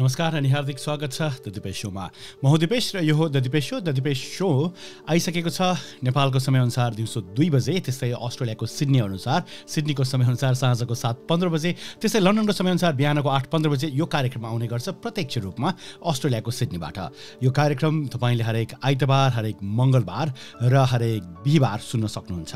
नमस्कार अनि हार्दिक स्वागत छ द दिपेश सोमा म हो दिपेश र यो हो the Dipesh show the Dipesh show आइसकेको छ नेपालको समयअनुसार दिउँसो दुई बजे त्यस्तै अस्ट्रेलियाको सिडनी अनुसार सिडनीको समयअनुसार साँझको सात पन्ध्र बजे त्यस्तै लन्डनको समयअनुसार बिहानको आठ पन्ध्र बजे यो कार्यक्रम आउने गर्छ प्रत्यक्ष रूपमा अस्ट्रेलियाको सिडनीबाट यो कार्यक्रम तपाईँले हरेक आइतबार हरेक मङ्गलबार र हरेक बिहिबार सुन्न सक्नुहुन्छ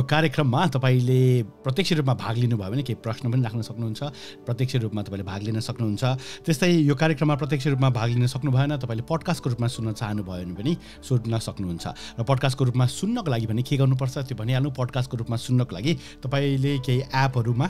यो कार्यक्रममा तपाईँले प्रत्यक्ष रूपमा भाग लिनुभयो भने केही प्रश्न पनि राख्न सक्नुहुन्छ प्रत्यक्ष रूपमा तपाईँले भाग लिन सक्नुहुन्छ त्यस्तै यो कार्यक्रममा प्रत्यक्ष रूपमा भाग लिन सक्नु भएन तपाईँले पडकास्टको रूपमा सुन्न चाहनुभयो भने पनि सुन्न सक्नुहुन्छ र पडकास्टको रूपमा सुन्नको लागि भने के गर्नुपर्छ त्यो भनिहाल्नु पडकास्टको रूपमा सुन्नको लागि तपाईँले केही एपहरूमा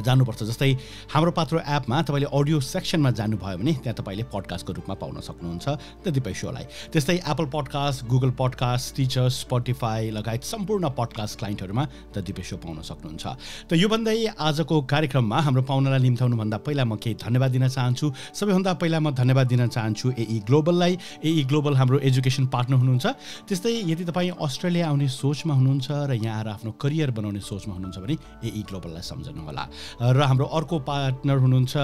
जानुपर्छ जस्तै हाम्रो पात्रो एपमा तपाईँले अडियो सेक्सनमा जानुभयो भने त्यहाँ तपाईँले पडकास्टको रूपमा पाउन सक्नुहुन्छ दिदीपाई सोलाई त्यस्तै Apple podcast Google podcast Stitcher Spotify लगायत सम्पूर्ण पडकास्ट क्लाइन्टहरूमा दिदीपाई सो पाउन सक्नुहुन्छ त यो भन्दै आजको कार्यक्रममा हाम्रो पाहुनालाई निम्ताउनुभन्दा पहिला म केही धन्यवाद दिन चाहन्छु सबैभन्दा पहिला म धन्यवाद दिन चाहन्छु एई e ग्लोबललाई एई e ग्लोबल हाम्रो एजुकेसन पार्टनर हुनुहुन्छ त्यस्तै यदि तपाईँ अस्ट्रेलिया आउने सोचमा हुनुहुन्छ र यहाँ आएर आफ्नो करियर बनाउने सोचमा हुनुहुन्छ भने एई e ग्लोबललाई सम्झनुहोला र हाम्रो अर्को पार्टनर हुनुहुन्छ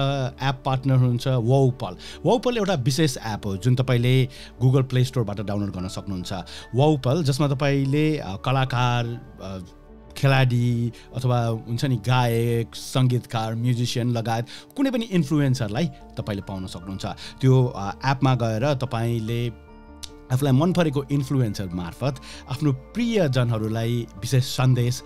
एप पार्टनर हुनुहुन्छ वाउपल वाउपल एउटा विशेष एप हो जुन तपाईँले गुगल प्ले स्टोरबाट डाउनलोड गर्न सक्नुहुन्छ वाउपल जसमा तपाईँले कलाकार खेलाडी अथवा हुन्छ नि गायक सङ्गीतकार म्युजिसियन लगायत कुनै पनि इन्फ्लुएन्सरलाई तपाईँले पाउन सक्नुहुन्छ त्यो एपमा गएर तपाईँले आफूलाई मन परेको इन्फ्लुएन्सर मार्फत आफ्नो प्रियजनहरूलाई विशेष सन्देश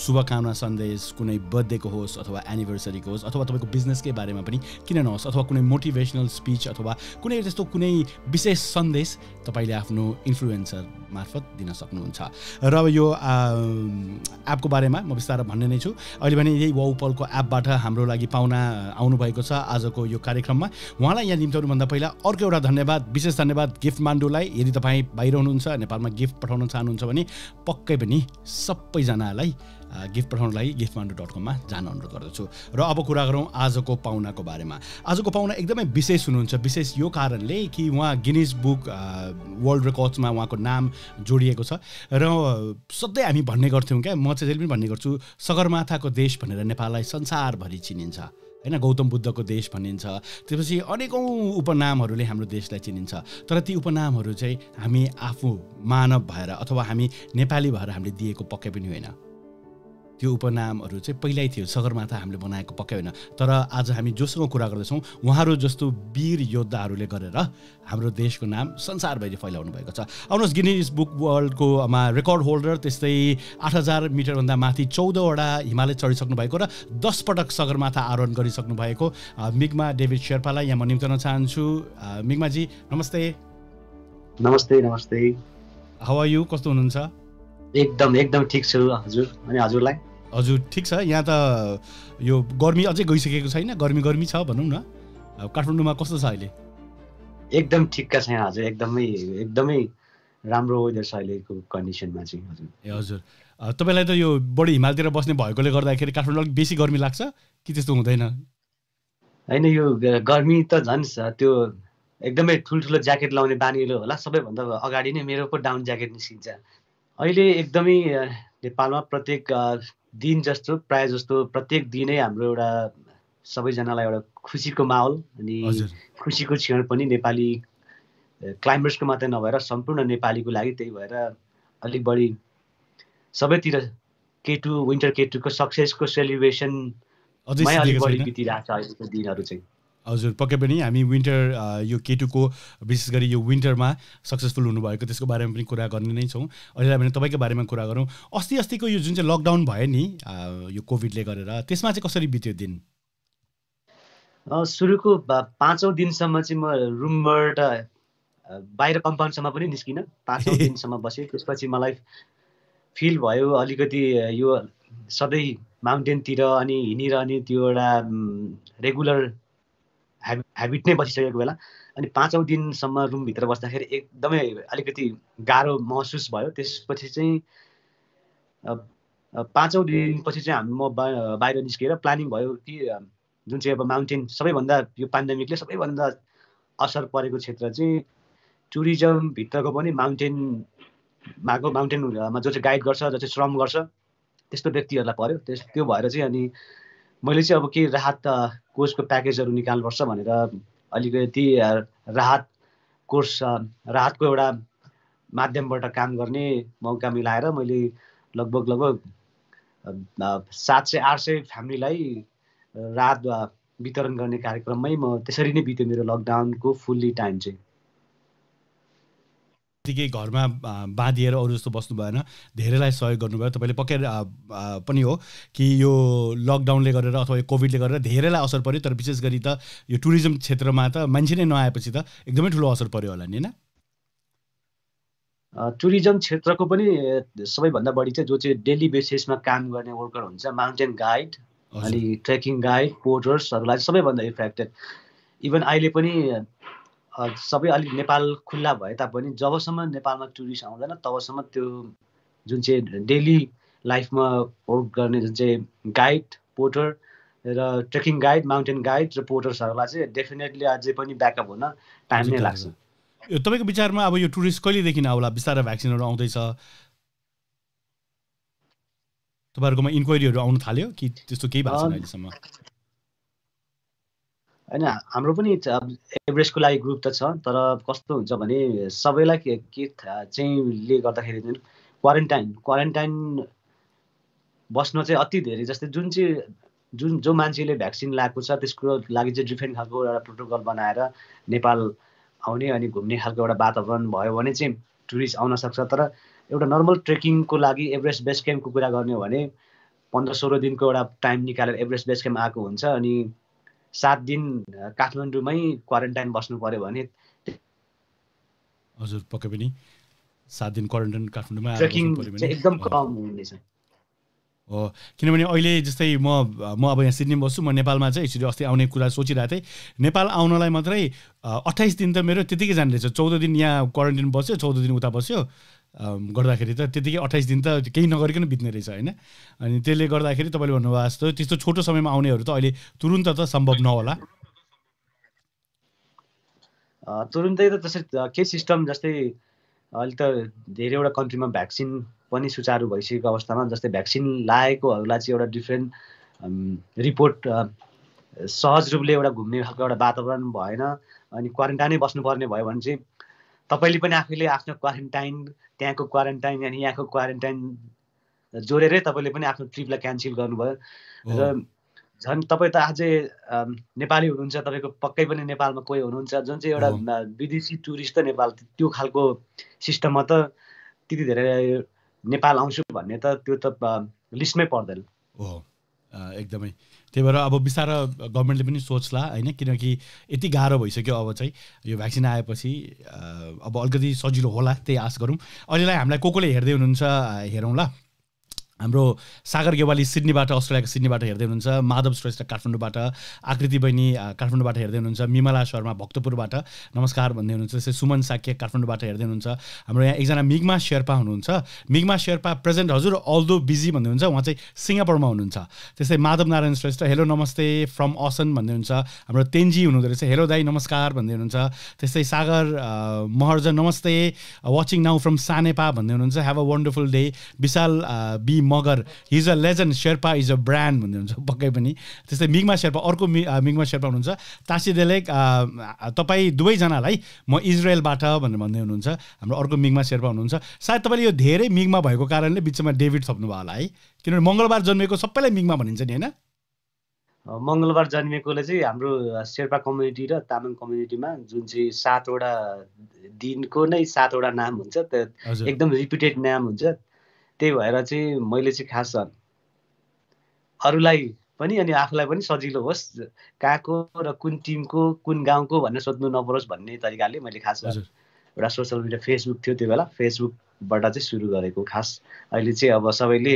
शुभकामना सन्देश कुनै बर्थडेको होस् अथवा एनिभर्सरीको होस् अथवा तपाईँको बिजनेसकै बारेमा पनि किन नहोस् अथवा कुनै मोटिभेसनल स्पिच अथवा कुनै त्यस्तो कुनै विशेष सन्देश तपाईँले आफ्नो इन्फ्लुएन्सर मार्फत दिन सक्नुहुन्छ र यो एपको बारेमा म बिस्तारै भन्ने नै छु अहिले भने यही वाउपलको एपबाट हाम्रो लागि पाहुना आउनुभएको छ आजको यो कार्यक्रममा उहाँलाई यहाँ निम्त्याउनुभन्दा पहिला अर्को एउटा धन्यवाद विशेष धन्यवाद गिफ्ट मान्डुलाई यदि तपाईँ बाहिर हुनुहुन्छ नेपालमा गिफ्ट पठाउन चाहनुहुन्छ भने पक्कै पनि सबैजनालाई गिफ्ट पठाउनलाई लागि गिफ्ट मान्डु डट कममा जान अनुरोध गर्दछु र अब कुरा गरौँ आजको पाहुनाको बारेमा आजको पाहुना एकदमै विशेष हुनुहुन्छ विशेष यो कारणले कि उहाँ गिनिज बुक वर्ल्ड रेकर्ड्समा उहाँको नाम जोडिएको छ र सधैँ हामी भन्ने गर्थ्यौँ क्या म चाहिँ जहिले पनि भन्ने गर्छु सगरमाथाको देश भनेर नेपाललाई संसारभरि चिनिन्छ होइन गौतम बुद्धको देश भनिन्छ त्यसपछि अनेकौँ उपनामहरूले हाम्रो देशलाई चिनिन्छ तर ती उपनामहरू चाहिँ हामी आफू मानव भएर अथवा हामी नेपाली भएर हामीले दिएको पक्कै पनि होइन त्यो उपनामहरू चाहिँ पहिल्यै थियो सगरमाथा हामीले बनाएको पक्कै होइन तर आज हामी जोसँग कुरा गर्दैछौँ उहाँहरू जस्तो वीर योद्धाहरूले गरेर हाम्रो देशको नाम संसारभरि फैलाउनु भएको छ आउनुहोस् गिनिज बुक वर्ल्डकोमा रेकर्ड होल्डर त्यस्तै आठ हजार मिटरभन्दा माथि चौधवटा हिमालय चढिसक्नु भएको र दसपटक सगरमाथा आरोहण गरिसक्नु भएको मिगमा डेभिड शेर्पालाई यहाँ म निम्तन चाहन्छु मिग्माजी नमस्ते नमस्ते नमस्ते हवा यु कस्तो हुनुहुन्छ एकदम एकदम ठिक छु हजुर अनि हजुरलाई हजुर ठिक छ यहाँ त यो गर्मी अझै गइसकेको छैन गर्मी गर्मी छ भनौँ न काठमाडौँमा कस्तो छ अहिले एकदम ठिक्क छ यहाँ हजुर एकदमै एकदमै राम्रो वेदर छ अहिलेको कन्डिसनमा चाहिँ हजुर ए हजुर तपाईँलाई त यो बढी हिमालतिर बस्ने भएकोले गर्दाखेरि काठमाडौँ अलिक बेसी गर्मी लाग्छ कि त्यस्तो हुँदैन होइन यो गर्मी त झन् त्यो एकदमै ठुल्ठुलो ज्याकेट लाउने बानी होला सबैभन्दा अगाडि नै मेरो पो डाउन ज्याकेट निस्किन्छ अहिले एकदमै नेपालमा प्रत्येक दिन जस्तो प्राय जस्तो प्रत्येक दिनै हाम्रो एउटा सबैजनालाई एउटा खुसीको माहौल अनि खुसीको क्षण पनि नेपाली क्लाइम्बर्सको मात्रै नभएर सम्पूर्ण नेपालीको लागि त्यही भएर अलिक बढी सबैतिर केटु विन्टर केटुको सक्सेसको सेलिब्रेसन अलिक बढी बितिरहेको छ अहिलेको दिनहरू चाहिँ हजुर पक्कै पनि हामी विन्टर यो केटुको विशेष गरी यो विन्टरमा सक्सेसफुल हुनुभएको त्यसको बारेमा पनि कुरा गर्ने नै छौँ अहिले भने तपाईँको बारेमा कुरा गरौँ अस्ति अस्तिको यो जुन चाहिँ लकडाउन भयो नि यो कोभिडले गरेर त्यसमा चाहिँ कसरी बित्यो दिन सुरुको पाँचौँ दिनसम्म चाहिँ म रुमबाट बाहिर कम्पाउन्डसम्म पनि निस्किनँ पाँचौँ दिनसम्म बसेँ त्यसपछि मलाई फिल भयो अलिकति यो सधैँ माउन्टेनतिर अनि हिँडिरहने त्यो एउटा रेगुलर ह्याबि ह्याबिट नै बसिसकेको बेला अनि पाँचौँ दिनसम्म रुमभित्र बस्दाखेरि एकदमै अलिकति गाह्रो महसुस भयो त्यसपछि चाहिँ पाँचौँ दिनपछि चाहिँ हामी म बाहिर निस्केर प्लानिङ भयो कि जुन चाहिँ अब माउन्टेन सबैभन्दा यो पेन्डेमिकले सबैभन्दा असर परेको क्षेत्र चाहिँ टुरिज्मभित्रको पनि माउन्टेन भएको माउन्टेनमा जो चाहिँ गाइड गर्छ जो चाहिँ श्रम गर्छ त्यस्तो व्यक्तिहरूलाई पऱ्यो त्यस त्यो भएर चाहिँ अनि मैले चाहिँ अब के राहत कोर्सको प्याकेजहरू निकाल्नुपर्छ भनेर अलिकति राहत कोर्स राहतको एउटा माध्यमबाट काम गर्ने मौका मिलाएर मैले लगभग लगभग सात सय आठ सय फ्यामिलीलाई राहत वितरण गर्ने कार्यक्रममै म त्यसरी नै बित्यो मेरो लकडाउनको फुल्ली टाइम चाहिँ के घरमा बाँधिएर अरू जस्तो बस्नु भएन धेरैलाई सहयोग गर्नुभयो तपाईँले पक्कै पनि हो कि यो लकडाउनले गरेर अथवा यो कोभिडले गरेर धेरैलाई असर पऱ्यो तर विशेष गरी त यो टुरिज्म क्षेत्रमा त मान्छे नै नआएपछि त एकदमै ठुलो असर पऱ्यो होला नि होइन टुरिज्म क्षेत्रको पनि सबैभन्दा बढी चाहिँ जो चाहिँ डेली बेसिसमा काम गर्ने वर्कर हुन्छ माउन्टेन गाइड अनि ट्रेकिङ गाइड पोर्टर्सहरूलाई सबैभन्दा इफेक्टेड इभन अहिले पनि सबै अलिक नेपाल खुल्ला भए तापनि जबसम्म नेपालमा टुरिस्ट आउँदैन तबसम्म त्यो जुन चाहिँ डेली लाइफमा वर्क गर्ने जुन चाहिँ गाइड पोर्टर र ट्रेकिङ गाइड माउन्टेन गाइड र पोर्टर्सहरूलाई चाहिँ डेफिनेटली अझै पनि ब्याकअप हुन टाइम नै लाग्छ तपाईँको विचारमा अब यो टुरिस्ट कहिलेदेखि आउला बिस्तारै भ्याक्सिनहरू आउँदैछ तपाईँहरूकोमा इन्क्वायरीहरू आउनु थाल्यो कि त्यस्तो केही भएको छैन अहिलेसम्म होइन हाम्रो पनि एभरेजको लागि ग्रुप त छ तर कस्तो हुन्छ भने सबैलाई के के ले गर्दाखेरि जुन क्वारेन्टाइन क्वारेन्टाइन बस्न चाहिँ अति धेरै जस्तै जुन चाहिँ जुन जो मान्छेले भ्याक्सिन लगाएको छ त्यसको लागि चाहिँ डिफ्रेन्ट खालको एउटा प्रोटोकल बनाएर नेपाल आउने अनि घुम्ने खालको एउटा वातावरण भयो भने चाहिँ टुरिस्ट आउन सक्छ तर एउटा नर्मल ट्रेकिङको लागि एभरेस्ट बेस क्याम्पको कुरा गर्ने हो भने पन्ध्र सोह्र दिनको एउटा टाइम निकालेर एभरेस्ट बेस क्याम्प आएको हुन्छ अनि सात दिन काठमाडौँमै क्वारेन्टाइन बस्नु पर्यो भने हजुर पक्कै पनि सात दिन क्वारेन्टाइन काठमाडौँमा एकदम कम हुनेछ हो किनभने अहिले जस्तै म म अब यहाँ सिडनी बस्छु म नेपालमा चाहिँ एक्चुली अस्ति आउने कुरा सोचिरहेको थिएँ नेपाल आउनलाई मात्रै अट्ठाइस दिन त मेरो त्यतिकै जाने रहेछ चौध दिन यहाँ क्वारेन्टाइन बस्यो चौध दिन उता बस्यो गर्दाखेरि त त्यतिकै अट्ठाइस दिन त केही नगरिकन बित्ने रहेछ होइन अनि त्यसले गर्दाखेरि तपाईँले भन्नुभयो जस्तो त्यस्तो छोटो समयमा आउनेहरू त अहिले तुरुन्त त सम्भव नहोला तुरुन्तै त त्यसरी के सिस्टम जस्तै अहिले त धेरैवटा कन्ट्रीमा भ्याक्सिन पनि सुचारु भइसकेको अवस्थामा जस्तै भ्याक्सिन लागेकोहरूलाई चाहिँ एउटा डिफ्रेन्ट रिपोर्ट सहज रूपले एउटा घुम्ने खालको एउटा वातावरण भएन अनि क्वारेन्टाइनै बस्नुपर्ने भयो भने चाहिँ तपाईँले पनि आफैले आफ्नो क्वारेन्टाइन त्यहाँको क्वारेन्टाइन अनि यहाँको क्वारेन्टाइन जोडेरै तपाईँले पनि आफ्नो ट्रिपलाई क्यान्सल गर्नुभयो र झन् तपाईँ त अझै नेपाली हुनुहुन्छ तपाईँको पक्कै पनि नेपालमा कोही हुनुहुन्छ जुन चाहिँ एउटा विदेशी टुरिस्ट त नेपाल त्यो खालको सिस्टममा त त्यति धेरै नेपाल आउँछु भन्ने त त्यो त लिस्टमै पर्दैन हो एकदमै त्यही भएर अब बिस्तारो गभर्मेन्टले पनि सोच्ला होइन किनकि यति गाह्रो भइसक्यो अब चाहिँ यो भ्याक्सिन आएपछि अब अलिकति सजिलो होला त्यही आश गरौँ अहिलेलाई हामीलाई को कोले हेर्दै हुनुहुन्छ हेरौँ ल हाम्रो सागर गेवाली सिडनीबाट अस्ट्रेलियाको सिडनीबाट हेर्दै हुनुहुन्छ माधव श्रेष्ठ काठमाडौँबाट आकृति बहिनी काठमाडौँबाट हेर्दै हुनुहुन्छ मिमला शर्मा भक्तपुरबाट नमस्कार भन्दै हुनुहुन्छ जस्तै सुमन साक्य काठमाडौँबाट हेर्दै हुनुहुन्छ हाम्रो यहाँ एकजना मिग्मा शेर्पा हुनुहुन्छ मिग्मा शेर्पा प्रेजेन्ट हजुर अल्दो बिजी भन्दै हुनुहुन्छ उहाँ चाहिँ सिङ्गापुरमा हुनुहुन्छ त्यस्तै माधव नारायण श्रेष्ठ हेलो नमस्ते फ्रम असन भन्दै हुनुहुन्छ हाम्रो तेन्जी हुनुहुँदो रहेछ हेलो दाई नमस्कार भन्दै हुनुहुन्छ त्यस्तै सागर महर्जन नमस्ते वाचिङ नाउ फ्रम सानेपा भन्दै हुनुहुन्छ have a wonderful day Vishal B Magar he's a legend Sherpa is a brand भन्ने हुन्छ पक्कै पनि त्यस्तै मिगमा शेर्पा अर्को मि मिगमा शेर्पा हुनुहुन्छ तासी देलेक तपाईँ दुवैजनालाई म इजरायलबाट भनेर भन्दै हुनुहुन्छ हाम्रो अर्को मिगमा शेर्पा हुनुहुन्छ सायद तपाईँले यो धेरै मिगमा भएको कारणले बिचमा डेभिड थप्नुभयो होला है किनभने मङ्गलबार जन्मेको सबैलाई मिगमा भनिन्छ नि होइन मङ्गलबार जन्मिएकोले चाहिँ हाम्रो शेर्पा कम्युनिटी र तामाङ कम्युनिटीमा जुन चाहिँ सातवटा दिनको नै सातवटा नाम हुन्छ एकदम रिपिटेड नाम हुन्छ त्यही भएर चाहिँ मैले चाहिँ खास अरूलाई पनि अनि आफूलाई पनि सजिलो होस् कहाँको र कुन टिमको कुन गाउँको भनेर सोध्नु नपरोस् भन्ने तरिकाले मैले खास एउटा सोसियल मिडिया फेसबुक थियो त्यो बेला फेसबुकबाट चाहिँ सुरु गरेको खास अहिले चाहिँ अब सबैले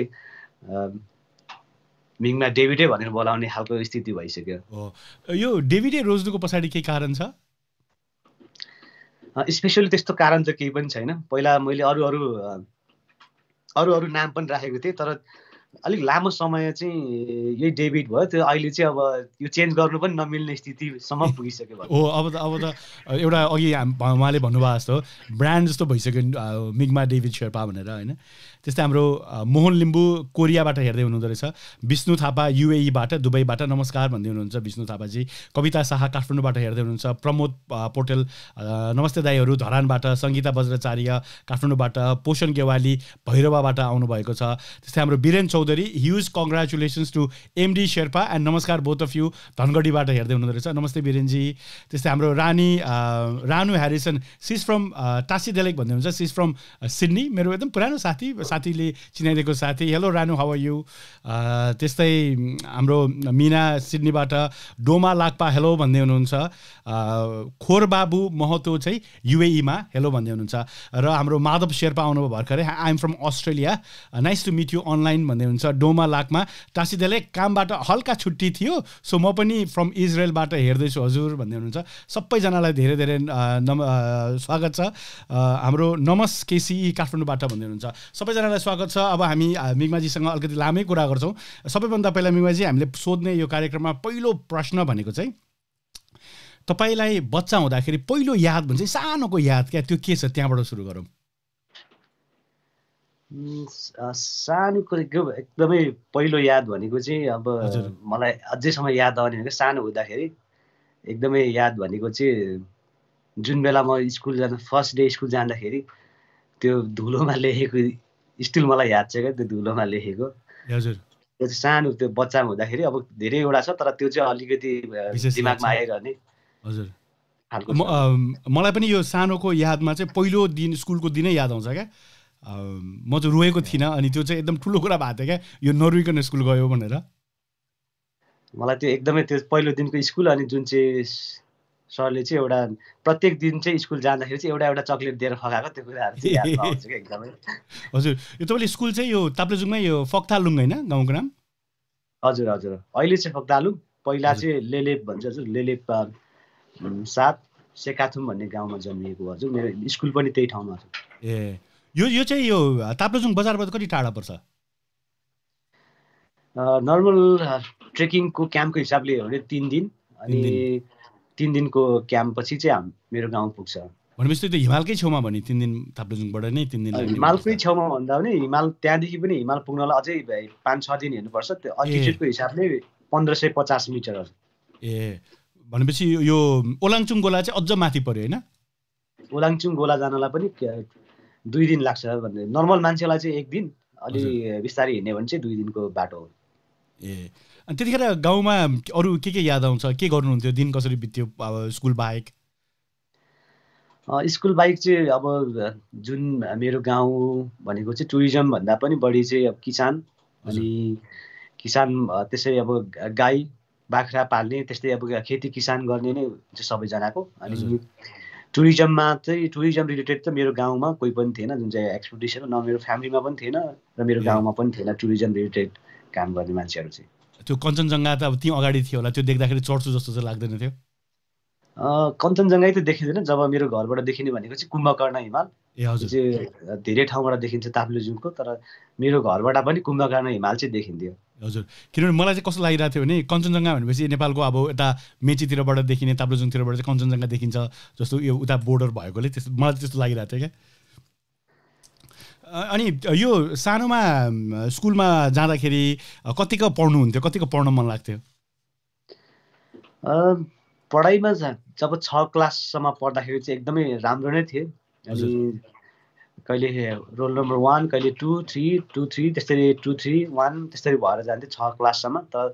मिङमा डेभिडे भनेर बोलाउने खालको स्थिति भइसक्यो यो डेभिडे रोज्नुको पछाडि के कारण छ स्पेसली त्यस्तो कारण त केही पनि छैन पहिला मैले अरू अरू अरू अरू नाम पनि राखेको थिएँ तर अलिक लामो समय चाहिँ यही डेबिट भयो त्यो अहिले चाहिँ अब यो चेन्ज गर्नु पनि नमिल्ने स्थितिसम्म पुगिसक्यो हो अब त अब त एउटा अघि उहाँले भन्नुभएको जस्तो ब्रान्ड जस्तो भइसक्यो मिगमा डेभिड शेर्पा भनेर होइन त्यस्तै हाम्रो मोहन लिम्बू कोरियाबाट हेर्दै हुनुहुँदो रहेछ विष्णु थापा युएईबाट दुबईबाट नमस्कार भन्दै हुनुहुन्छ विष्णु थापाजी कविता शाह काठमाडौँबाट हेर्दै हुनुहुन्छ प्रमोद पोर्टेल नमस्ते दाईहरू धरानबाट सङ्गीता बज्राचार्य काठमाडौँबाट पोषण गेवाली भैरवाबाट आउनुभएको छ त्यस्तै हाम्रो बिरेन चौ Chaudhary huge congratulations to MD Sherpa and नमस्कार बोथ अफ यु धनगढीबाट हेर्दै हुनुहुँदो रहेछ नमस्ते बिरेनजी त्यस्तै हाम्रो रानी रानु ह्यारिसन सिज फ्रम टासी देलेक भन्दै हुन्छ सिज फ्रम सिडनी मेरो एकदम पुरानो साथी साथीले चिनाइदिएको साथी हेलो रानु हावा यु त्यस्तै हाम्रो मिना सिडनीबाट डोमा लाक्पा हेलो भन्दै हुनुहुन्छ खोर खोरबाबु महतो चाहिँ युएईमा हेलो भन्दै हुनुहुन्छ र हाम्रो माधव शेर्पा आउनुभयो भर्खरै I'm from Australia nice to meet you online भन्दै हुनुहुन्छ डोमा लाकमा टासिदाले कामबाट हल्का छुट्टी थियो सो म पनि फ्रम इजरायलबाट हेर्दैछु हजुर भन्दै हुनुहुन्छ सबैजनालाई धेरै धेरै नम स्वागत छ हाम्रो नमस् केसी काठमाडौँबाट भन्दै हुनुहुन्छ सबैजनालाई स्वागत छ अब हामी मिगमाजीसँग अलिकति लामै कुरा गर्छौँ सबैभन्दा पहिला मिगमाजी हामीले सोध्ने यो कार्यक्रममा पहिलो प्रश्न भनेको चाहिँ तपाईँलाई बच्चा हुँदाखेरि पहिलो याद भन्छ सानोको याद क्या त्यो के छ त्यहाँबाट सुरु गरौँ सानो कुरो एकदमै पहिलो याद भनेको चाहिँ अब मलाई अझैसम्म याद आउने भनेको सानो हुँदाखेरि एकदमै याद भनेको चाहिँ जुन बेला म स्कुल जाँदा फर्स्ट डे स्कुल जाँदाखेरि त्यो धुलोमा लेखेको स्टिल मलाई याद छ क्या त्यो धुलोमा लेखेको हजुर त्यो चाहिँ सानो त्यो बच्चामा हुँदाखेरि अब धेरैवटा छ तर त्यो चाहिँ अलिकति दिमागमा आइरहने हजुर मलाई पनि यो सानोको यादमा चाहिँ पहिलो दिन स्कुलको दिनै याद आउँछ क्या म चाहिँ रोएको थिइनँ अनि त्यो चाहिँ एकदम ठुलो कुरा भएको थियो क्या यो नर्विकन स्कुल गयो भनेर मलाई त्यो एकदमै त्यो पहिलो दिनको स्कुल अनि जुन चाहिँ सरले चाहिँ एउटा प्रत्येक दिन चाहिँ स्कुल जाँदाखेरि चाहिँ एउटा एउटा चक्लेट दिएर फकाएको त्यो कुराहरू चाहिँ एकदमै हजुर यो तपाईँले स्कुल चाहिँ यो ताप्लेजुङमै यो फक्तालुङ होइन गाउँको नाम हजुर हजुर अहिले चाहिँ फक्तालुङ पहिला चाहिँ लेलेप भन्छ हजुर लेलेप सात सेकाथुम भन्ने गाउँमा जन्मिएको हजुर मेरो स्कुल पनि त्यही ठाउँमा हजुर ए यो यो चाहिँ यो ताप्लेजुङ बजारबाट कति टाढा पर्छ नर्मल ट्रेकिङको क्याम्पको हिसाबले हो भने तिन दिन अनि तिन दिनको क्याम्प पछि चाहिँ मेरो गाउँ पुग्छ भनेपछि त्यो हिमालकै छेउमा भने तिन दिन ताप्लेजुङबाट नै तिन दिन हिमालकै छेउमा भन्दा पनि हिमाल त्यहाँदेखि पनि हिमाल पुग्नलाई अझै पाँच छ दिन हेर्नुपर्छ त्यो अल्टिट्युडको हिसाबले पन्ध्र सय पचास मिटर ए भनेपछि यो ओलाङचुङ गोला चाहिँ अझ माथि पऱ्यो होइन ओलाङचुङ गोला जानलाई पनि दुई दिन लाग्छ भन्ने नर्मल मान्छेलाई चाहिँ एक दिन अलि बिस्तारै हिँड्यो भने चाहिँ दुई दिनको बाटो हो ए अनि त्यतिखेर गाउँमा अरू के के याद आउँछ के गर्नुहुन्थ्यो दिन कसरी बित्यो अब स्कुल बाहेक स्कुल बाहेक चाहिँ अब जुन मेरो गाउँ भनेको चाहिँ टुरिज्म भन्दा पनि बढी चाहिँ अब किसान अनि किसान त्यसै अब गाई बाख्रा पाल्ने त्यस्तै अब खेती किसान गर्ने नै सबैजनाको अनि टुरिज्ममा चाहिँ टुरिज्म रिलेटेड त मेरो गाउँमा कोही पनि थिएन जुन चाहिँ एक्सपोर्टेसन न मेरो फ्यामिलीमा पनि थिएन र मेरो hmm. गाउँमा पनि थिएन टुरिज्म रिलेटेड काम गर्ने मान्छेहरू चाहिँ त्यो कञ्चनजङ्घा त अब त्यहीँ अगाडि थियो होला त्यो देख्दाखेरि चढ्छु जस्तो चाहिँ लाग्दैन थियो कञ्चनजङ्घै त देखिँदैन जब मेरो घरबाट देखिने भनेको चाहिँ कुम्भकर्ण हिमाल ए चाहिँ धेरै ठाउँबाट देखिन्छ ताप्लेजुङको तर मेरो घरबाट पनि कुम्भकर्ण हिमाल चाहिँ देखिन्थ्यो हजुर किनभने मलाई चाहिँ कस्तो लागिरहेको थियो भने कञ्चनजङ्घा भनेपछि नेपालको अब यता मेचीतिरबाट देखिने ताप्लोजुङतिरबाट चाहिँ कञ्चनजङ्घा देखिन्छ जस्तो यो उता बोर्डर भएकोले त्यस्तो मलाई त्यस्तो लागिरहेको थियो क्या अनि यो सानोमा स्कुलमा जाँदाखेरि कतिको पढ्नुहुन्थ्यो कतिको पढ्न मन लाग्थ्यो पढाइमा जब छ क्लाससम्म पढ्दाखेरि चाहिँ एकदमै राम्रो नै थिएँ कहिले रोल नम्बर वान कहिले टु थ्री टू थ्री त्यसरी टु थ्री वान त्यसरी भएर जान्थ्यो छ क्लाससम्म तर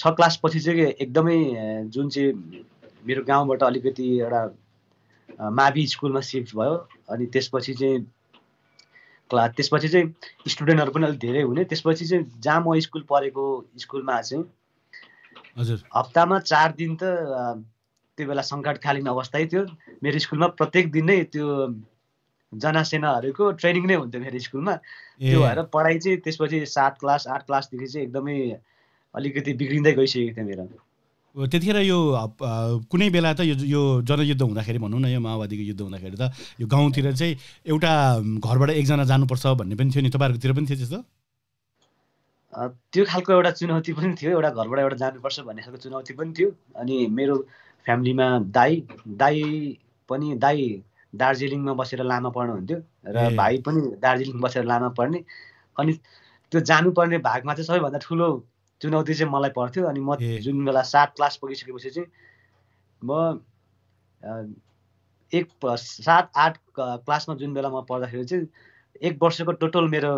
छ क्लासपछि चाहिँ एकदमै जुन चाहिँ मेरो गाउँबाट अलिकति एउटा माभि स्कुलमा सिफ्ट भयो अनि त्यसपछि चाहिँ क्लास त्यसपछि चाहिँ स्टुडेन्टहरू पनि अलिक धेरै हुने त्यसपछि चाहिँ जहाँ म स्कुल पढेको स्कुलमा चाहिँ हजुर हप्तामा चार दिन त त्यो बेला सङ्कटकालीन अवस्थाै थियो मेरो स्कुलमा प्रत्येक दिन नै त्यो जनासेनाहरूको ट्रेनिङ नै हुन्थ्यो मेरो स्कुलमा त्यो भएर पढाइ चाहिँ त्यसपछि सात क्लास आठ क्लासदेखि चाहिँ एकदमै अलिकति बिग्रिँदै गइसकेको थियो मेरो त्यतिखेर यो कुनै बेला त यो यो जनयुद्ध हुँदाखेरि भनौँ न यो माओवादीको युद्ध हुँदाखेरि त यो गाउँतिर चाहिँ एउटा घरबाट एकजना जानुपर्छ भन्ने पनि थियो नि तपाईँहरूकोतिर पनि थियो त्यस्तो त्यो खालको एउटा चुनौती पनि थियो एउटा घरबाट एउटा जानुपर्छ भन्ने खालको चुनौती पनि थियो अनि मेरो फ्यामिलीमा दाई दाई पनि दाई दार्जिलिङमा बसेर लामा पढ्नुहुन्थ्यो र भाइ पनि दार्जिलिङ बसेर लामा पढ्ने अनि त्यो जानुपर्ने भागमा चाहिँ सबैभन्दा ठुलो चुनौती चाहिँ मलाई पर्थ्यो अनि म जुन बेला सात क्लास पुगिसकेपछि चाहिँ म एक सात आठ क्लासमा जुन बेला म पढ्दाखेरि चाहिँ एक वर्षको टोटल मेरो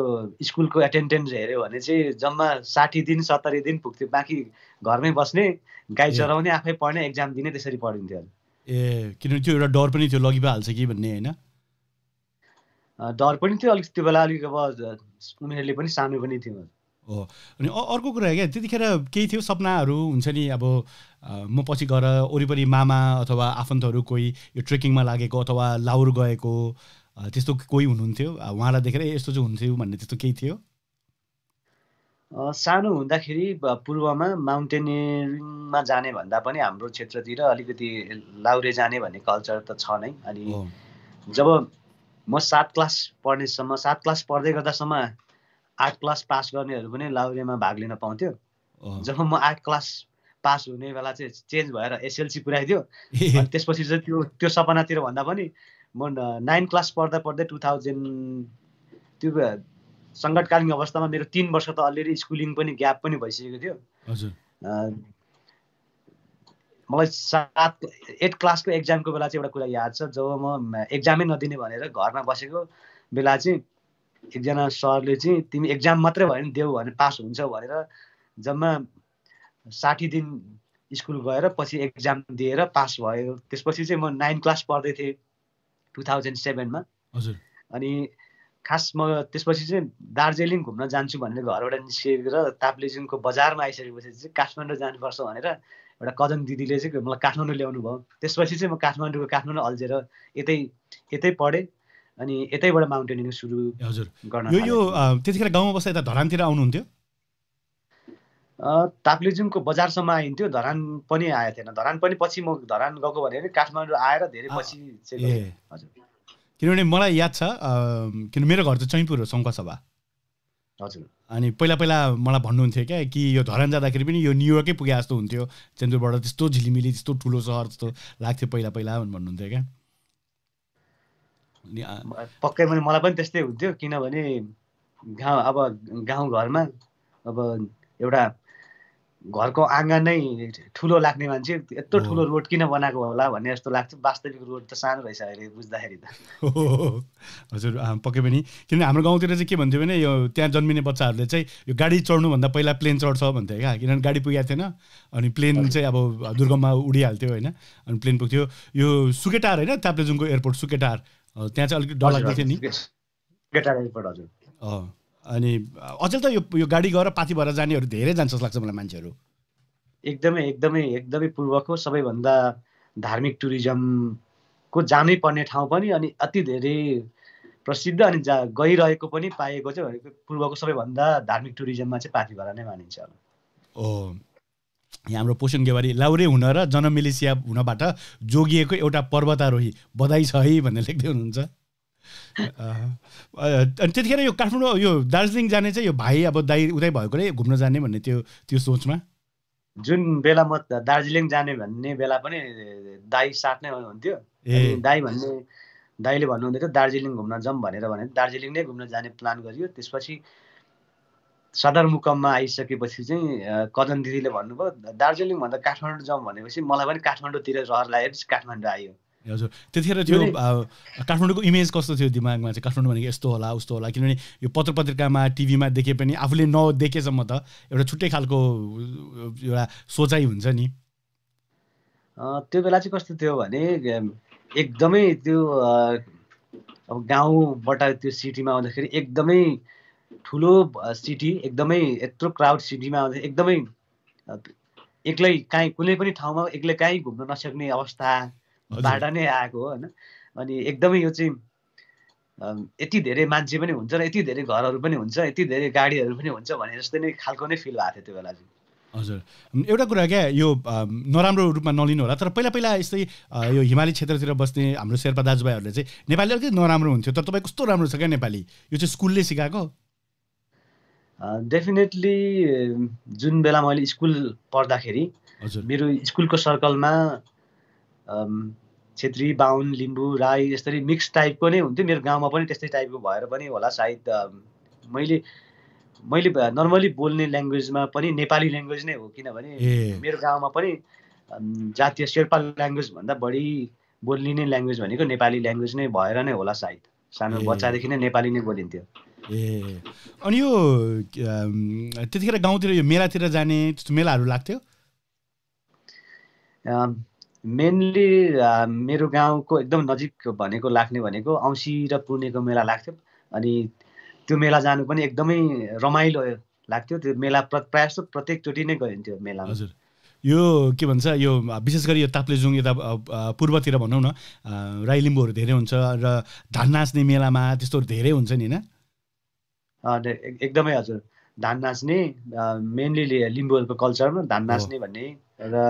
स्कुलको एटेन्डेन्स हेऱ्यो भने चाहिँ जम्मा साठी दिन सत्तरी दिन पुग्थ्यो बाँकी घरमै बस्ने गाई चराउने आफै पढ्ने एक्जाम दिने त्यसरी पढिन्थ्यो ए किनभने त्यो एउटा डर पनि थियो लगि हाल्छ कि भन्ने होइन डर पनि थियो अलिक त्यो बेला अलिक अब उनीहरूले पनि सानो पनि थियो हो अनि अर्को कुरा क्या त्यतिखेर केही थियो सपनाहरू हुन्छ नि अब म पछि गएर वरिपरि मामा अथवा आफन्तहरू कोही यो ट्रेकिङमा लागेको अथवा लाउर गएको त्यस्तो कोही हुनुहुन्थ्यो उहाँलाई देखेर यस्तो चाहिँ हुन्थ्यो भन्ने त्यस्तो केही थियो सानो हुँदाखेरि पूर्वमा माउन्टेनियरिङमा जाने भन्दा पनि हाम्रो क्षेत्रतिर अलिकति लाउरे जाने भन्ने कल्चर त छ नै अनि जब म सात क्लास पढ्नेसम्म सात क्लास पढ्दै गर्दासम्म आठ क्लास पास गर्नेहरू पनि लाउरेमा भाग लिन पाउँथ्यो जब म आठ क्लास पास हुने बेला चाहिँ चेन्ज भएर एसएलसी पुऱ्याइदियो त्यसपछि चाहिँ त्यो त्यो सपनातिर भन्दा पनि म नाइन क्लास पढ्दा पढ्दै टु थाउजन्ड त्यो सङ्कटकालीन अवस्थामा मेरो तिन वर्ष त अलिअलि स्कुलिङ पनि ग्याप पनि भइसकेको थियो मलाई सात एट क्लासको एक्जामको बेला चाहिँ एउटा कुरा याद छ जब म एक्जामै नदिने भनेर घरमा बसेको बेला चाहिँ एकजना सरले चाहिँ तिमी एक्जाम मात्रै भयो भने देऊ भने पास हुन्छ भनेर जम्मा साठी दिन स्कुल गएर पछि एक्जाम दिएर पास भयो त्यसपछि चाहिँ म नाइन क्लास पढ्दै थिएँ टु थाउजन्ड सेभेनमा अनि खास म त्यसपछि चाहिँ दार्जिलिङ घुम्न जान्छु भनेर घरबाट निस्केर ताप्लेजुङको बजारमा आइसकेपछि चाहिँ काठमाडौँ जानुपर्छ भनेर एउटा कजन दिदीले चाहिँ मलाई काठमाडौँ ल्याउनु भयो त्यसपछि चाहिँ म काठमाडौँको काठमाडौँ अल्झेर यतै यतै पढेँ अनि यतैबाट माउन्टेनिङ सुरु हजुर गर्न यो त्यतिखेर गाउँमा बस्दा यता धरानतिर आउनुहुन्थ्यो ताप्लेजुङको बजारसम्म आइन्थ्यो धरान पनि आएको थिएन धरान पनि पछि म धरान गएको भने काठमाडौँ आएर धेरै पछि हजुर किनभने मलाई याद छ किन मेरो घर चाहिँ चैपुर हो शङ्खसभा हजुर अनि पहिला पहिला मलाई भन्नुहुन्थ्यो क्या कि यो धरान जाँदाखेरि पनि यो न्युयोर्कै पुगे जस्तो हुन्थ्यो चेन्दुरबाट त्यस्तो झिलिमिली त्यस्तो ठुलो सहर जस्तो लाग्थ्यो पहिला पहिला भन्नुहुन्थ्यो क्या पक्कै पनि मलाई पनि त्यस्तै हुन्थ्यो किनभने गाउँ अब गाउँ घरमा अब एउटा घरको नै ठुलो लाग्ने मान्छे यत्रो ठुलो रोड किन बनाएको होला भन्ने जस्तो लाग्छ वास्तविक रोड त सानो रहेछ अहिले बुझ्दाखेरि त हजुर पक्कै पनि किनभने हाम्रो गाउँतिर चाहिँ के भन्थ्यो भने यो त्यहाँ जन्मिने बच्चाहरूले चाहिँ यो गाडी चढ्नुभन्दा पहिला प्लेन चढ्छ भन्थ्यो क्या किनभने गाडी पुगेको थिएन अनि प्लेन चाहिँ अब दुर्गममा उडिहाल्थ्यो होइन अनि प्लेन पुग्थ्यो यो सुकेटार होइन ताप्लेजुङको एयरपोर्ट सुकेटार त्यहाँ चाहिँ अलिक डर लाग्दै थियो नि सुकेटार एयरपोर्ट हजुर अनि अचेल त यो यो गाडी गएर पाथी भएर जानेहरू धेरै जान्छ जस्तो लाग्छ मलाई मान्छेहरू एकदमै एकदमै एकदमै पूर्वको सबैभन्दा धार्मिक टुरिज्मको जानै पर्ने ठाउँ पनि अनि अति धेरै प्रसिद्ध अनि जा गइरहेको पनि पाएको चाहिँ पूर्वको सबैभन्दा धार्मिक टुरिज्ममा चाहिँ पाथी भएर नै मानिन्छ ओ यहाँ हाम्रो पोषण गेवारी लाउरे हुन र जनमिलिसिया हुनबाट जोगिएको एउटा पर्वतारोही बधाई छ है भनेर लेख्दै हुनुहुन्छ अनि त्यतिखेर यो काठमाडौँ यो दार्जिलिङ जाने चाहिँ यो भाइ अब दाइ उतै भएकोले घुम्न जाने भन्ने त्यो त्यो सोचमा जुन बेला म दार्जिलिङ जाने भन्ने बेला पनि दाई साथ नै हुनुहुन्थ्यो दाई भन्ने दाईले भन्नुहुँदै थियो दार्जिलिङ घुम्न जाउँ भनेर भने दार्जिलिङ नै घुम्न जाने प्लान गरियो त्यसपछि सदरमुकममा आइसकेपछि चाहिँ कजन दिदीले भन्नुभयो दार्जिलिङभन्दा काठमाडौँ जाउँ भनेपछि मलाई पनि काठमाडौँतिर रहर लाग्यो काठमाडौँ आयो हजुर त्यतिखेर त्यो काठमाडौँको इमेज कस्तो थियो दिमागमा चाहिँ काठमाडौँ भनेको यस्तो होला उस्तो होला किनभने यो पत्र पत्रिकामा टिभीमा देखे पनि आफूले नदेखेसम्म त एउटा छुट्टै खालको एउटा सोचाइ हुन्छ नि त्यो बेला चाहिँ कस्तो थियो भने एकदमै त्यो अब गाउँबाट त्यो सिटीमा आउँदाखेरि एकदमै ठुलो सिटी एकदमै यत्रो क्राउड सिटीमा आउँदा एकदमै एक्लै काहीँ कुनै पनि ठाउँमा एक्लै काहीँ घुम्न नसक्ने अवस्था बाट नै आएको हो होइन अनि एकदमै यो चाहिँ यति धेरै मान्छे पनि हुन्छ र यति धेरै घरहरू पनि हुन्छ यति धेरै गाडीहरू पनि हुन्छ भने जस्तै नै खालको नै फिल भएको थियो त्यो बेला चाहिँ हजुर एउटा कुरा क्या यो नराम्रो रूपमा नलिनु होला तर पहिला पहिला यस्तै यो हिमाली क्षेत्रतिर बस्ने हाम्रो शेर्पा दाजुभाइहरूले चाहिँ नेपाली अलिकति नराम्रो हुन्थ्यो तर तपाईँ कस्तो राम्रो छ क्या नेपाली यो चाहिँ स्कुलले सिकाएको डेफिनेटली जुन बेला मैले स्कुल पढ्दाखेरि मेरो स्कुलको सर्कलमा छेत्री बाहुन लिम्बू राई यसरी मिक्स टाइपको नै हुन्थ्यो मेरो गाउँमा पनि त्यस्तै टाइपको भएर पनि होला सायद मैले मैले नर्मली बोल्ने ल्याङ्ग्वेजमा पनि नेपाली ल्याङ्ग्वेज नै हो किनभने मेरो गाउँमा पनि जातीय शेर्पा ल्याङ्ग्वेजभन्दा बढी बोलिने ल्याङ्ग्वेज भनेको नेपाली ल्याङ्ग्वेज नै भएर नै होला सायद सानो बच्चादेखि नै नेपाली नै बोलिन्थ्यो ए अनि यो त्यतिखेर गाउँतिर यो मेलातिर जाने त्यस्तो मेलाहरू लाग्थ्यो मेनली uh, मेरो गाउँको एकदम नजिक भनेको लाग्ने भनेको औँसी र पूर्णेको मेला लाग्थ्यो अनि त्यो मेला जानु पनि एकदमै रमाइलो लाग्थ्यो त्यो मेला प्र प्रायः जस्तो प्रत्येकचोटि नै गइन्थ्यो मेला हजुर यो के भन्छ यो विशेष गरी यो ताप्लेजुङ यता पूर्वतिर भनौँ न राई लिम्बूहरू धेरै हुन्छ र धान नाच्ने मेलामा त्यस्तोहरू धेरै हुन्छ नि होइन एकदमै हजुर धान नाच्ने मेनली लिम्बूहरूको कल्चरमा धान नाच्ने भन्ने र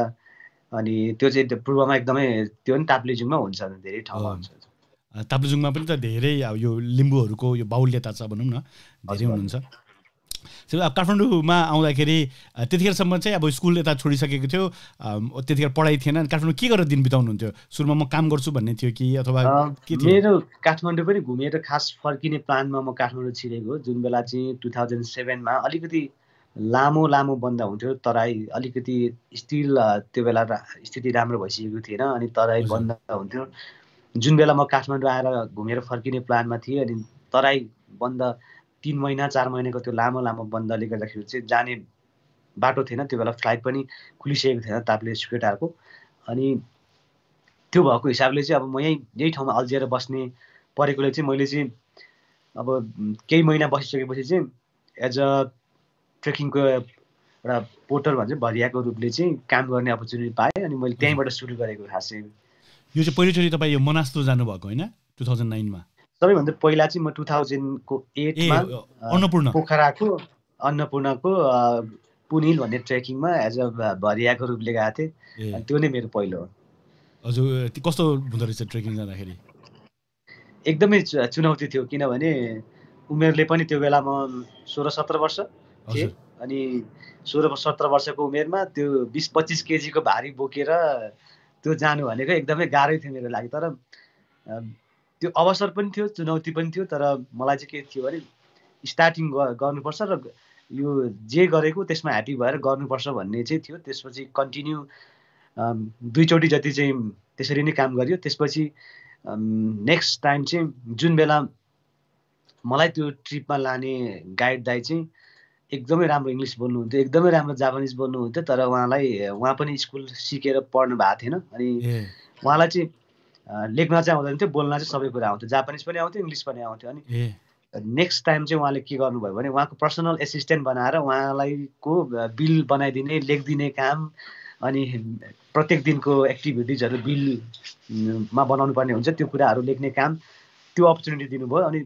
अनि त्यो चाहिँ पूर्वमा एकदमै त्यो पनि ताप्लेजुङमा हुन्छ धेरै ठाउँमा हुन्छ ताप्लेजुङमा पनि त धेरै अब यो लिम्बूहरूको यो बाहुल्यता छ भनौँ न धेरै हुनुहुन्छ अब काठमाडौँमा आउँदाखेरि त्यतिखेरसम्म चाहिँ अब स्कुल यता छोडिसकेको थियो त्यतिखेर पढाइ थिएन काठमाडौँ के गरेर दिन बिताउनुहुन्थ्यो सुरुमा म काम गर्छु भन्ने थियो कि अथवा मेरो काठमाडौँ पनि घुमेर खास फर्किने प्लानमा म काठमाडौँ छिरेको जुन बेला चाहिँ टु थाउजन्ड सेभेनमा अलिकति लामो लामो बन्द हुन्थ्यो तराई अलिकति स्टिल त्यो बेला स्थिति राम्रो भइसकेको थिएन अनि तराई बन्द हुन्थ्यो जुन बेला म काठमाडौँ आएर घुमेर फर्किने प्लानमा थिएँ अनि तराई बन्द तिन महिना चार महिनाको त्यो लामो लामो बन्दले गर्दाखेरि चाहिँ जाने बाटो थिएन त्यो बेला फ्लाइट पनि खुलिसकेको थिएन तापले सुकेटाहरूको अनि त्यो भएको हिसाबले चाहिँ अब म यहीँ यही ठाउँमा अल्झिएर बस्ने परेकोले चाहिँ मैले चाहिँ अब केही महिना बसिसकेपछि चाहिँ एज अ ट्रेकिङको एउटा पोर्टल भन्छ भरियाको रूपले चाहिँ काम गर्ने अपर्च्युनिटी पाएँ अनि मैले त्यहीँबाट सुरु गरेको खासै यो चाहिँ पहिलोचोटि तपाईँ यो मनास्तो जानुभएको होइन टु थाउजन्ड नाइनमा सबैभन्दा पहिला चाहिँ म टु थाउजन्डको एटमा अन्नपूर्ण पोखराको अन्नपूर्णको पुनिल भन्ने ट्रेकिङमा एज अ भरियाको रूपले गएको थिएँ अनि त्यो नै मेरो पहिलो हो हजुर कस्तो हुँदो रहेछ ट्रेकिङ जाँदाखेरि एकदमै चुनौती थियो किनभने उमेरले पनि त्यो बेला म सोह्र सत्र वर्ष थिएँ अनि सोह्र सत्र वर्षको उमेरमा त्यो बिस पच्चिस केजीको भारी बोकेर त्यो जानु भनेको एकदमै गाह्रै थियो मेरो लागि तर त्यो अवसर पनि थियो चुनौती पनि थियो तर मलाई चाहिँ के थियो भने स्टार्टिङ गर्नुपर्छ र यो जे गरेको त्यसमा ह्याप्पी भएर गर्नुपर्छ भन्ने चाहिँ थियो त्यसपछि कन्टिन्यू दुईचोटि जति चाहिँ त्यसरी नै काम गरियो त्यसपछि नेक्स्ट टाइम चाहिँ जुन बेला मलाई त्यो ट्रिपमा लाने गाइड दाई चाहिँ एकदमै राम्रो इङ्ग्लिस बोल्नुहुन्थ्यो एकदमै राम्रो जापानिज बोल्नुहुन्थ्यो तर उहाँलाई उहाँ पनि स्कुल सिकेर पढ्नु भएको थिएन अनि उहाँलाई चाहिँ लेख्न चाहिँ आउँदैन थियो बोल्न चाहिँ सबै कुरा आउँथ्यो जापानिज पनि आउँथ्यो इङ्ग्लिस पनि आउँथ्यो अनि नेक्स्ट टाइम चाहिँ उहाँले के गर्नुभयो भने उहाँको पर्सनल एसिस्टेन्ट बनाएर उहाँलाईको बिल बनाइदिने लेखिदिने काम अनि प्रत्येक दिनको एक्टिभिटिजहरू बिलमा बनाउनु पर्ने हुन्छ त्यो कुराहरू लेख्ने काम त्यो अपर्च्युनिटी दिनुभयो अनि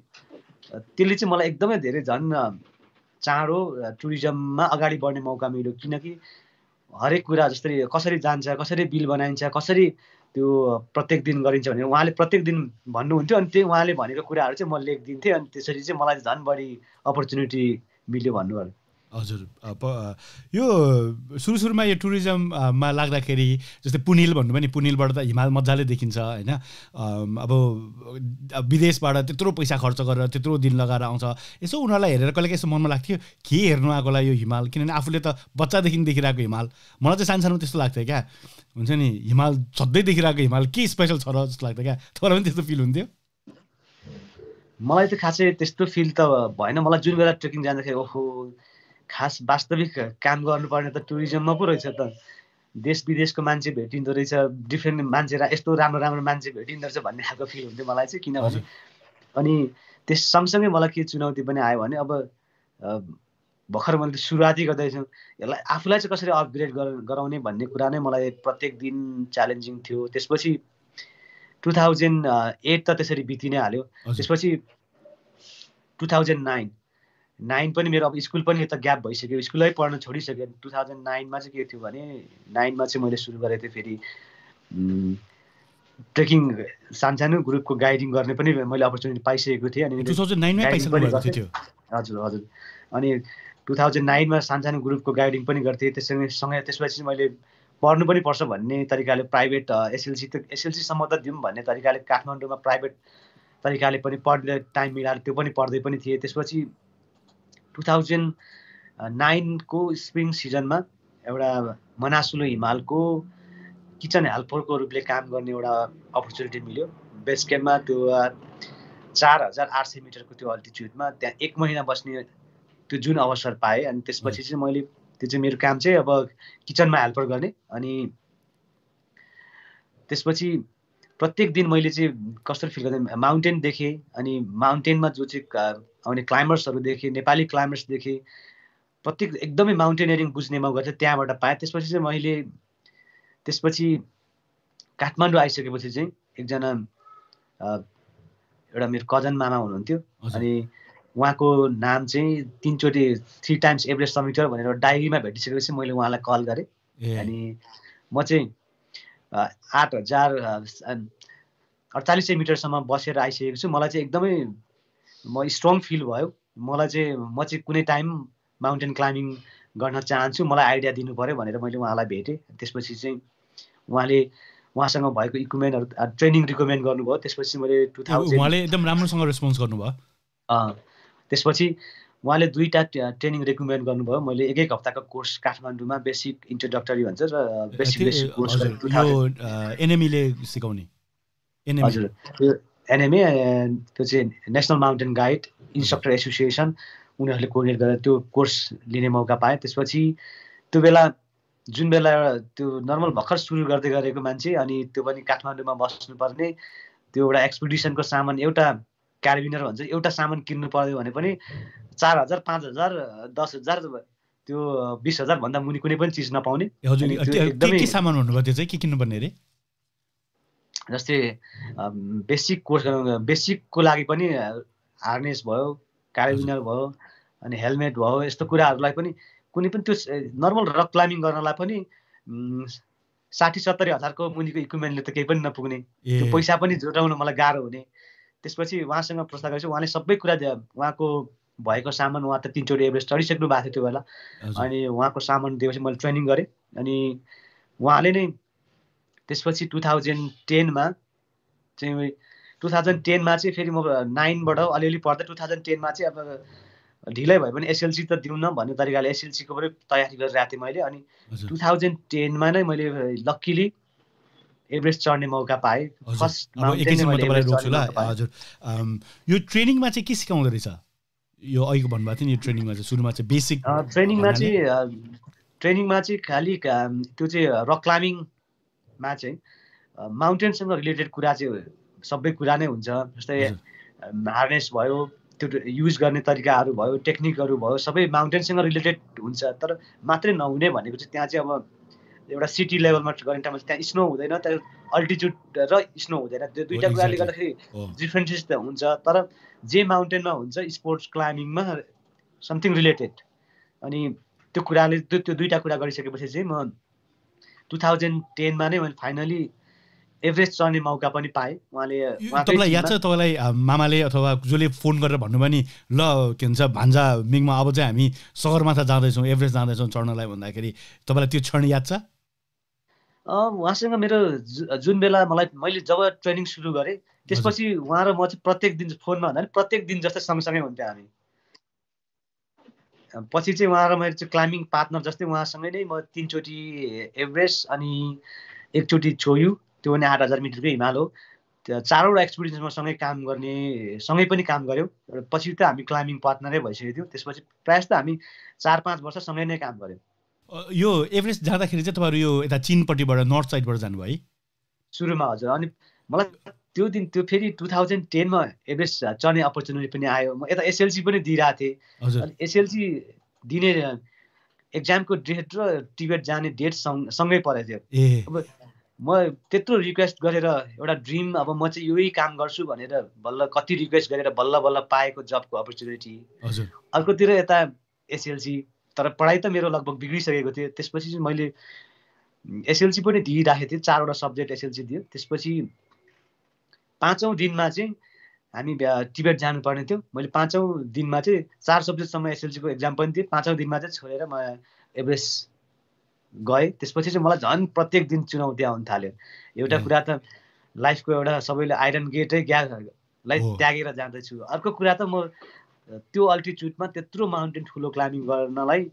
त्यसले चाहिँ मलाई एकदमै धेरै झन् चाँडो टुरिज्ममा अगाडि बढ्ने मौका मिल्यो किनकि हरेक कुरा जस्तै कसरी जान्छ कसरी बिल बनाइन्छ कसरी त्यो प्रत्येक दिन गरिन्छ भने उहाँले प्रत्येक दिन भन्नुहुन्थ्यो अनि त्यही उहाँले भनेको कुराहरू चाहिँ म लेखिदिन्थेँ अनि त्यसरी चाहिँ मलाई झन् बढी अपर्च्युनिटी मिल्यो भन्नुभयो हजुर यो सुरु सुरुमा यो टुरिज्ममा लाग्दाखेरि जस्तै पुनिल भन्नु पनि पुनिलबाट त हिमाल मजाले देखिन्छ होइन अब विदेशबाट त्यत्रो पैसा खर्च गरेर त्यत्रो दिन लगाएर आउँछ यसो उनीहरूलाई हेरेर कहिले यसो मनमा लाग्थ्यो के हेर्नु आएको होला यो हिमाल किनभने आफूले त बच्चादेखि देखिरहेको हिमाल मलाई चाहिँ सानसानो त्यस्तो लाग्थ्यो क्या हुन्छ नि हिमाल सधैँ देखिरहेको हिमाल के स्पेसल छ र जस्तो लाग्थ्यो क्या तपाईँलाई पनि त्यस्तो फिल हुन्थ्यो मलाई त खासै त्यस्तो फिल त भएन मलाई जुन बेला ट्रेकिङ जाँदाखेरि ओहो खास वास्तविक काम गर्नुपर्ने त टुरिज्ममा पो रहेछ त देश विदेशको मान्छे भेटिँदो रहेछ डिफ्रेन्ट मान्छे रा यस्तो राम्रो राम्रो मान्छे भेटिँदो रहेछ भन्ने खालको फिल हुन्थ्यो मलाई चाहिँ किनभने अनि त्यस सँगसँगै मलाई के चुनौती पनि आयो भने अब भर्खर मैले सुरुवाती गर्दैछु यसलाई आफूलाई चाहिँ कसरी अपग्रेड गराउने भन्ने कुरा नै मलाई प्रत्येक दिन च्यालेन्जिङ थियो त्यसपछि टु थाउजन्ड एट त त्यसरी बिति नै हाल्यो त्यसपछि टु थाउजन्ड नाइन नाइन पनि मेरो अब स्कुल पनि यता ग्याप भइसक्यो स्कुलै पढ्न छोडिसक्यो टु थाउजन्ड नाइनमा चाहिँ के थियो भने नाइनमा चाहिँ मैले सुरु गरेको थिएँ फेरि ट्रेकिङ सानसानो ग्रुपको गाइडिङ गर्ने पनि मैले अपर्च्युनिटी पाइसकेको थिएँ अनि हजुर हजुर अनि टु थाउजन्ड नाइनमा सानसानो ग्रुपको गाइडिङ पनि गर्थेँ त्यसरी सँगै त्यसपछि मैले पढ्नु पनि पर्छ भन्ने तरिकाले प्राइभेट एसएलसी त एसएलसीसम्म त दिउँ भन्ने तरिकाले काठमाडौँमा प्राइभेट तरिकाले पनि पढ्ने टाइम मिलाएर त्यो पनि पढ्दै पनि थिएँ त्यसपछि टु थाउजन्ड नाइनको स्प्रिङ सिजनमा एउटा मनासुलो हिमालको किचन हेल्परको रूपले काम गर्ने एउटा अपर्च्युनिटी मिल्यो बेस क्याम्पमा त्यो चार हजार आठ सय मिटरको त्यो अल्टिच्युडमा त्यहाँ एक महिना बस्ने त्यो जुन अवसर पाएँ अनि त्यसपछि चाहिँ मैले त्यो चाहिँ मेरो काम चाहिँ अब किचनमा हेल्पर गर्ने अनि त्यसपछि प्रत्येक दिन मैले चाहिँ कसरी फिल गर्दा माउन्टेन देखेँ अनि माउन्टेनमा जो चाहिँ आउने क्लाइम्बर्सहरू देखेँ नेपाली क्लाइम्बर्स देखेँ प्रत्येक एकदमै माउन्टेनियरिङ बुझ्ने म गर्थेँ त्यहाँबाट पाएँ त्यसपछि चाहिँ मैले त्यसपछि काठमाडौँ आइसकेपछि चाहिँ एकजना एउटा मेरो कजन मामा हुनुहुन्थ्यो अनि उहाँको नाम चाहिँ तिनचोटि थ्री टाइम्स एभरेस्ट समिटर भनेर डायरीमा भेटिसकेपछि मैले उहाँलाई कल गरेँ अनि म चाहिँ आठ हजार अडचालिस सय मिटरसम्म बसेर आइसकेको छु मलाई चाहिँ एकदमै म स्ट्रङ फिल भयो मलाई चाहिँ म चाहिँ कुनै टाइम माउन्टेन क्लाइम्बिङ गर्न चाहन्छु मलाई आइडिया दिनु पऱ्यो भनेर मैले उहाँलाई भेटेँ त्यसपछि चाहिँ उहाँले उहाँसँग भएको इक्विपमेन्टहरू ट्रेनिङ रिकमेन्ड गर्नुभयो त्यसपछि मैले टु थाउजन्ड एकदम राम्रोसँग रेस्पोन्स गर्नुभयो त्यसपछि उहाँले दुईवटा ट्रेनिङ रेकमेन्ड गर्नुभयो मैले एक एक हप्ताको कोर्स काठमाडौँमा बेसिक इन्ट्रोडक्टरी भन्छ र बेसिक बेसिक कोर्स एनएमईले सिकाउने हजुर एनएमए त्यो चाहिँ national mountain guide instructor association उनीहरूले कोर्डिनेट गरेर त्यो कोर्स लिने मौका पाएँ त्यसपछि त्यो बेला जुन बेला त्यो नर्मल भर्खर सुरु गर्दै गरेको मान्छे अनि त्यो पनि काठमाडौँमा बस्नुपर्ने त्यो एउटा एक्सपिडिसनको सामान एउटा क्यारबिनर भन्छ एउटा सामान किन्नु पर्यो भने पनि चार हजार पाँच हजार दस हजार त्यो बिस हजार भन्दा मुनि कुनै पनि चिज नपाउने सामान भन्नुभयो त्यो चाहिँ के किन्नुपर्ने अरे जस्तै बेसिक कोर्स बेसिकको लागि पनि हार्नेस भयो क्यारबिनर भयो अनि हेलमेट भयो यस्तो कुराहरूलाई पनि कुनै पनि त्यो नर्मल रक क्लाइम्बिङ गर्नलाई पनि साठी सत्तरी हजारको मुनिको इक्विपमेन्टले त केही पनि नपुग्ने त्यो पैसा पनि जोटाउन मलाई गाह्रो हुने त्यसपछि उहाँसँग प्रस्ताव गरेपछि उहाँले सबै कुरा उहाँको भएको सामान उहाँ त तिनचोटि एभरेस्ट चढिसक्नु भएको थियो त्यो बेला अनि उहाँको सामान दिएपछि मैले ट्रेनिङ गरेँ अनि उहाँले नै त्यसपछि टु थाउजन्ड टेनमा चाहिँ टु थाउजन्ड टेनमा चाहिँ फेरि म नाइनबाट अलिअलि पढ्दा टु थाउजन्ड टेनमा चाहिँ अब ढिलै भयो भने एसएलसी त दिउँ न भन्ने तरिकाले एसएलसीको पनि तयारी गरिरहेको थिएँ मैले अनि टु थाउजन्ड टेनमा नै मैले लक्किली एभरेस्ट चढ्ने मौका पाएँ हजुर यो ट्रेनिङमा चाहिँ के सिकाउँदो रहेछ यो अघि भन्नुभएको थियो नि यो ट्रेनिङमा चाहिँ सुरुमा चाहिँ बेसिक ट्रेनिङमा चाहिँ ट्रेनिङमा चाहिँ खालि त्यो चाहिँ रक क्लाइम्बिङमा चाहिँ माउन्टेनसँग रिलेटेड कुरा चाहिँ सबै कुरा नै हुन्छ जस्तै हार्नेस भयो त्यो युज गर्ने तरिकाहरू भयो टेक्निकहरू भयो सबै माउन्टेनसँग रिलेटेड हुन्छ तर मात्रै नहुने भनेको चाहिँ त्यहाँ चाहिँ अब एउटा सिटी लेभलमा गर्ने ठाउँमा त्यहाँ स्नो हुँदैन त्यहाँ अल्टिच्युड र स्नो हुँदैन त्यो दुइटा कुराले गर्दाखेरि डिफ्रेन्सेस oh. त हुन्छ तर जे माउन्टेनमा हुन्छ स्पोर्ट्स क्लाइम्बिङमा समथिङ रिलेटेड अनि त्यो कुराले त्यो त्यो दुइटा कुरा गरिसकेपछि चाहिँ म टु थाउजन्ड टेनमा नै मैले फाइनली एभरेस्ट चढ्ने मौका पनि पाएँ उहाँले तपाईँलाई याद छ तपाईँलाई मामाले अथवा जसले फोन गरेर भन्नुभयो नि ल के भन्छ भान्जा मिङमा अब चाहिँ हामी सगरमाथा जाँदैछौँ एभरेस्ट जाँदैछौँ चढ्नलाई भन्दाखेरि तपाईँलाई त्यो क्षण याद छ उहाँसँग मेरो जुन बेला मलाई मैले जब ट्रेनिङ सुरु गरेँ त्यसपछि उहाँ र म चाहिँ प्रत्येक दिन फोनमा भन्दा प्रत्येक दिन जस्तै सँगसँगै हुन्थ्यो हामी पछि चाहिँ उहाँ र मेरो चाहिँ क्लाइम्बिङ पार्टनर जस्तै उहाँसँगै नै म तिनचोटि एभरेस्ट अनि एकचोटि छोयु त्यो पनि आठ हजार मिटरकै हिमाल हो चारवटा एक्सपिरियन्स सँगै काम गर्ने सँगै पनि काम गऱ्यौँ पछि त हामी क्लाइम्बिङ पार्टनरै भइसकेको थियौँ त्यसपछि प्रायः जस्तो हामी चार पाँच वर्ष सँगै नै काम गऱ्यौँ यो एभरेस्ट जाँदाखेरि चाहिँ तपाईँहरू यो यता चिनपट्टिबाट नर्थ साइडबाट जानुभयो है सुरुमा हजुर अनि मलाई त्यो दिन त्यो फेरि टु थाउजन्ड टेनमा एभरेस्ट चढ्ने अपर्च्युनिटी पनि आयो म यता एसएलसी पनि दिइरहेको थिएँ अनि एसएलसी दिने एक्जामको डेट र टिबेट जाने डेट सँगै परेको थियो अब म त्यत्रो रिक्वेस्ट गरेर एउटा ड्रिम अब म चाहिँ यही काम गर्छु भनेर बल्ल कति रिक्वेस्ट गरेर बल्ल बल्ल पाएको जबको अपर्च्युनिटी अर्कोतिर यता एसएलसी तर पढाइ त मेरो लगभग बिग्रिसकेको थियो त्यसपछि चाहिँ मैले एसएलसी पनि दिइराखेको थिएँ चारवटा सब्जेक्ट एसएलसी दियो त्यसपछि पाँचौँ दिनमा चाहिँ हामी टिबेट जानुपर्ने थियो मैले पाँचौँ दिनमा चाहिँ चार सब्जेक्टसम्म एसएलसीको एक्जाम पनि थिएँ पाँचौँ दिनमा चाहिँ छोडेर म एभरेस्ट गएँ त्यसपछि चाहिँ मलाई झन् प्रत्येक दिन चुनौती आउनु थाल्यो एउटा कुरा त लाइफको एउटा सबैले आइरन गेटै ग्यासलाई त्यागेर जाँदैछु अर्को कुरा त म त्यो अल्टिच्युडमा त्यत्रो माउन्टेन ठुलो क्लाइम्बिङ गर्नलाई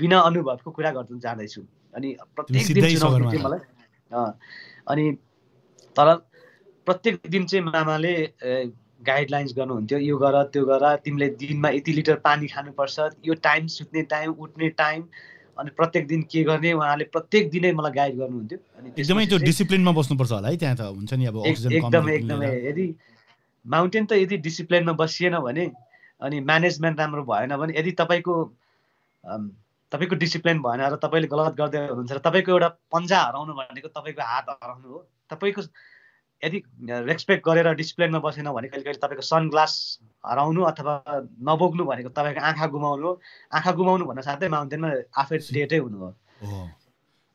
बिना अनुभवको कुरा गर्दै जाँदैछु अनि प्रत्येक दिन चुनौती मलाई अनि तर प्रत्येक दिन चाहिँ मामाले गाइडलाइन्स गर्नुहुन्थ्यो यो गर त्यो गर तिमीले दिनमा यति लिटर पानी खानुपर्छ यो टाइम सुत्ने टाइम उठ्ने टाइम अनि प्रत्येक दिन के गर्ने उहाँले प्रत्येक दिनै मलाई गाइड गर्नुहुन्थ्यो एकदमै त्यो डिसिप्लिनमा बस्नुपर्छ होला है त्यहाँ त हुन्छ नि अब एकदमै एकदमै यदि माउन्टेन त यदि डिसिप्लिनमा बसिएन भने अनि म्यानेजमेन्ट राम्रो भएन भने यदि तपाईँको तपाईँको डिसिप्लिन भएन र तपाईँले गलत गर्दै हुनुहुन्छ र तपाईँको एउटा पन्जा हराउनु भनेको तपाईँको हात हराउनु हो तपाईँको यदि रेस्पेक्ट गरेर डिसिप्लिनमा बसेन भने कहिले कहिले तपाईँको सनग्लास हराउनु अथवा नबोक्नु भनेको तपाईँको आँखा गुमाउनु आँखा गुमाउनु भन्न साथै माउन्टेनमा आफै डेटै हुनु हो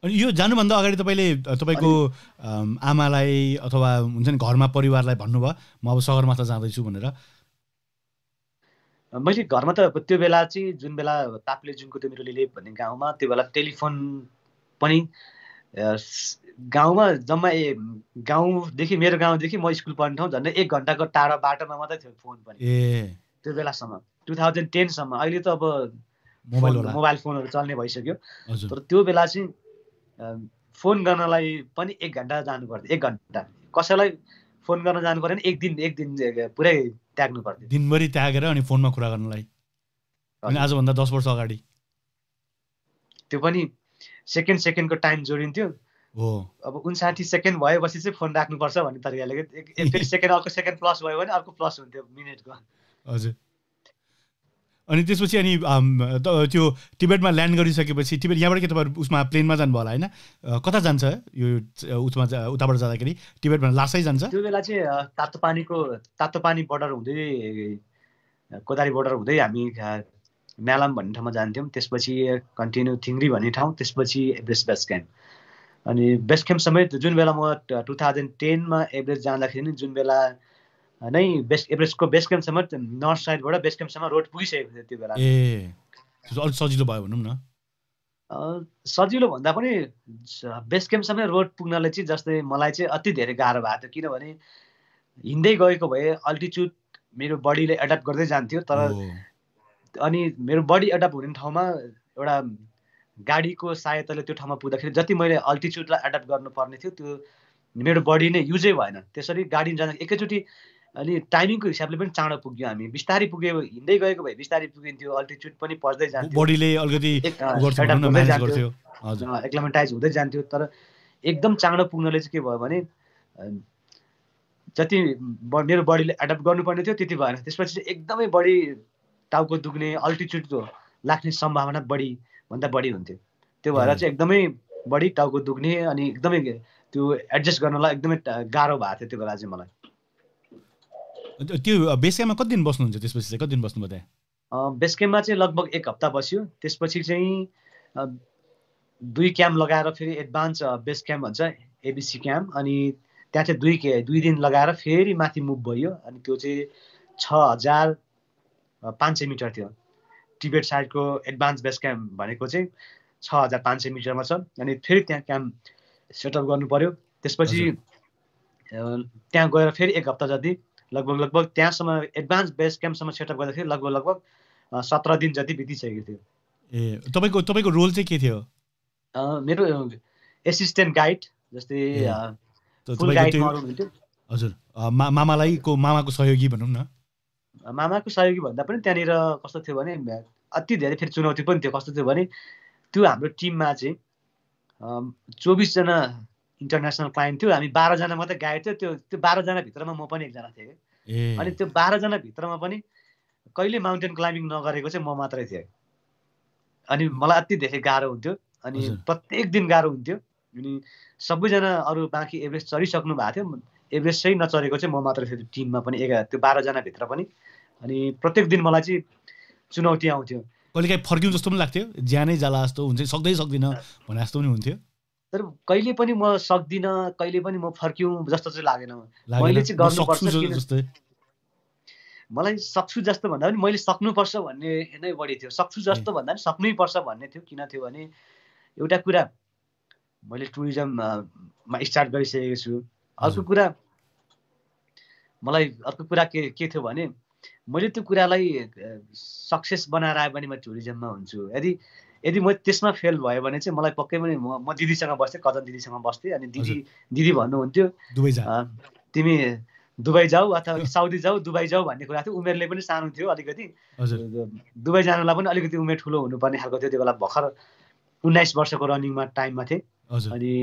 अनि यो जानुभन्दा अगाडि तपाईँले तपाईँको आमालाई अथवा हुन्छ नि घरमा परिवारलाई भन्नुभयो म अब सगरमाथा जाँदैछु भनेर मैले घरमा त त्यो बेला चाहिँ जुन बेला तापले जुनको त्यो मेरो लिले भन्ने गाउँमा त्यो बेला टेलिफोन पनि गाउँमा जम्मा ए गाउँदेखि मेरो गाउँदेखि म स्कुल पढ्ने ठाउँ झन्डै एक घन्टाको टाढा बाटोमा मात्रै थियो फोन पनि त्यो बेलासम्म टु थाउजन्ड टेनसम्म अहिले त अब मोबाइल मोबाइल फोनहरू चल्ने भइसक्यो तर त्यो बेला चाहिँ फोन गर्नलाई पनि एक घन्टा जानु पर्थ्यो एक घन्टा कसैलाई फोन गर्न जानु पऱ्यो भने एक दिन एक दिन पुरै त्याग्नु पर्थ्यो दिनभरि त्यागेर अनि फोनमा कुरा गर्नलाई अनि आजभन्दा दस वर्ष अगाडि त्यो पनि सेकेन्ड सेकेन्डको टाइम जोडिन्थ्यो हो अब उन्साठी सेकेन्ड भएपछि चाहिँ फोन राख्नुपर्छ भन्ने तरिकाले फेरि सेकेन्ड अर्को सेकेन्ड प्लस भयो भने अर्को प्लस हुन्थ्यो मिनटको हजुर अनि त्यसपछि अनि त्यो टिबेटमा ल्यान्ड गरिसकेपछि टिबेट यहाँबाट के तपाईँहरू उसमा प्लेनमा जानुभयो होला होइन कता जान्छ यो उसमा उताबाट जाँदाखेरि टिबेटमा लासै जान्छ त्यो बेला चाहिँ तातो पानीको तातो पानी बोर्डर हुँदै कोदारी बोर्डर हुँदै हामी म्यालाम भन्ने ठाउँमा जान्थ्यौँ त्यसपछि कन्टिन्यू थिङ्री भन्ने ठाउँ त्यसपछि एभरेस्ट बेस्ट क्याम्प अनि बेस्ट क्याम्प समेत जुन बेला म टु थाउजन्ड टेनमा एभरेस्ट जाँदाखेरि जुन बेला नै बेस्ट एभरेस्टको बेस्ट क्याम्पसम्म नर्थ साइडबाट बेस्ट क्याम्पसम्म रोड पुगिसकेको थियो त्यो बेला अलिक सजिलो भयो भनौँ न सजिलो भन्दा पनि बेस क्याम्पसम्मै रोड पुग्नलाई चाहिँ जस्तै मलाई चाहिँ अति धेरै गाह्रो भएको थियो किनभने हिँड्दै गएको भए अल्टिच्युड मेरो बडीले एडप्ट गर्दै जान्थ्यो तर अनि मेरो बडी एडप्ट हुने ठाउँमा एउटा गाडीको सहायताले त्यो ठाउँमा पुग्दाखेरि जति मैले अल्टिच्युडलाई एडप्ट गर्नुपर्ने थियो त्यो मेरो बडी नै युजै भएन त्यसरी गाडी जाँदा एकैचोटि अनि टाइमिङको हिसाबले पनि चाँडो पुग्यो हामी बिस्तारै पुग्यो हिँड्दै गएको भए बिस्तारै पुगिन्थ्यो अल्टिच्युड पनि पस्दै जान्थ्यो बडीले अलिकति एक्लामेटाइज हुँदै जान्थ्यो तर एकदम चाँडो पुग्नले चाहिँ के भयो भने जति मेरो बडीले एडप्ट गर्नुपर्ने थियो त्यति भएन त्यसपछि चाहिँ एकदमै बढी टाउको दुख्ने अल्टिच्युड लाग्ने सम्भावना बढी भन्दा बढी हुन्थ्यो त्यो भएर चाहिँ एकदमै बढी टाउको दुख्ने अनि एकदमै त्यो एडजस्ट गर्नलाई एकदमै गाह्रो भएको थियो त्यो बेला चाहिँ मलाई त्यो बेस क्याम्पमा कति दिन बस्नुहुन्छ त्यसपछि चाहिँ कति दिन बस्नुभयो त्यहाँ क्याम्पमा चाहिँ लगभग एक हप्ता बस्यो त्यसपछि चाहिँ दुई क्याम्प लगाएर फेरि एडभान्स बेस क्याम्प भन्छ एबिसी क्याम्प अनि त्यहाँ चाहिँ दुई दुई दिन लगाएर फेरि माथि मुभ भयो अनि त्यो चाहिँ छ हजार पाँच सय मिटर थियो टिबेट साइडको एडभान्स बेस क्याम्प भनेको चाहिँ छ हजार पाँच सय मिटरमा छ अनि फेरि त्यहाँ क्याम्प सेटअप गर्नु पऱ्यो त्यसपछि त्यहाँ गएर फेरि एक हप्ता जति लगभग लगभग त्यहाँसम्म एडभान्स बेस क्याम्पसम्म सेटअप गर्दाखेरि लगभग लगभग सत्र दिन जति बितिसकेको थियो ए तपाईँको तपाईँको रोल चाहिँ के थियो मेरो एसिस्टेन्ट गाइड जस्तै हजुर मामालाई को मामाको सहयोगी भनौँ न मामाको सहयोगी भन्दा पनि त्यहाँनिर कस्तो थियो भने अति धेरै फेरि चुनौती पनि थियो कस्तो थियो भने त्यो हाम्रो टिममा चाहिँ चौबिसजना इन्टरनेसनल क्लाइन्ट थियो हामी बाह्रजना मात्रै गाइड थियो त्यो त्यो बाह्रजनाभित्रमा म पनि एकजना थिएँ अनि त्यो बाह्रजना भित्रमा पनि कहिले माउन्टेन क्लाइम्बिङ नगरेको चाहिँ म मात्रै थिएँ अनि मलाई अति धेरै गाह्रो हुन्थ्यो अनि प्रत्येक दिन गाह्रो हुन्थ्यो अनि सबैजना अरू बाँकी एभरेस्ट चढिसक्नु भएको थियो एभरेस्ट चाहिँ नचढेको चाहिँ म मात्रै थिएँ त्यो टिममा पनि एघार त्यो बाह्रजनाभित्र पनि अनि प्रत्येक दिन मलाई चाहिँ चुनौती आउँथ्यो काहीँ फर्किउँ जस्तो पनि लाग्थ्यो ज्यानै जाला जस्तो हुन्छ सक्दै सक्दिनँ भने जस्तो पनि हुन्थ्यो तर कहिले पनि म सक्दिनँ कहिले पनि म फर्क्यौँ जस्तो चाहिँ लागेन मैले चाहिँ गर्नुपर्छ मलाई सक्छु जस्तो भन्दा पनि मैले सक्नुपर्छ भन्ने नै बढी थियो सक्छु जस्तो भन्दा पनि सक्नै पर्छ भन्ने थियो किन थियो भने एउटा कुरा मैले टुरिज्ममा स्टार्ट गरिसकेको छु अर्को कुरा मलाई अर्को कुरा के के थियो भने मैले त्यो कुरालाई सक्सेस बनाएर आयो भने म टुरिज्ममा हुन्छु यदि यदि म त्यसमा फेल भयो भने चाहिँ मलाई पक्कै पनि म म दिदीसँग बस्थेँ कजन दिदीसँग बस्थेँ अनि दिदी दिदी भन्नुहुन्थ्यो तिमी दुबई जाऊ अथवा साउदी जाऊ दुबई जाऊ भन्ने कुरा थियो उमेरले पनि सानो थियो अलिकति दुबई जानुलाई पनि अलिकति उमेर ठुलो हुनुपर्ने खालको थियो त्यो बेला भर्खर उन्नाइस वर्षको रनिङमा टाइममा थिएँ अनि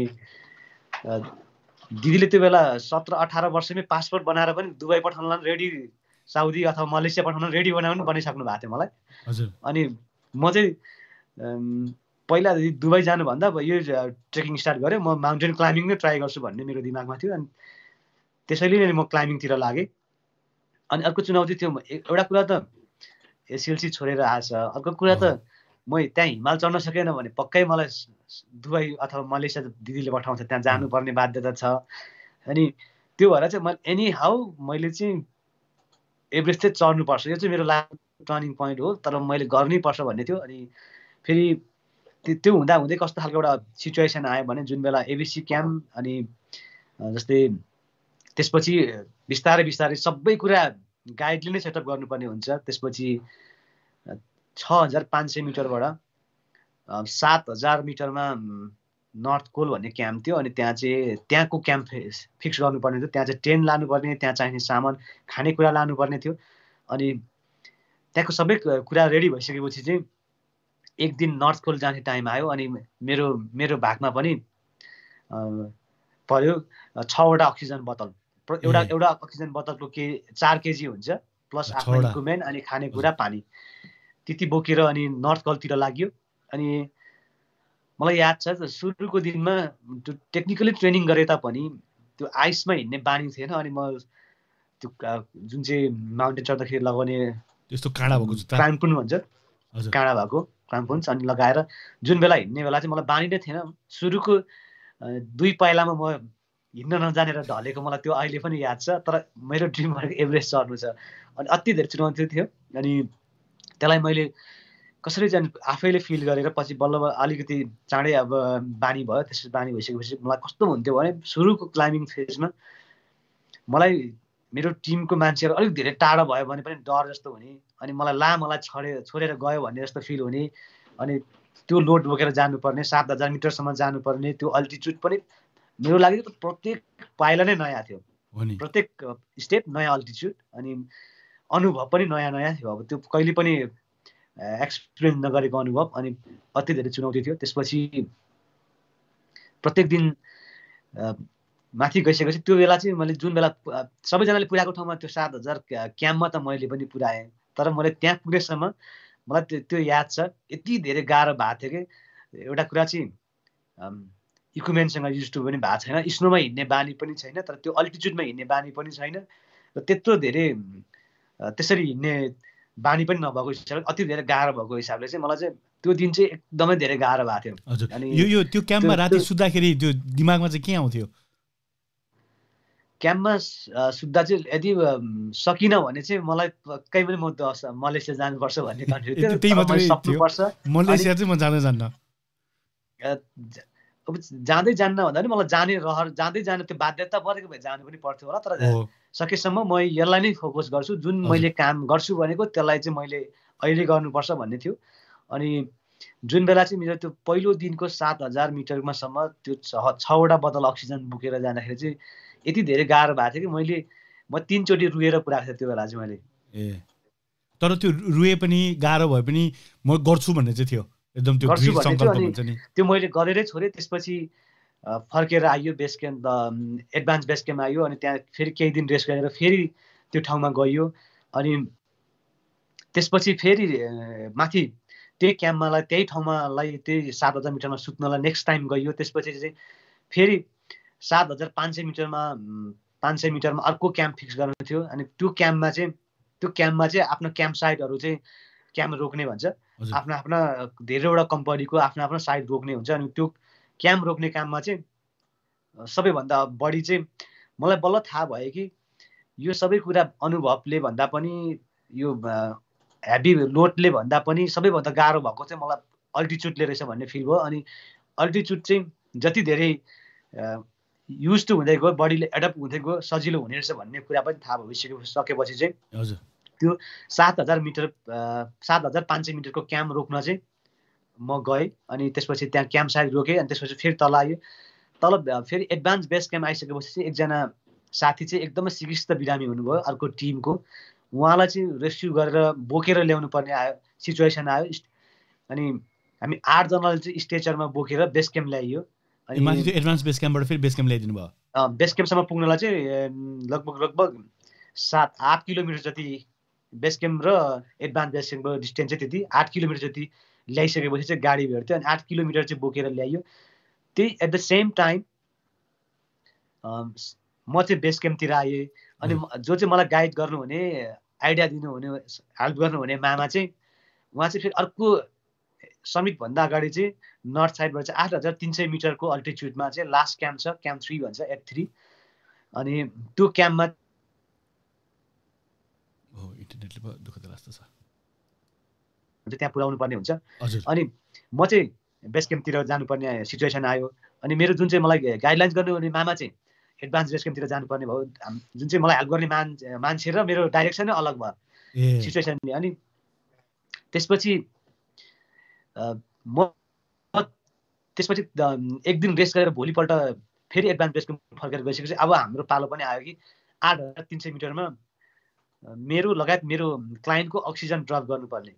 दिदीले त्यो बेला सत्र अठार वर्षमै पासपोर्ट बनाएर पनि दुबई पठाउनलाई रेडी साउदी अथवा मलेसिया पठाउन रेडी बनाउनु पनि बनाइसक्नु भएको थियो मलाई अनि म चाहिँ पहिला दुबई जानुभन्दा अब यो ट्रेकिङ स्टार्ट गरेँ म माउन्टेन क्लाइम्बिङ नै ट्राई गर्छु भन्ने मेरो दिमागमा थियो अनि त्यसैले नै म क्लाइम्बिङतिर लागेँ अनि अर्को चुनौती थियो एउटा कुरा त एसएलसी छोडेर आएछ अर्को कुरा त म त्यहाँ हिमाल चढ्न सकेन भने पक्कै मलाई दुबई अथवा मलेसिया दिदीले पठाउँछ त्यहाँ जानुपर्ने बाध्यता छ अनि त्यो भएर चाहिँ म एनी हाउ मैले चाहिँ एभरेस्ट चाहिँ चढ्नुपर्छ यो चाहिँ मेरो लाइफ टर्निङ पोइन्ट हो तर मैले गर्नै पर्छ भन्ने थियो अनि फेरि त्यो हुँदा हुँदै कस्तो खालको एउटा सिचुएसन आयो भने जुन बेला एबिसी क्याम्प अनि जस्तै त्यसपछि बिस्तारै बिस्तारै सबै कुरा गाइडले नै सेटअप गर्नुपर्ने हुन्छ त्यसपछि छ हजार पाँच सय मिटरबाट सात हजार मिटरमा नर्थ कोल भन्ने क्याम्प थियो अनि त्यहाँ चाहिँ त्यहाँको क्याम्प फिक्स गर्नुपर्ने थियो त्यहाँ चाहिँ ट्रेन लानुपर्ने त्यहाँ चाहिने सामान खानेकुरा लानुपर्ने थियो अनि त्यहाँको सबै कुरा रेडी भइसकेपछि चाहिँ एक दिन नर्थ पोल जाने टाइम आयो अनि मेरो मेरो भागमा पनि पऱ्यो छवटा अक्सिजन बोतल एउटा एउटा अक्सिजन बोतलको के चार केजी हुन्छ प्लस आफ्नो इक्विपमेन्ट अनि खानेकुरा पानी त्यति बोकेर अनि नर्थ कलतिर लाग्यो अनि मलाई याद छ सुरुको दिनमा त्यो टेक्निकली ट्रेनिङ गरे तापनि त्यो आइसमा हिँड्ने बानी थिएन अनि म त्यो जुन चाहिँ माउन्टेन चढ्दाखेरि लगाउने काँडा भएको भन्छ काँडा भएको क्राम्पोन्स अनि लगाएर जुन बेला हिँड्ने बेला चाहिँ मलाई बानी नै थिएन सुरुको दुई पाइलामा म हिँड्न नजानेर ढलेको मलाई त्यो अहिले पनि याद छ तर मेरो ड्रिम भनेको एभरेस्ट चढ्नु छ अनि अति धेरै चुनौती थियो अनि त्यसलाई मैले कसरी जान आफैले फिल गरेर पछि बल्ल बल्ल अलिकति चाँडै अब बानी भयो त्यसपछि बानी भइसकेपछि मलाई कस्तो हुन्थ्यो भने सुरुको क्लाइम्बिङ फेजमा मलाई मेरो टिमको मान्छेहरू अलिक धेरै टाढो भयो भने पनि डर जस्तो हुने अनि मलाई ला मलाई छोडे छोडेर गयो भन्ने जस्तो फिल हुने अनि त्यो लोड बोकेर जानुपर्ने सात हजार मिटरसम्म जानुपर्ने त्यो अल्टिच्युड पनि मेरो लागि त प्रत्येक पाइला नै नयाँ थियो प्रत्येक स्टेप नयाँ अल्टिच्युड अनि अनुभव पनि नयाँ नयाँ थियो अब त्यो कहिले पनि एक्सपिरियन्स नगरेको अनुभव अनि अति धेरै चुनौती थियो त्यसपछि प्रत्येक दिन माथि गइसकेपछि त्यो बेला चाहिँ मैले जुन बेला सबैजनाले पुऱ्याएको ठाउँमा त्यो सात हजार क्याम्पमा त मैले पनि पुऱ्याएँ तर मैले त्यहाँ पुगेसम्म मलाई त्यो याद छ यति धेरै गाह्रो भएको थियो कि एउटा कुरा चाहिँ इक्विपमेन्टसँग युज टु पनि भएको छैन स्नोमा हिँड्ने बानी पनि छैन तर त्यो अल्टिच्युडमा हिँड्ने बानी पनि छैन र त्यत्रो धेरै त्यसरी हिँड्ने बानी पनि नभएको हिसाबले अति धेरै गाह्रो भएको हिसाबले चाहिँ मलाई चाहिँ त्यो दिन चाहिँ एकदमै धेरै गाह्रो भएको थियो अनि यो यो त्यो क्याम्पमा राति सुत्दाखेरि त्यो दिमागमा चाहिँ के आउँथ्यो क्याम्पमा सुत्दा चाहिँ यदि सकिनँ भने चाहिँ मलाई कहीँ पनि म मलेसिया जानुपर्छ भन्ने कन्फ्युज अब जाँदै जान्न भन्दा पनि मलाई जाने रहर जाँदै जानु त्यो बाध्यता परेको भए जानु पनि पर्थ्यो होला तर सकेसम्म म यसलाई नै फोकस गर्छु जुन मैले काम गर्छु भनेको त्यसलाई चाहिँ मैले अहिले गर्नुपर्छ भन्ने थियो अनि जुन बेला चाहिँ मेरो त्यो पहिलो दिनको सात हजार मिटरमासम्म त्यो छ छवटा बोतल अक्सिजन बोकेर जाँदाखेरि चाहिँ यति धेरै गाह्रो भएको थियो कि मैले म तिनचोटि रुएर पुऱ्याएको थिएँ त्यो बेला चाहिँ मैले ए तर त्यो रुए पनि गाह्रो भए पनि म गर्छु भन्ने चाहिँ थियो एकदम त्यो त्यो मैले गरेरै छोडेँ त्यसपछि फर्केर आइयो base camp advance base camp आयो अनि त्यहाँ फेरि केही दिन रेस्ट गरेर फेरि त्यो ठाउँमा गयो अनि त्यसपछि फेरि माथि त्यही क्याम्पमालाई त्यही ठाउँमालाई त्यही सात हजार मिटरमा सुत्नलाई नेक्स्ट टाइम गयो त्यसपछि चाहिँ फेरि सात हजार पाँच सय मिटरमा पाँच सय मिटरमा अर्को क्याम्प फिक्स गर्नु थियो अनि त्यो क्याम्पमा चाहिँ त्यो क्याम्पमा चाहिँ आफ्नो क्याम्प साइटहरू चाहिँ क्याम्प रोक्ने भन्छ आफ्नो आफ्ना धेरैवटा कम्पनीको आफ्नो आफ्नो साइट रोक्ने हुन्छ अनि त्यो क्याम्प रोक्ने काममा चाहिँ सबैभन्दा बढी चाहिँ मलाई बल्ल थाहा भयो कि यो सबै कुरा अनुभवले भन्दा पनि यो हेभी लोडले भन्दा पनि सबैभन्दा गाह्रो भएको चाहिँ मलाई अल्टिच्युडले रहेछ भन्ने फिल भयो अनि अल्टिच्युड चाहिँ जति धेरै युज टु हुँदै गयो बडीले एडप्ट हुँदै गयो सजिलो हुने रहेछ भन्ने कुरा पनि थाहा भइसके सकेपछि चाहिँ हजुर त्यो सात हजार मिटर सात हजार पाँच सय मिटरको क्याम्प रोक्न चाहिँ म गएँ अनि त्यसपछि त्यहाँ क्याम्प सायद रोकेँ अनि त्यसपछि फेरि तल आयो तल फेरि एडभान्स बेस क्याम्प आइसकेपछि चाहिँ एकजना साथी चाहिँ एकदमै सिकिस्त बिरामी हुनुभयो अर्को टिमको उहाँलाई चाहिँ रेस्क्यु गरेर बोकेर ल्याउनु पर्ने आयो सिचुएसन आयो अनि हामी आठजनाले चाहिँ स्ट्रेचरमा बोकेर बेस क्याम्प ल्याइयो माथि त्यो एडभान्स बेस क्याम्पबाट फेरि बेस क्याम्प ल्याइदिनु भयो बेस क्याम्पसम्म पुग्नलाई चाहिँ लगभग लगभग सात आठ किलोमिटर जति बेस क्याम्प र एडभान्स बेस क्याम्पको डिस्टेन्स चाहिँ त्यति आठ किलोमिटर जति ल्याइसकेपछि चाहिँ गाडी भेट्थ्यो अनि आठ किलोमिटर चाहिँ बोकेर ल्याइयो त्यही एट द सेम टाइम म चाहिँ बेस क्याम्पतिर आएँ अनि जो चाहिँ मलाई गाइड गर्नुहुने आइडिया दिनुहुने हेल्प गर्नुहुने मामा चाहिँ उहाँ चाहिँ फेरि अर्को श्रमिकभन्दा अगाडि चाहिँ नर्थ साइडबाट चाहिँ आठ हजार तिन सय मिटरको अल्टिच्युडमा चाहिँ लास्ट क्याम्प छ क्याम्प थ्री भन्छ एट थ्री अनि त्यो क्याम्पमा त्यहाँ पुऱ्याउनु पर्ने हुन्छ अनि म चाहिँ बेस क्याम्पतिर जानुपर्ने सिचुएसन आयो अनि मेरो जुन चाहिँ मलाई गाइडलाइन्स गर्ने मामा चाहिँ एडभान्स बेस क्याम्पतिर जानुपर्ने भयो जुन चाहिँ मलाई हेल्प गर्ने मान मान्छे र मेरो डाइरेक्सन नै अलग भयो सिचुएसन अनि त्यसपछि म त्यसपछि एक दिन रेस्ट गरेर भोलिपल्ट फेरि एडभान्स रेस्टको फर्केर गइसकेपछि अब हाम्रो पालो पनि आयो कि आठ हजार तिन सय मिटरमा मेरो लगायत मेरो क्लाइन्टको अक्सिजन ड्रप गर्नुपर्ने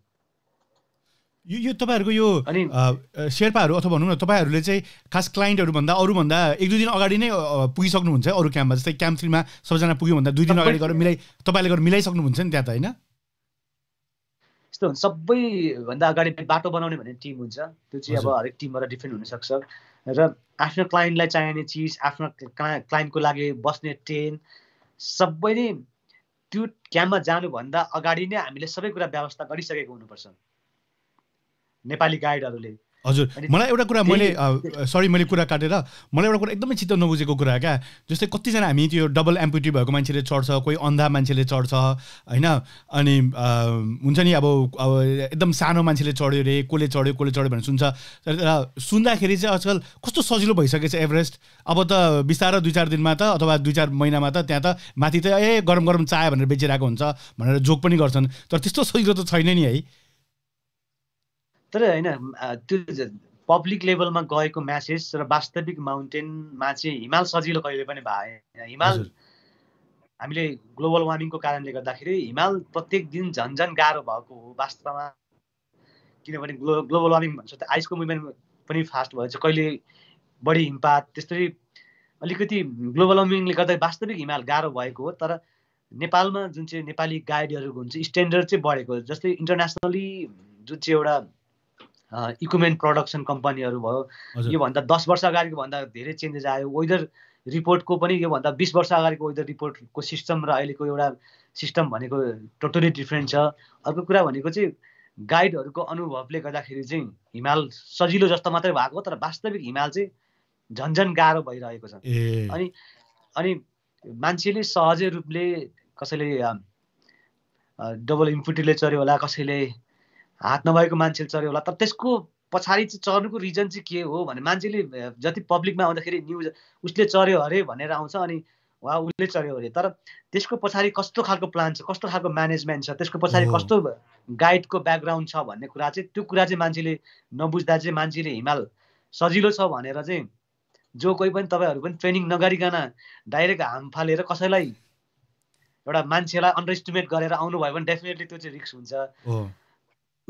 यो यो तपाईँहरूको यो शेर्पाहरू अथवा भनौँ न तपाईँहरूले चाहिँ खास क्लाइन्टहरूभन्दा अरूभन्दा एक दुई दिन अगाडि नै पुगिसक्नुहुन्छ अरू क्याम्पमा जस्तै क्याम्प थ्रीमा सबैजना पुग्यो भन्दा दुई दिन अगाडि गरेर मिलाइ तपाईँले गरेर मिलाइसक्नुहुन्छ नि त्यहाँ त होइन त्यस्तो सबैभन्दा अगाडि बाटो बनाउने भन्ने टिम हुन्छ त्यो चाहिँ अब हरेक टिमबाट डिफ्रेन्ट हुनसक्छ र आफ्नो क्लाइन्टलाई चाहिने चिज आफ्नो क्लाइन्टको लागि बस्ने ट्रेन सबै नै त्यो क्याम्पमा जानुभन्दा अगाडि नै हामीले सबै कुरा व्यवस्था गरिसकेको हुनुपर्छ नेपाली गाइडहरूले हजुर मलाई एउटा कुरा मैले सरी मैले कुरा काटेर मलाई एउटा कुरा एकदमै चित्त नबुझेको कुरा क्या जस्तै कतिजना हामी त्यो डबल एम्पुटी भएको मान्छेले चढ्छ कोही अन्धा मान्छेले चढ्छ होइन अनि हुन्छ नि अब अब एकदम सानो मान्छेले चढ्यो अरे कसले चढ्यो कसले चढ्यो भनेर सुन्छ सुन्दाखेरि चाहिँ आजकल कस्तो सजिलो भइसकेको छ एभरेस्ट अब त बिस्तारै दुई चार दिनमा त अथवा दुई चार महिनामा त त्यहाँ त माथि त ए गरम गरम चाय भनेर बेचिरहेको हुन्छ भनेर जोक पनि गर्छन् तर त्यस्तो सजिलो त छैन नि है तर होइन त्यो पब्लिक लेभलमा गएको म्यासेज र वास्तविक माउन्टेनमा चाहिँ हिमाल सजिलो कहिले पनि भएन हिमाल हामीले ग्लोबल वार्मिङको कारणले गर्दाखेरि हिमाल प्रत्येक दिन झन् झन् गाह्रो भएको हो वास्तवमा किनभने ग्लो ग्लोबल वार्मिङ भन्छ त आइसको मुभमेन्ट पनि फास्ट भएछ कहिले बढी हिमपात त्यस्तै अलिकति ग्लोबल वार्मिङले गर्दा वास्तविक हिमाल गाह्रो भएको हो तर नेपालमा जुन चाहिँ नेपाली गाइडहरू हुन्छ स्ट्यान्डर्ड चाहिँ बढेको जस्तै इन्टरनेसनली जुन चाहिँ एउटा इक्विपमेन्ट प्रडक्सन कम्पनीहरू भयो योभन्दा दस वर्ष अगाडिको भन्दा धेरै चेन्जेस आयो वेदर रिपोर्टको पनि योभन्दा बिस वर्ष अगाडिको वेदर रिपोर्टको सिस्टम र अहिलेको एउटा सिस्टम भनेको टोटली डिफ्रेन्ट छ अर्को कुरा भनेको चाहिँ गाइडहरूको अनुभवले गर्दाखेरि चाहिँ हिमाल सजिलो जस्तो मात्रै भएको तर वास्तविक हिमाल चाहिँ झन्झन गाह्रो भइरहेको छ अनि अनि मान्छेले सहजै रूपले कसैले डबल इम्प्युटीले चढ्यो होला कसैले हात नभएको मान्छेले चढ्यो होला तर त्यसको पछाडि चाहिँ चढ्नुको रिजन चाहिँ के हो भने मान्छेले जति पब्लिकमा आउँदाखेरि न्युज उसले चढ्यो अरे भनेर आउँछ अनि वा उसले चढ्यो अरे तर त्यसको पछाडि कस्तो खालको प्लान छ कस्तो खालको म्यानेजमेन्ट छ त्यसको पछाडि कस्तो गाइडको ब्याकग्राउन्ड छ भन्ने कुरा चाहिँ त्यो कुरा चाहिँ मान्छेले नबुझ्दा चाहिँ मान्छेले हिमाल सजिलो छ भनेर चाहिँ जो कोही पनि तपाईँहरू पनि ट्रेनिङ नगरिकन डाइरेक्ट हाम फालेर कसैलाई एउटा मान्छेलाई अन्डर इस्टिमेट गरेर आउनुभयो भने डेफिनेटली त्यो चाहिँ रिस्क हुन्छ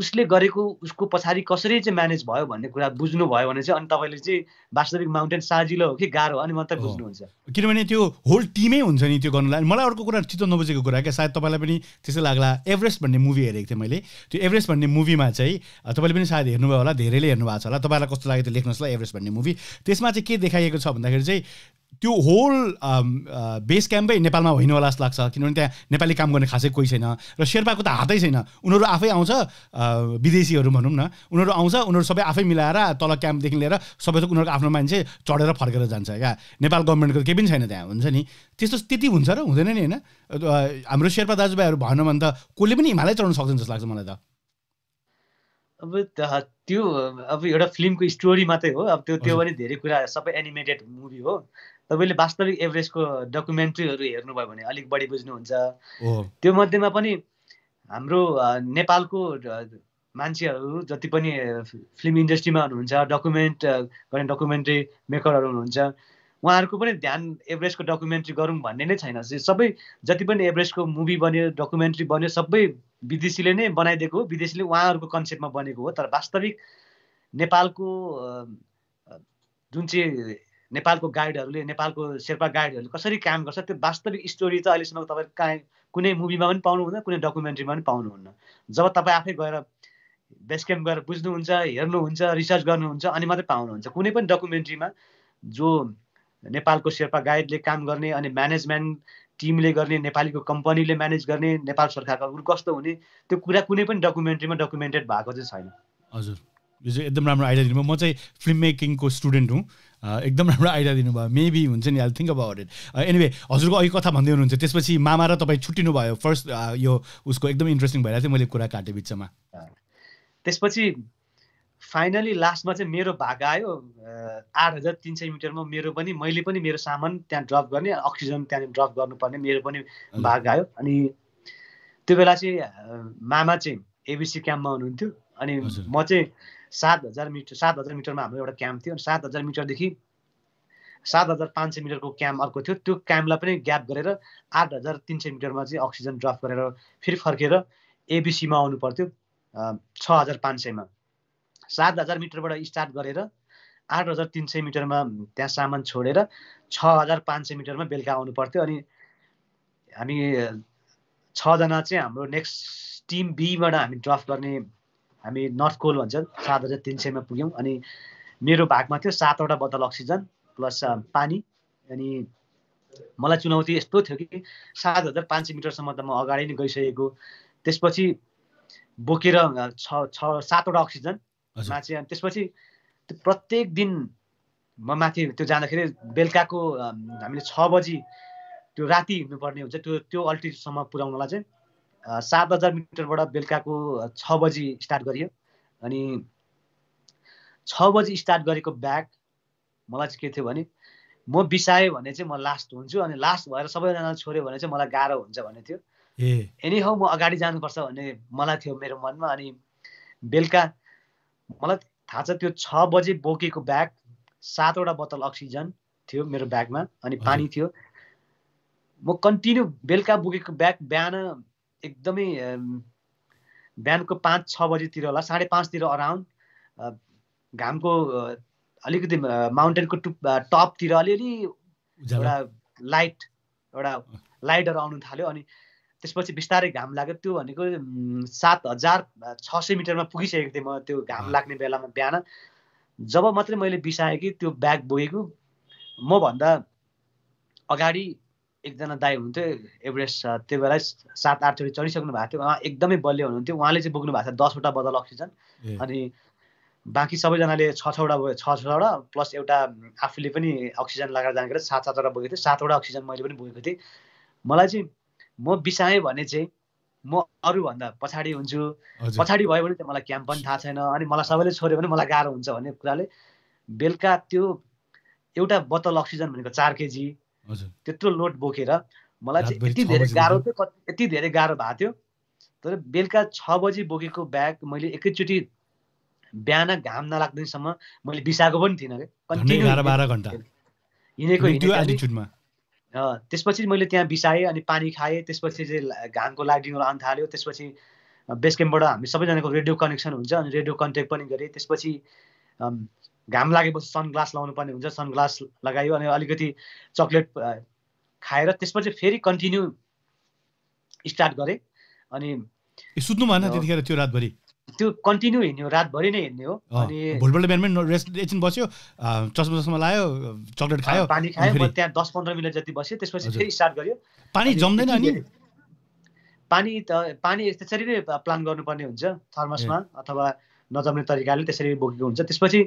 उसले गरेको उसको पछाडि कसरी चाहिँ म्यानेज भयो भन्ने कुरा बुझ्नु भयो भने चाहिँ अनि तपाईँले चाहिँ वास्तविक माउन्टेन साजिलो हो कि गाह्रो अनि मात्रै बुझ्नुहुन्छ किनभने त्यो होल टिमै हुन्छ नि त्यो गर्नुलाई मलाई अर्को कुरा चित्त नबुझेको कुरा क्या सायद तपाईँलाई पनि त्यस्तै लाग्ला एभरेस्ट भन्ने मुभी हेरेको थिएँ मैले त्यो एभरेस्ट भन्ने मुभीमा चाहिँ तपाईँले पनि सायद हेर्नुभयो होला धेरैले हेर्नु भएको छ होला तपाईँलाई कस्तो लाग्यो त्यो लेख्नुहोस् ल एभरेस्ट भन्ने मुभी त्यसमा चाहिँ के देखाइएको छ भन्दाखेरि चाहिँ त्यो होल बेस क्याम्पै नेपालमा होइन होला जस्तो लाग्छ किनभने त्यहाँ नेपाली काम गर्ने खासै कोही छैन र शेर्पाको त हातै छैन उनीहरू आफै आउँछ uh, विदेशीहरू भनौँ न उनीहरू आउँछ उनीहरू सबै आफै मिलाएर तल क्याम्पदेखि लिएर सबै थोक उनीहरूको आफ्नो मान्छे चढेर फर्केर जान्छ क्या नेपाल गभर्मेन्टको केही पनि छैन त्यहाँ हुन्छ नि त्यस्तो त्यति हुन्छ र हुँदैन नि होइन हाम्रो शेर्पा दाजुभाइहरू भएन भने त कसले पनि हिमालय चढ्न सक्छन् जस्तो लाग्छ मलाई त अब त्यो अब एउटा फिल्मको स्टोरी मात्रै हो अब त्यो त्यो पनि धेरै कुरा सबै एनिमेटेड मुभी हो तपाईँले वास्तविक एभरेजको डकुमेन्ट्रीहरू हेर्नुभयो भने अलिक बढी बुझ्नुहुन्छ त्यो मध्येमा पनि हाम्रो नेपालको मान्छेहरू जति पनि फिल्म इन्डस्ट्रीमा हुनुहुन्छ डकुमेन्ट गर्ने डकुमेन्ट्री मेकरहरू हुनुहुन्छ उहाँहरूको पनि ध्यान एभरेस्टको डकुमेन्ट्री गरौँ भन्ने नै छैन सबै जति पनि एभरेस्टको मुभी बन्यो डकुमेन्ट्री बन्यो सबै विदेशीले नै बनाइदिएको हो विदेशीले उहाँहरूको कन्सेप्टमा बनेको हो तर वास्तविक नेपालको जुन चाहिँ नेपालको गाइडहरूले नेपालको शेर्पा गाइडहरूले कसरी काम गर्छ त्यो वास्तविक स्टोरी त अहिलेसम्म तपाईँ कहीँ कुनै मुभीमा पनि पाउनुहुन्न कुनै डकुमेन्ट्रीमा पनि पाउनुहुन्न जब तपाईँ आफै गएर बेस क्याम्प गएर बुझ्नुहुन्छ हेर्नुहुन्छ रिसर्च गर्नुहुन्छ अनि मात्रै पाउनुहुन्छ कुनै पनि डकुमेन्ट्रीमा जो नेपालको शेर्पा गाइडले काम गर्ने अनि म्यानेजमेन्ट टिमले गर्ने नेपालीको कम्पनीले म्यानेज गर्ने नेपाल सरकारको रुल कस्तो हुने त्यो कुरा कुनै पनि डकुमेन्ट्रीमा डकुमेन्टेड भएको चाहिँ छैन हजुर यो चाहिँ एकदम राम्रो आइडिया दिनुभयो म चाहिँ फिल्म मेकिङको स्टुडेन्ट हुँ एकदम राम्रो आइडिया दिनुभयो मेबी हुन्छ नि I think about it anyway हजुरको अघि कथा भन्दै हुनुहुन्छ त्यसपछि मामा र तपाईँ छुट्टिनु भयो फर्स्ट यो उसको एकदम इन्ट्रेस्टिङ भइरहेको थियो मैले कुरा काटेँ बिचमा त्यसपछि फाइनली लास्टमा चाहिँ मेरो भाग आयो आठ हजार तिन सय मिटरमा मेरो पनि मैले पनि मेरो सामान त्यहाँ ड्रप गर्ने अक्सिजन त्यहाँनिर ड्रप गर्नुपर्ने मेरो पनि भाग आयो अनि त्यो बेला चाहिँ मामा चाहिँ एबिसी क्याम्पमा हुनुहुन्थ्यो अनि म चाहिँ सात हजार मिटर सात हजार मिटरमा हाम्रो एउटा क्याम्प थियो अनि सात हजार मिटरदेखि सात हजार पाँच सय मिटरको क्याम्प अर्को थियो त्यो क्याम्पलाई पनि ग्याप गरेर आठ हजार तिन सय मिटरमा चाहिँ अक्सिजन ड्रप गरेर फेरि फर्केर एबिसीमा आउनु पर्थ्यो छ हजार पाँच सयमा सात हजार मिटरबाट स्टार्ट गरेर आठ हजार तिन सय मिटरमा त्यहाँ सामान छोडेर छ हजार पाँच सय मिटरमा बेलुका आउनु पर्थ्यो अनि हामी छजना चाहिँ हाम्रो नेक्स्ट टिम बीबाट हामी ड्रफ गर्ने हामी नर्थ कोल भन्छ सात हजार तिन सयमा पुग्यौँ अनि मेरो भागमा थियो सातवटा बदल अक्सिजन प्लस पानी अनि मलाई चुनौती यस्तो थियो कि सात हजार पाँच सय मिटरसम्म त म अगाडि नै गइसकेको त्यसपछि बोकेर छ छ सातवटा अक्सिजन माथि अनि त्यसपछि प्रत्येक दिन म माथि त्यो जाँदाखेरि बेलुकाको हामीले छ बजी त्यो राति हिँड्नुपर्ने हुन्छ त्यो त्यो अल्टिट्युडसम्म पुऱ्याउनलाई चाहिँ सात हजार मिटरबाट बेलुकाको छ बजी स्टार्ट गरियो अनि छ बजी स्टार्ट गरेको ब्याग मलाई चाहिँ के थियो भने म बिसाएँ भने चाहिँ म लास्ट हुन्छु अनि लास्ट भएर सबैजना छोड्यो भने चाहिँ मलाई गाह्रो हुन्छ भन्ने थियो एनी हौ म अगाडि जानुपर्छ भन्ने मलाई थियो मेरो मनमा अनि बेलुका मलाई थाहा छ त्यो छ बजे बोकेको ब्याग सातवटा बोतल अक्सिजन थियो मेरो ब्यागमा अनि पानी थियो म कन्टिन्यू बेलुका बोकेको ब्याग बिहान एकदमै बिहानको पाँच छ बजीतिर होला साढे पाँचतिर अराउन्ड घामको अलिकति माउन्टेनको टु टपतिर अलिअलि एउटा लाइट एउटा लाइटहरू आउनु थाल्यो अनि त्यसपछि बिस्तारै घाम लाग्यो त्यो भनेको सात हजार छ सय मिटरमा पुगिसकेको थिएँ म त्यो घाम लाग्ने बेलामा बिहान जब मात्रै मैले बिसाएँ कि त्यो ब्याग बोकेको मभन्दा अगाडि एकजना दाई हुनुहुन्थ्यो एभरेस्ट त्यो बेला सात आठचोटि चढिसक्नु भएको थियो उहाँ एकदमै बलियो हुनुहुन्थ्यो उहाँले चाहिँ बोक्नु भएको छ दसवटा बदल अक्सिजन अनि बाँकी सबैजनाले छ छवटा बोक्यो छ छवटा प्लस एउटा आफूले पनि अक्सिजन लगाएर जानेको सात सातवटा बोकेको थिएँ सातवटा अक्सिजन मैले पनि बोकेको थिएँ मलाई चाहिँ म बिसाएँ भने चाहिँ म अरूभन्दा पछाडि हुन्छु पछाडि भयो भने चाहिँ मलाई क्याम्प पनि थाहा छैन अनि मलाई सबैले छोड्यो भने मलाई गाह्रो हुन्छ भन्ने कुराले बेलुका त्यो एउटा बोतल अक्सिजन भनेको चार केजी त्यत्रो लोड बोकेर मलाई चाहिँ यति धेरै गाह्रो चाहिँ कति यति धेरै गाह्रो भएको थियो तर बेलुका छ बजी बोकेको ब्याग मैले एकैचोटि बिहान घाम नलाग्दैसम्म मैले बिसाएको पनि थिइनँ हिँडेको हिँडेको त्यसपछि मैले त्यहाँ बिसाएँ अनि पानी खाएँ त्यसपछि चाहिँ घामको लाइटिङ आउनु थाल्यो त्यसपछि बेस क्याम्पबाट हामी सबैजनाको रेडियो कनेक्सन हुन्छ अनि रेडियो कन्ट्याक्ट पनि गरेँ त्यसपछि घाम लागेपछि सनग्लास लाउनु पर्ने हुन्छ सनग्लास लगायो अनि अलिकति चक्लेट खाएर त्यसपछि फेरि कन्टिन्यू स्टार्ट गरेँ अनि सुत्नु भएन त्यतिखेर त्यो रातभरि त्यो कन्टिन्यू हिँड्यो रातभरि नै हिँड्ने हो अनि भोलिपल्ट बिहान रेस्ट एकछिन बस्यो चस्मा चस्मा लायो चक्लेट खायो पानी खायो म त्यहाँ दस पन्ध्र मिनट जति बस्यो त्यसपछि फेरि स्टार्ट गर्यो पानी जम्दैन अनि पानी त पानी त्यसरी नै प्लान गर्नुपर्ने हुन्छ थर्मसमा अथवा नजम्ने तरिकाले त्यसरी बोकेको हुन्छ त्यसपछि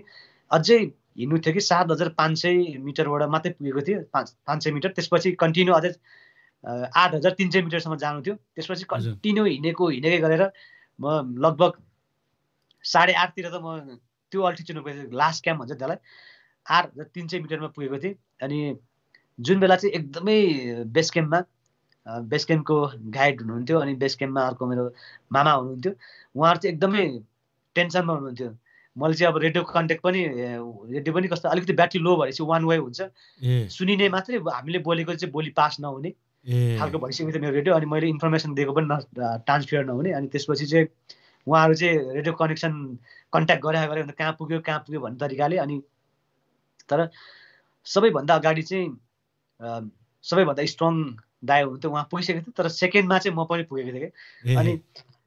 अझै हिँड्नु थियो कि सात हजार पाँच सय मिटरबाट मात्रै पुगेको थियो पाँच पाँच सय मिटर त्यसपछि कन्टिन्यू अझै आठ हजार तिन सय मिटरसम्म जानु थियो त्यसपछि कन्टिन्यू हिँडेको हिँडेकै गरेर म लगभग साढे आठतिर त म त्यो अल्टिच्युडमा पुगेको लास्ट क्याम्प भन्छ त्यसलाई आठ हजार तिन सय मिटरमा पुगेको थिएँ अनि जुन बेला चाहिँ एकदमै बेस क्याम्पमा बेस क्याम्पको गाइड हुनुहुन्थ्यो अनि बेस क्याम्पमा अर्को मेरो मामा हुनुहुन्थ्यो उहाँहरू चाहिँ एकदमै टेन्सनमा हुनुहुन्थ्यो मैले चाहिँ अब रेडियो कन्ट्याक्ट पनि रेडियो पनि कस्तो अलिकति ब्याट्री लो भएपछि वान वे हुन्छ सुनिने मात्रै हामीले बोलेको चाहिँ बोली पास नहुने खालको भइसकेको थियो मेरो रेडियो अनि मैले इन्फर्मेसन दिएको पनि न ट्रान्सफियर नहुने अनि त्यसपछि चाहिँ उहाँहरू चाहिँ रेडियो कनेक्सन कन्ट्याक्ट गरे गरे कहाँ पुग्यो कहाँ पुग्यो भन्ने तरिकाले अनि तर सबैभन्दा अगाडि चाहिँ सबैभन्दा स्ट्रङ हुनु त उहाँ पुगिसकेको थियो तर सेकेन्डमा चाहिँ म पनि पुगेको थिएँ कि अनि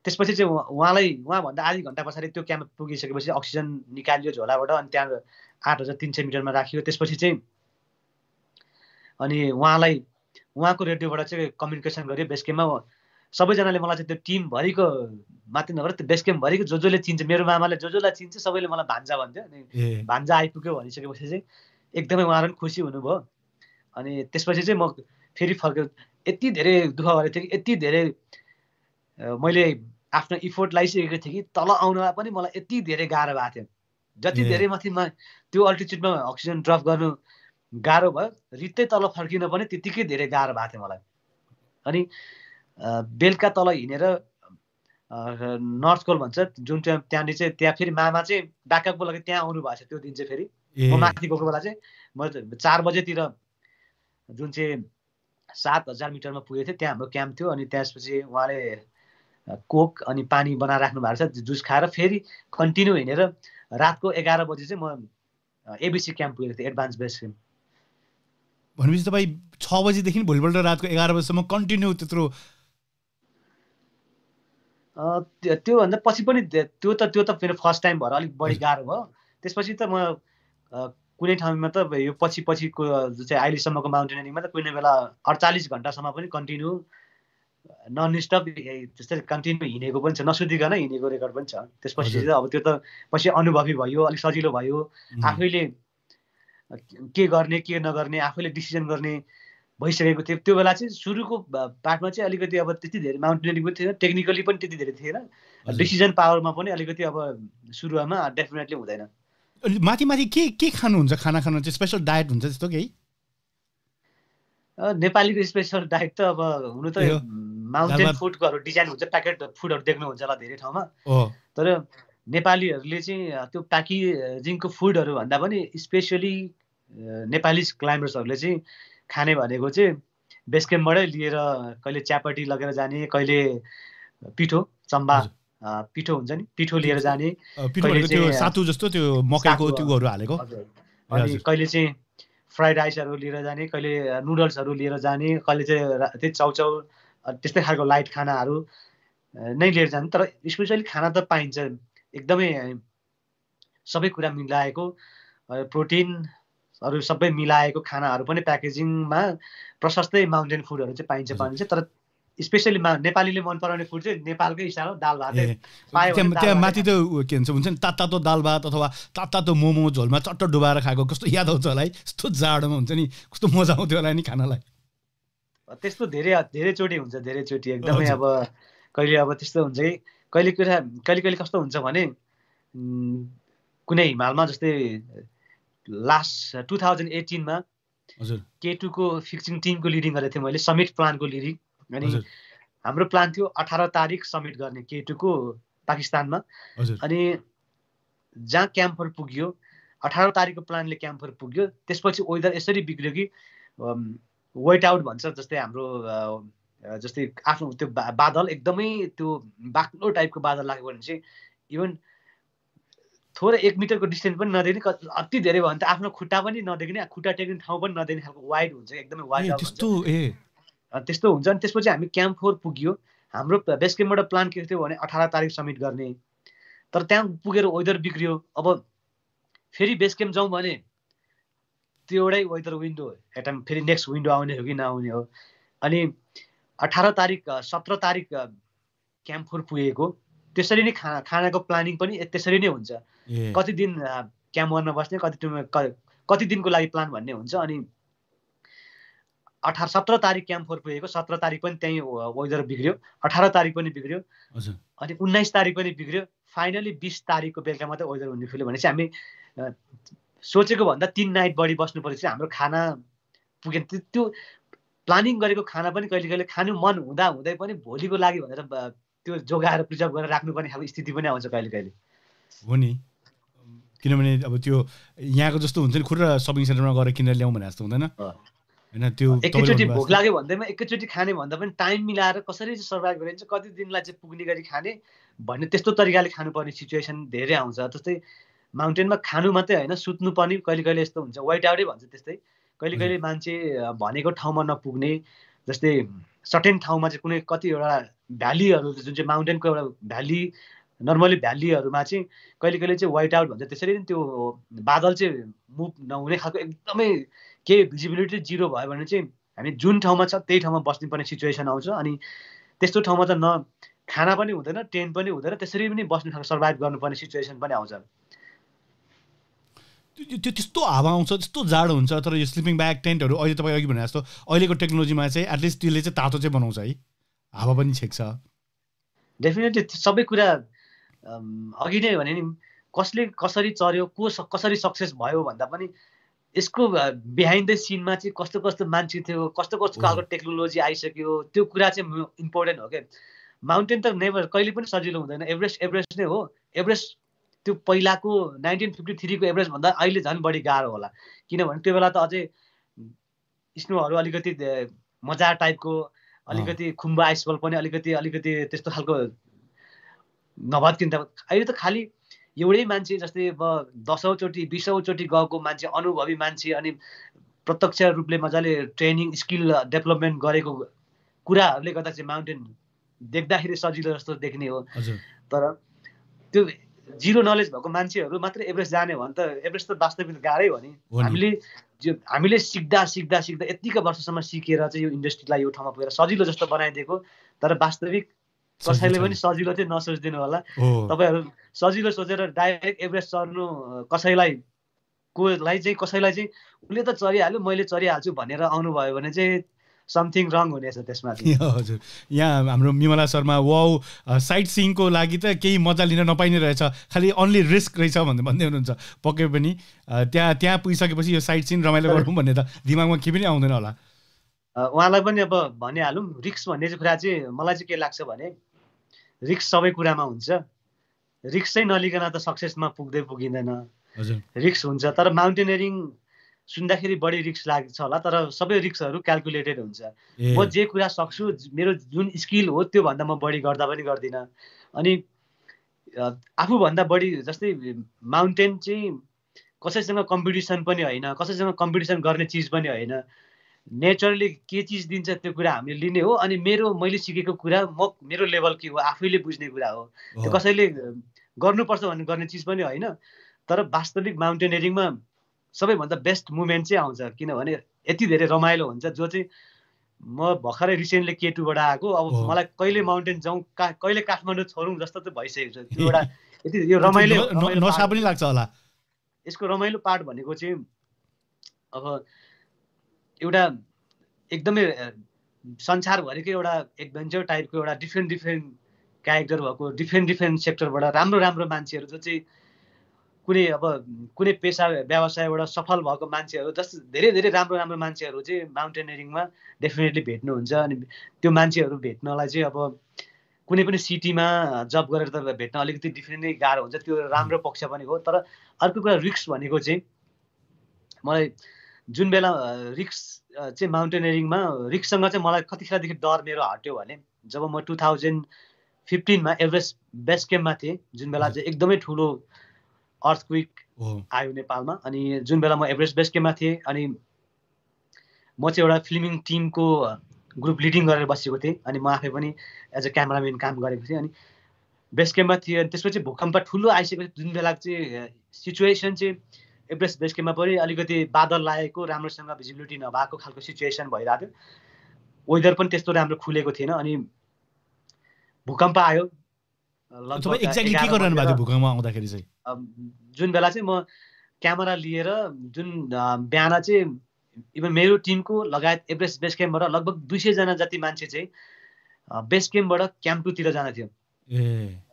त्यसपछि चाहिँ उहाँलाई उहाँभन्दा आधी घन्टा पछाडि त्यो क्याम्प पुगिसकेपछि अक्सिजन निकालियो झोलाबाट अनि त्यहाँ आठ हजार तिन सय मिटरमा राखियो त्यसपछि चाहिँ अनि उहाँलाई उहाँको रेडियोबाट चाहिँ कम्युनिकेसन गऱ्यो बेसकेममा सबैजनाले मलाई चाहिँ त्यो टिमभरिको माथि नभएर त्यो बेस क्याम्पभरिको जो जसले चिन्छ मेरो मामाले जो जसलाई चिन्छ सबैले मलाई भान्जा भन्थ्यो अनि भान्जा आइपुग्यो भनिसकेपछि चाहिँ एकदमै उहाँहरू पनि खुसी हुनुभयो अनि त्यसपछि चाहिँ म फेरि फर्केर यति धेरै दुःख गरेको थिएँ कि यति धेरै मैले आफ्नो इफोर्ट लगाइसकेको थिएँ कि तल आउनमा पनि मलाई यति धेरै गाह्रो भएको थियो जति धेरै माथि त्यो अल्टिच्युडमा अक्सिजन ड्रप गर्नु गाह्रो भयो रित्तै तल फर्किन पनि त्यत्तिकै धेरै गाह्रो भएको थियो मलाई अनि बेलुका तल हिँडेर नर्थ कोल भन्छ जुन चाहिँ त्यहाँनिर चाहिँ त्यहाँ फेरि मामा चाहिँ डाकाको लागि त्यहाँ आउनु भएछ त्यो दिन चाहिँ फेरि म माथि गएको बेला चाहिँ म चार बजेतिर जुन चाहिँ सात हजार मिटरमा पुगेको थिएँ त्यहाँ हाम्रो क्याम्प थियो अनि त्यसपछि उहाँले कोक अनि पानी बनाएर राख्नु भएको छ जुस खाएर फेरि कन्टिन्यू हिँडेर रातको एघार बजे चाहिँ म एबिसी क्याम्प पुगेको थिएँ एडभान्स बेस क्याम्प भनेपछि तपाईँ छ बजीदेखि भोलिपल्ट रातको एघार बजीसम्म कन्टिन्यू त्यत्रो त्योभन्दा पछि पनि त्यो त त्यो त मेरो फर्स्ट टाइम भएर अलिक बढी गाह्रो भयो त्यसपछि त म कुनै ठाउँमा त यो पछि पछिको चाहिँ अहिलेसम्मको माउन्टेनरिङमा त कुनै बेला अडचालिस घन्टासम्म पनि कन्टिन्यू ननस्टप त्यस्तै कन्टिन्यू हिँडेको पनि छ नसुधिकन हिँडेको रेकर्ड पनि छ त्यसपछि अब त्यो त पछि अनुभवी भयो अलिक सजिलो भयो आफैले के गर्ने के नगर्ने आफैले डिसिजन गर्ने भइसकेको थियो त्यो बेला चाहिँ सुरुको पार्टमा चाहिँ अलिकति अब त्यति धेरै माउन्टेनरिङ पनि थिएन टेक्निकली पनि त्यति धेरै थिएन डिसिजन पावरमा पनि अलिकति अब सुरुमा डेफिनेटली हुँदैन माथि माथि के के खानुहुन्छ खाना खानु चाहिँ स्पेसल डायट हुन्छ त्यस्तो केही नेपालीको स्पेसल डायट त अब हुनु त माउन्टेन फुडकोहरू डिजाइन हुन्छ प्याकेट फुडहरू देख्नुहुन्छ होला धेरै ठाउँमा तर नेपालीहरूले चाहिँ त्यो प्याकेजिङको फुडहरू भन्दा पनि स्पेसली नेपाली क्लाइम्बर्सहरूले चाहिँ खाने भनेको चाहिँ बेसक्याम्पबाटै लिएर कहिले चियापट्टि लगेर जाने कहिले पिठो चम्बा पिठो हुन्छ नि पिठो लिएर जाने सातु जस्तो त्यो मकैको त्योहरू हालेको अनि कहिले चाहिँ फ्राइड राइसहरू लिएर जाने कहिले नुडल्सहरू लिएर जाने कहिले चाहिँ त्यही चाउचाउ त्यस्तै खालको लाइट खानाहरू नै लिएर जानु तर स्पेसली खाना त पाइन्छ एकदमै सबै कुरा मिलाएको प्रोटिनहरू सबै मिलाएको खानाहरू पनि प्याकेजिङमा प्रशस्तै माउन्टेन फुडहरू चाहिँ पाइन्छ पाइन्छ तर स्पेसली नेपालीले मन पराउने फुड चाहिँ नेपालकै हिसाब दाल भात त्यहाँ माथि त के भन्छ हुन्छ नि तात्तातो दाल भात अथवा तात्तातो मोमो झोलमा चट्ट डुबाएर खाएको कस्तो याद आउँछ होला है कस्तो जाडोमा हुन्छ नि कस्तो मजा आउँथ्यो होला नि खानालाई त्यस्तो धेरै धेरैचोटि हुन्छ धेरैचोटि एकदमै अब कहिले अब त्यस्तो हुन्छ कि कहिले कुरा कहिले कहिले कस्तो हुन्छ भने कुनै हिमालमा जस्तै लास्ट टु थाउजन्ड एटिनमा केटुको फिक्सिङ टिमको लिडिङ गरेको थिएँ मैले समिट प्लानको लिडिङ अनि हाम्रो प्लान थियो अठार तारिक समिट गर्ने केटुको पाकिस्तानमा अनि जहाँ क्याम्पहरू पुग्यो अठार तारिकको प्लानले क्याम्पहरू पुग्यो त्यसपछि वेदर यसरी बिग्रियो कि वेट आउट भन्छ जस्तै हाम्रो जस्तै आफ्नो त्यो बादल एकदमै त्यो बाक्लो टाइपको बादल लाग्यो भने चाहिँ इभन थोरै एक मिटरको डिस्टेन्स पनि नदेख्ने अति धेरै भयो भने त आफ्नो खुट्टा पनि नदेख्ने खुट्टा टेक्ने ठाउँ पनि नदेख्ने खालको वाइड हुन्छ एकदमै वाइड त्यस्तो ए त्यस्तो हुन्छ अनि त्यसपछि हामी क्याम्प फोर पुग्यो हाम्रो बेस क्याम्पबाट प्लान के थियो भने अठार तारिक सब्मिट गर्ने तर त्यहाँ पुगेर वेदर बिग्रियो अब फेरि बेस क्याम्प जाउँ भने त्यो एउटै वेदर विन्डो हेटम फेरि नेक्स्ट विन्डो आउने हो कि नआउने हो अनि अठार तारिक सत्र तारिक क्याम्पफोर पुगेको त्यसरी नै खाना खानाको प्लानिङ पनि त्यसरी नै हुन्छ कति दिन क्याम्प गर्न बस्ने कति कति दिनको लागि प्लान भन्ने हुन्छ अनि अठार सत्र तारिक क्याम्पफोर पुगेको सत्र तारिक पनि त्यहीँ वेदर बिग्रियो अठार तारिक पनि बिग्रियो अनि उन्नाइस तारिक पनि बिग्रियो फाइनली बिस तारिकको बेलुका मात्रै वेदर हुने खुल्यो भने चाहिँ हामी सोचेको भन्दा तिन नाइट बढी बस्नु चाहिँ हाम्रो खाना पुगेन त्यो प्लानिङ गरेको खाना पनि कहिले कहिले खानु मन हुँदा हुँदै पनि भोलिको लागि भनेर त्यो जोगाएर प्रिजर्भ गरेर राख्नुपर्ने खालको स्थिति पनि आउँछ कहिले कहिले हो नि किनभने अब त्यो यहाँको जस्तो हुन्छ नि खुट्टा सपिङ सेन्टरमा गएर किनेर ल्याउँ भने जस्तो हुँदैन होइन त्यो एकैचोटि भोक लाग्यो भन्दैमा एकैचोटि खाने भन्दा पनि टाइम मिलाएर कसरी चाहिँ सर्भाइभ गरिन्छ कति दिनलाई चाहिँ पुग्ने गरी खाने भन्ने त्यस्तो तरिकाले खानुपर्ने सिचुएसन धेरै आउँछ जस्तै माउन्टेनमा खानु मात्रै होइन सुत्नु पनि कहिले कहिले यस्तो हुन्छ वाइट आउटै भन्छ त्यस्तै कहिले कहिले मान्छे भनेको ठाउँमा नपुग्ने जस्तै सर्टेन ठाउँमा चाहिँ कुनै कतिवटा भ्यालीहरू जुन चाहिँ माउन्टेनको एउटा भ्याली नर्मली भ्यालीहरूमा चाहिँ कहिले कहिले चाहिँ वाइट आउट भन्छ त्यसरी नै त्यो बादल चाहिँ मुभ नहुने खालको एकदमै केही भिजिबिलिटी जिरो भयो भने चाहिँ हामी जुन ठाउँमा छ त्यही ठाउँमा बस्नुपर्ने सिचुएसन आउँछ अनि त्यस्तो ठाउँमा त न खाना पनि हुँदैन टेन्ट पनि हुँदैन त्यसरी पनि बस्ने खालको सर्भाइभ गर्नुपर्ने सिचुएसन पनि आउँछ त्यो त्यस्तो हावा आउँछ त्यस्तो जाडो हुन्छ तर यो स्लिपिङ ब्याग टेन्टहरू अहिले तपाईँ अघि भने जस्तो अहिलेको टेक्नोलोजीमा चाहिँ एटलिस्ट त्यसले चाहिँ तातो चाहिँ बनाउँछ है हावा पनि छेक्छ डेफिनेटली सबै कुरा अघि नै भने नि कसले कसरी चर्यो को कसरी सक्सेस भयो भन्दा पनि यसको बिहाइन्ड द सिनमा चाहिँ कस्तो कस्तो मान्छे थियो कस्तो कस्तो खालको टेक्नोलोजी आइसक्यो त्यो कुरा चाहिँ इम्पोर्टेन्ट हो क्या माउन्टेन त नेभर कहिले पनि सजिलो हुँदैन एभरेस्ट एभरेस्ट नै हो एभरेस्ट त्यो पहिलाको नाइन्टिन फिफ्टी थ्रीको एभरेजभन्दा अहिले झन् बढी गाह्रो होला किनभने त्यो बेला त अझै स्नोहरू अलिकति मजा टाइपको अलिकति खुम्बा आइसबल पनि अलिकति अलिकति त्यस्तो खालको नभत्किन्छ अहिले त खालि एउटै मान्छे जस्तै अब दसौँचोटि बिसौँचोटि गएको मान्छे अनुभवी मान्छे अनि प्रत्यक्ष रूपले मजाले ट्रेनिङ स्किल डेभलपमेन्ट गरेको कुराहरूले गर्दा चाहिँ माउन्टेन देख्दाखेरि सजिलो जस्तो देख्ने हो तर त्यो जिरो नलेज भएको मान्छेहरू मात्र एभरेस्ट जाने हो भने त एभरेस्ट त वास्तविक गाह्रै हो नि हामीले जो हामीले सिक्दा सिक्दा सिक्दा यतिको वर्षसम्म सिकेर चाहिँ यो इन्डस्ट्रीलाई यो ठाउँमा पुगेर सजिलो जस्तो बनाइदिएको तर वास्तविक कसैले पनि सजिलो चाहिँ नसोचिदिनु होला तपाईँहरू सजिलो सोचेर डाइरेक्ट एभरेस्ट चढ्नु कसैलाई कोलाई चाहिँ कसैलाई चाहिँ उसले त चढिहाल्यो मैले चढिहाल्छु भनेर आउनुभयो भने चाहिँ समथिङ रङ हुनेछ त्यसमा हजुर यहाँ हाम्रो मिमला शर्मा वाउ साइट सिइङको लागि त केही मजा लिन नपाइने रहेछ खालि अन्ली रिस्क रहेछ भन्दै भन्दै हुनुहुन्छ पक्कै पनि त्यहाँ त्यहाँ पुगिसकेपछि यो साइट सिन रमाइलो गरौँ भन्ने त दिमागमा केही पनि आउँदैन होला उहाँलाई पनि अब भनिहालौँ रिक्स भन्ने चाहिँ कुरा चाहिँ मलाई चाहिँ के लाग्छ भने रिक्स सबै कुरामा हुन्छ रिक्स चाहिँ नलिकन त सक्सेसमा पुग्दै पुगिँदैन रिक्स हुन्छ तर माउन्टेनियरिङ सुन्दाखेरि बढी रिक्स लाग्छ होला तर सबै रिक्सहरू क्यालकुलेटेड हुन्छ म जे कुरा सक्छु मेरो जुन स्किल हो त्योभन्दा म बढी गर्दा पनि गर्दिनँ अनि आफूभन्दा बढी जस्तै माउन्टेन चाहिँ कसैसँग कम्पिटिसन पनि होइन कसैसँग कम्पिटिसन गर्ने चिज पनि होइन नेचरले के चिज दिन्छ त्यो कुरा हामीले लिने हो अनि मेरो मैले सिकेको कुरा म मेरो लेभल के हो आफैले बुझ्ने कुरा हो त्यो कसैले गर्नुपर्छ भन्ने गर्ने चिज पनि होइन तर वास्तविक माउन्टेनियरिङमा सबैभन्दा बेस्ट मुमेन्ट चाहिँ आउँछ किनभने यति धेरै रमाइलो हुन्छ जो चाहिँ म भर्खरै रिसेन्टली केटुबाट आएको अब मलाई कहिले माउन्टेन जाउँ का कहिले काठमाडौँ छोडौँ जस्तो चाहिँ भइसकेको छ त्यो एउटा यति यो रमाइलो नसा पनि लाग्छ होला यसको रमाइलो पार्ट भनेको चाहिँ अब एउटा एकदमै संसारभरिकै एउटा एडभेन्चर टाइपको एउटा डिफ्रेन्ट डिफ्रेन्ट क्यारेक्टर भएको डिफ्रेन्ट डिफ्रेन्ट सेक्टरबाट राम्रो राम्रो मान्छेहरू जो चाहिँ कुनै अब कुनै पेसा व्यवसायबाट सफल भएको मान्छेहरू जस्तो धेरै धेरै राम्रो राम्रो मान्छेहरू चाहिँ माउन्टेनियरिङमा डेफिनेटली भेट्नुहुन्छ अनि त्यो मान्छेहरू भेट्नलाई चाहिँ अब कुनै पनि सिटीमा जब गरेर त भेट्न अलिकति डिफ्रेन्ट नै गाह्रो हुन्छ त्यो राम्रो पक्ष पनि हो तर अर्को कुरा रिक्स भनेको चाहिँ मलाई जुन बेला रिक्स चाहिँ माउन्टेनियरिङमा रिक्ससँग चाहिँ मलाई कतिखेरदेखि डर मेरो हट्यो भने जब म टु थाउजन्ड फिफ्टिनमा एभरेस्ट बेस्ट क्याम्पमा थिएँ जुन बेला चाहिँ एकदमै ठुलो अर्थक्विक आयो नेपालमा अनि जुन बेला म एभरेस्ट बेस क्याम्पमा थिएँ अनि म चाहिँ एउटा फिल्मिङ टिमको ग्रुप लिडिङ गरेर बसेको थिएँ अनि म आफै पनि एज अ क्यामराम्यान काम गरेको थिएँ अनि बेस क्याम्पमा थिएँ अनि त्यसपछि भूकम्प ठुलो आइसकेपछि जुन बेला चाहिँ सिचुएसन चाहिँ एभरेस्ट बेस क्याम्पमा पनि अलिकति बादल लागेको राम्रोसँग भिजिबिलिटी नभएको खालको सिचुएसन भइरहेको थियो वेदर पनि त्यस्तो राम्रो खुलेको थिएन अनि भूकम्प आयो के थियो आउँदाखेरि चाहिँ जुन बेला चाहिँ म क्यामेरा लिएर जुन बिहान चाहिँ इभन मेरो टिमको लगायत एभरेस्ट बेस क्याम्पबाट लगभग दुई सयजना जति मान्छे चाहिँ बेस क्याम्पबाट क्याम्प टूतिर जाँदा थियो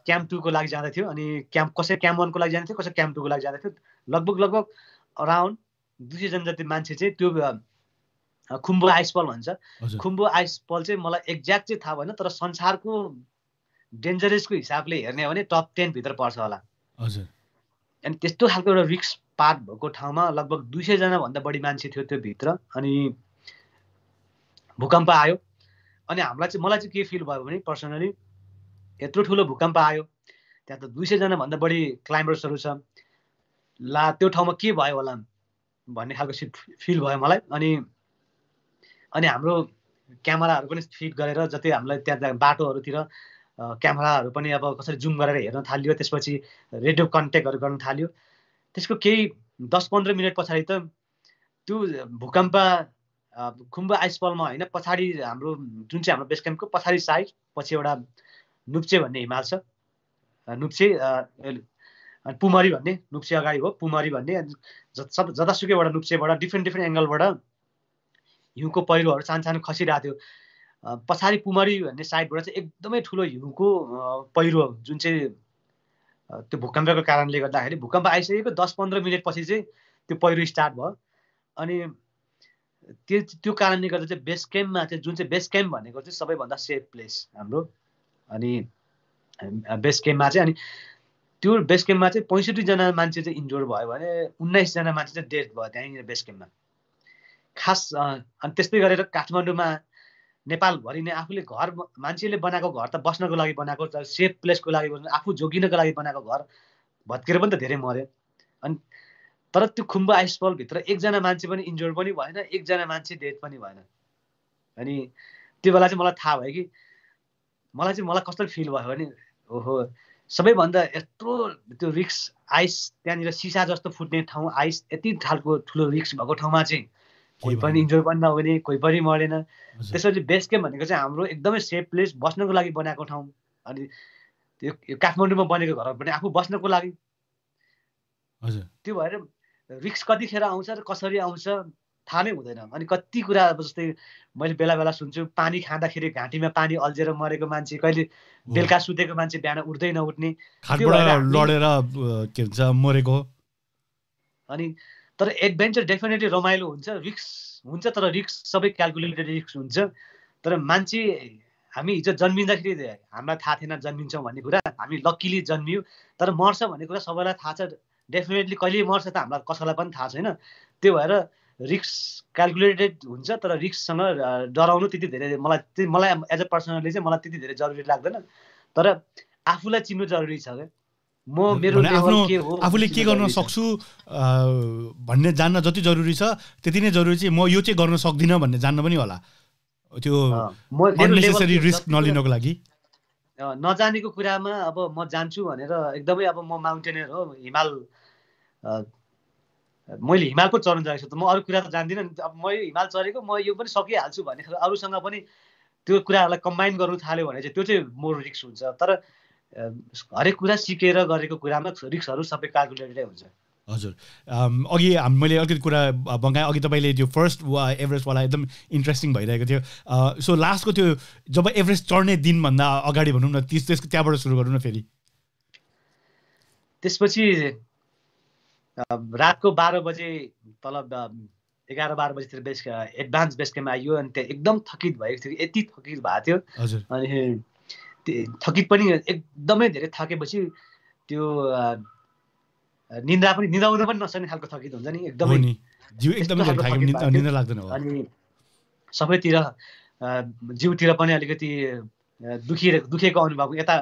क्याम्प टूको लागि जाँदा थियो अनि क्याम्प कसै क्याम्प वानको लागि जाँदा थियो कसै क्याम्प टूको लागि जाँदा थियो लगभग लगभग अराउन्ड दुई सयजना जति मान्छे चाहिँ त्यो खुम्बु आइसपल भन्छ खुम्बु आइसपल चाहिँ मलाई एक्ज्याक्ट चाहिँ थाहा भएन तर संसारको डेन्जरसको हिसाबले हेर्ने हो भने टप टेनभित्र पर्छ होला हजुर अनि त्यस्तो खालको एउटा रिक्स पार्ट भएको ठाउँमा लगभग दुई भन्दा बढी मान्छे थियो त्यो भित्र अनि भूकम्प आयो अनि हामीलाई चाहिँ मलाई चाहिँ के फिल भयो भने पर्सनली यत्रो ठुलो भूकम्प आयो त्यहाँ त दुई भन्दा बढी क्लाइम्बर्सहरू छ ला त्यो ठाउँमा के भयो होला भन्ने खालको सिट फिल भयो मलाई अनि अनि हाम्रो क्यामेराहरू पनि फिट गरेर जति हामीलाई त्यहाँ बाटोहरूतिर क्यामेराहरू पनि अब कसरी जुम गरेर हेर्न थाल्यो त्यसपछि रेडियो कन्ट्याक्टहरू गर्न थाल्यो त्यसको केही दस पन्ध्र मिनट पछाडि त त्यो भूकम्प खुम्बा आइसपलमा होइन पछाडि हाम्रो जुन चाहिँ हाम्रो बेस क्याम्पको पछाडि साइड पछि एउटा नुप्चे भन्ने हिमाल छ नुप्चे पुमरी भन्ने नुप्चे अगाडि हो पुमरी भन्ने सब जतासुकै एउटा नुप्चेबाट डिफ्रेन्ट डिफ्रेन्ट एङ्गलबाट हिउँको पहिरोहरू सानो सानो खसिरहेको थियो पछाडि कुमारी भन्ने साइडबाट चाहिँ एकदमै ठुलो हिउँको पहिरो जुन चाहिँ त्यो भूकम्पको कारणले गर्दाखेरि भूकम्प आइसकेको दस पन्ध्र मिनटपछि चाहिँ त्यो पहिरो स्टार्ट भयो अनि त्यो त्यो कारणले गर्दा चाहिँ बेस क्याम्पमा चाहिँ जुन चाहिँ बेस क्याम्प भनेको चाहिँ सबैभन्दा सेफ प्लेस हाम्रो अनि बेस क्याम्पमा चाहिँ अनि त्यो बेस क्याम्पमा चाहिँ पैँसठीजना मान्छे चाहिँ इन्जोर भयो भने उन्नाइसजना मान्छे चाहिँ डेथ भयो त्यहीँनिर बेस क्याम्पमा खास अनि त्यस्तै गरेर काठमाडौँमा नेपालभरि नै आफूले घर मान्छेले बनाएको घर त बस्नको लागि बनाएको सेफ प्लेसको लागि आफू जोगिनको लागि बनाएको घर भत्केर पनि त धेरै मऱ्यो अनि तर त्यो खुम्बा आइसफलभित्र एकजना मान्छे पनि इन्जोर्ड पनि भएन एकजना मान्छे डेथ पनि भएन अनि त्यो बेला चाहिँ मलाई थाहा भयो कि मलाई चाहिँ मलाई कस्तो फिल भयो भने ओहो सबैभन्दा यत्रो त्यो रिक्स आइस त्यहाँनिर सिसा जस्तो फुट्ने ठाउँ आइस यति खालको ठुलो रिक्स भएको ठाउँमा चाहिँ कोही पनि इन्जोय पनि नहुने कोही पनि मरेन त्यसपछि बेस्ट क्याम्प भनेको चाहिँ हाम्रो एकदमै सेफ प्लेस बस्नको लागि बनाएको ठाउँ अनि त्यो काठमाडौँमा बनेको घर पनि आफू बस्नको लागि हजुर त्यो भएर रिक्स कतिखेर आउँछ र कसरी आउँछ थाहा नै हुँदैन अनि कति कुरा अब जस्तै मैले बेला बेला सुन्छु पानी खाँदाखेरि घाँटीमा पानी अल्झेर मरेको मान्छे कहिले बेलुका सुतेको मान्छे बिहान उठ्दै नउठ्ने लडेर के भन्छ मरेको अनि तर एडभेन्चर डेफिनेटली रमाइलो हुन्छ रिक्स हुन्छ तर रिक्स सबै क्यालकुलेटेड रिक्स हुन्छ तर मान्छे हामी हिजो जन्मिँदाखेरि हामीलाई थाहा थिएन जन्मिन्छौँ भन्ने कुरा हामी लक्किली जन्मियो तर मर्छ भन्ने कुरा सबैलाई थाहा छ डेफिनेटली कहिले मर्छ त हामीलाई कसैलाई पनि थाहा छैन त्यो भएर रिक्स क्यालकुलेटेड हुन्छ तर रिक्ससँग डराउनु त्यति धेरै मलाई मलाई एज अ पर्सनली चाहिँ मलाई त्यति धेरै जरुरी लाग्दैन तर आफूलाई चिन्नु जरुरी छ क्या म मेरो आफ्नो के हो आफूले के गर्न सक्छु भन्ने जान्न जति जरुरी छ त्यति नै जरुरी चाहिँ म यो चाहिँ गर्न सक्दिनँ भन्ने जान्न पनि होला त्यो रिस्क नलिनको लागि नजानेको कुरामा अब म जान्छु भनेर एकदमै अब म माउन्टेनियर हो हिमाल मैले हिमालको पो चढ्न जाएको छु त म अरू कुरा त जान्दिनँ अब म हिमाल चढेको म यो पनि सकिहाल्छु भनेर अरूसँग पनि त्यो कुराहरूलाई कम्बाइन गर्नु थाल्यो भने चाहिँ त्यो चाहिँ मोर रिक्स हुन्छ तर हरेक कुरा सिकेर गरेको कुरामा रिक्सहरू सबै क्यालकुलेटेडै हुन्छ हजुर अघि मैले अलिकति कुरा बङ्गाएँ अघि तपाईँले त्यो फर्स्ट वा एभरेस्टवाला एकदम इन्ट्रेस्टिङ भइरहेको थियो सो लास्टको त्यो जब एभरेस्ट चढ्ने दिनभन्दा अगाडि भनौँ न त्यस त्यसको त्यहाँबाट सुरु गरौँ न फेरि त्यसपछि रातको बाह्र बजे तल एघार बाह्र बजीतिर बेस एडभान्स बेस आइयो अनि त्यहाँ एकदम थकित भएको थियो यति थकित भएको थियो अनि थकित पनि एकदमै धेरै थकेपछि त्यो निन्द्रा पनि निदाउँदा पनि नसक्ने खालको थकित हुन्छ नि एकदमै अनि सबैतिर जिउतिर पनि अलिकति दुखी दुखेको अनुभव यता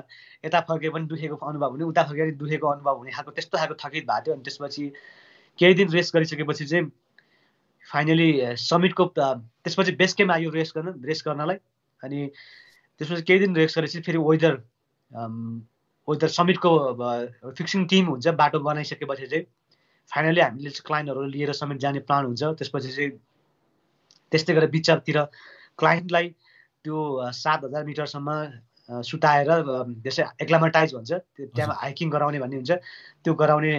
यता फर्के पनि दुखेको अनुभव हुने उता फर्के पनि दुखेको अनुभव हुने खालको त्यस्तो खालको थकित भएको थियो अनि त्यसपछि केही दिन रेस्ट गरिसकेपछि चाहिँ फाइनली समिटको त्यसपछि बेस आयो रेस्ट गर्न रेस्ट गर्नलाई अनि त्यसपछि केही दिन रेस्ट गरेपछि फेरि वेदर वेदर समिटको फिक्सिङ टिम हुन्छ बाटो बनाइसकेपछि चाहिँ फाइनली हामीले क्लाइन्टहरू लिएर समिट जाने प्लान हुन्छ त्यसपछि चाहिँ त्यस्तै गरेर बिचारतिर क्लाइन्टलाई त्यो सात हजार मिटरसम्म सुताएर त्यसै एक्लामाटाइज भन्छ त्यहाँ हाइकिङ गराउने भन्ने हुन्छ त्यो गराउने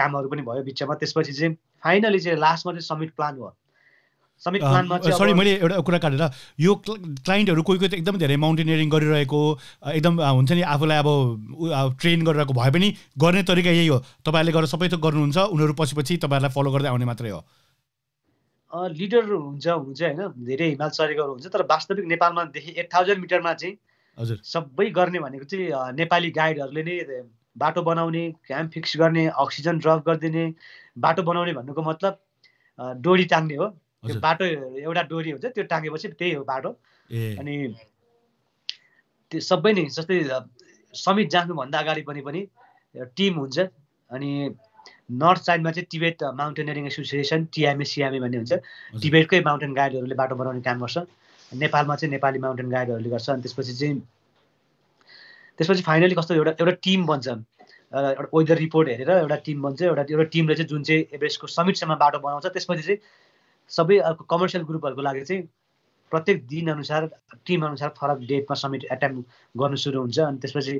कामहरू पनि भयो बिचमा त्यसपछि चाहिँ फाइनली चाहिँ लास्टमा चाहिँ समिट प्लान भयो सरी मैले एउटा कुरा काटेर यो क्लाइन्टहरू कोही कोही त एकदम धेरै माउन्टेनियरिङ गरिरहेको एकदम हुन्छ नि आफूलाई अब ट्रेन गरिरहेको भए पनि गर्ने तरिका यही हो तपाईँहरूले गरेर सबै थोक गर्नुहुन्छ उनीहरू पछि पछि तपाईँहरूलाई फलो गर्दै आउने मात्रै हो लिडर हुन्छ हुन्छ होइन धेरै हिमाल चढेकोहरू हुन्छ तर वास्तविक नेपालमा देखि एट थाउजन्ड मिटरमा चाहिँ हजुर सबै गर्ने भनेको चाहिँ नेपाली गाइडहरूले नै बाटो बनाउने क्याम्प फिक्स गर्ने अक्सिजन ड्रप गरिदिने बाटो बनाउने भन्नुको मतलब डोरी टाङ्ने हो त्यो बाटो एउटा डोरी हुन्छ त्यो टाकेपछि त्यही हो बाटो अनि त्यो सबै नै जस्तै समिट जाँच्नुभन्दा अगाडि पनि पनि टिम हुन्छ अनि नर्थ साइडमा चाहिँ Tibet mountaineering association TMA CMA भन्ने हुन्छ टिबेटकै माउन्टेन गाइडहरूले बाटो बनाउने काम गर्छ नेपालमा चाहिँ नेपाली माउन्टेन गाइडहरूले गर्छ अनि त्यसपछि चाहिँ त्यसपछि फाइनली कस्तो एउटा एउटा टिम बन्छ एउटा वेदर रिपोर्ट हेरेर एउटा टिम बन्छ एउटा एउटा टिमले चाहिँ जुन चाहिँ एभरेस्टको समिटसम्म बाटो बनाउँछ त्यसपछि चाहिँ सबै अर्को कमर्सियल ग्रुपहरूको लागि चाहिँ प्रत्येक दिनअनुसार अनुसार फरक डेटमा समिट एटेम्प गर्नु सुरु हुन्छ अनि त्यसपछि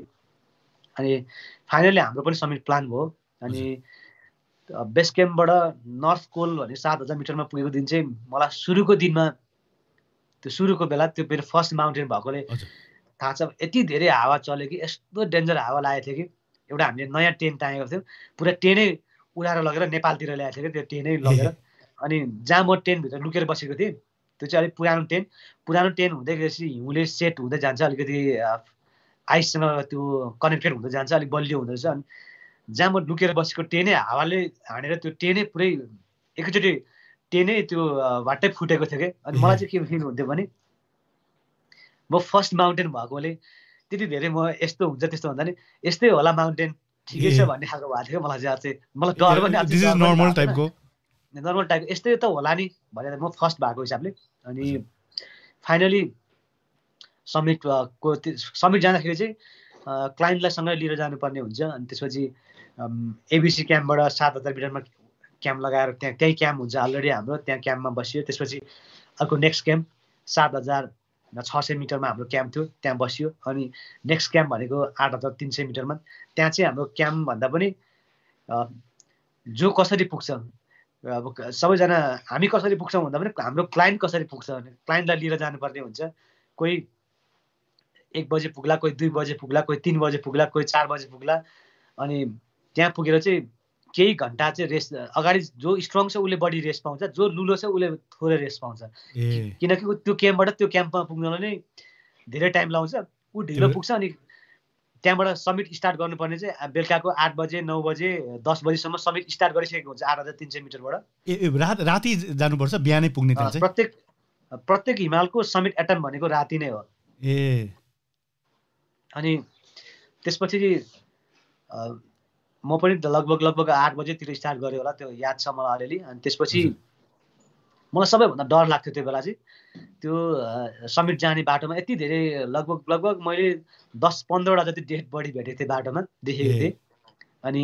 अनि फाइनल्ली हाम्रो पनि समिट प्लान भयो अनि बेस्ट क्याम्पबाट नर्थ कोल भने सात हजार मिटरमा पुगेको दिन चाहिँ मलाई सुरुको दिनमा त्यो सुरुको बेला त्यो मेरो फर्स्ट माउन्टेन भएकोले थाहा छ यति धेरै हावा चल्यो कि यस्तो डेन्जर हावा लागेको थियो कि एउटा हामीले नयाँ टेन टाँगेको थियौँ पुरा टेनै उडाएर लगेर नेपालतिर ल्याएको थियो कि त्यो टेनै लगेर अनि जहाँ म टेन्टभित्र लुकेर बसेको थिएँ त्यो चाहिँ अलिक पुरानो टेन्ट पुरानो टेन्ट हुँदै गएपछि हिउँले सेट हुँदै जान्छ अलिकति आइससँग त्यो कनेक्टेड हुँदै जान्छ अलिक बलियो हुँदो रहेछ अनि जहाँ म लुकेर बसेको टेनै हावाले हानेर त्यो टेनै पुरै एकैचोटि टेनै त्यो वाटै फुटेको थियो कि अनि मलाई चाहिँ के फिल हुन्थ्यो भने म फर्स्ट माउन्टेन भएकोले त्यति धेरै म यस्तो हुन्छ त्यस्तो भन्दा नि यस्तै होला माउन्टेन ठिकै छ भन्ने खालको भएको थियो मलाई चाहिँ मलाई डर पनि नर्मल टाइप यस्तै त होला नि भनेर म फर्स्ट भएको हिसाबले अनि फाइनली समिट को समिट जाँदाखेरि चाहिँ क्लाइन्टलाई सँगै लिएर जानुपर्ने हुन्छ अनि त्यसपछि एबिसी क्याम्पबाट सात हजार मिटरमा क्याम्प लगाएर त्यहाँ त्यही क्याम्प हुन्छ अलरेडी हाम्रो त्यहाँ क्याम्पमा बसियो त्यसपछि अर्को नेक्स्ट क्याम्प सात हजार छ सय मिटरमा हाम्रो क्याम्प थियो त्यहाँ बसियो अनि नेक्स्ट क्याम्प भनेको आठ हजार तिन सय मिटरमा त्यहाँ चाहिँ हाम्रो क्याम्पभन्दा पनि जो कसरी पुग्छ अब सबैजना हामी कसरी पुग्छौँ भन्दा पनि हाम्रो क्लाइन्ट कसरी पुग्छ भने क्लाइन्टलाई लिएर जानुपर्ने हुन्छ कोही एक बजे पुग्ला कोही दुई बजे पुग्ला कोही तिन बजे पुग्ला कोही चार बजे पुग्ला अनि त्यहाँ पुगेर चाहिँ केही घन्टा चाहिँ रेस्ट अगाडि जो स्ट्रङ छ उसले बढी रेस्ट पाउँछ जो लुलो छ उसले थोरै रेस्ट पाउँछ किनकि त्यो क्याम्पबाट त्यो क्याम्पमा पुग्नलाई नै धेरै टाइम लाउँछ ऊ ढिलो पुग्छ अनि त्यहाँबाट समिट स्टार्ट गर्नुपर्ने चाहिँ बेलुकाको आठ बजे नौ बजे दस बजीसम्म समिट स्टार्ट गरिसकेको हुन्छ आठ हजार तिन सय मिटरबाट ए रात राति जानुपर्छ बिहानै पुग्ने प्रत्येक प्रत्येक हिमालको समिट एटम भनेको राति नै हो ए अनि त्यसपछि म पनि लगभग लगभग आठ बजेतिर स्टार्ट गरेँ होला त्यो याद छ मलाई अलिअलि अनि त्यसपछि मलाई सबैभन्दा डर लाग्थ्यो त्यो बेला चाहिँ त्यो समिट जाने बाटोमा यति धेरै लगभग लगभग मैले दस पन्ध्रवटा जति डेड बडी भेटेको थिएँ बाटोमा देखेको थिएँ अनि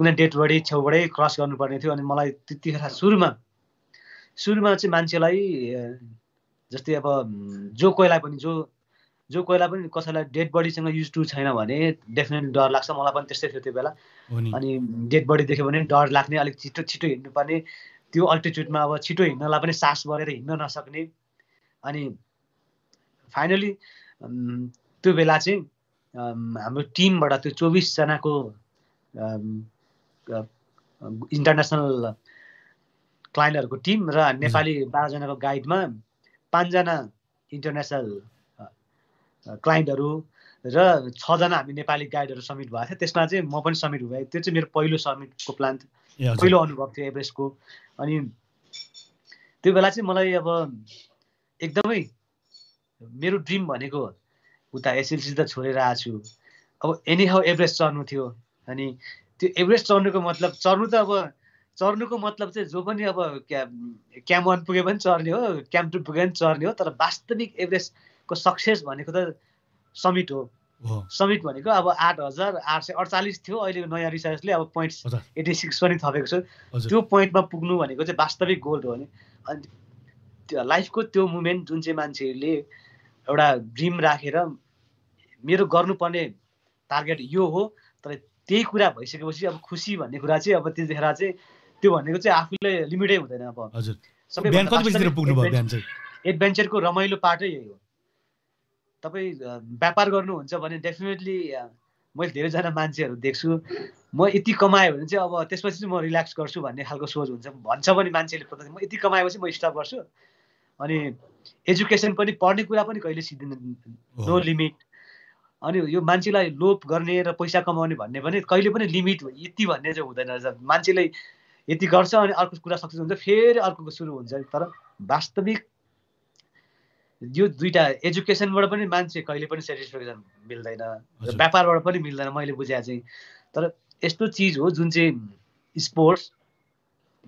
कुनै डेड बडी छेउबाटै क्रस गर्नुपर्ने थियो अनि मलाई त्यतिखेर सुरुमा सुरुमा चाहिँ मान्छेलाई जस्तै अब जो कोहीलाई पनि जो जो कोहीलाई पनि कसैलाई डेड बडीसँग युज टु छैन भने डेफिनेटली डर लाग्छ मलाई पनि त्यस्तै थियो त्यो बेला अनि डेड बडी देख्यो भने डर लाग्ने अलिक छिटो छिटो हिँड्नुपर्ने त्यो अल्टिच्युडमा अब छिटो हिँड्नलाई पनि सास बढेर हिँड्न नसक्ने अनि फाइनली त्यो बेला चाहिँ हाम्रो टिमबाट त्यो चौबिसजनाको इन्टरनेसनल क्लाइन्टहरूको टिम र नेपाली mm-hmm. बाह्रजनाको गाइडमा पाँचजना इन्टरनेसनल क्लाइन्टहरू र छजना हामी नेपाली गाइडहरू समिट भएको थियो त्यसमा चाहिँ म पनि समिट भएँ त्यो चाहिँ मेरो पहिलो समिटको प्लान पहिलो अनुभव थियो एभरेस्टको अनि त्यो बेला चाहिँ मलाई अब एकदमै मेरो ड्रिम भनेको उता एसएलसी त छोडेर आएको छु अब एनी हाउ एभरेस्ट चढ्नु थियो अनि त्यो एभरेस्ट चढ्नुको मतलब चढ्नु त अब चढ्नुको मतलब चाहिँ जो पनि अब क्या क्याम्प वान पुगे पनि चढ्ने हो क्याम्प टू पुगे पनि चढ्ने हो तर वास्तविक एभरेस्टको सक्सेस भनेको त समिट हो समिट भनेको अब आठ हजार आठ सय अडचालिस थियो अहिले नयाँ रिसर्चले अब पोइन्ट एट्टी सिक्स पनि थपेको छ त्यो पोइन्टमा पुग्नु भनेको चाहिँ वास्तविक गोल्ड हो भने अनि लाइफको त्यो मुमेन्ट जुन चाहिँ मान्छेहरूले एउटा ड्रिम राखेर रा, मेरो गर्नुपर्ने टार्गेट यो हो तर त्यही कुरा भइसकेपछि अब खुसी भन्ने कुरा चाहिँ अब त्यतिखेर चाहिँ त्यो भनेको चाहिँ आफूलाई लिमिटै हुँदैन अब एडभेन्चरको रमाइलो पार्टै यही हो तपाईँ व्यापार गर्नुहुन्छ भने डेफिनेटली मैले धेरैजना मान्छेहरू देख्छु म यति कमायो भने चाहिँ अब त्यसपछि चाहिँ म रिल्याक्स गर्छु भन्ने खालको सोच हुन्छ भन्छ पनि मान्छेले म यति कमाएपछि म स्टप गर्छु अनि एजुकेसन पनि पढ्ने कुरा पनि कहिले सिद्धि नो लिमिट अनि यो मान्छेलाई लोप गर्ने र पैसा कमाउने भन्ने पनि कहिले पनि लिमिट यति भन्ने चाहिँ हुँदैन रहेछ मान्छेले यति गर्छ अनि अर्को कुरा सक्सेस हुन्छ फेरि अर्को सुरु हुन्छ तर वास्तविक यो दुइटा एजुकेसनबाट पनि मान्छे कहिले पनि सेटिस्फेक्सन मिल्दैन व्यापारबाट पनि मिल्दैन मैले बुझाए चाहिँ तर यस्तो चिज हो जुन चाहिँ स्पोर्ट्स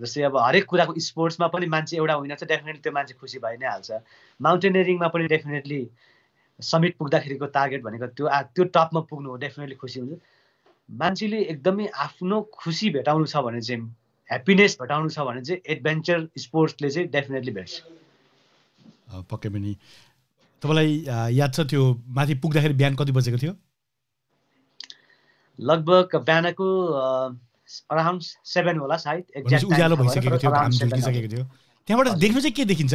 जस्तै अब हरेक कुराको स्पोर्ट्समा पनि मान्छे एउटा होइन डेफिनेटली त्यो मान्छे खुसी भइ नै हाल्छ माउन्टेनियरिङमा पनि डेफिनेटली समिट पुग्दाखेरिको टार्गेट भनेको त्यो त्यो टपमा पुग्नु हो डेफिनेटली खुसी हुन्छ मान्छेले एकदमै आफ्नो खुसी भेटाउनु छ भने चाहिँ ह्याप्पिनेस भेटाउनु छ भने चाहिँ एडभेन्चर स्पोर्ट्सले चाहिँ डेफिनेटली भेट्छ पक्कै पनि तपाईँलाई याद छ त्यो माथि पुग्दाखेरि बिहान कति बजेको थियो लगभग बिहानको अराउन्ड सेभेन होला सायद एक्ज्याक्ट उज्यालो भइसकेको थियो घाम झुल्किसकेको थियो त्यहाँबाट देख्नु चाहिँ के देखिन्छ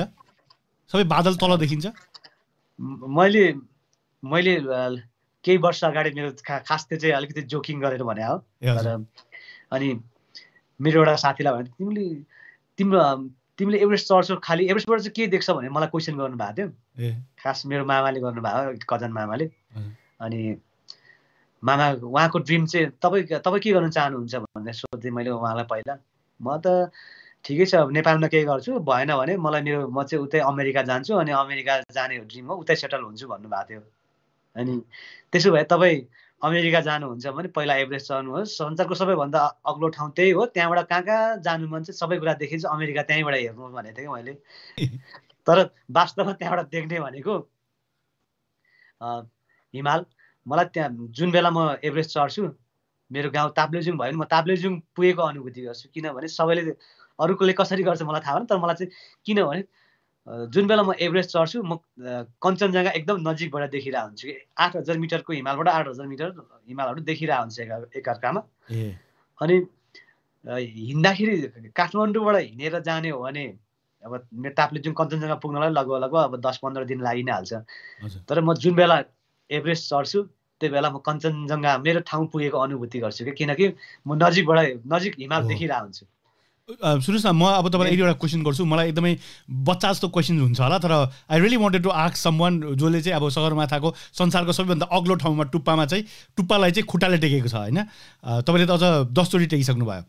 सबै बादल तल देखिन्छ मैले मैले केही वर्ष अगाडि मेरो खास त्यो चाहिँ अलिकति जोकिङ गरेर भने हो तर अनि मेरो एउटा साथीलाई भने तिमीले तिम्रो तिमीले एभरेस्ट चढ्छौ खालि एभरेस्टबाट चाहिँ के देख्छ भने मलाई क्वेसन गर्नुभएको थियो खास मेरो मामाले गर्नुभएको कजन मामाले अनि मामा उहाँको ड्रिम चाहिँ तपाईँ तपाईँ के गर्नु चाहनुहुन्छ भनेर सोध्थेँ मैले उहाँलाई पहिला म त ठिकै छ अब नेपालमा केही गर्छु भएन भने मलाई मेरो म चाहिँ उतै अमेरिका जान्छु अनि अमेरिका जाने ड्रिम हो उतै सेटल हुन्छु भन्नुभएको थियो अनि त्यसो भए तपाईँ अमेरिका जानुहुन्छ भने पहिला एभरेस्ट चढ्नुहोस् संसारको सबैभन्दा अग्लो ठाउँ त्यही हो त्यहाँबाट कहाँ कहाँ जानु मन चाहिँ सबै कुरा देखिन्छ अमेरिका त्यहीँबाट हेर्नु भनेको थिएँ मैले तर वास्तवमा त्यहाँबाट देख्ने भनेको हिमाल मलाई त्यहाँ जुन बेला म एभरेस्ट चढ्छु मेरो गाउँ ताप्लेजुङ भयो भने म ताप्लेजुङ पुगेको अनुभूति गर्छु किनभने सबैले अरूकोले कसरी गर्छ मलाई थाहा भएन तर मलाई चाहिँ किनभने जुन बेला म एभरेस्ट चढ्छु म कञ्चनजङ्घा एकदम नजिकबाट देखिरहेको हुन्छु कि आठ हजार मिटरको हिमालबाट आठ हजार मिटर हिमालहरू देखिरहेको हुन्छ एकअर्कामा अनि हिँड्दाखेरि काठमाडौँबाट हिँडेर जाने हो भने अब मेरो ताप्लेजुङ कञ्चनजङ्घा पुग्नलाई लगभग लगभग अब दस पन्ध्र दिन लागि नै हाल्छ तर म जुन बेला एभरेस्ट चढ्छु त्यही बेला म कञ्चनजङ्घा मेरो ठाउँ पुगेको अनुभूति गर्छु कि किनकि म नजिकबाट नजिक हिमाल देखिरहेको हुन्छु सुन्नुहोस् न म अब तपाईँलाई यति एउटा क्वेसन गर्छु मलाई एकदमै बच्चा जस्तो क्वेसन हुन्छ होला तर I really wanted to ask someone जसले चाहिँ अब सगरमाथाको संसारको सबैभन्दा अग्लो ठाउँमा टुप्पामा चाहिँ टुप्पालाई चाहिँ खुट्टाले टेकेको छ होइन तपाईँले त अझ दसचोटि टेकिसक्नु भयो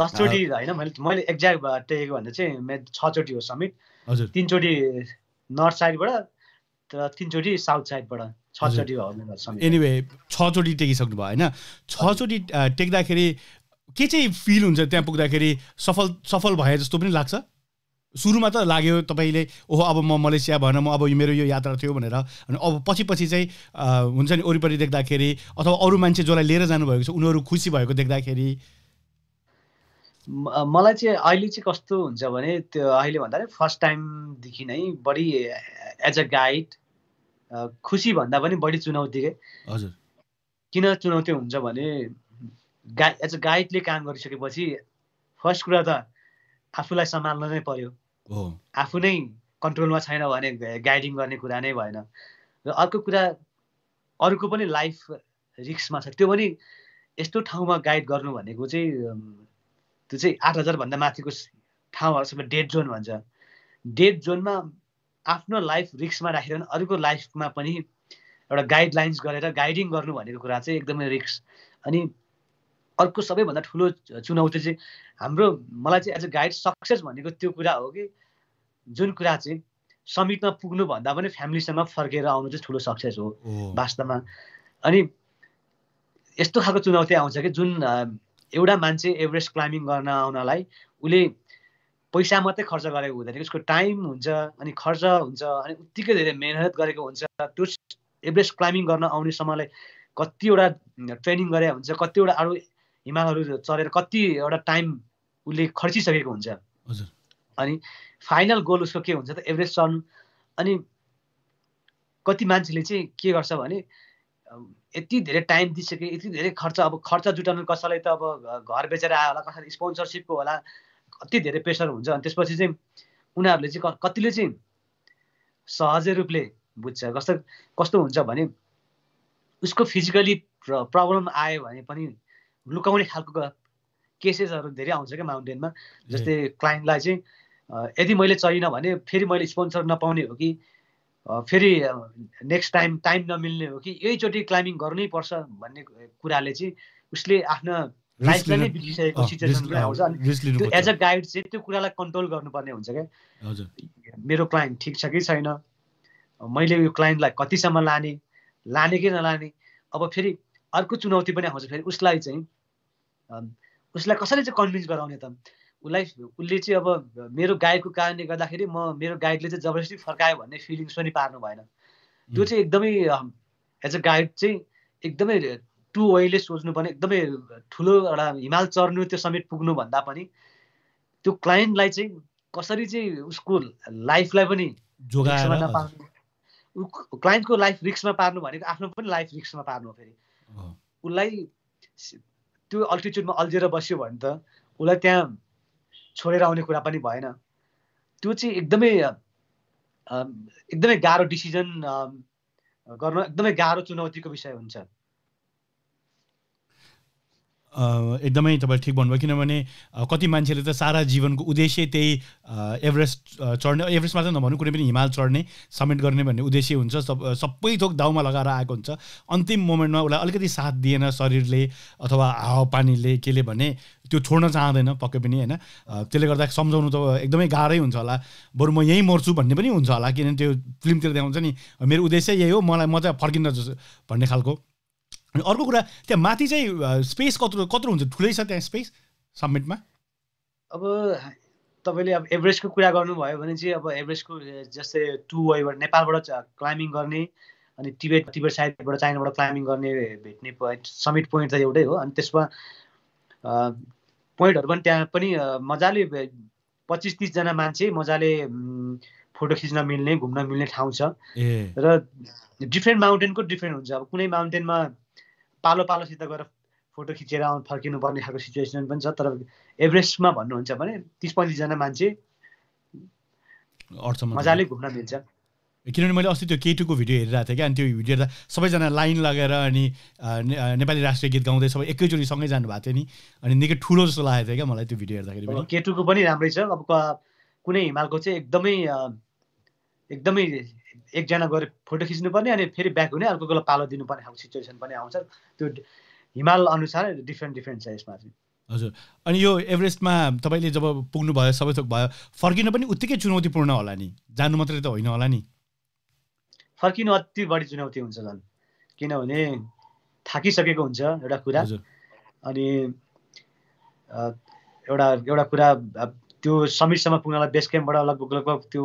दसचोटि होइन मैले मैले एक्ज्याक्ट टेकेको भन्दा चाहिँ मेरो छचोटि हो समिट हजुर तिनचोटि नर्थ साइडबाट र तिनचोटि साउथ साइडबाट एनिवे छचोटि टेकिसक्नु भयो होइन छचोटि टेक्दाखेरि के चाहिँ फिल हुन्छ त्यहाँ पुग्दाखेरि सफल सफल भए जस्तो पनि लाग्छ सुरुमा त लाग्यो तपाईँले ओहो अब म मलेसिया भएन म अब यो मेरो यो यात्रा थियो भनेर अनि अब पछि पछि चाहिँ हुन्छ नि वरिपरि देख्दाखेरि अथवा अरू मान्छे जसलाई लिएर जानुभएको छ उनीहरू खुसी भएको देख्दाखेरि मलाई चाहिँ अहिले चाहिँ कस्तो हुन्छ भने त्यो अहिले भन्दा फर्स्ट टाइमदेखि नै बढी एज अ गाइड खुसी भन्दा पनि बढी चुनौती हजुर किन चुनौती हुन्छ भने गा एज अ गाइडले काम गरिसकेपछि फर्स्ट कुरा त आफूलाई सम्हाल्न नै पर्यो आफू नै कन्ट्रोलमा छैन भने गाइडिङ गर्ने कुरा नै भएन र अर्को कुरा अरूको पनि लाइफ रिक्समा छ त्यो पनि यस्तो ठाउँमा गाइड गर्नु भनेको चाहिँ त्यो चाहिँ आठ हजारभन्दा माथिको ठाउँहरू सबै डेड जोन भन्छ डेड जोनमा आफ्नो लाइफ रिक्समा राखेर अरूको लाइफमा पनि एउटा गाइडलाइन्स गरेर गाइडिङ गर्नु भनेको कुरा चाहिँ एकदमै रिक्स अनि अर्को सबैभन्दा ठुलो चुनौती चाहिँ हाम्रो मलाई चाहिँ एज अ गाइड सक्सेस भनेको त्यो कुरा हो कि जुन कुरा चाहिँ समिटमा पुग्नुभन्दा पनि फ्यामिलीसँग फर्केर आउनु चाहिँ ठुलो सक्सेस हो वास्तवमा अनि यस्तो खालको चुनौती आउँछ कि जुन एउटा मान्छे एभरेस्ट क्लाइम्बिङ गर्न आउनलाई उसले पैसा मात्रै खर्च गरेको हुँदैन उसको टाइम हुन्छ अनि खर्च हुन्छ अनि उत्तिकै धेरै मेहनत गरेको हुन्छ त्यो एभरेस्ट क्लाइम्बिङ गर्न आउने समयलाई कतिवटा ट्रेनिङ गरे हुन्छ कतिवटा अरू हिमालहरू चढेर कतिवटा टाइम उसले खर्चिसकेको हुन्छ अनि फाइनल गोल उसको के हुन्छ त एभरेस्ट चढ्नु अनि कति मान्छेले चाहिँ के गर्छ भने यति धेरै टाइम दिइसके यति धेरै खर्च अब खर्च जुटाउनु कसैलाई त अब घर बेचेर आयो होला कसैले स्पोन्सरसिपको होला कति धेरै प्रेसर हुन्छ अनि त्यसपछि चाहिँ उनीहरूले चाहिँ कतिले चाहिँ सहजै रूपले बुझ्छ कस्तो कस्तो हुन्छ भने उसको फिजिकली प्रब्लम आयो भने पनि लुकाउने खालको केसेसहरू धेरै आउँछ क्या माउन्टेनमा जस्तै क्लाइन्टलाई चाहिँ यदि मैले चलिनँ भने फेरि मैले स्पोन्सर नपाउने हो कि फेरि नेक्स्ट टाइम टाइम नमिल्ने हो कि यहीचोटि क्लाइम्बिङ गर्नै पर्छ भन्ने कुराले चाहिँ उसले आफ्ना नै सिचुएसन आउँछ अनि त्यो एज अ गाइड चाहिँ त्यो कुरालाई कन्ट्रोल गर्नुपर्ने हुन्छ क्या मेरो क्लाइन्ट ठिक छ कि छैन मैले यो क्लाइन्टलाई कतिसम्म लाने लाने कि नलाने अब फेरि अर्को चुनौती पनि आउँछ फेरि उसलाई चाहिँ उसलाई कसरी चाहिँ कन्भिन्स गराउने त उसलाई उसले चाहिँ अब मेरो गाइडको कारणले गर्दाखेरि म मेरो गाइडले चाहिँ जबरजस्ती फर्कायो भन्ने फिलिङ्स पनि पार्नु भएन त्यो चाहिँ एकदमै एज अ गाइड चाहिँ एकदमै टु वेले सोच्नुपर्ने एकदमै ठुलो एउटा हिमाल चर्नु त्यो समेत पुग्नुभन्दा पनि त्यो क्लाइन्टलाई चाहिँ कसरी चाहिँ उसको लाइफलाई पनि क्लाइन्टको लाइफ रिक्समा पार्नु भनेको आफ्नो पनि लाइफ रिक्समा पार्नु फेरि उसलाई त्यो अल्टिच्युडमा अल्झेर बस्यो भने त उसलाई त्यहाँ छोडेर आउने कुरा पनि भएन त्यो चाहिँ एकदमै एकदमै गाह्रो डिसिजन गर्न एकदमै गाह्रो चुनौतीको विषय हुन्छ एकदमै तपाईँ ठिक भन्नुभयो किनभने कति मान्छेले त सारा जीवनको उद्देश्य त्यही एभरेस्ट चढ्ने एभरेस्ट मात्र नभनौँ कुनै पनि हिमाल चढ्ने समेट गर्ने भन्ने उद्देश्य हुन्छ सब सबै थोक दाउमा लगाएर आएको हुन्छ अन्तिम मोमेन्टमा उसलाई अलिकति साथ दिएन शरीरले अथवा हावापानीले केले भने त्यो छोड्न चाहँदैन पक्कै पनि होइन त्यसले गर्दा सम्झाउनु त एकदमै गाह्रै हुन्छ होला बरु म यहीँ मर्छु भन्ने पनि हुन्छ होला किनभने त्यो फिल्मतिर देखाउँछ नि मेरो उद्देश्य यही हो मलाई म त फर्किन्न भन्ने खालको अनि अर्को कुरा त्यहाँ माथि चाहिँ स्पेस कत्रो कत्रो हुन्छ ठुलै छ त्यहाँ स्पेस समिटमा अब तपाईँले अब एभरेस्टको कुरा गर्नुभयो भने चाहिँ अब एभरेस्टको जस्तै टु वेबाट नेपालबाट क्लाइम्बिङ गर्ने अनि टिबेट टिबेट साइडबाट चाइनाबाट क्लाइम्बिङ गर्ने भेट्ने पोइन्ट समिट पोइन्ट त एउटै हो अनि त्यसमा पोइन्टहरू पनि त्यहाँ पनि मजाले पच्चिस तिसजना मान्छे मजाले फोटो खिच्न मिल्ने घुम्न मिल्ने ठाउँ छ र डिफ्रेन्ट माउन्टेनको डिफ्रेन्ट हुन्छ अब कुनै माउन्टेनमा पालो पालोसित गएर फोटो खिचेर आउनु फर्किनु पर्ने खालको सिचुएसन पनि छ तर एभरेस्टमा भन्नुहुन्छ भने तिस पैँतिसजना मान्छे मजाले घुम्न मिल्छ किनभने मैले अस्ति त्यो केटुको भिडियो हेरिरहेको थिएँ क्या अनि त्यो भिडियो हेर्दा सबैजना लाइन लगेर अनि नेपाली राष्ट्रिय गीत गाउँदै सबै एकैचोटि सँगै जानुभएको थियो नि अनि निकै ठुलो जस्तो लागेको थियो क्या मलाई त्यो भिडियो हेर्दाखेरि पनि केटुको पनि राम्रै छ अब कुनै हिमालको चाहिँ एकदमै एकदमै एकजना गएर फोटो खिच्नुपर्ने अनि फेरि ब्याक हुने अर्को कसलाई पालो दिनुपर्ने खालको सिचुएसन पनि आउँछ त्यो हिमाल अनुसार डिफ्रेन्ट डिफ्रेन्ट छ यसमा चाहिँ हजुर अनि यो एभरेस्टमा तपाईँले जब पुग्नु भयो सबै थोक भयो फर्किनु पनि उत्तिकै चुनौतीपूर्ण होला नि जानु मात्रै त होइन होला नि फर्किनु अति बढी चुनौती हुन्छ झन् किनभने थाकिसकेको हुन्छ एउटा कुरा अनि एउटा एउटा कुरा त्यो समिटसम्म पुग्नलाई बेस क्याम्पबाट लगभग लगभग त्यो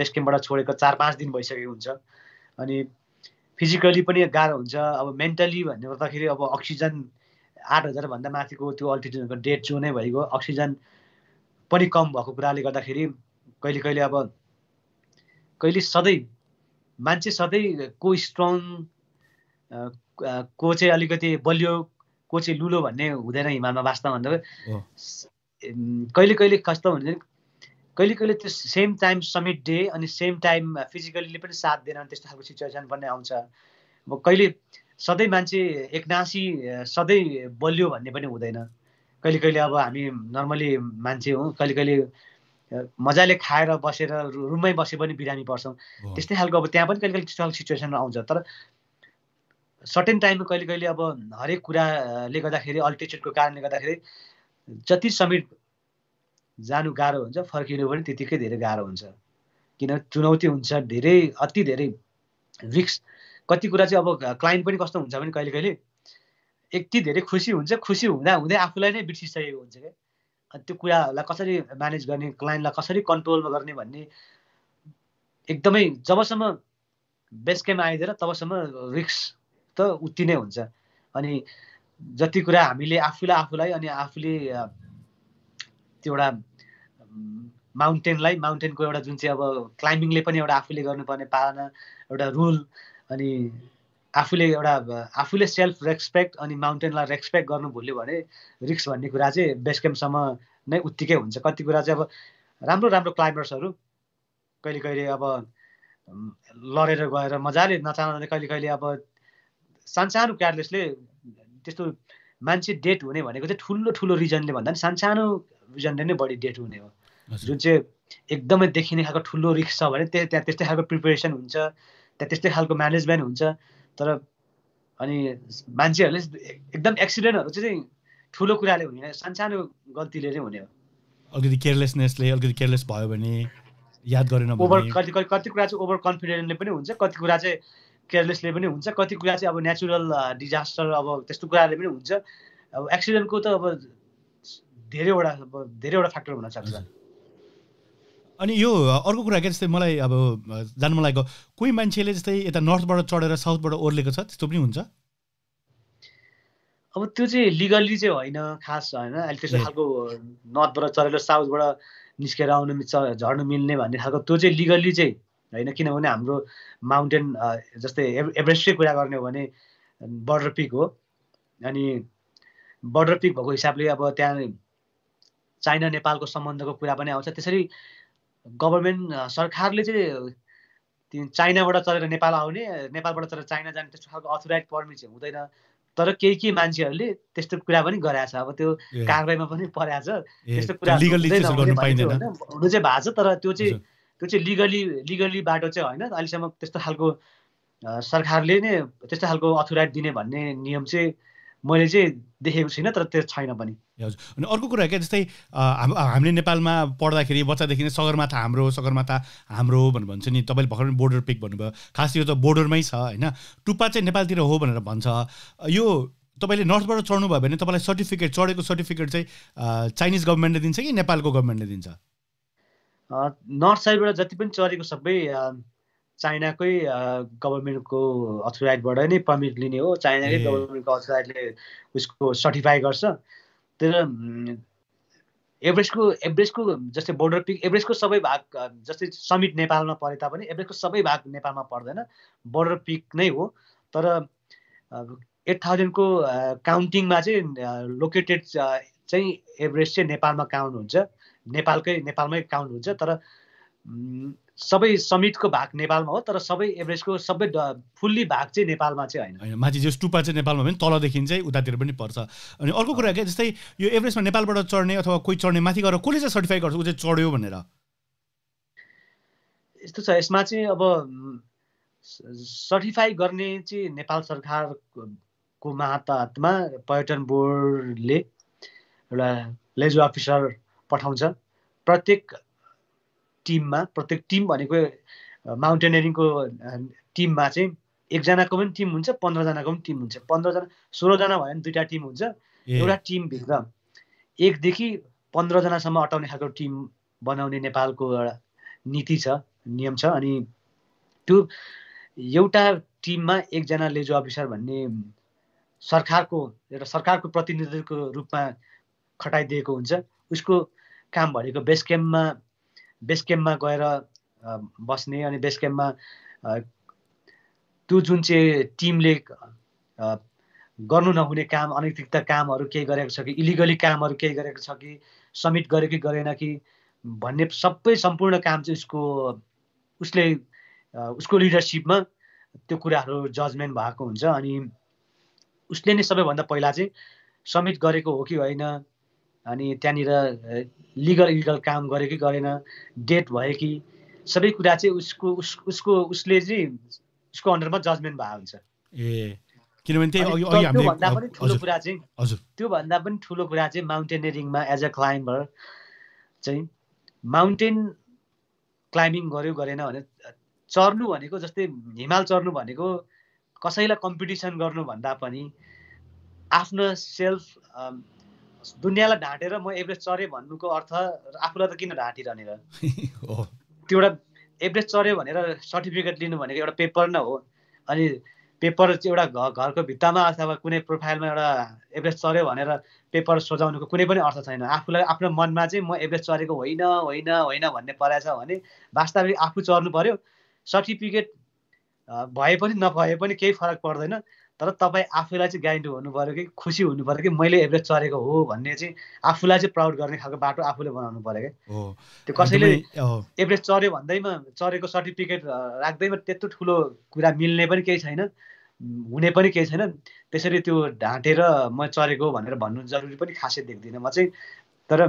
बेस क्याम्पबाट छोडेको चार पाँच दिन भइसकेको हुन्छ अनि फिजिकली पनि गाह्रो हुन्छ अब मेन्टली भन्ने गर्दाखेरि अब अक्सिजन आठ हजारभन्दा माथिको त्यो अल्टिट्युडहरूको डेड जोनै भइगयो अक्सिजन पनि कम भएको कुराले गर्दाखेरि कहिले कहिले अब कहिले सधैँ मान्छे सधैँ को स्ट्रङ को चाहिँ अलिकति बलियो को चाहिँ लुलो भन्ने हुँदैन हिमालमा बाँच्दा भन्दा कहिले कहिले कस्तो हुन्छ कहिले कहिले त्यो सेम टाइम समिट डे अनि सेम टाइम फिजिकल्ली पनि साथ दिएन त्यस्तो खालको सिचुएसन पनि आउँछ अब कहिले सधैँ मान्छे एकनासी सधैँ बलियो भन्ने पनि हुँदैन कहिले कहिले अब हामी नर्मली मान्छे हौँ कहिले कहिले मजाले खाएर बसेर रुममै बसे पनि बिरामी पर्छौँ त्यस्तै खालको अब त्यहाँ पनि कहिले कहिले त्यस्तो खालको सिचुएसन आउँछ तर सर्टेन टाइममा कहिले कहिले अब हरेक कुराले गर्दाखेरि अल्टिच्युडको कारणले गर्दाखेरि जति समेत जानु गाह्रो हुन्छ फर्किनु पनि त्यतिकै धेरै गाह्रो हुन्छ किन चुनौती हुन्छ धेरै अति धेरै रिक्स कति कुरा चाहिँ अब क्लाइन्ट पनि कस्तो हुन्छ भने कहिले कहिले यति धेरै खुसी हुन्छ खुसी हुँदा हुँदै आफूलाई नै बिर्सिसकेको हुन्छ क्या अनि त्यो कुराहरूलाई कसरी म्यानेज गर्ने क्लाइन्टलाई कसरी कन्ट्रोलमा गर्ने भन्ने एकदमै जबसम्म बेस क्याम्प आइदिएर तबसम्म रिक्स त उति नै हुन्छ अनि जति कुरा हामीले आफूलाई आफूलाई अनि आफूले त्यो एउटा माउन्टेनलाई माउन्टेनको एउटा जुन चाहिँ अब क्लाइम्बिङले पनि एउटा आफूले गर्नुपर्ने पालना एउटा रुल अनि आफूले एउटा आफूले सेल्फ रेस्पेक्ट अनि माउन्टेनलाई रेस्पेक्ट गर्नु भुल्यो भने रिक्स भन्ने कुरा चाहिँ बेस क्याम्पसम्म नै उत्तिकै हुन्छ कति कुरा चाहिँ अब राम्रो राम्रो क्लाइम्बर्सहरू कहिले कहिले अब लडेर गएर मजाले नचाहँदा कहिले कहिले अब सानसानो क्यारलेसले त्यस्तो मान्छे डेट हुने भनेको चाहिँ ठुलो ठुलो रिजनले भन्दा पनि सानसानो रिजनले नै बढी डेट हुने हो जुन चाहिँ एकदमै देखिने खालको ठुलो रिक्स छ भने त्यहाँ त्यहाँ त्यस्तै खालको प्रिपेरेसन हुन्छ त्यहाँ त्यस्तै खालको म्यानेजमेन्ट हुन्छ तर अनि मान्छेहरूले एकदम एक्सिडेन्टहरू चाहिँ ठुलो कुराले हुने सानसानो गल्तीले नै हुने हो अलिकति केयरलेसनेसले अलिकति केयरलेस भयो भने याद गरेन ओभर कति कति कुरा चाहिँ ओभर कन्फिडेन्टले पनि हुन्छ कति कुरा चाहिँ केयरलेसले पनि हुन्छ कति कुरा चाहिँ अब नेचुरल डिजास्टर अब त्यस्तो कुराले पनि हुन्छ अब एक्सिडेन्टको त अब धेरैवटा अब धेरैवटा फ्याक्टर हुन सक्छ अनि यो अर्को कुरा के जस्तै मलाई अब जान्नु लागेको कोही मान्छेले जस्तै यता नर्थबाट चढेर साउथबाट ओर्लेको छ त्यस्तो पनि हुन्छ अब त्यो चाहिँ लिगल्ली चाहिँ होइन खास होइन अहिले त्यस्तो खालको नर्थबाट चढेर साउथबाट निस्केर आउनु झर्नु मिल्ने भन्ने खालको त्यो चाहिँ लिगल्ली चाहिँ होइन किनभने हाम्रो माउन्टेन जस्तै एभरेस्टकै कुरा गर्ने हो भने बर्डर पिक हो अनि बर्डर पिक भएको हिसाबले अब त्यहाँ चाइना नेपालको सम्बन्धको कुरा पनि आउँछ त्यसरी गभर्मेन्ट सरकारले चाहिँ चाइनाबाट चलेर नेपाल आउने नेपालबाट चलेर चाइना जाने त्यस्तो खालको अथोराइज पर्मिट चाहिँ हुँदैन तर केही केही मान्छेहरूले त्यस्तो कुरा पनि गराएछ अब त्यो कारवाहीमा पनि छ त्यस्तो कुरा हुनु चाहिँ भएको छ तर त्यो चाहिँ त्यो चाहिँ लिगली लिगली बाटो चाहिँ होइन अहिलेसम्म त्यस्तो खालको सरकारले नै त्यस्तो खालको अथोराइट दिने भन्ने नियम चाहिँ मैले चाहिँ देखेको छुइनँ तर त्यो छैन पनि हजुर अनि अर्को कुरा क्या जस्तै हामीले नेपालमा पढ्दाखेरि बच्चादेखि नै सगरमाथा हाम्रो सगरमाथा हाम्रो भनेर भन्छ नि तपाईँले भर्खर बोर्डर पिक भन्नुभयो खास यो त बोर्डरमै छ होइन टुप्पा चाहिँ नेपालतिर हो भनेर भन्छ यो तपाईँले नर्थबाट चढ्नुभयो भने तपाईँलाई सर्टिफिकेट चढेको सर्टिफिकेट चाहिँ चाइनिज गभर्मेन्टले दिन्छ कि नेपालको गभर्मेन्टले दिन्छ नर्थ साइडबाट जति पनि चढेको सबै चाइनाकै गभर्मेन्टको अथोराइटबाट नै पर्मिट लिने हो चाइनाकै गभर्मेन्टको अथोराइटले उसको सर्टिफाई गर्छ तर एभरेस्टको एभरेस्टको जस्तै बोर्डर पिक एभरेस्टको सबै भाग जस्तै समिट नेपालमा परे तापनि एभरेस्टको सबै भाग नेपालमा पर्दैन बोर्डर पिक नै हो तर एट थाउजन्डको काउन्टिङमा चाहिँ लोकेटेड चाहिँ एभरेस्ट चाहिँ नेपालमा काउन्ट हुन्छ नेपालकै नेपालमै काउन्ट हुन्छ तर सबै समिटको भाग नेपालमा हो तर सबै एभरेजको सबै फुल्ली भाग चाहिँ नेपालमा चाहिँ होइन होइन माथि जस टुपा चाहिँ नेपालमा पनि तलदेखि चाहिँ उतातिर पनि पर्छ अनि अर्को कुरा के जस्तै यो एभरेजमा नेपालबाट चढ्ने अथवा कोही चढ्ने माथि गएर कसले चाहिँ सर्टिफाई गर्छ ऊ चाहिँ चढ्यो भनेर यस्तो छ यसमा चाहिँ अब सर्टिफाई गर्ने चाहिँ नेपाल सरकारको महातमा पर्यटन बोर्डले एउटा लेजु अफिसर पठाउँछ प्रत्येक टिममा प्रत्येक टिम भनेको माउन्टेनियरिङको टिममा चाहिँ एकजनाको पनि टिम हुन्छ पन्ध्रजनाको पनि टिम हुन्छ पन्ध्रजना सोह्रजना भयो भने दुइटा टिम हुन्छ एउटा टिमभित्र एकदेखि पन्ध्रजनासम्म अटाउने खालको टिम बनाउने नेपालको एउटा नीति छ नियम छ अनि त्यो एउटा टिममा एकजना लेजो अफिसर भन्ने सरकारको एउटा सरकारको प्रतिनिधिको रूपमा खटाइदिएको हुन्छ उसको काम भनेको बेस क्याम्पमा बेस क्याम्पमा गएर बस्ने अनि बेस क्याम्पमा त्यो जुन चाहिँ टिमले गर्नु नहुने काम अनैतिकता कामहरू केही गरेको छ कि इलिगली कामहरू केही गरेको छ कि समिट गरे कि गरेन कि भन्ने सबै सम्पूर्ण काम चाहिँ उसको उसले उसको लिडरसिपमा त्यो कुराहरू जजमेन्ट भएको हुन्छ अनि उसले नै सबैभन्दा पहिला चाहिँ समिट गरेको हो कि होइन अनि त्यहाँनिर लिगल इलिगल काम गरे कि गरेन डेट भयो कि सबै कुरा चाहिँ उसको उसको उसले चाहिँ उसको अन्डरमा जजमेन्ट भएको हुन्छ ए किनभने त्योभन्दा पनि ठुलो कुरा चाहिँ त्योभन्दा पनि ठुलो कुरा चाहिँ माउन्टेनियरिङमा एज अ क्लाइम्बर चाहिँ माउन्टेन क्लाइम्बिङ गर्यो गरेन भने चढ्नु भनेको जस्तै हिमाल चढ्नु भनेको कसैलाई कम्पिटिसन गर्नुभन्दा पनि आफ्नो सेल्फ दुनियाँलाई ढाँटेर म एभरेस्ट चढेँ भन्नुको अर्थ आफूलाई त किन ढाँटिरहने र त्यो एउटा एभरेस्ट चढ्यो भनेर सर्टिफिकेट लिनु भनेको एउटा पेपर नै हो अनि पेपर चाहिँ एउटा घर घरको भित्तामा अथवा कुनै प्रोफाइलमा एउटा एभरेस्ट चढ्यो भनेर पेपर सोझाउनुको कुनै पनि अर्थ छैन आफूलाई आफ्नो मनमा चाहिँ म एभरेस्ट चढेको होइन होइन होइन भन्ने छ भने वास्तविक आफू चढ्नु पऱ्यो सर्टिफिकेट भए पनि नभए पनि केही फरक पर्दैन तर तपाईँ आफैलाई चाहिँ ग्यारेन्टी हुनु पऱ्यो कि खुसी हुनु पऱ्यो कि मैले एभरेज चढेको हो भन्ने चाहिँ आफूलाई चाहिँ प्राउड गर्ने खालको बाटो आफूले बनाउनु पऱ्यो क्या त्यो कसैले एभरेज चढ्यो भन्दैमा चढेको सर्टिफिकेट राख्दैमा त्यत्रो ठुलो कुरा मिल्ने पनि केही छैन हुने पनि केही छैन त्यसरी त्यो ढाँटेर म चढेको भनेर भन्नु जरुरी पनि खासै देख्दिनँ म चाहिँ तर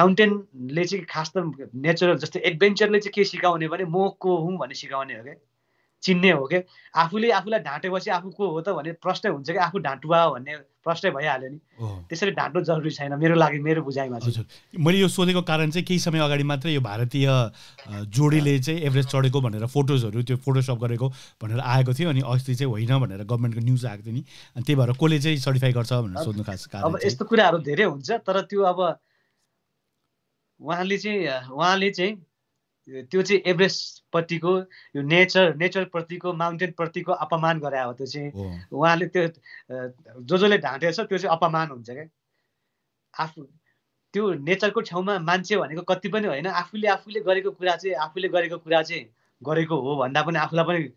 माउन्टेनले चाहिँ खास त नेचुरल जस्तै एडभेन्चरले चाहिँ के सिकाउने भने म को हुँ भन्ने सिकाउने हो क्या चिन्ने हो कि आफूले आफूलाई ढाँटेपछि आफू को हो त भने प्रश्न हुन्छ कि आफू ढाँटुवा भन्ने प्रश्न भइहाल्यो नि त्यसरी ढाँट्नु जरुरी छैन मेरो लागि मेरो बुझाइमा हजुर मैले यो सोधेको कारण चाहिँ केही समय अगाडि मात्रै यो भारतीय जोडीले चाहिँ एभरेस्ट चढेको भनेर फोटोजहरू त्यो फोटोसप गरेको भनेर आएको थियो अनि अस्ति चाहिँ होइन भनेर गभर्मेन्टको न्युज आएको थियो नि अनि त्यही भएर कसले चाहिँ सर्टिफाई गर्छ भनेर सोध्नु खास अब यस्तो कुराहरू धेरै हुन्छ तर त्यो अब उहाँले चाहिँ उहाँले चाहिँ त्यो चाहिँ एभरेस्टपट्टिको यो नेचर नेचरप्रतिको माउन्टेनप्रतिको अपमान गरे हो त्यो चाहिँ उहाँले त्यो जो जसले ढाँटेछ त्यो चाहिँ अपमान हुन्छ क्या आफू त्यो नेचरको ठाउँमा मान्छे भनेको कति पनि होइन आफूले आफूले गरेको कुरा चाहिँ आफूले गरेको कुरा चाहिँ गरेको हो भन्दा पनि आफूलाई पनि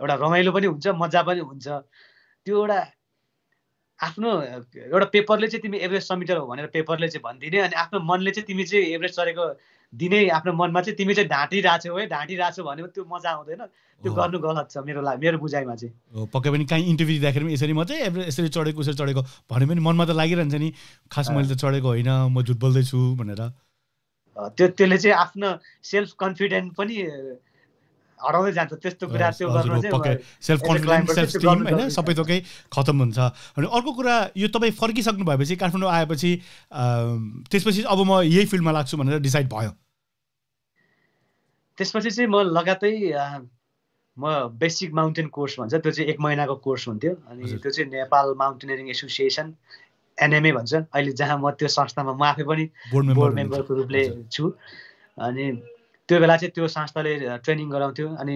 एउटा रमाइलो पनि हुन्छ मजा पनि हुन्छ त्यो एउटा आफ्नो एउटा पेपरले चाहिँ तिमी एभरेस्ट समिटर हो भनेर पेपरले चाहिँ भनिदिने अनि आफ्नो मनले चाहिँ तिमी चाहिँ एभरेस्ट चढेको दिनै आफ्नो मनमा चाहिँ तिमी चाहिँ ढाँटिरहेछौ है ढाँटिरहेछौ भने त्यो मजा आउँदैन त्यो गर्नु गलत छ मेरो लागि मेरो बुझाइमा चाहिँ पक्कै पनि कहीँ इन्टरभ्यू दिँदाखेरि पनि यसरी मात्रै यसरी चढेको उसरी चढेको भने पनि मनमा त लागिरहन्छ नि खास मैले त चढेको होइन म झुट बोल्दैछु भनेर त्यो त्यसले चाहिँ आफ्नो सेल्फ कन्फिडेन्ट पनि हराउँदै जान्छ त्यस्तो कुरा त्यो सेल्फ कन्फिडेन्स सेल्फ स्टिम होइन सबै थोकै खतम हुन्छ अनि अर्को कुरा यो तपाईँ फर्किसक्नु भएपछि काठमाडौँ आएपछि त्यसपछि अब म यही फिल्डमा लाग्छु भनेर डिसाइड भयो त्यसपछि चाहिँ म लगातै म बेसिक माउन्टेन कोर्स भन्छ त्यो चाहिँ एक महिनाको कोर्स हुन्थ्यो अनि त्यो चाहिँ नेपाल माउन्टेनियरिङ एसोसिएसन एनएमए भन्छ अहिले जहाँ म त्यो संस्थामा म आफै पनि बोर्ड मेम्बरको रूपले छु अनि त्यो बेला चाहिँ त्यो संस्थाले ट्रेनिङ गराउँथ्यो अनि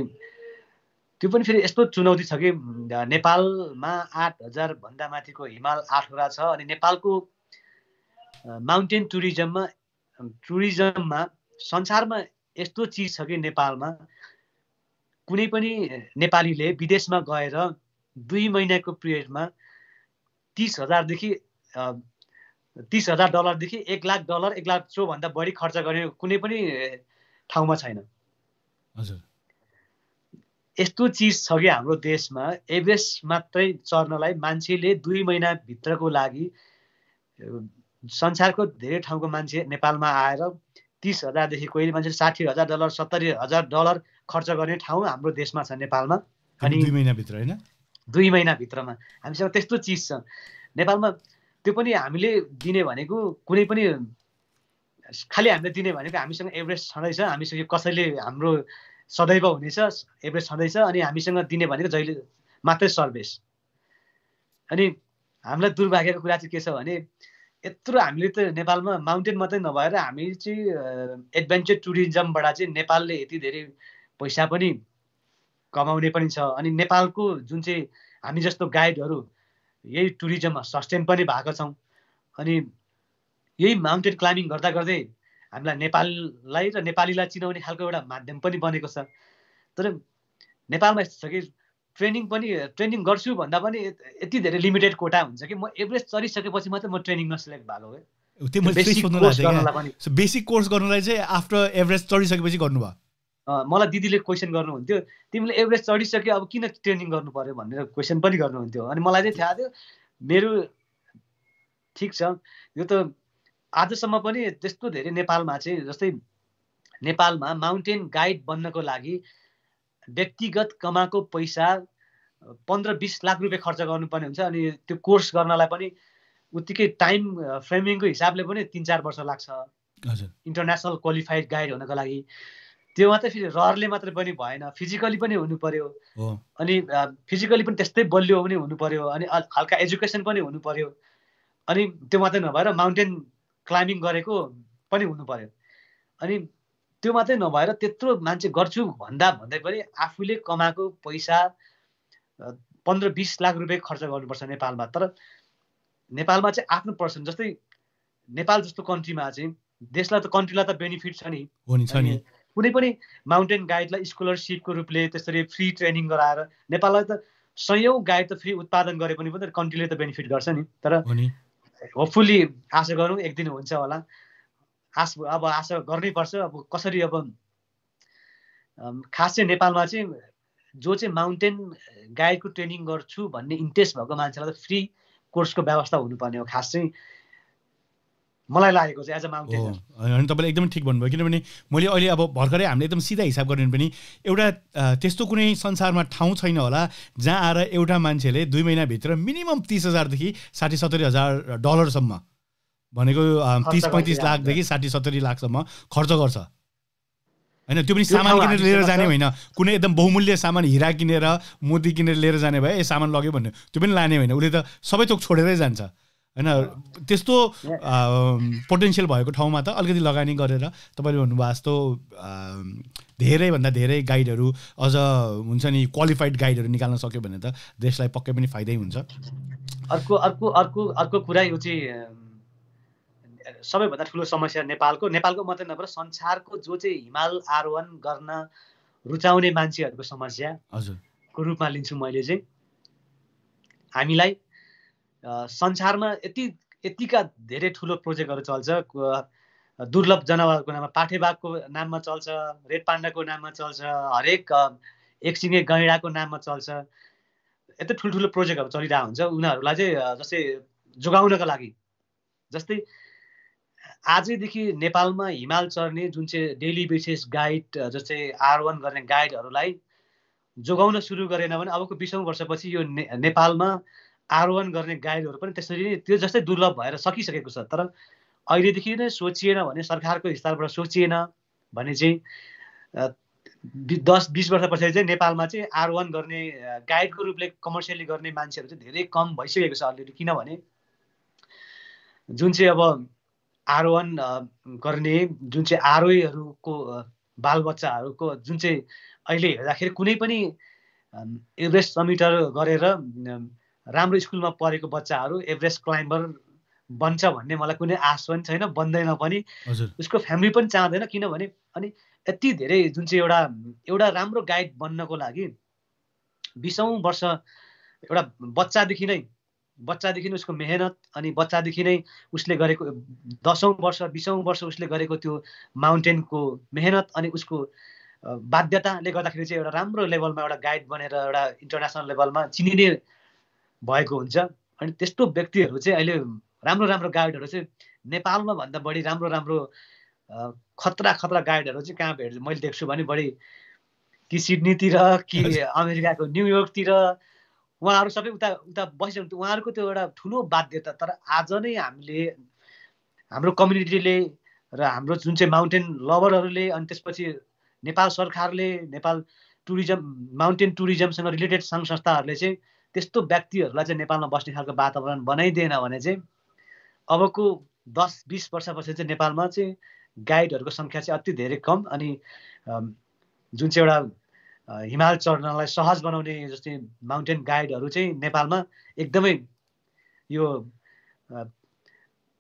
त्यो पनि फेरि यस्तो चुनौती छ कि नेपालमा आठ हजारभन्दा माथिको हिमाल आठवटा छ अनि नेपालको माउन्टेन टुरिज्ममा टुरिज्ममा संसारमा यस्तो चिज छ कि नेपालमा कुनै पनि नेपालीले विदेशमा गएर दुई महिनाको पिरियडमा तिस हजारदेखि तिस हजार डलरदेखि एक लाख डलर एक लाख सोभन्दा बढी खर्च गर्ने कुनै पनि ठाउँमा छैन यस्तो चिज छ कि हाम्रो देशमा एभरेस्ट मात्रै चढ्नलाई मान्छेले दुई महिनाभित्रको लागि संसारको धेरै ठाउँको मान्छे नेपालमा आएर तिस हजारदेखि कोही मान्छे साठी हजार डलर सत्तरी हजार डलर खर्च गर्ने ठाउँ हाम्रो देशमा छ नेपालमा अनि दुई महिनाभित्र होइन दुई महिनाभित्रमा हामीसँग त्यस्तो चिज छ नेपालमा त्यो पनि हामीले दिने भनेको कुनै पनि खालि हामीले दिने भनेको हामीसँग एभरेज छँदैछ हामीसँग कसैले हाम्रो सदैव हुनेछ एभरेज छँदैछ अनि हामीसँग दिने भनेको जहिले मात्रै सर्भेस अनि हामीलाई दुर्भाग्यको कुरा चाहिँ के छ भने यत्रो हामीले त नेपालमा माउन्टेन मात्रै नभएर हामी चाहिँ एडभेन्चर टुरिज्मबाट चाहिँ नेपालले यति धेरै पैसा पनि कमाउने पनि छ अनि नेपालको जुन चाहिँ हामी जस्तो गाइडहरू यही टुरिज्ममा सस्टेन पनि भएको छौँ अनि यही माउन्टेन क्लाइम्बिङ गर्दा गर्दै हामीलाई नेपाललाई र नेपालीलाई चिनाउने खालको एउटा माध्यम पनि बनेको छ तर नेपालमा यस्तो छ कि ट्रेनिङ पनि ट्रेनिङ गर्छु भन्दा पनि यति धेरै लिमिटेड कोटा हुन्छ कि म एभरेज चढिसकेपछि मात्रै म ट्रेनिङमा सिलेक्ट भएको है बेसिक कोर्स गर्नलाई चाहिँ आफ्टर एभरेज चढिसकेपछि गर्नुभयो मलाई दिदीले क्वेसन गर्नुहुन्थ्यो तिमीले एभरेज चढिसक्यो अब किन ट्रेनिङ गर्नु पऱ्यो भनेर क्वेसन पनि गर्नुहुन्थ्यो अनि मलाई चाहिँ थाहा थियो मेरो ठिक छ यो त आजसम्म पनि त्यस्तो धेरै नेपालमा चाहिँ जस्तै नेपालमा माउन्टेन गाइड बन्नको लागि व्यक्तिगत कमाएको पैसा पन्ध्र बिस लाख रुपियाँ खर्च गर्नुपर्ने हुन्छ अनि त्यो कोर्स गर्नलाई पनि उत्तिकै टाइम फ्रेमिङको हिसाबले पनि तिन चार वर्ष लाग्छ इन्टरनेसनल क्वालिफाइड गाइड हुनको लागि त्यो मात्रै फेरि रहरले मात्रै पनि भएन फिजिकली पनि हुनु पर्यो अनि फिजिकली पनि त्यस्तै बलियो पनि हुनु पर्यो अनि हल्का एजुकेसन पनि हुनु पर्यो अनि त्यो मात्रै नभएर माउन्टेन क्लाइम्बिङ गरेको पनि हुनु पऱ्यो अनि त्यो मात्रै नभएर त्यत्रो मान्छे गर्छु भन्दा भन्दै पनि आफूले कमाएको पैसा पन्ध्र बिस लाख रुपियाँ खर्च गर्नुपर्छ नेपालमा तर नेपालमा चाहिँ आफ्नो पर्सन जस्तै नेपाल जस्तो कन्ट्रीमा चाहिँ देशलाई त कन्ट्रीलाई त बेनिफिट छ नि कुनै पनि माउन्टेन गाइडलाई स्कलरसिपको रूपले त्यसरी फ्री ट्रेनिङ गराएर नेपाललाई त सयौँ गाइड त फ्री उत्पादन गरे पनि कन्ट्रीले त बेनिफिट गर्छ नि तर होपफुल्ली आशा गरौँ एक दिन हुन्छ होला आश अब आशा गर्नैपर्छ अब कसरी अब खास चाहिँ नेपालमा चाहिँ जो चाहिँ माउन्टेन गाइडको ट्रेनिङ गर्छु भन्ने इन्ट्रेस्ट भएको मान्छेलाई त फ्री कोर्सको व्यवस्था हुनुपर्ने हो खास चाहिँ मलाई लागेको चाहिँ एज अ माउन्टेनर होइन तपाईँले एकदमै ठिक भन्नुभयो किनभने मैले अहिले अब भर्खरै हामीले एकदम सिधा हिसाब गर्यो भने पनि एउटा त्यस्तो कुनै संसारमा ठाउँ छैन होला जहाँ आएर एउटा मान्छेले दुई महिनाभित्र मिनिमम तिस हजारदेखि साठी सत्तरी हजार डलरसम्म भनेको तिस पैँतिस लाखदेखि साठी सत्तरी लाखसम्म खर्च गर्छ होइन त्यो पनि सामान किनेर लिएर जाने होइन कुनै एकदम बहुमूल्य सामान हिरा किनेर मोदी किनेर लिएर जाने भए ए सामान लग्यो भन्ने त्यो पनि लाने होइन उसले त सबै थोक छोडेरै जान्छ होइन त्यस्तो पोटेन्सियल भएको ठाउँमा त अलिकति लगानी गरेर तपाईँले भन्नुभयो जस्तो धेरैभन्दा धेरै गाइडहरू अझ हुन्छ नि क्वालिफाइड गाइडहरू निकाल्न सक्यो भने त देशलाई पक्कै पनि फाइदै हुन्छ अर्को अर्को अर्को अर्को कुरा यो चाहिँ सबैभन्दा ठुलो समस्या नेपालको नेपालको मात्रै नभएर संसारको जो चाहिँ हिमाल आरोहण गर्न रुचाउने मान्छेहरूको समस्या हजुर रूपमा लिन्छु मैले चाहिँ हामीलाई संसारमा यति यतिका धेरै ठुलो प्रोजेक्टहरू चल्छ दुर्लभ जनावरको नाममा पाठे बाघको नाममा चल्छ रेड पाण्डाको नाममा चल्छ हरेक एकसिङे गैँडाको नाममा चल्छ यत्रो ठुल्ठुलो प्रोजेक्टहरू चलिरहेको हुन्छ उनीहरूलाई चाहिँ जस्तै जोगाउनका लागि जस्तै आजैदेखि नेपालमा हिमाल चढ्ने जुन चाहिँ डेली बेसिस गाइड जस्तै वान गर्ने गाइडहरूलाई जोगाउन सुरु गरेन भने अबको बिसौँ वर्षपछि यो ने नेपालमा आरोहण गर्ने गाइडहरू पनि त्यसरी नै त्यो जस्तै दुर्लभ भएर सकिसकेको छ तर अहिलेदेखि नै सोचिएन भने सरकारको हिसाबबाट सोचिएन भने चाहिँ दस बिस वर्ष पछाडि चाहिँ नेपालमा चाहिँ आरोहण गर्ने गाइडको रूपले कमर्सियली गर्ने मान्छेहरू चाहिँ धेरै कम भइसकेको छ अलिअलि किनभने जुन चाहिँ अब आरोहण गर्ने जुन चाहिँ आरोहीहरूको बालबच्चाहरूको जुन चाहिँ अहिले हेर्दाखेरि कुनै पनि एभरेस्ट समिटर गरेर राम्रो स्कुलमा पढेको बच्चाहरू एभरेस्ट क्लाइम्बर बन्छ भन्ने मलाई कुनै आश पनि छैन बन्दैन पनि उसको फ्यामिली पनि चाहँदैन किनभने अनि यति धेरै जुन चाहिँ एउटा एउटा राम्रो गाइड बन्नको लागि बिसौँ वर्ष एउटा बच्चादेखि नै बच्चादेखि नै उसको मेहनत अनि बच्चादेखि नै उसले गरेको दसौँ वर्ष बिसौँ वर्ष उसले गरेको त्यो माउन्टेनको मेहनत अनि उसको बाध्यताले गर्दाखेरि चाहिँ एउटा राम्रो लेभलमा एउटा गाइड बनेर एउटा इन्टरनेसनल लेभलमा चिनिने भएको हुन्छ अनि त्यस्तो व्यक्तिहरू चाहिँ अहिले राम्रो राम्रो गाइडहरू चाहिँ नेपालमा भन्दा बढी राम्रो राम्रो खतरा खतरा गाइडहरू चाहिँ कहाँ भेट मैले देख्छु भने बढी कि सिडनीतिर कि अमेरिकाको न्युयोर्कतिर उहाँहरू सबै उता उता बसिसक्नु उहाँहरूको त्यो एउटा ठुलो बाध्यता तर आज नै हामीले हाम्रो कम्युनिटीले र हाम्रो जुन चाहिँ माउन्टेन लभरहरूले अनि त्यसपछि नेपाल सरकारले नेपाल टुरिज्म माउन्टेन टुरिज्मसँग रिलेटेड सङ्घ संस्थाहरूले चाहिँ त्यस्तो व्यक्तिहरूलाई चाहिँ नेपालमा बस्ने खालको वातावरण बनाइदिएन भने चाहिँ अबको दस बिस वर्षपछि चाहिँ नेपालमा चाहिँ गाइडहरूको सङ्ख्या चाहिँ अति धेरै कम अनि जुन चाहिँ एउटा हिमाल चढ्नलाई सहज बनाउने जस्तै माउन्टेन गाइडहरू चाहिँ नेपालमा एकदमै यो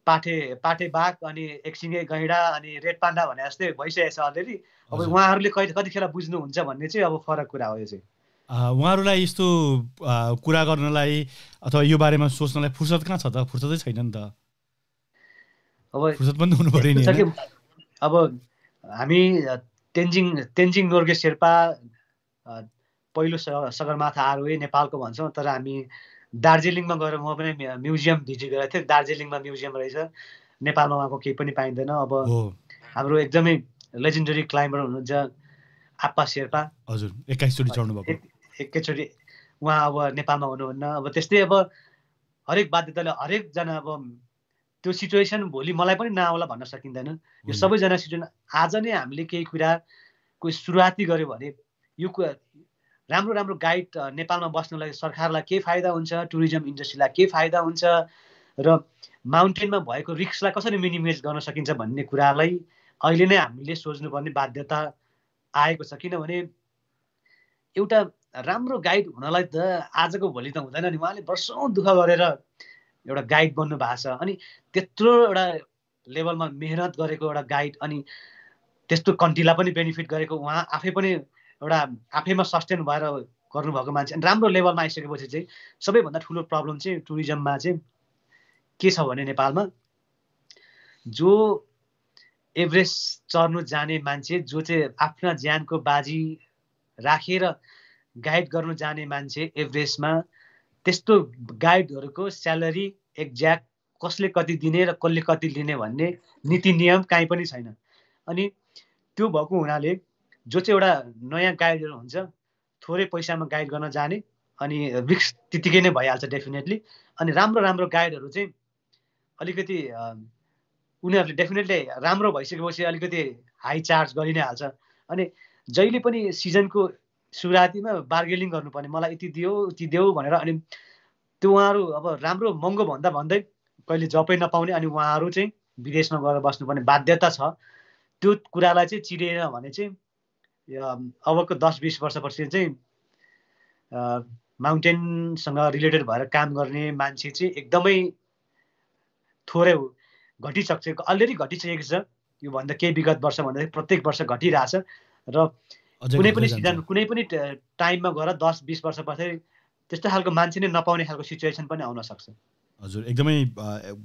पाठे पाठे बाघ अनि एकसिङे गैँडा अनि रेड पान्डा भने जस्तै भइसकेको छ अलिअलि अब उहाँहरूले कहिले कतिखेर बुझ्नुहुन्छ भन्ने चाहिँ अब फरक कुरा हो यो चाहिँ उहाँहरूलाई यस्तो कुरा गर्नलाई अथवा यो बारेमा सोच्नलाई फुर्सद कहाँ छ त फुर्सदै छैन नि त अब फुर्सद पनि हुनु पऱ्यो नि अब हामी तेन्जिङ तेन्जिङ नोर्गे शेर्पा पहिलो सगरमाथा आरोही नेपालको भन्छौँ तर हामी दार्जिलिङमा गएर म पनि म्युजियम भिजिट गरेको थिएँ दार्जिलिङमा म्युजियम रहेछ नेपालमा उहाँको केही पनि पाइँदैन अब हाम्रो एकदमै लेजेन्डरी क्लाइम्बर हुनुहुन्छ आप्पा शेर्पा हजुर एक्काइसचोटि भएको एकैचोटि उहाँ अब नेपालमा हुनुहुन्न अब त्यस्तै अब हरेक बाध्यताले हरेकजना अब त्यो सिचुएसन भोलि मलाई पनि नआउला भन्न सकिँदैन यो सबैजना सिचुएसन आज नै हामीले केही कुरा कुराको सुरुवाती गऱ्यो भने यो कुरा राम्रो राम्रो गाइड नेपालमा बस्नलाई सरकारलाई के फाइदा हुन्छ टुरिज्म इन्डस्ट्रीलाई के फाइदा हुन्छ र माउन्टेनमा भएको रिक्सलाई कसरी मिनिमाइज गर्न सकिन्छ भन्ने कुरालाई अहिले नै हामीले सोच्नुपर्ने बाध्यता आएको छ किनभने एउटा राम्रो गाइड हुनलाई त आजको भोलि त हुँदैन नि उहाँले वर्षौँ दुःख गरेर एउटा गाइड बन्नु भएको छ अनि त्यत्रो एउटा लेभलमा मेहनत गरेको एउटा गाइड अनि त्यस्तो कन्ट्रीलाई पनि बेनिफिट गरेको उहाँ आफै पनि एउटा आफैमा सस्टेन भएर गर्नुभएको मान्छे अनि राम्रो लेभलमा आइसकेपछि चाहिँ सबैभन्दा ठुलो प्रब्लम चाहिँ टुरिज्ममा चाहिँ के छ भने नेपालमा जो एभरेस्ट चढ्नु जाने मान्छे जो चाहिँ आफ्ना ज्यानको बाजी राखेर रा, गाइड गर्नु जाने मान्छे एभरेजमा त्यस्तो गाइडहरूको स्यालेरी एक्ज्याक्ट कसले कति दिने र कसले कति लिने भन्ने नीति नियम काहीँ पनि छैन अनि त्यो भएको हुनाले जो चाहिँ एउटा नयाँ गाइडहरू हुन्छ थोरै पैसामा गाइड गर्न जाने अनि रिक्स त्यतिकै नै भइहाल्छ डेफिनेटली अनि राम्रो राम्रो गाइडहरू चाहिँ अलिकति उनीहरूले डेफिनेटली राम्रो भइसकेपछि अलिकति हाई चार्ज गरि नै हाल्छ अनि जहिले पनि सिजनको सुरुवातीमा बार्गेनिङ गर्नुपर्ने मलाई यति दियो यति देऊ भनेर अनि त्यो उहाँहरू अब राम्रो महँगो भन्दा भन्दै कहिले जपै नपाउने अनि उहाँहरू चाहिँ विदेशमा गएर बस्नुपर्ने बाध्यता छ त्यो कुरालाई चाहिँ चिरेन भने चाहिँ अबको दस बिस वर्षपछि चाहिँ माउन्टेनसँग रिलेटेड भएर काम गर्ने मान्छे चाहिँ एकदमै थोरै घटिसक्छ अलरेडी घटिसकेको छ योभन्दा केही विगत वर्ष भन्दा प्रत्येक वर्ष घटिरहेछ र कुनै पनि सिजन कुनै पनि टाइममा गएर दस बिस वर्ष पछाडि त्यस्तो खालको मान्छे नै नपाउने खालको सिचुएसन पनि आउन सक्छ हजुर एकदमै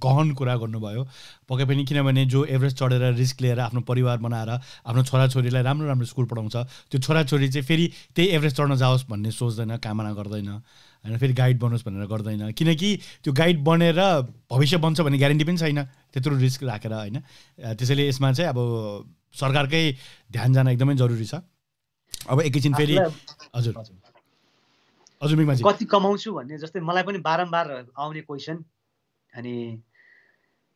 गहन कुरा गर्नुभयो पक्कै पनि किनभने जो एभरेस्ट चढेर रिस्क लिएर आफ्नो परिवार बनाएर आफ्नो छोराछोरीलाई राम्रो राम्रो स्कुल पढाउँछ त्यो छोराछोरी चाहिँ फेरि त्यही एभरेस्ट चढ्न जाओस् भन्ने सोच्दैन कामना गर्दैन होइन फेरि गाइड बनोस् भनेर गर्दैन किनकि त्यो गाइड बनेर भविष्य बन्छ भन्ने ग्यारेन्टी पनि छैन त्यत्रो रिस्क राखेर होइन त्यसैले यसमा चाहिँ अब सरकारकै ध्यान जान एकदमै जरुरी छ अब एकैछिन फेरि हजुर हजुर कति कमाउँछु भन्ने जस्तै मलाई पनि बारम्बार आउने क्वेसन अनि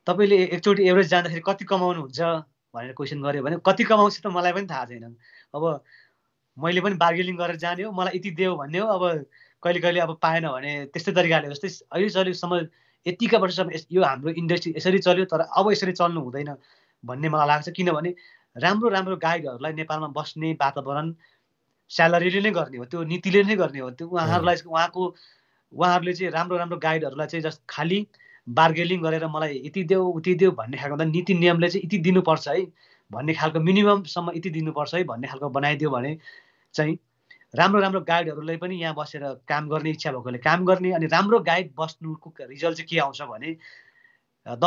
तपाईँले एकचोटि एभरेज जाँदाखेरि कति कमाउनुहुन्छ भनेर क्वेसन गऱ्यो भने कति कमाउँछु त मलाई पनि थाहा छैन अब मैले पनि बार्गेनिङ गरेर जाने हो मलाई यति देऊ भन्ने हो अब कहिले कहिले अब पाएन भने त्यस्तै तरिकाले जस्तै अहिले चलेसम्म यतिका वर्षसम्म यो हाम्रो इन्डस्ट्री यसरी चल्यो तर अब यसरी चल्नु हुँदैन भन्ने मलाई लाग्छ किनभने राम्रो राम्रो गायकहरूलाई नेपालमा बस्ने वातावरण स्यालेरीले नै गर्ने हो त्यो नीतिले नै गर्ने हो त्यो उहाँहरूलाई उहाँको उहाँहरूले चाहिँ राम्रो राम्रो गाइडहरूलाई चाहिँ जस्ट खालि बार्गेनिङ गरेर मलाई यति देऊ उति देऊ भन्ने खालको नीति नियमले चाहिँ यति दिनुपर्छ है भन्ने खालको मिनिममसम्म यति दिनुपर्छ है भन्ने खालको बनाइदियो भने चाहिँ राम्रो राम्रो गाइडहरूलाई पनि यहाँ बसेर काम गर्ने इच्छा भएकोले काम गर्ने अनि राम्रो गाइड बस्नुको रिजल्ट चाहिँ के आउँछ भने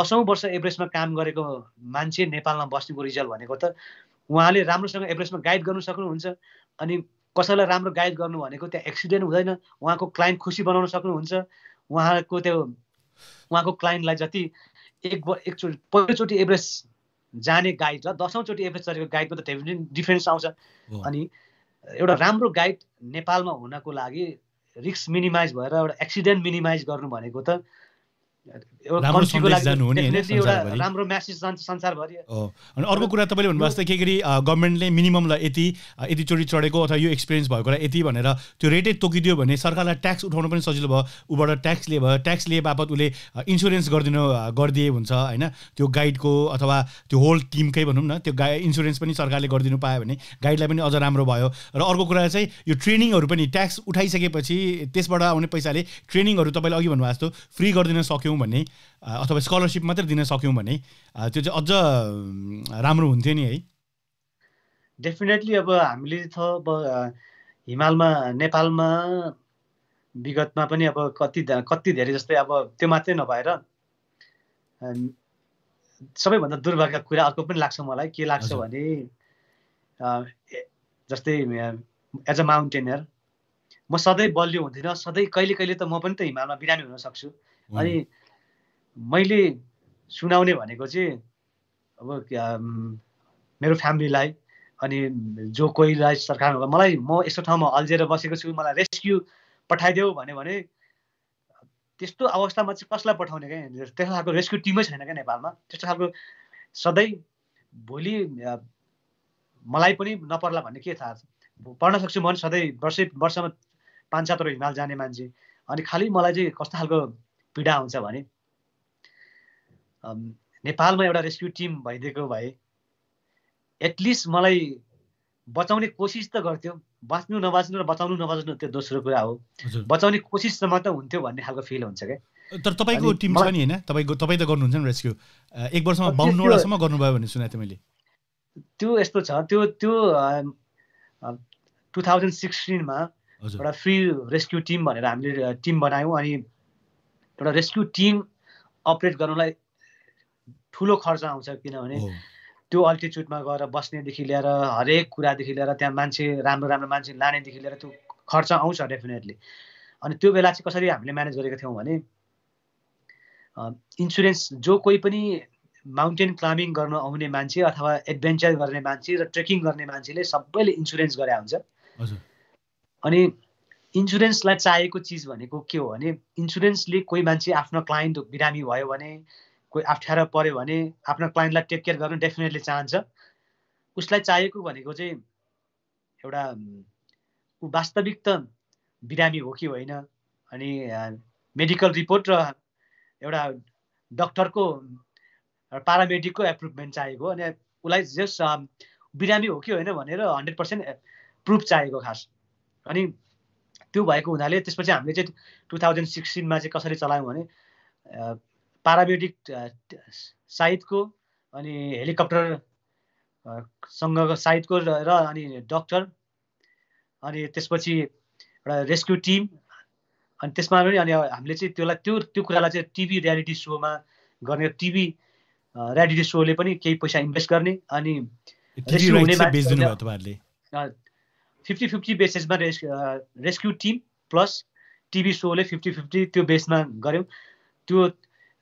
दसौँ वर्ष एभरेस्टमा काम गरेको मान्छे नेपालमा बस्नुको रिजल्ट भनेको त उहाँले राम्रोसँग एभरेस्टमा गाइड गर्नु सक्नुहुन्छ अनि कसैलाई राम्रो गाइड गर्नु भनेको त्यहाँ एक्सिडेन्ट हुँदैन उहाँको क्लाइन्ट खुसी बनाउन सक्नुहुन्छ उहाँको त्यो उहाँको क्लाइन्टलाई जति एक एकचोटि पहिलोचोटि एभरेस्ट जाने गाइड र दसौँचोटि एभरेस्ट चढेको गाइडको त डेफिनेट डिफ्रेन्स आउँछ अनि एउटा राम्रो गाइड नेपालमा हुनको लागि रिस्क मिनिमाइज भएर एउटा एक्सिडेन्ट मिनिमाइज गर्नु भनेको त राम्रो म्यासेज जान्छ संसारभरि अनि अर्को कुरा तपाईँले भन्नुभएको जस्तै के गरी गभर्मेन्टले मिनिममलाई यति यति यतिचोटि चढेको अथवा यो एक्सपिरियन्स भएकोलाई यति भनेर त्यो रेटै तोकिदियो भने सरकारलाई ट्याक्स उठाउनु पनि सजिलो भयो ऊबाट ट्याक्स लिए भयो ट्याक्स लिए बापत उसले इन्सुरेन्स गरिदिनु गरिदिए हुन्छ होइन त्यो गाइडको अथवा त्यो होल टिमकै भनौँ न त्यो गाइ इन्सुरेन्स पनि सरकारले गरिदिनु पायो भने गाइडलाई पनि अझ राम्रो भयो र अर्को कुरा चाहिँ यो ट्रेनिङहरू पनि ट्याक्स उठाइसकेपछि त्यसबाट आउने पैसाले ट्रेनिङहरू तपाईँले अघि भन्नुभएको जस्तो फ्री गरिदिन सक्यो सक्यौँ भने अथवा स्कलरसिप मात्रै दिन सक्यौँ भने त्यो चाहिँ अझ राम्रो हुन्थ्यो नि है डेफिनेटली अब हामीले त अब हिमालमा नेपालमा विगतमा पनि अब कति कति धेरै जस्तै अब त्यो मात्रै नभएर सबैभन्दा दुर्भाग्य कुरा अर्को पनि लाग्छ मलाई के लाग्छ भने जस्तै एज अ माउन्टेनियर म सधैँ बलियो हुँदिनँ सधैँ कहिले कहिले त म पनि त हिमालमा बिरामी हुन सक्छु अनि मैले सुनाउने भनेको चाहिँ अब मेरो फ्यामिलीलाई अनि जो कोहीलाई सरकारमा मलाई म यस्तो ठाउँमा अल्झेर बसेको छु मलाई रेस्क्यु पठाइदेऊ भन्यो भने त्यस्तो अवस्थामा चाहिँ कसलाई पठाउने क्या त्यस्तो खालको रेस्क्यु टिमै छैन क्या नेपालमा त्यस्तो खालको सधैँ भोलि मलाई पनि नपर्ला भन्ने के थाहा छ पढ्न सक्छु म सधैँ वर्षै वर्षमा पाँच सातवटा हिमाल जाने मान्छे अनि खालि मलाई चाहिँ कस्तो खालको पीडा हुन्छ भने नेपालमा एउटा रेस्क्यु टिम भइदिएको भए एटलिस्ट मलाई बचाउने कोसिस त गर्थ्यो बाँच्नु नबाँच्नु र बचाउनु नबाँच्नु त्यो दोस्रो कुरा हो बचाउने कोसिस त हुन्थ्यो भन्ने खालको फिल हुन्छ क्या तर तपाईँको टिम छ नि होइन तपाईँको तपाईँ त गर्नुहुन्छ नि रेस्क्यु एक वर्षमा बाहुन्नवटासम्म गर्नुभयो भन्ने सुनेको थिएँ मैले त्यो यस्तो छ त्यो त्यो टु थाउजन्ड सिक्सटिनमा एउटा फ्री रेस्क्यु टिम भनेर हामीले टिम बनायौँ अनि एउटा रेस्क्यु टिम अपरेट गर्नलाई ठुलो खर्च आउँछ किनभने त्यो अल्टिच्युडमा गएर बस्नेदेखि लिएर हरेक कुरादेखि लिएर त्यहाँ मान्छे राम्रो राम्रो मान्छे लानेदेखि लिएर त्यो खर्च आउँछ डेफिनेटली अनि त्यो बेला चाहिँ कसरी हामीले म्यानेज गरेको थियौँ भने इन्सुरेन्स जो कोही पनि माउन्टेन क्लाइम्बिङ गर्न आउने मान्छे अथवा एडभेन्चर गर्ने मान्छे र ट्रेकिङ गर्ने मान्छेले सबैले इन्सुरेन्स गरे हुन्छ अनि इन्सुरेन्सलाई चाहिएको चिज भनेको के हो भने इन्सुरेन्सले कोही मान्छे आफ्नो क्लाइन्ट बिरामी भयो भने कोही अप्ठ्यारो पऱ्यो भने आफ्नो क्लाइन्टलाई टेक केयर गर्न डेफिनेटली चाहन्छ उसलाई चाहिएको भनेको चाहिँ एउटा ऊ वास्तविक त बिरामी हो कि होइन अनि मेडिकल रिपोर्ट र एउटा डक्टरको पारामेडिकको एप्रुभमेन्ट चाहिएको अनि उसलाई जस बिरामी हो कि होइन भनेर हन्ड्रेड पर्सेन्ट प्रुफ चाहिएको खास अनि त्यो भएको हुनाले त्यसपछि हामीले चाहिँ टु थाउजन्ड सिक्सटिनमा चाहिँ कसरी चलायौँ भने पारामेडिक साइडको अनि हेलिकप्टर सँगको साइडको र अनि डक्टर अनि त्यसपछि एउटा रेस्क्यु टिम अनि त्यसमा पनि अनि हामीले चाहिँ त्यसलाई त्यो त्यो कुरालाई चाहिँ टिभी रियालिटी सोमा गर्ने टिभी रियालिटी सोले पनि केही पैसा इन्भेस्ट गर्ने अनि फिफ्टी फिफ्टी बेसिसमा रेस्क्यु टिम प्लस टिभी सोले फिफ्टी फिफ्टी त्यो बेसमा गऱ्यौँ त्यो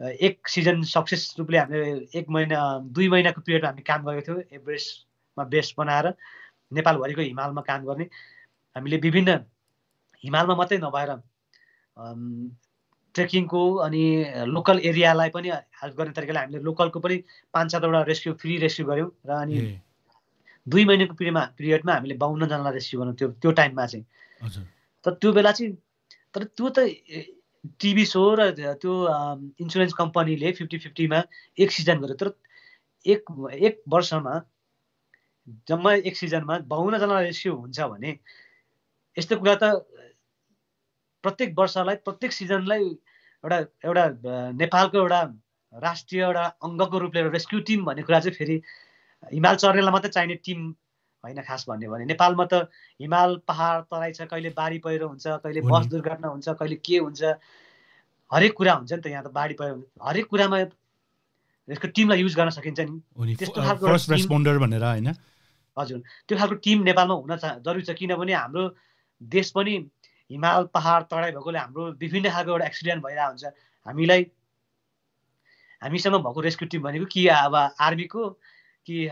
एक सिजन सक्सेस रूपले हामीले एक महिना दुई महिनाको पिरियडमा हामी काम गरेको थियौँ एभरेस्टमा बेस्ट बनाएर नेपालभरिको हिमालमा काम गर्ने हामीले विभिन्न हिमालमा मात्रै नभएर ट्रेकिङको अनि लोकल एरियालाई पनि हेल्प गर्ने तरिकाले हामीले लोकलको पनि पाँच सातवटा रेस्क्यु फ्री रेस्क्यु गऱ्यौँ र अनि दुई महिनाको पिरियडमा पिरियडमा हामीले बाहुन्नजनालाई रेस्क्यु गर्नु त्यो त्यो टाइममा चाहिँ तर त्यो बेला चाहिँ तर त्यो त टिभी सो र त्यो इन्सुरेन्स कम्पनीले फिफ्टी फिफ्टीमा एक सिजन गर्यो तर एक एक वर्षमा जम्मा एक सिजनमा बाहुनजना रेसियो हुन्छ भने यस्तो कुरा त प्रत्येक वर्षलाई प्रत्येक सिजनलाई एउटा एउटा नेपालको एउटा राष्ट्रिय एउटा अङ्गको रूपले एउटा रेस्क्यु टिम भन्ने कुरा चाहिँ फेरि हिमाल चर्नेलाई मात्रै चाहिने टिम होइन खास भन्यो भने नेपालमा त हिमाल पहाड तराई छ कहिले बाढी पहिरो हुन्छ कहिले बस दुर्घटना हुन्छ कहिले के हुन्छ हरेक कुरा हुन्छ नि त यहाँ त बाढी पहिरो हरेक कुरामा यसको टिमलाई युज गर्न सकिन्छ नि त्यस्तो खालको भनेर होइन हजुर त्यो खालको टिम नेपालमा हुन जरुरी छ किनभने हाम्रो देश पनि हिमाल पहाड तराई भएकोले हाम्रो विभिन्न खालको एउटा एक्सिडेन्ट भइरहेको हुन्छ हामीलाई हामीसँग भएको रेस्क्यु टिम भनेको कि अब आर्मीको कि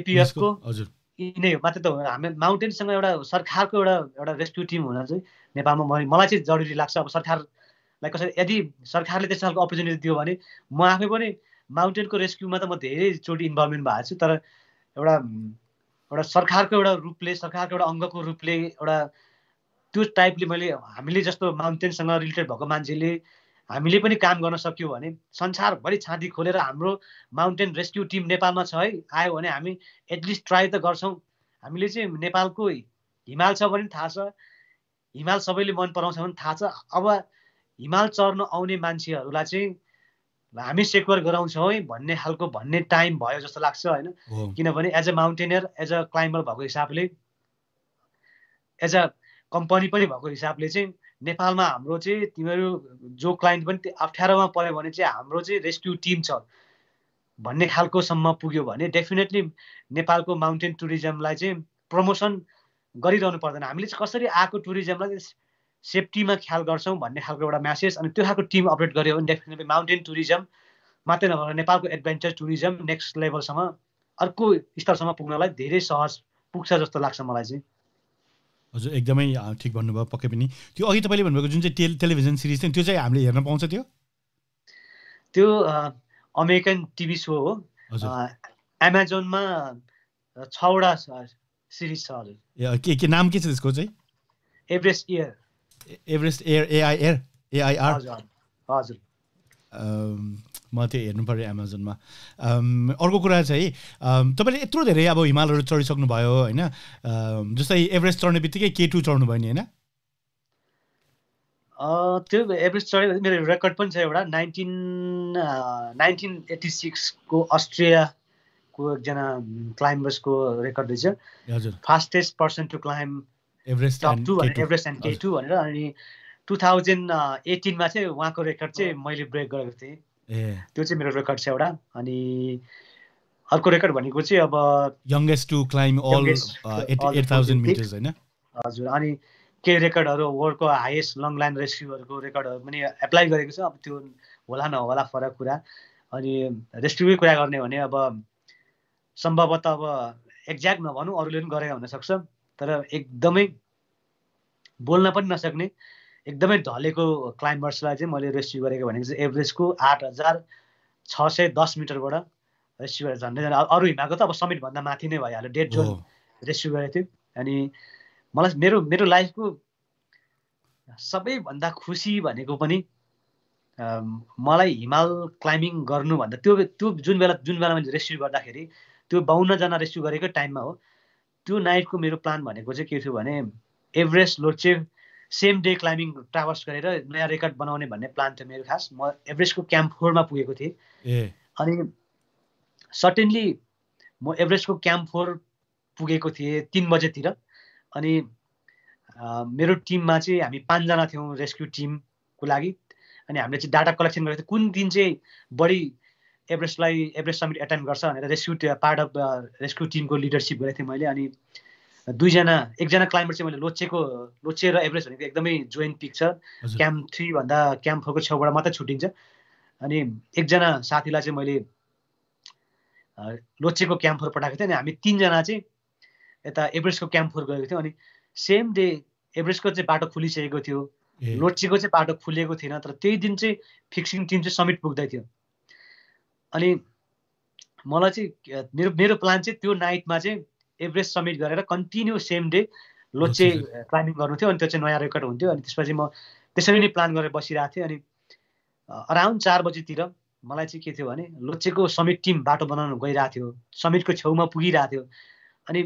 एपिएसको हजुर यिनै मात्रै त हो हामी माउन्टेनसँग एउटा सरकारको एउटा एउटा रेस्क्यु टिम हुन चाहिँ नेपालमा मलाई चाहिँ जरुरी लाग्छ अब सरकारलाई कसरी यदि सरकारले त्यस्तो खालको अपर्च्युनिटी दियो भने म आफै पनि माउन्टेनको रेस्क्युमा त म धेरैचोटि इन्भल्भमेन्ट भएको छु तर एउटा एउटा सरकारको एउटा रूपले सरकारको एउटा अङ्गको रूपले एउटा त्यो टाइपले मैले हामीले जस्तो माउन्टेनसँग रिलेटेड भएको मान्छेले हामीले पनि काम गर्न सक्यौँ भने संसारभरि छाती खोलेर हाम्रो माउन्टेन रेस्क्यु टिम नेपालमा छ है आयो भने हामी एटलिस्ट ट्राई त गर्छौँ हामीले चाहिँ नेपालको हिमाल छ भने थाहा छ हिमाल सबैले मन पराउँछ भने थाहा छ अब हिमाल चढ्न आउने मान्छेहरूलाई चाहिँ हामी सेक्योर गराउँछौँ है भन्ने खालको भन्ने टाइम भयो जस्तो लाग्छ होइन किनभने as a mountaineer as a climber भएको हिसाबले एज अ कम्पनी पनि भएको हिसाबले चाहिँ नेपालमा हाम्रो चाहिँ तिमीहरू जो क्लाइन्ट पनि अप्ठ्यारोमा पऱ्यो भने चाहिँ हाम्रो चाहिँ रेस्क्यु टिम छ भन्ने खालकोसम्म पुग्यो भने डेफिनेटली नेपालको माउन्टेन टुरिज्मलाई चाहिँ प्रमोसन गरिरहनु पर्दैन हामीले चाहिँ कसरी आएको टुरिज्मलाई सेफ्टीमा ख्याल गर्छौँ भन्ने खालको एउटा म्यासेज अनि त्यो खालको टिम अपरेट गऱ्यो भने डेफिनेटली माउन्टेन टुरिज्म मात्रै नभएर नेपालको एडभेन्चर टुरिज्म नेक्स्ट लेभलसम्म अर्को स्तरसम्म पुग्नलाई धेरै सहज पुग्छ जस्तो लाग्छ मलाई चाहिँ हजुर एकदमै ठिक भन्नुभयो पक्कै पनि त्यो अघि तपाईँले भन्नुभएको जुन चाहिँ टेल टेलिभिजन सिरिज थियो त्यो चाहिँ हामीले हेर्न पाउँछ त्यो त्यो अमेरिकन टिभी सो हो एमाजोनमा छवटा सिरिज छ हजुर के के नाम के छ त्यसको चाहिँ Everest air Everest air AIR AIR हजुर म त्यो हेर्नु पऱ्यो एमाजोनमा अर्को कुरा चाहिँ तपाईँले यत्रो धेरै अब हिमालहरू भयो होइन जस्तै एभरेस्ट चढ्ने बित्तिकै के टू भयो नि होइन त्यो एभरेस्ट चढ्यो मेरो रेकर्ड पनि छ एउटा नाइन्टिन नाइन्टिन एट्टी सिक्सको अस्ट्रियाको एकजना क्लाइम्बर्सको रेकर्ड रहेछ fastest person to climb Everest Everest and K two भनेर अनि टु थाउजन्ड एटिनमा चाहिँ उहाँको रेकर्ड चाहिँ मैले ब्रेक गरेको थिएँ त्यो चाहिँ मेरो रेकर्ड छ एउटा अनि अर्को रेकर्ड भनेको चाहिँ अब youngest to climb all metres होइन हजुर अनि केही रेकर्डहरू वर्ल्डको हाइएस्ट लङ लाइन रेस्क्युहरूको रेकर्डहरू पनि एप्लाई गरेको छ अब त्यो होला नहोला फरक कुरा अनि रेस्क्युकै कुरा गर्ने भने अब सम्भवतः अब एक्ज्याक्ट नभनौँ अरूले पनि गरेका हुनसक्छ तर एकदमै बोल्न पनि नसक्ने एकदमै ढलेको क्लाइम्बर्सलाई चाहिँ मैले रेस्क्यु गरेको भनेको चाहिँ एभरेजको आठ हजार छ सय दस मिटरबाट रेस्क्यु गरेर झन्डै झन् अरू हिमालको त अब समिटभन्दा माथि नै भइहाल्यो डेढ जोन रेस्क्यु गरेको थियो अनि मलाई मेरो मेरो लाइफको सबैभन्दा खुसी भनेको पनि मलाई हिमाल क्लाइम्बिङ गर्नुभन्दा त्यो त्यो जुन बेला जुन बेला मैले रेस्क्यु गर्दाखेरि त्यो बाहुन्नजना रेस्क्यु गरेकै टाइममा हो त्यो नाइटको मेरो प्लान भनेको चाहिँ के थियो भने Everest Lhotse same day climbing traverse गरेर नयाँ रेकर्ड बनाउने भन्ने प्लान थियो मेरो खास म एभरेस्टको क्याम्प फोरमा पुगेको थिएँ अनि सर्टेनली म एभरेस्टको क्याम्प फोर पुगेको थिएँ तिन बजेतिर अनि मेरो टिममा चाहिँ हामी पाँचजना थियौँ रेस्क्यु टिमको लागि अनि हामीले चाहिँ डाटा कलेक्सन गरेको थियौँ कुन दिन चाहिँ बढी एभरेस्टलाई एभरेस्ट समिट एटेन्ड गर्छ भनेर रेस्क्यु पार्ट अफ रेस्क्यु टिमको लिडरसिप गरेको थिएँ मैले अनि दुईजना एकजना क्लाइम्बर चाहिँ मैले लोचेको लोचे र एभरेस्ट भनेको एकदमै जोइन्ट पिक छ क्याम्प थ्री भन्दा क्याम्प फोरको छेउबाट मात्रै छुटिन्छ अनि एकजना साथीलाई चाहिँ मैले लोचेको क्याम्प फोर पठाएको थिएँ अनि हामी तिनजना चाहिँ यता एभरेस्टको क्याम्प फोर गएको थियौँ अनि सेम डे एभरेस्टको चाहिँ बाटो खुलिसकेको थियो लोचेको चाहिँ बाटो खुलिएको थिएन तर त्यही दिन चाहिँ फिक्सिङ टिम चाहिँ समिट पुग्दै थियो अनि मलाई चाहिँ मेरो मेरो प्लान चाहिँ त्यो नाइटमा चाहिँ एभरेज समिट गरेर continue same day Lhotse climbing गर्नु थियो अनि त्यो चाहिँ नयाँ रेकर्ड हुन्थ्यो अनि त्यसपछि म त्यसरी नै प्लान गरेर बसिरहेको थिएँ अनि अराउन्ड uh, चार बजीतिर मलाई चाहिँ के थियो भने लोचेको समिट टिम बाटो बनाउन गइरहेको थियो समिटको छेउमा पुगिरहेको थियो अनि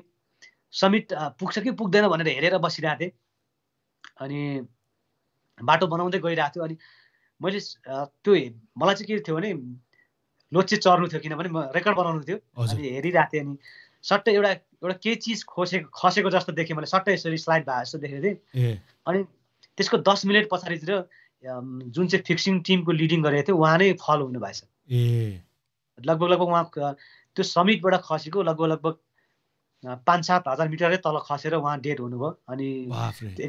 समिट uh, पुग्छ कि पुग्दैन भनेर हेरेर बसिरहेको थिएँ अनि बाटो बनाउँदै गइरहेको थियो अनि मैले uh, त्यो मलाई चाहिँ के थियो भने लोचे चढ्नु थियो किनभने म रेकर्ड बनाउनु थियो अनि हेरिरहेको थिएँ अनि सट्टै एउटा एउटा केही चिज खोसेको खसेको जस्तो देखेँ मैले सट्टै यसरी स्लाइड भए जस्तो देखेको थिएँ अनि त्यसको दस मिनट पछाडितिर जुन चाहिँ फिक्सिङ टिमको लिडिङ गरेको थियो उहाँ नै फल हुनु भएछ लगभग लगभग उहाँ त्यो समिटबाट खसेको लगभग लगभग पाँच सात हजार मिटरै तल खसेर उहाँ डेड हुनुभयो अनि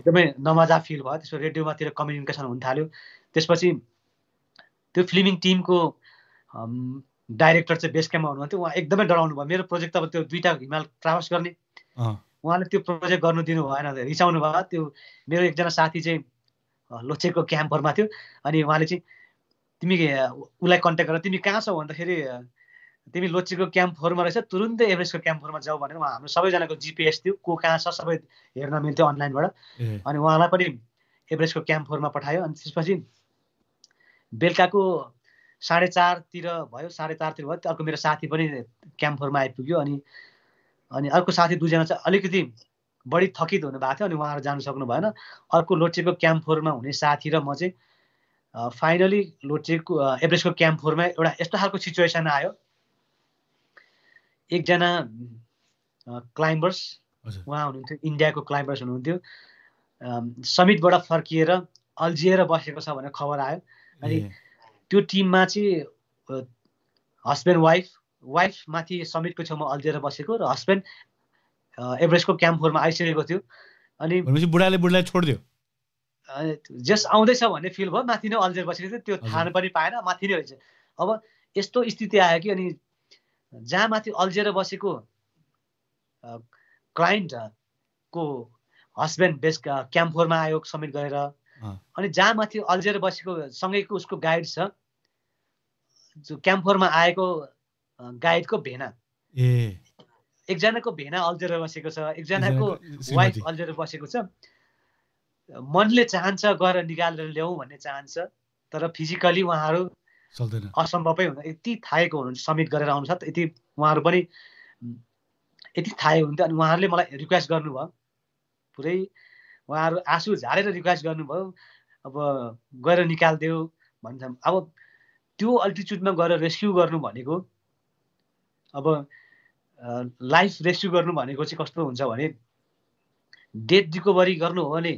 एकदमै नमजा फिल भयो त्यसपछि रेडियोमातिर कम्युनिकेसन हुन थाल्यो त्यसपछि त्यो फिल्मिङ टिमको डाइरेक्टर चाहिँ बेस क्याम्पमा हुनुहुन्थ्यो उहाँ एकदमै डराउनु भयो मेरो प्रोजेक्ट अब त्यो दुईवटा हिमाल ट्राभल्स गर्ने उहाँले त्यो प्रोजेक्ट गर्नु दिनु भएन रिसाउनु भयो त्यो मेरो एकजना साथी चाहिँ लोचेको क्याम्पहरूमा थियो अनि उहाँले चाहिँ तिमी उसलाई कन्ट्याक्ट गर तिमी कहाँ छौ भन्दाखेरि तिमी लोचेको क्याम्प फोरमा रहेछ तुरुन्तै एभरेस्टको क्याम्प फोरमा जाऊ भनेर उहाँ हाम्रो सबैजनाको जिपिएस थियो को कहाँ छ सबै हेर्न मिल्थ्यो अनलाइनबाट अनि उहाँलाई पनि एभरेस्टको क्याम्प फोरमा पठायो अनि त्यसपछि बेलुकाको साढे चारतिर भयो साढे चारतिर भयो अर्को मेरो साथी पनि क्याम्प फोरमा आइपुग्यो अनि अनि अर्को साथी दुईजना चाहिँ अलिकति बढी थकित हुनुभएको थियो अनि उहाँहरू जानु सक्नु भएन अर्को लोटेको क्याम्प फोरमा हुने साथी र म चाहिँ फाइनली लोटेको एभरेस्टको क्याम्प फोरमा एउटा यस्तो खालको सिचुएसन आयो एकजना क्लाइम्बर्स उहाँ हुनुहुन्थ्यो इन्डियाको क्लाइम्बर्स हुनुहुन्थ्यो समिटबाट फर्किएर अल्झिएर बसेको छ भनेर खबर आयो अनि त्यो टिममा चाहिँ हस्बेन्ड वाइफ वाइफ माथि समिटको छेउमा अल्झेर बसेको र हस्बेन्ड एभरेस्टको क्याम्प फोरमा आइसकेको थियो अनि बुढाले बुढालाई छोडिदियो जस आउँदैछ भन्ने फिल भयो माथि नै अल्झेर बसेको थियो त्यो थाहा पनि पाएन माथि नै रहेछ अब यस्तो स्थिति आयो कि अनि जहाँ माथि अल्झेर बसेको क्लाइन्ट को हस्बेन्ड बेस क्याम्प फोरमा आयो समिट गरेर अनि जहाँ माथि अल्झेर बसेको सँगैको उसको गाइड छ जो क्याम्फरमा आएको गाइडको भेना ए एकजनाको भेना अल्झेर बसेको छ एकजनाको वाइफ अल्झेर बसेको छ मनले चाहन्छ गएर निकालेर ल्याऊ भन्ने चाहन्छ तर फिजिकली उहाँहरू असम्भवै हुन्छ यति थाएको हुनुहुन्छ समिट गरेर आउनुहुन्छ यति उहाँहरू पनि यति थाहै हुन्थ्यो अनि उहाँहरूले मलाई रिक्वेस्ट गर्नुभयो पुरै उहाँहरू आँसु झारेर रिक्वेस्ट गर्नुभयो अब गएर निकालिदेऊ भन्छ अब त्यो अल्टिच्युडमा गएर रेस्क्यु गर्नु भनेको अब लाइफ रेस्क्यु गर्नु भनेको चाहिँ कस्तो हुन्छ भने डेथ रिकभरी गर्नु हो भने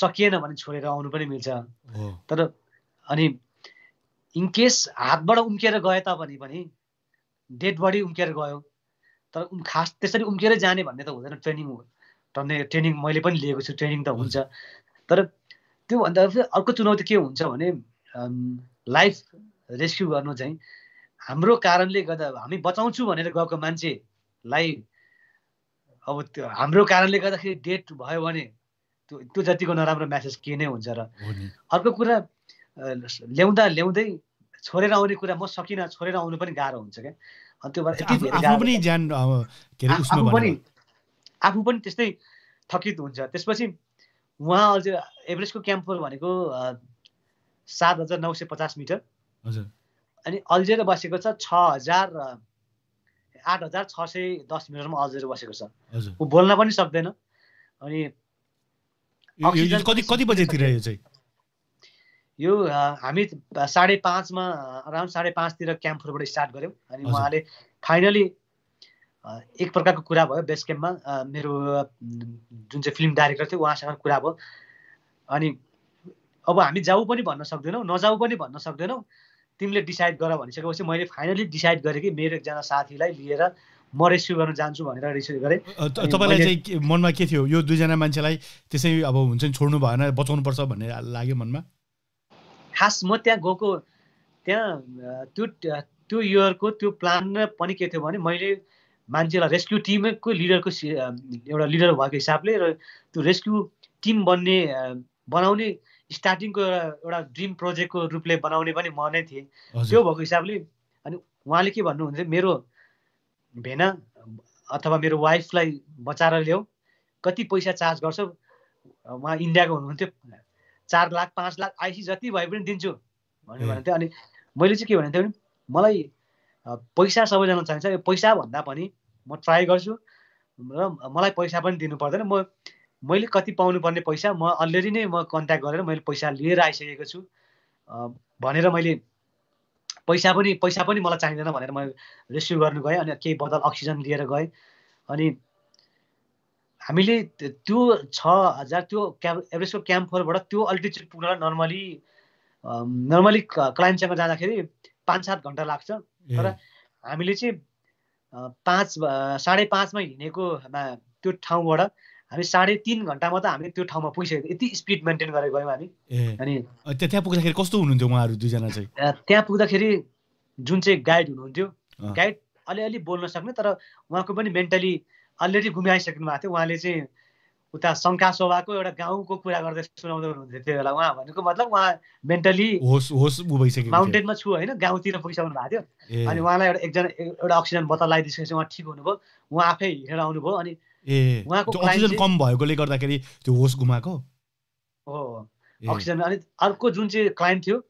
सकिएन भने छोडेर आउनु पनि मिल्छ तर अनि इनकेस हातबाट उम्किएर गए तापनि पनि डेड बडी उम्किएर गयो तर खास त्यसरी उम्किएरै जाने भन्ने त हुँदैन ट्रेनिङ भन्ने ट्रेनिङ मैले पनि लिएको छु ट्रेनिङ त हुन्छ तर त्योभन्दा अर्को चुनौती के हुन्छ भने लाइफ रेस्क्यु गर्नु चाहिँ हाम्रो कारणले गर्दा हामी बचाउँछु भनेर गएको मान्छेलाई अब त्यो हाम्रो कारणले गर्दाखेरि डेट भयो भने त्यो त्यो जतिको नराम्रो म्यासेज के नै हुन्छ र अर्को कुरा ल्याउँदा ल्याउँदै छोडेर आउने कुरा म सकिनँ छोडेर आउनु पनि गाह्रो हुन्छ क्या अनि त्यो पनि आफू पनि त्यस्तै थकित हुन्छ त्यसपछि उहाँ अझ एभरेस्टको क्याम्पल भनेको सात हजार नौ सय पचास मिटर हजुर अनि अल्जेर बसेको छ छ हजार आठ हजार छ सय दस मिटरमा अल्जेर बसेको छ ऊ बोल्न पनि सक्दैन अनि कति कति बजेतिर यो चाहिँ यो हामी साढे पाँचमा अराउन्ड साढे पाँचतिर क्याम्पहरूबाट स्टार्ट गऱ्यौँ अनि उहाँले फाइनली एक प्रकारको कुरा भयो बेस क्याम्पमा मेरो जुन चाहिँ फिल्म डाइरेक्टर थियो उहाँसँग कुरा भयो अनि अब हामी जाऊ पनि भन्न सक्दैनौँ नजाऊ पनि भन्न सक्दैनौँ तिमीले डिसाइड गर भनिसकेपछि मैले फाइनली डिसाइड गरेँ कि मेरो एकजना साथीलाई लिएर म रेस्क्यु गर्न जान्छु भनेर रेस्क्यु गरेँ तपाईँलाई चाहिँ मनमा के थियो यो दुईजना मान्छेलाई त्यसै अब हुन्छ नि छोड्नु भएन बचाउनुपर्छ भन्ने लाग्यो मनमा खास म त्यहाँ गएको त्यहाँ त्यो त्यो इयरको त्यो प्लान पनि के थियो भने मैले मान्छेलाई रेस्क्यु टिमको लिडरको एउटा लिडर भएको हिसाबले र त्यो रेस्क्यु टिम बन्ने बनाउने स्टार्टिङको एउटा ड्रिम प्रोजेक्टको रूपले बनाउने पनि म नै थिएँ त्यो भएको हिसाबले अनि उहाँले के भन्नुहुन्छ मेरो भेना अथवा मेरो वाइफलाई बचाएर ल्याऊ कति पैसा चार्ज गर्छ उहाँ इन्डियाको हुनुहुन्थ्यो चार लाख पाँच लाख आइसी जति भए पनि दिन्छु भन्नु भन्थ्यो अनि मैले चाहिँ के भनेको थिएँ मलाई पैसा सबैजना चाहिन्छ यो पैसा भन्दा पनि म ट्राई गर्छु र मलाई पैसा पनि दिनु पर्दैन म मैले कति पाउनुपर्ने पैसा म अलरेडी नै म कन्ट्याक्ट गरेर मैले पैसा लिएर आइसकेको छु भनेर मैले पैसा पनि पैसा पनि मलाई चाहिँदैन भनेर म रेस्क्यु गर्नु गएँ अनि केही बदल अक्सिजन लिएर गएँ अनि हामीले त्यो छ हजार त्यो क्याम्प एभरेस्टको क्याम्प फोरबाट त्यो अल्टिच्युड पुग्नलाई नर्मली नर्मली क्लाइन्टसँग जाँदाखेरि पाँच सात घन्टा लाग्छ तर हामीले चाहिँ पाँच साढे पाँचमा हिँडेकोमा त्यो ठाउँबाट हामी साढे तिन घन्टामा त हामी त्यो ठाउँमा पुगिसकेको यति स्पिड मेन्टेन गरेर गयौँ हामी अनि त्यहाँ पुग्दाखेरि कस्तो हुनुहुन्थ्यो उहाँहरू दुईजना चाहिँ त्यहाँ पुग्दाखेरि जुन चाहिँ गाइड हुनुहुन्थ्यो गाइड अलिअलि बोल्न सक्ने तर उहाँको पनि मेन्टली अलरेडी गुमाइसक्नु भएको थियो उहाँले चाहिँ उता शङ्का स्वभावको एउटा गाउँको कुरा गर्दै सुनाउँदै हुनुहुन्थ्यो त्यो बेला उहाँ भनेको मतलब उहाँ मेन्टली होस् होस् माउन्टेनमा छु होइन गाउँतिर पुगिसक्नु भएको थियो अनि उहाँलाई एउटा एकजना एउटा अक्सिजन बोतल लगाइदिइसकेपछि उहाँ ठिक हुनुभयो उहाँ आफै हिँडेर आउनुभयो अनि ए अक्सिजन कम भएकोले गर्दाखेरि त्यो होस गुमाएको हो अक्सिजन अनि अर्को जुन चाहिँ क्लाइन्ट थियो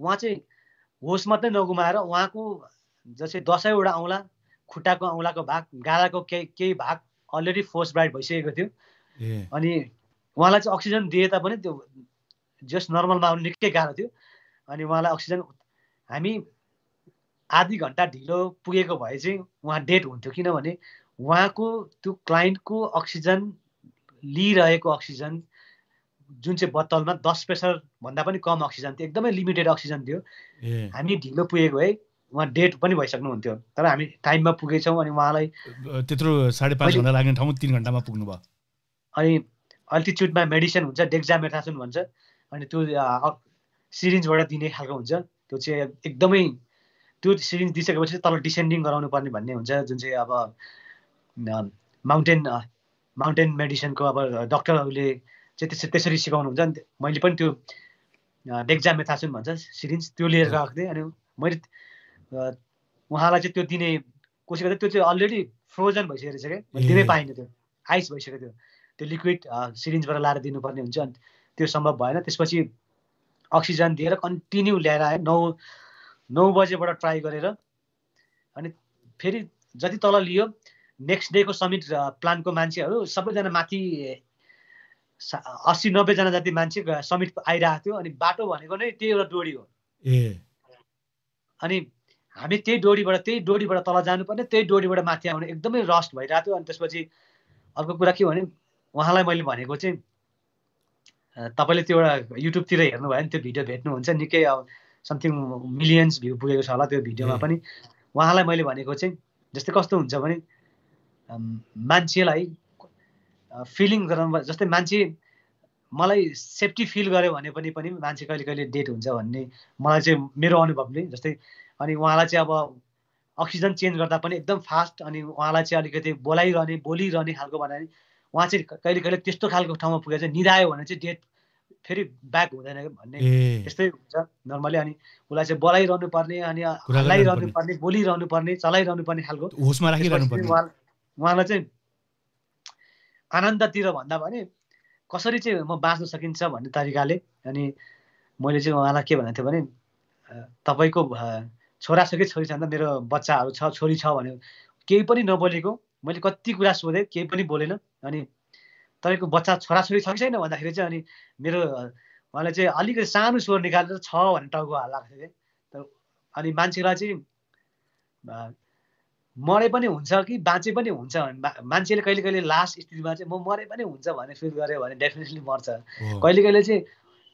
उहाँ चाहिँ होस मात्रै नगुमाएर उहाँको जस्तै दसैँवटा औँला खुट्टाको औँलाको भाग गाडाको केही केही भाग अलरेडी फोर्स ब्राइट भइसकेको थियो अनि उहाँलाई चाहिँ अक्सिजन दिए तापनि त्यो जस्ट नर्मलमा आउनु निकै गाह्रो थियो अनि उहाँलाई अक्सिजन हामी आधी घन्टा ढिलो पुगेको भए चाहिँ उहाँ डेट हुन्थ्यो किनभने उहाँको त्यो क्लाइन्टको अक्सिजन लिइरहेको अक्सिजन जुन चाहिँ बत्तलमा दस प्रेसर भन्दा पनि कम अक्सिजन थियो एकदमै लिमिटेड अक्सिजन थियो हामी ढिलो पुगेको है उहाँ डेट पनि भइसक्नुहुन्थ्यो तर हामी टाइममा पुगेछौँ अनि उहाँलाई त्यत्रो साढे पाँच घन्टा लाग्ने ठाउँ तिन घन्टामा पुग्नु भयो अनि अल्टिच्युडमा मेडिसिन हुन्छ डेक्जामेथासुन भन्छ अनि त्यो सिरिन्जबाट दिने खालको हुन्छ त्यो चाहिँ एकदमै त्यो सिरिन्ज दिइसकेपछि तल डिसेन्डिङ गराउनु पर्ने भन्ने हुन्छ जुन चाहिँ अब माउन्टेन माउन्टेन मेडिसिनको अब डक्टरहरूले चाहिँ त्यसरी सिकाउनु हुन्छ नि मैले पनि त्यो डेक्जामेथासुन भन्छ सिरिन्ज त्यो लिएर गएको अनि मैले उहाँलाई चाहिँ त्यो दिने कोसिस गर्दा त्यो चाहिँ अलरेडी फ्रोजन भइसकेको रहेछ क्या मैले दिनै पाइनँ त्यो आइस भइसक्यो त्यो त्यो लिक्विड सिरिन्जबाट लाएर दिनुपर्ने हुन्छ अनि त्यो सम्भव भएन त्यसपछि अक्सिजन दिएर कन्टिन्यू ल्याएर आयो नौ नौ बजेबाट ट्राई गरेर अनि फेरि जति तल लियो नेक्स्ट डेको समिट प्लानको मान्छेहरू सबैजना माथि अस्सी नब्बेजना जति मान्छे समिट आइरहेको थियो अनि बाटो भनेको नै त्यही एउटा डोरी हो अनि हामी त्यही डोरीबाट त्यही डोरीबाट तल जानुपर्ने त्यही डोरीबाट माथि आउने एकदमै रस्ट भइरहेको थियो अनि त्यसपछि अर्को कुरा के भने उहाँलाई मैले भनेको चाहिँ तपाईँले त्यो एउटा युट्युबतिर हेर्नुभयो भने त्यो भिडियो भेट्नुहुन्छ निकै अब समथिङ मिलियन्स भ्यू पुगेको छ होला त्यो भिडियोमा पनि उहाँलाई मैले भनेको चाहिँ जस्तै कस्तो हुन्छ भने मान्छेलाई फिलिङ गराउनु जस्तै मान्छे मलाई सेफ्टी फिल गऱ्यो भने पनि पनि मान्छे कहिले कहिले डेट हुन्छ भन्ने मलाई चाहिँ मेरो अनुभवले जस्तै अनि उहाँलाई चाहिँ अब अक्सिजन चेन्ज गर्दा पनि एकदम फास्ट अनि उहाँलाई चाहिँ अलिकति बोलाइरहने बोलिरहने खालको भने उहाँ चाहिँ कहिले कहिले त्यस्तो खालको ठाउँमा पुगेर चाहिँ निधायो भने चाहिँ डेट फेरि ब्याक हुँदैन भन्ने त्यस्तै हुन्छ नर्मली अनि उसलाई चाहिँ बोलाइरहनु पर्ने अनि हल्लाइरहनु पर्ने बोलिरहनु पर्ने चलाइरहनु पर्ने खालको उहाँलाई चाहिँ आनन्दतिर भन्दा भने कसरी चाहिँ म बाँच्न सकिन्छ भन्ने तरिकाले अनि मैले चाहिँ उहाँलाई के भनेको थिएँ भने तपाईँको छोराछोरी छोरी छ मेरो बच्चाहरू छ छोरी छ भने केही पनि नबोलेको मैले कति कुरा सोधेँ केही पनि बोलेन अनि तपाईँको बच्चा छोराछोरी छ कि छैन भन्दाखेरि चाहिँ अनि मेरो उहाँले चाहिँ अलिकति सानो स्वर निकालेर छ भन्ने टाउको हाल थियो कि अनि मान्छेलाई चाहिँ मरे पनि हुन्छ कि बाँचे पनि हुन्छ मान्छेले कहिले कहिले लास्ट स्थितिमा चाहिँ म मरे पनि हुन्छ भने फिल गऱ्यो भने डेफिनेटली मर्छ कहिले कहिले चाहिँ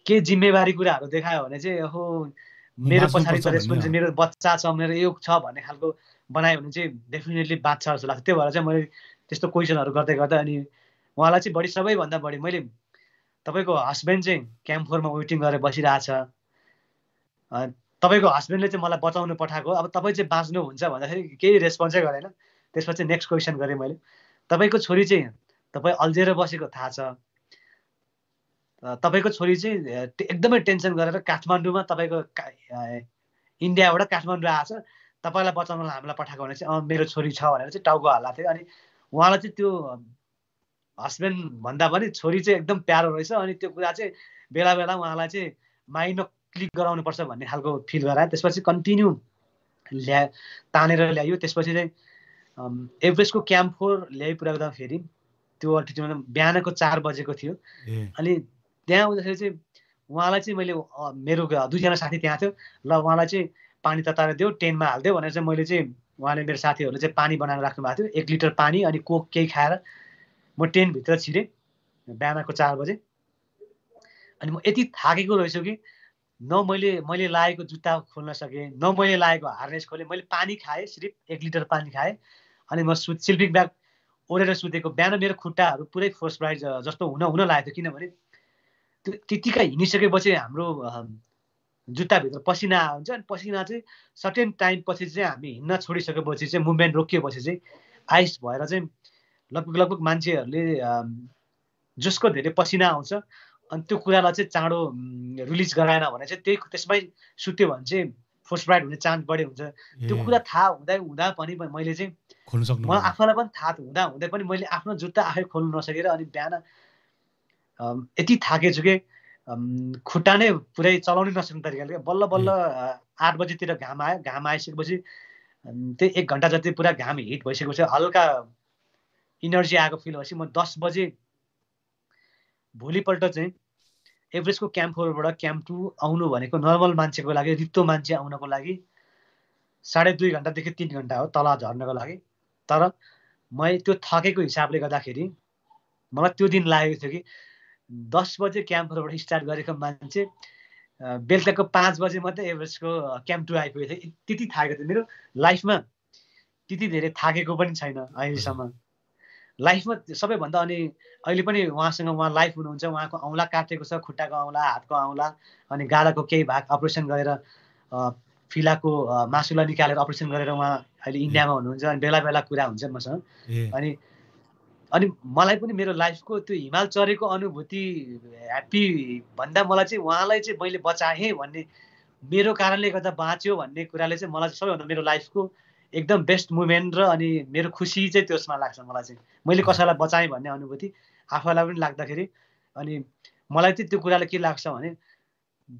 के जिम्मेवारी कुराहरू देखायो भने चाहिँ हो मेरो पछाडि रेस्पोन्स मेरो बच्चा छ मेरो यो छ भन्ने खालको बनायो भने चाहिँ डेफिनेटली बाँच्छ जस्तो लाग्छ त्यही भएर चाहिँ मैले त्यस्तो क्वेसनहरू गर्दै गर्दा अनि उहाँलाई चाहिँ बढी सबैभन्दा बढी मैले तपाईँको हस्बेन्ड चाहिँ क्याम्प फोरमा वेटिङ गरेर बसिरहेछ तपाईँको हस्बेन्डले चाहिँ मलाई बचाउनु पठाएको अब तपाईँ चाहिँ बाँच्नुहुन्छ भन्दाखेरि केही रेस्पोन्सै गरेन त्यसपछि नेक्स्ट क्वेसन गरेँ मैले तपाईँको छोरी चाहिँ तपाईँ अल्झेर बसेको थाहा छ तपाईँको छोरी चाहिँ एकदमै टेन्सन गरेर काठमाडौँमा तपाईँको इन्डियाबाट काठमाडौँ आएछ तपाईँलाई बचाउनलाई हामीलाई पठाएको भने चाहिँ मेरो छोरी छ भनेर चाहिँ टाउको हल्ला थियो अनि उहाँलाई चाहिँ त्यो हस्बेन्ड भन्दा पनि छोरी चाहिँ एकदम प्यारो रहेछ अनि त्यो कुरा चाहिँ बेला बेला उहाँलाई चाहिँ माइनो क्लिक गराउनुपर्छ भन्ने खालको फिल गरायो त्यसपछि कन्टिन्यू ल्या तानेर ल्यायो त्यसपछि चाहिँ एभरेस्टको क्याम्प फोर ल्याइ फेरि त्यो अल्टिट्युड बिहानको चार बजेको थियो अनि त्यहाँ हुँदाखेरि चाहिँ उहाँलाई चाहिँ मैले मेरो दुईजना साथी त्यहाँ थियो ल उहाँलाई चाहिँ पानी तताएर देऊ टेनमा हालिदेऊ भनेर चाहिँ मैले चाहिँ उहाँले मेरो साथीहरूले चाहिँ पानी बनाएर राख्नु भएको थियो एक लिटर पानी अनि कोक केही खाएर म टेनभित्र छिरेँ बिहानको चार बजे अनि म यति थाकेको रहेछु कि न मैले मैले लागेको जुत्ता खोल्न सकेँ न मैले लागेको हार्नेस खोलेँ मैले पानी खाएँ सिर्फ एक लिटर पानी खाएँ अनि म सु सिल्पिङ ब्याग ओढेर सुतेको बिहान मेरो खुट्टाहरू पुरै फोर्स प्राइज जस्तो हुन हुन लागेको थियो किनभने त्यो त्यतिका हिँडिसकेपछि हाम्रो जुत्ताभित्र पसिना हुन्छ अनि पसिना चाहिँ सर्टेन टाइमपछि चाहिँ हामी हिँड्न छोडिसकेपछि चाहिँ मुभमेन्ट रोकिएपछि चाहिँ आइस भएर चाहिँ लगभग लगभग मान्छेहरूले जसको धेरै पसिना आउँछ अनि त्यो कुरालाई चाहिँ चाँडो रिलिज गराएन भने चाहिँ त्यही त्यसमै सुत्यो भने चाहिँ फोर्स ब्राइड हुने चान्स बढी हुन्छ त्यो कुरा थाहा हुँदै हुँदा पनि मैले चाहिँ मलाई आफूलाई पनि थाहा हुँदा हुँदै पनि मैले आफ्नो जुत्ता आफै खोल्नु नसकेर अनि बिहान यति थाकेछु कि खुट्टा नै पुरै चलाउनै नसक्ने तरिकाले बल्ल बल्ल आठ बजीतिर घाम आयो घाम आइसकेपछि त्यही एक घन्टा जति पुरा घाम हिट भइसकेपछि हल्का इनर्जी आएको फिल भएपछि म दस बजे भोलिपल्ट चाहिँ एभरेस्टको क्याम्प फोरबाट क्याम्प टू आउनु भनेको नर्मल मान्छेको लागि रित्तो मान्छे आउनको लागि साढे दुई घन्टादेखि तिन घन्टा हो तल झर्नको लागि तर मैले त्यो थकेको हिसाबले गर्दाखेरि मलाई त्यो दिन लागेको थियो कि दस बजे क्याम्प फोरबाट स्टार्ट गरेको मान्छे बेलुकाको पाँच बजे मात्रै एभरेस्टको क्याम्प टू आइपुगेको थियो त्यति थाकेको थियो मेरो लाइफमा त्यति धेरै थाकेको पनि छैन अहिलेसम्म लाइफमा सबैभन्दा अनि अहिले पनि उहाँसँग उहाँ लाइफ हुनुहुन्छ उहाँको औँला काटेको छ खुट्टाको औँला हातको औँला अनि गाडाको केही भाग अपरेसन गरेर फिलाको मासुलाई निकालेर अपरेसन गरेर उहाँ अहिले इन्डियामा हुनुहुन्छ अनि बेला बेला कुरा हुन्छ मसँग अनि अनि मलाई पनि मेरो लाइफको त्यो हिमाल चरेको अनुभूति ह्याप्पी भन्दा मलाई चाहिँ उहाँलाई चाहिँ मैले बचाएँ भन्ने मेरो कारणले गर्दा बाँच्यो भन्ने कुराले चाहिँ मलाई सबैभन्दा मेरो लाइफको एकदम बेस्ट मुभमेन्ट र अनि मेरो खुसी चाहिँ त्यसमा लाग्छ मलाई चाहिँ मैले कसैलाई बचाएँ भन्ने अनुभूति आफैलाई पनि लाग्दाखेरि अनि मलाई चाहिँ त्यो कुराले के लाग्छ भने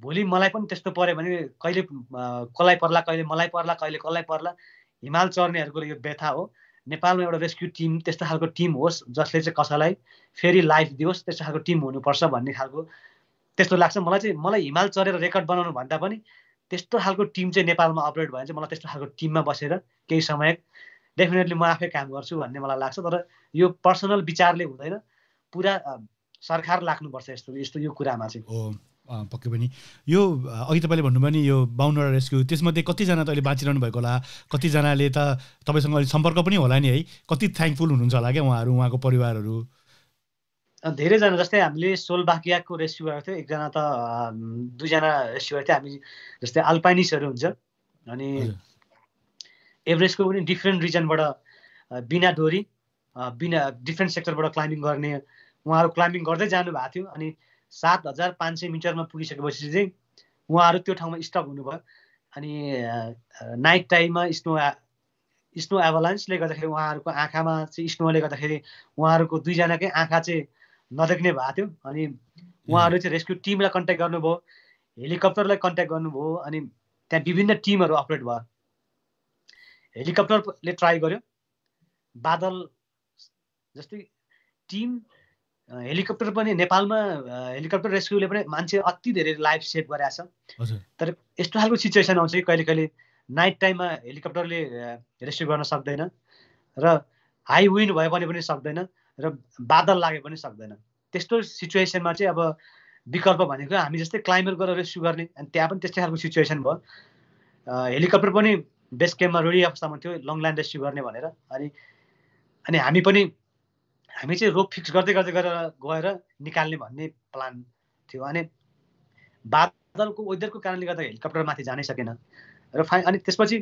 भोलि मलाई पनि त्यस्तो पऱ्यो भने कहिले कसलाई पर्ला कहिले मलाई पर्ला कहिले कसलाई पर्ला हिमाल चढ्नेहरूको यो व्यथा हो नेपालमा एउटा रेस्क्यु टिम त्यस्तो खालको टिम होस् जसले चाहिँ कसैलाई फेरि लाइफ दियोस् त्यस्तो खालको टिम हुनुपर्छ भन्ने खालको त्यस्तो लाग्छ मलाई चाहिँ मलाई हिमाल चढेर रेकर्ड बनाउनु भन्दा पनि त्यस्तो खालको टिम चाहिँ नेपालमा अपरेट भयो भने चाहिँ मलाई त्यस्तो खालको टिममा बसेर केही समय डेफिनेटली म आफै काम गर्छु भन्ने मलाई लाग्छ तर यो पर्सनल विचारले हुँदैन पुरा सरकार लाग्नुपर्छ यस्तो यस्तो यो कुरामा चाहिँ हो पक्कै पनि यो अघि तपाईँले भन्नुभयो नि यो बाहुनवटा रेस्क्यु त्यसमध्ये कतिजना त अहिले बाँचिरहनु भएको होला कतिजनाले त तपाईँसँग अहिले सम्पर्क पनि होला नि है कति थ्याङ्कफुल हुनुहुन्छ होला क्या उहाँहरू उहाँको परिवारहरू धेरैजना जस्तै हामीले सोलबाकियाको रेस्क्यु गरेको थियो एकजना त दुईजना रेस्क्यु गरेको थियो हामी जस्तै अल्पाइनिसहरू हुन्छ अनि एभरेस्टको पनि डिफ्रेन्ट रिजनबाट बिना डोरी बिना डिफ्रेन्ट सेक्टरबाट क्लाइम्बिङ गर्ने उहाँहरू क्लाइम्बिङ गर्दै जानुभएको थियो अनि सात हजार पाँच सय मिटरमा पुगिसकेपछि चाहिँ उहाँहरू त्यो ठाउँमा स्टक हुनुभयो अनि नाइट टाइममा स्नो स्नो एभलान्सले गर्दाखेरि उहाँहरूको आँखामा चाहिँ स्नोले गर्दाखेरि उहाँहरूको दुईजनाकै आँखा चाहिँ नदेख्ने भएको थियो अनि उहाँहरू चाहिँ रेस्क्यु टिमलाई कन्ट्याक्ट गर्नुभयो हेलिकप्टरलाई कन्ट्याक्ट गर्नुभयो अनि त्यहाँ विभिन्न टिमहरू अपरेट भयो हेलिकप्टरले ट्राई गर्यो बादल जस्तै टिम हेलिकप्टर पनि नेपालमा हेलिकप्टर रेस्क्युले पनि मान्छे अति धेरै लाइफ सेभ गराएको छ तर यस्तो खालको सिचुएसन आउँछ कि कहिले कहिले नाइट टाइममा हेलिकप्टरले रेस्क्यु गर्न सक्दैन र हाई विन्ड भयो भने पनि सक्दैन र बादल लागे पनि सक्दैन त्यस्तो सिचुएसनमा चाहिँ अब विकल्प भनेको हामी जस्तै क्लाइम्बर गरेर रेस्क्यु गर्ने अनि त्यहाँ पनि त्यस्तै खालको सिचुएसन भयो हेलिकप्टर पनि बेस क्याम्पमा रेडी अवस्थामा थियो लङ लाइन रेस्क्यु गर्ने भनेर अनि अनि हामी पनि हामी चाहिँ रोप फिक्स गर्दै गर्दै गरेर गएर निकाल्ने भन्ने प्लान थियो अनि बादलको वेदरको कारणले गर्दा हेलिकप्टर माथि जानै सकेन र फाइ अनि त्यसपछि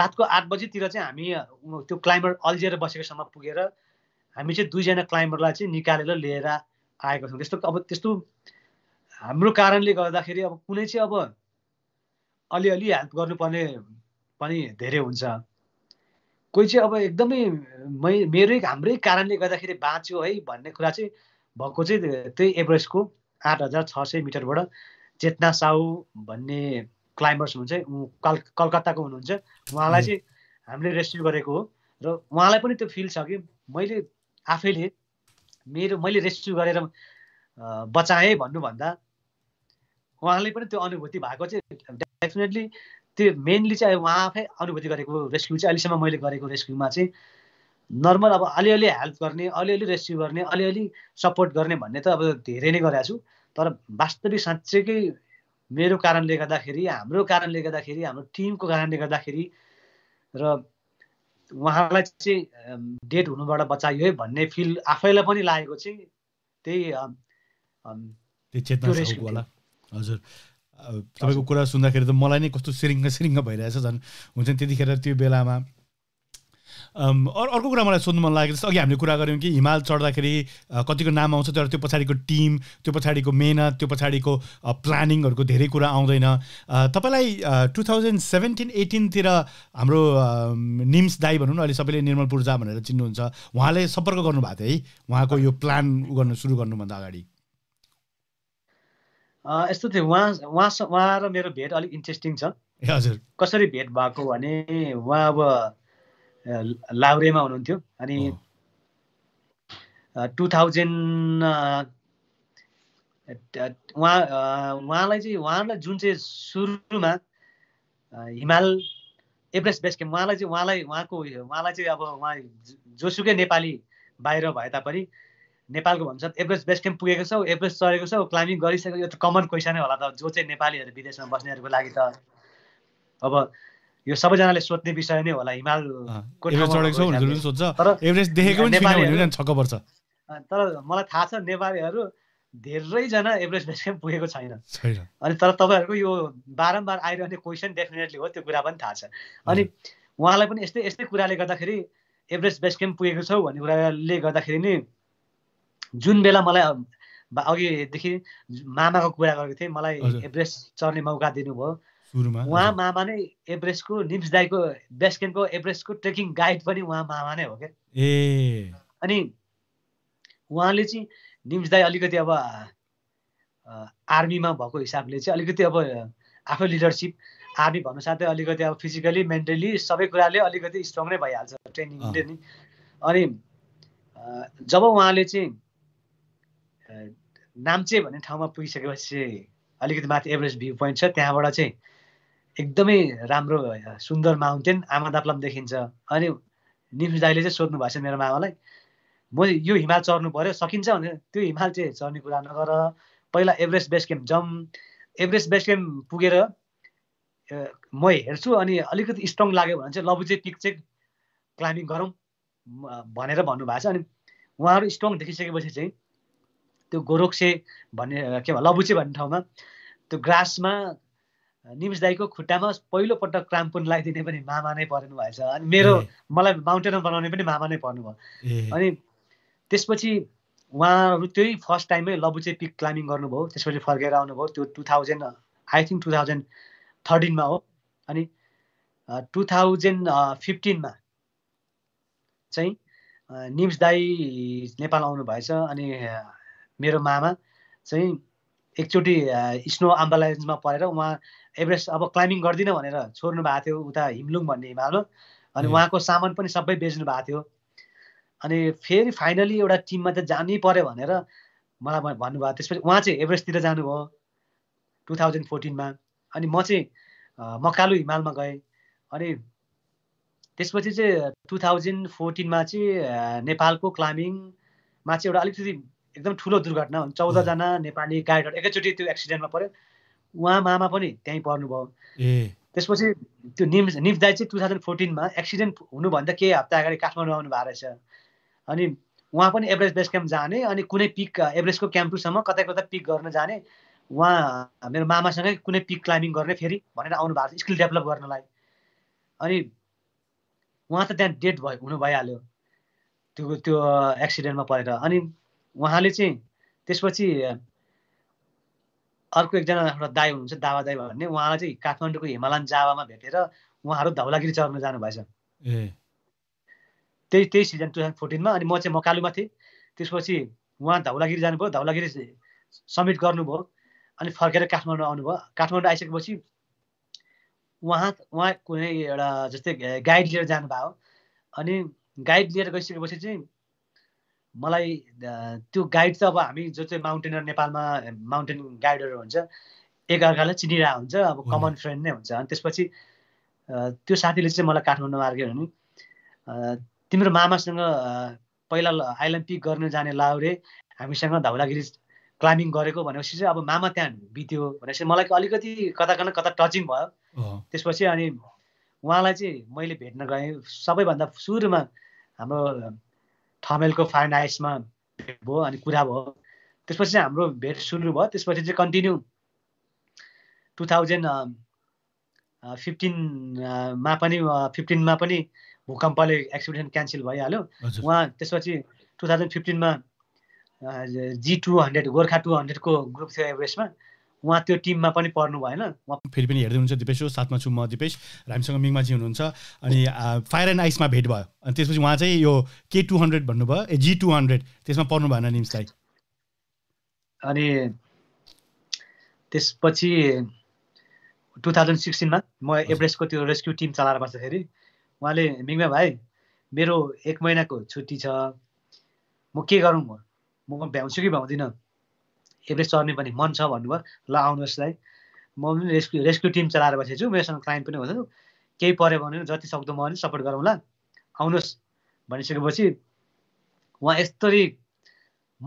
रातको आठ बजीतिर चाहिँ हामी त्यो क्लाइम्बर अल्झिएर बसेकोसम्म पुगेर हामी चाहिँ दुईजना क्लाइम्बरलाई चाहिँ निकालेर लिएर आएको छौँ त्यस्तो अब त्यस्तो हाम्रो कारणले गर्दाखेरि अब कुनै चाहिँ अब अलिअलि हेल्प गर्नुपर्ने पनि धेरै हुन्छ कोही चाहिँ अब एकदमै मै मेरै हाम्रै कारणले गर्दाखेरि बाँच्यो है भन्ने कुरा चाहिँ भएको चाहिँ त्यही एभरेस्टको आठ हजार छ सय मिटरबाट चेतना साहु भन्ने क्लाइम्बर्स हुनुहुन्छ कल कलकत्ताको हुनुहुन्छ उहाँलाई चाहिँ हामीले रेस्क्यु गरेको हो र उहाँलाई पनि त्यो फिल छ कि मैले आफैले मेरो मैले रेस्क्यु गरेर बचाएँ भन्नुभन्दा उहाँले पनि त्यो अनुभूति भएको चाहिँ डेफिनेटली त्यो मेनली चाहिँ उहाँ आफै अनुभूति गरेको रेस्क्यु चाहिँ अहिलेसम्म मैले गरेको रेस्क्युमा चाहिँ नर्मल अब अलिअलि हेल्प गर्ने अलिअलि रेस्क्यु गर्ने अलिअलि सपोर्ट गर्ने भन्ने त अब धेरै नै गरेको छु तर वास्तविक साँच्चैकै मेरो कारणले गर्दाखेरि हाम्रो कारणले गर्दाखेरि हाम्रो टिमको कारणले गर्दाखेरि र उहाँलाई चाहिँ डेट हुनुबाट बचाइयो है भन्ने फिल आफैलाई पनि लागेको चाहिँ त्यही चेतना हजुर तपाईँको कुरा सुन्दाखेरि त मलाई नै कस्तो सिरिङ्ग सिरिङ्ग भइरहेछ झन् हुन्छ नि त्यतिखेर त्यो बेलामा अर्को कुरा मलाई सोध्नु मन लागेको जस्तो अघि हामीले कुरा गऱ्यौँ कि हिमाल चढ्दाखेरि कतिको नाम आउँछ तर त्यो पछाडिको टिम त्यो पछाडिको मेहनत त्यो पछाडिको प्लानिङहरूको धेरै कुरा आउँदैन तपाईँलाई टु थाउजन्ड सेभेन्टिन एटिनतिर हाम्रो निम्स दाई भनौँ न अहिले सबैले निर्मल पूर्जा भनेर चिन्नुहुन्छ उहाँले सम्पर्क गर्नुभएको थियो है उहाँको यो प्लान गर्नु सुरु गर्नुभन्दा अगाडि यस्तो थियो उहाँ उहाँ उहाँ र मेरो भेट अलिक इन्ट्रेस्टिङ छ हजुर कसरी भेट भएको भने उहाँ अब लाउरेमा हुनुहुन्थ्यो अनि टु थाउजन्ड उहाँ उहाँलाई चाहिँ उहाँलाई जुन चाहिँ सुरुमा हिमाल एभरेस्ट बेस्ट क्याम्प उहाँलाई चाहिँ उहाँलाई उहाँको उहाँलाई चाहिँ अब उहाँ जोसुकै नेपाली बाहिर भए तापनि नेपालको भन्छ एभरेस्ट बेस्ट क्याम्प पुगेको छौ एभरेस्ट चढेको छौ क्लाइम्बिङ गरिसकेको यो त कमन क्वेसनै होला त जो चाहिँ नेपालीहरू विदेशमा बस्नेहरूको लागि त अब यो सबैजनाले सोध्ने विषय नै होला हिमालको तर मलाई थाहा छ नेपालीहरू धेरैजना एभरेस्ट बेस क्याम्प पुगेको छैन अनि तर तपाईँहरूको यो बारम्बार आइरहने क्वेसन डेफिनेटली हो त्यो कुरा पनि थाहा छ अनि उहाँलाई पनि यस्तै यस्तै कुराले गर्दाखेरि एभरेस्ट बेस क्याम्प पुगेको छौ भन्ने कुराले गर्दाखेरि नि जुन बेला मलाई अघिदेखि मामाको कुरा गरेको थिएँ मलाई एभरेस्ट चढ्ने मौका दिनुभयो उहाँ मामा नै एभरेस्टको निम्स दाईको बेस्ट क्याम्पको एभरेस्टको ट्रेकिङ गाइड पनि उहाँ मामा नै हो क्या ए अनि उहाँले चाहिँ निम्स दाई अलिकति अब आर्मीमा भएको हिसाबले चाहिँ अलिकति अब आफ्नो लिडरसिप आर्मी भन्नु साथै अलिकति अब फिजिकली मेन्टली सबै कुराले अलिकति स्ट्रङ नै भइहाल्छ ट्रेनिङ ट्रेनिङ अनि जब उहाँले चाहिँ नाम्चे भन्ने ठाउँमा पुगिसकेपछि अलिकति माथि एभरेस्ट भ्यू पोइन्ट छ त्यहाँबाट चाहिँ एकदमै राम्रो सुन्दर माउन्टेन आमा दाप्लाम देखिन्छ अनि निम्स दाईले चाहिँ सोध्नु भएको छ मेरो मामालाई म यो हिमाल चढ्नु पऱ्यो सकिन्छ भने त्यो हिमाल चाहिँ चढ्ने कुरा नगर पहिला एभरेस्ट बेस क्याम्प जाउँ एभरेस्ट बेस क्याम्प पुगेर म हेर्छु अनि अलिकति स्ट्रङ लाग्यो भने चाहिँ लबुचे पिक चाहिँ क्लाइम्बिङ गरौँ भनेर भन्नुभएको छ अनि उहाँहरू स्ट्रङ देखिसकेपछि चाहिँ त्यो गोरोक्से भन्ने के भयो लबुचे भन्ने ठाउँमा त्यो ग्रासमा निमिष दाईको खुट्टामा पहिलोपटक क्राम्पुन लगाइदिने पनि मामा नै पर्नु भएछ अनि मेरो मलाई माउन्टेनर बनाउने पनि मामा नै पर्नु भयो अनि त्यसपछि उहाँहरू त्यही फर्स्ट टाइमै लबुचे पिक क्लाइम्बिङ गर्नुभयो त्यसपछि फर्केर आउनुभयो त्यो two thousand I think two thousand थर्टिनमा हो अनि टु थाउजन्ड फिफ्टिनमा चाहिँ निम्स दाई नेपाल आउनु भएछ अनि मेरो मामा चाहिँ एकचोटि स्नो आम्बालाइन्समा परेर उहाँ एभरेस्ट अब क्लाइम्बिङ गर्दिनँ भनेर छोड्नु भएको थियो उता हिमलुङ भन्ने हिमालमा अनि उहाँको सामान पनि सबै बेच्नु भएको थियो अनि फेरि फाइनली एउटा टिममा त जानै पऱ्यो भनेर मलाई भन्नुभयो त्यसपछि उहाँ चाहिँ एभरेस्टतिर जानुभयो टु थाउजन्ड फोर्टिनमा अनि म चाहिँ मकालु हिमालमा गएँ अनि त्यसपछि चाहिँ टु थाउजन्ड फोर्टिनमा चाहिँ नेपालको क्लाइम्बिङमा चाहिँ एउटा अलिकति एकदम ठुलो दुर्घटना चौधजना नेपाली गाइडहरू एकैचोटि त्यो एक्सिडेन्टमा पऱ्यो उहाँ मामा पनि त्यहीँ पर्नुभयो त्यसपछि त्यो निम दाई चाहिँ टु थाउजन्ड फोर्टिनमा एक्सिडेन्ट हुनुभन्दा केही हप्ता अगाडि काठमाडौँ आउनु भएको रहेछ अनि उहाँ पनि एभरेज बेस क्याम्प जाने अनि कुनै पिक एभरेस्टको क्याम्पसम्म कतै कतै पिक गर्न जाने उहाँ मेरो मामासँगै कुनै पिक क्लाइम्बिङ गर्ने फेरि भनेर आउनु भएको छ स्किल डेभलप गर्नलाई अनि उहाँ त त्यहाँ डेड भयो हुनु भइहाल्यो त्यो त्यो एक्सिडेन्टमा परेर अनि उहाँले चाहिँ त्यसपछि अर्को एकजना एउटा दाई हुनुहुन्छ दावा दाई भन्ने उहाँलाई चाहिँ काठमाडौँको हिमालयन जावामा भेटेर उहाँहरू धौलागिरी चढ्न जानुभएछ त्यही त्यही सिजन टु थाउजन्ड फोर्टिनमा अनि म चाहिँ मकालुमा थिएँ त्यसपछि उहाँ धौलागिरी जानुभयो धौलागिरी समिट गर्नुभयो अनि फर्केर काठमाडौँ आउनुभयो काठमाडौँ आइसकेपछि उहाँ उहाँ कुनै एउटा जस्तै गाइड लिएर जानुभयो अनि गाइड लिएर गइसकेपछि चाहिँ मलाई त्यो गाइड त अब हामी जो चाहिँ माउन्टेनर नेपालमा माउन्टेन गाइडहरू हुन्छ एकअर्कालाई चिनिरहेको हुन्छ अब कमन फ्रेन्ड नै हुन्छ अनि त्यसपछि त्यो साथीले चाहिँ मलाई काठमाडौँ मार्ग्यो भने तिम्रो मामासँग पहिला आइल्यान्ड पिक गर्न जाने लाउरे हामीसँग धौलागिरी क्लाइम्बिङ गरेको भनेपछि चाहिँ अब मामा त्यहाँ बित्यो भनेपछि मलाई अलिकति कता कता कता टचिङ भयो त्यसपछि अनि उहाँलाई चाहिँ मैले भेट्न गएँ सबैभन्दा सुरुमा हाम्रो थमेलको फाइन आइसमा भेट भयो अनि कुरा भयो त्यसपछि चाहिँ हाम्रो भेट सुरु भयो त्यसपछि चाहिँ कन्टिन्यू टु थाउजन्ड फिफ्टिनमा पनि फिफ्टिनमा पनि भूकम्पले एक्सपिडिसन क्यान्सल भइहाल्यो उहाँ त्यसपछि टु थाउजन्ड फिफ्टिनमा G two hundred Gorkha two हन्ड्रेडको ग्रुप थियो एभरेस्टमा उहाँ त्यो टिममा पनि पर्नु भएन फेरि पनि हेर्दै हुनुहुन्छ दिपेश हो साथमा छु म दिपेश र हामीसँग मिङमाजी हुनुहुन्छ अनि फायर एन्ड आइसमा भेट भयो अनि त्यसपछि उहाँ चाहिँ यो के टू हन्ड्रेड भन्नुभयो ए जी टू हन्ड्रेड त्यसमा पर्नु भएन निम्सलाई अनि त्यसपछि टु थाउजन्ड सिक्सटिनमा म एभरेस्टको त्यो रेस्क्यु टिम चलाएर बस्दाखेरि उहाँले मिङमा भाइ मेरो एक महिनाको छुट्टी छ म के गरौँ म भ्याउँछु कि भ्याउँदिनँ एभरेस्ट चढ्ने पनि मन छ भन्नुभयो ल आउनुहोस् है म पनि रेस्क्यु रेस्क्यु टिम चलाएर बसेको छु मेरोसँग क्लाइन्ट पनि हुँदैन केही पऱ्यो भने जति सक्दो म पनि सपोर्ट गरौँला आउनुहोस् भनिसकेपछि उहाँ यस्तरी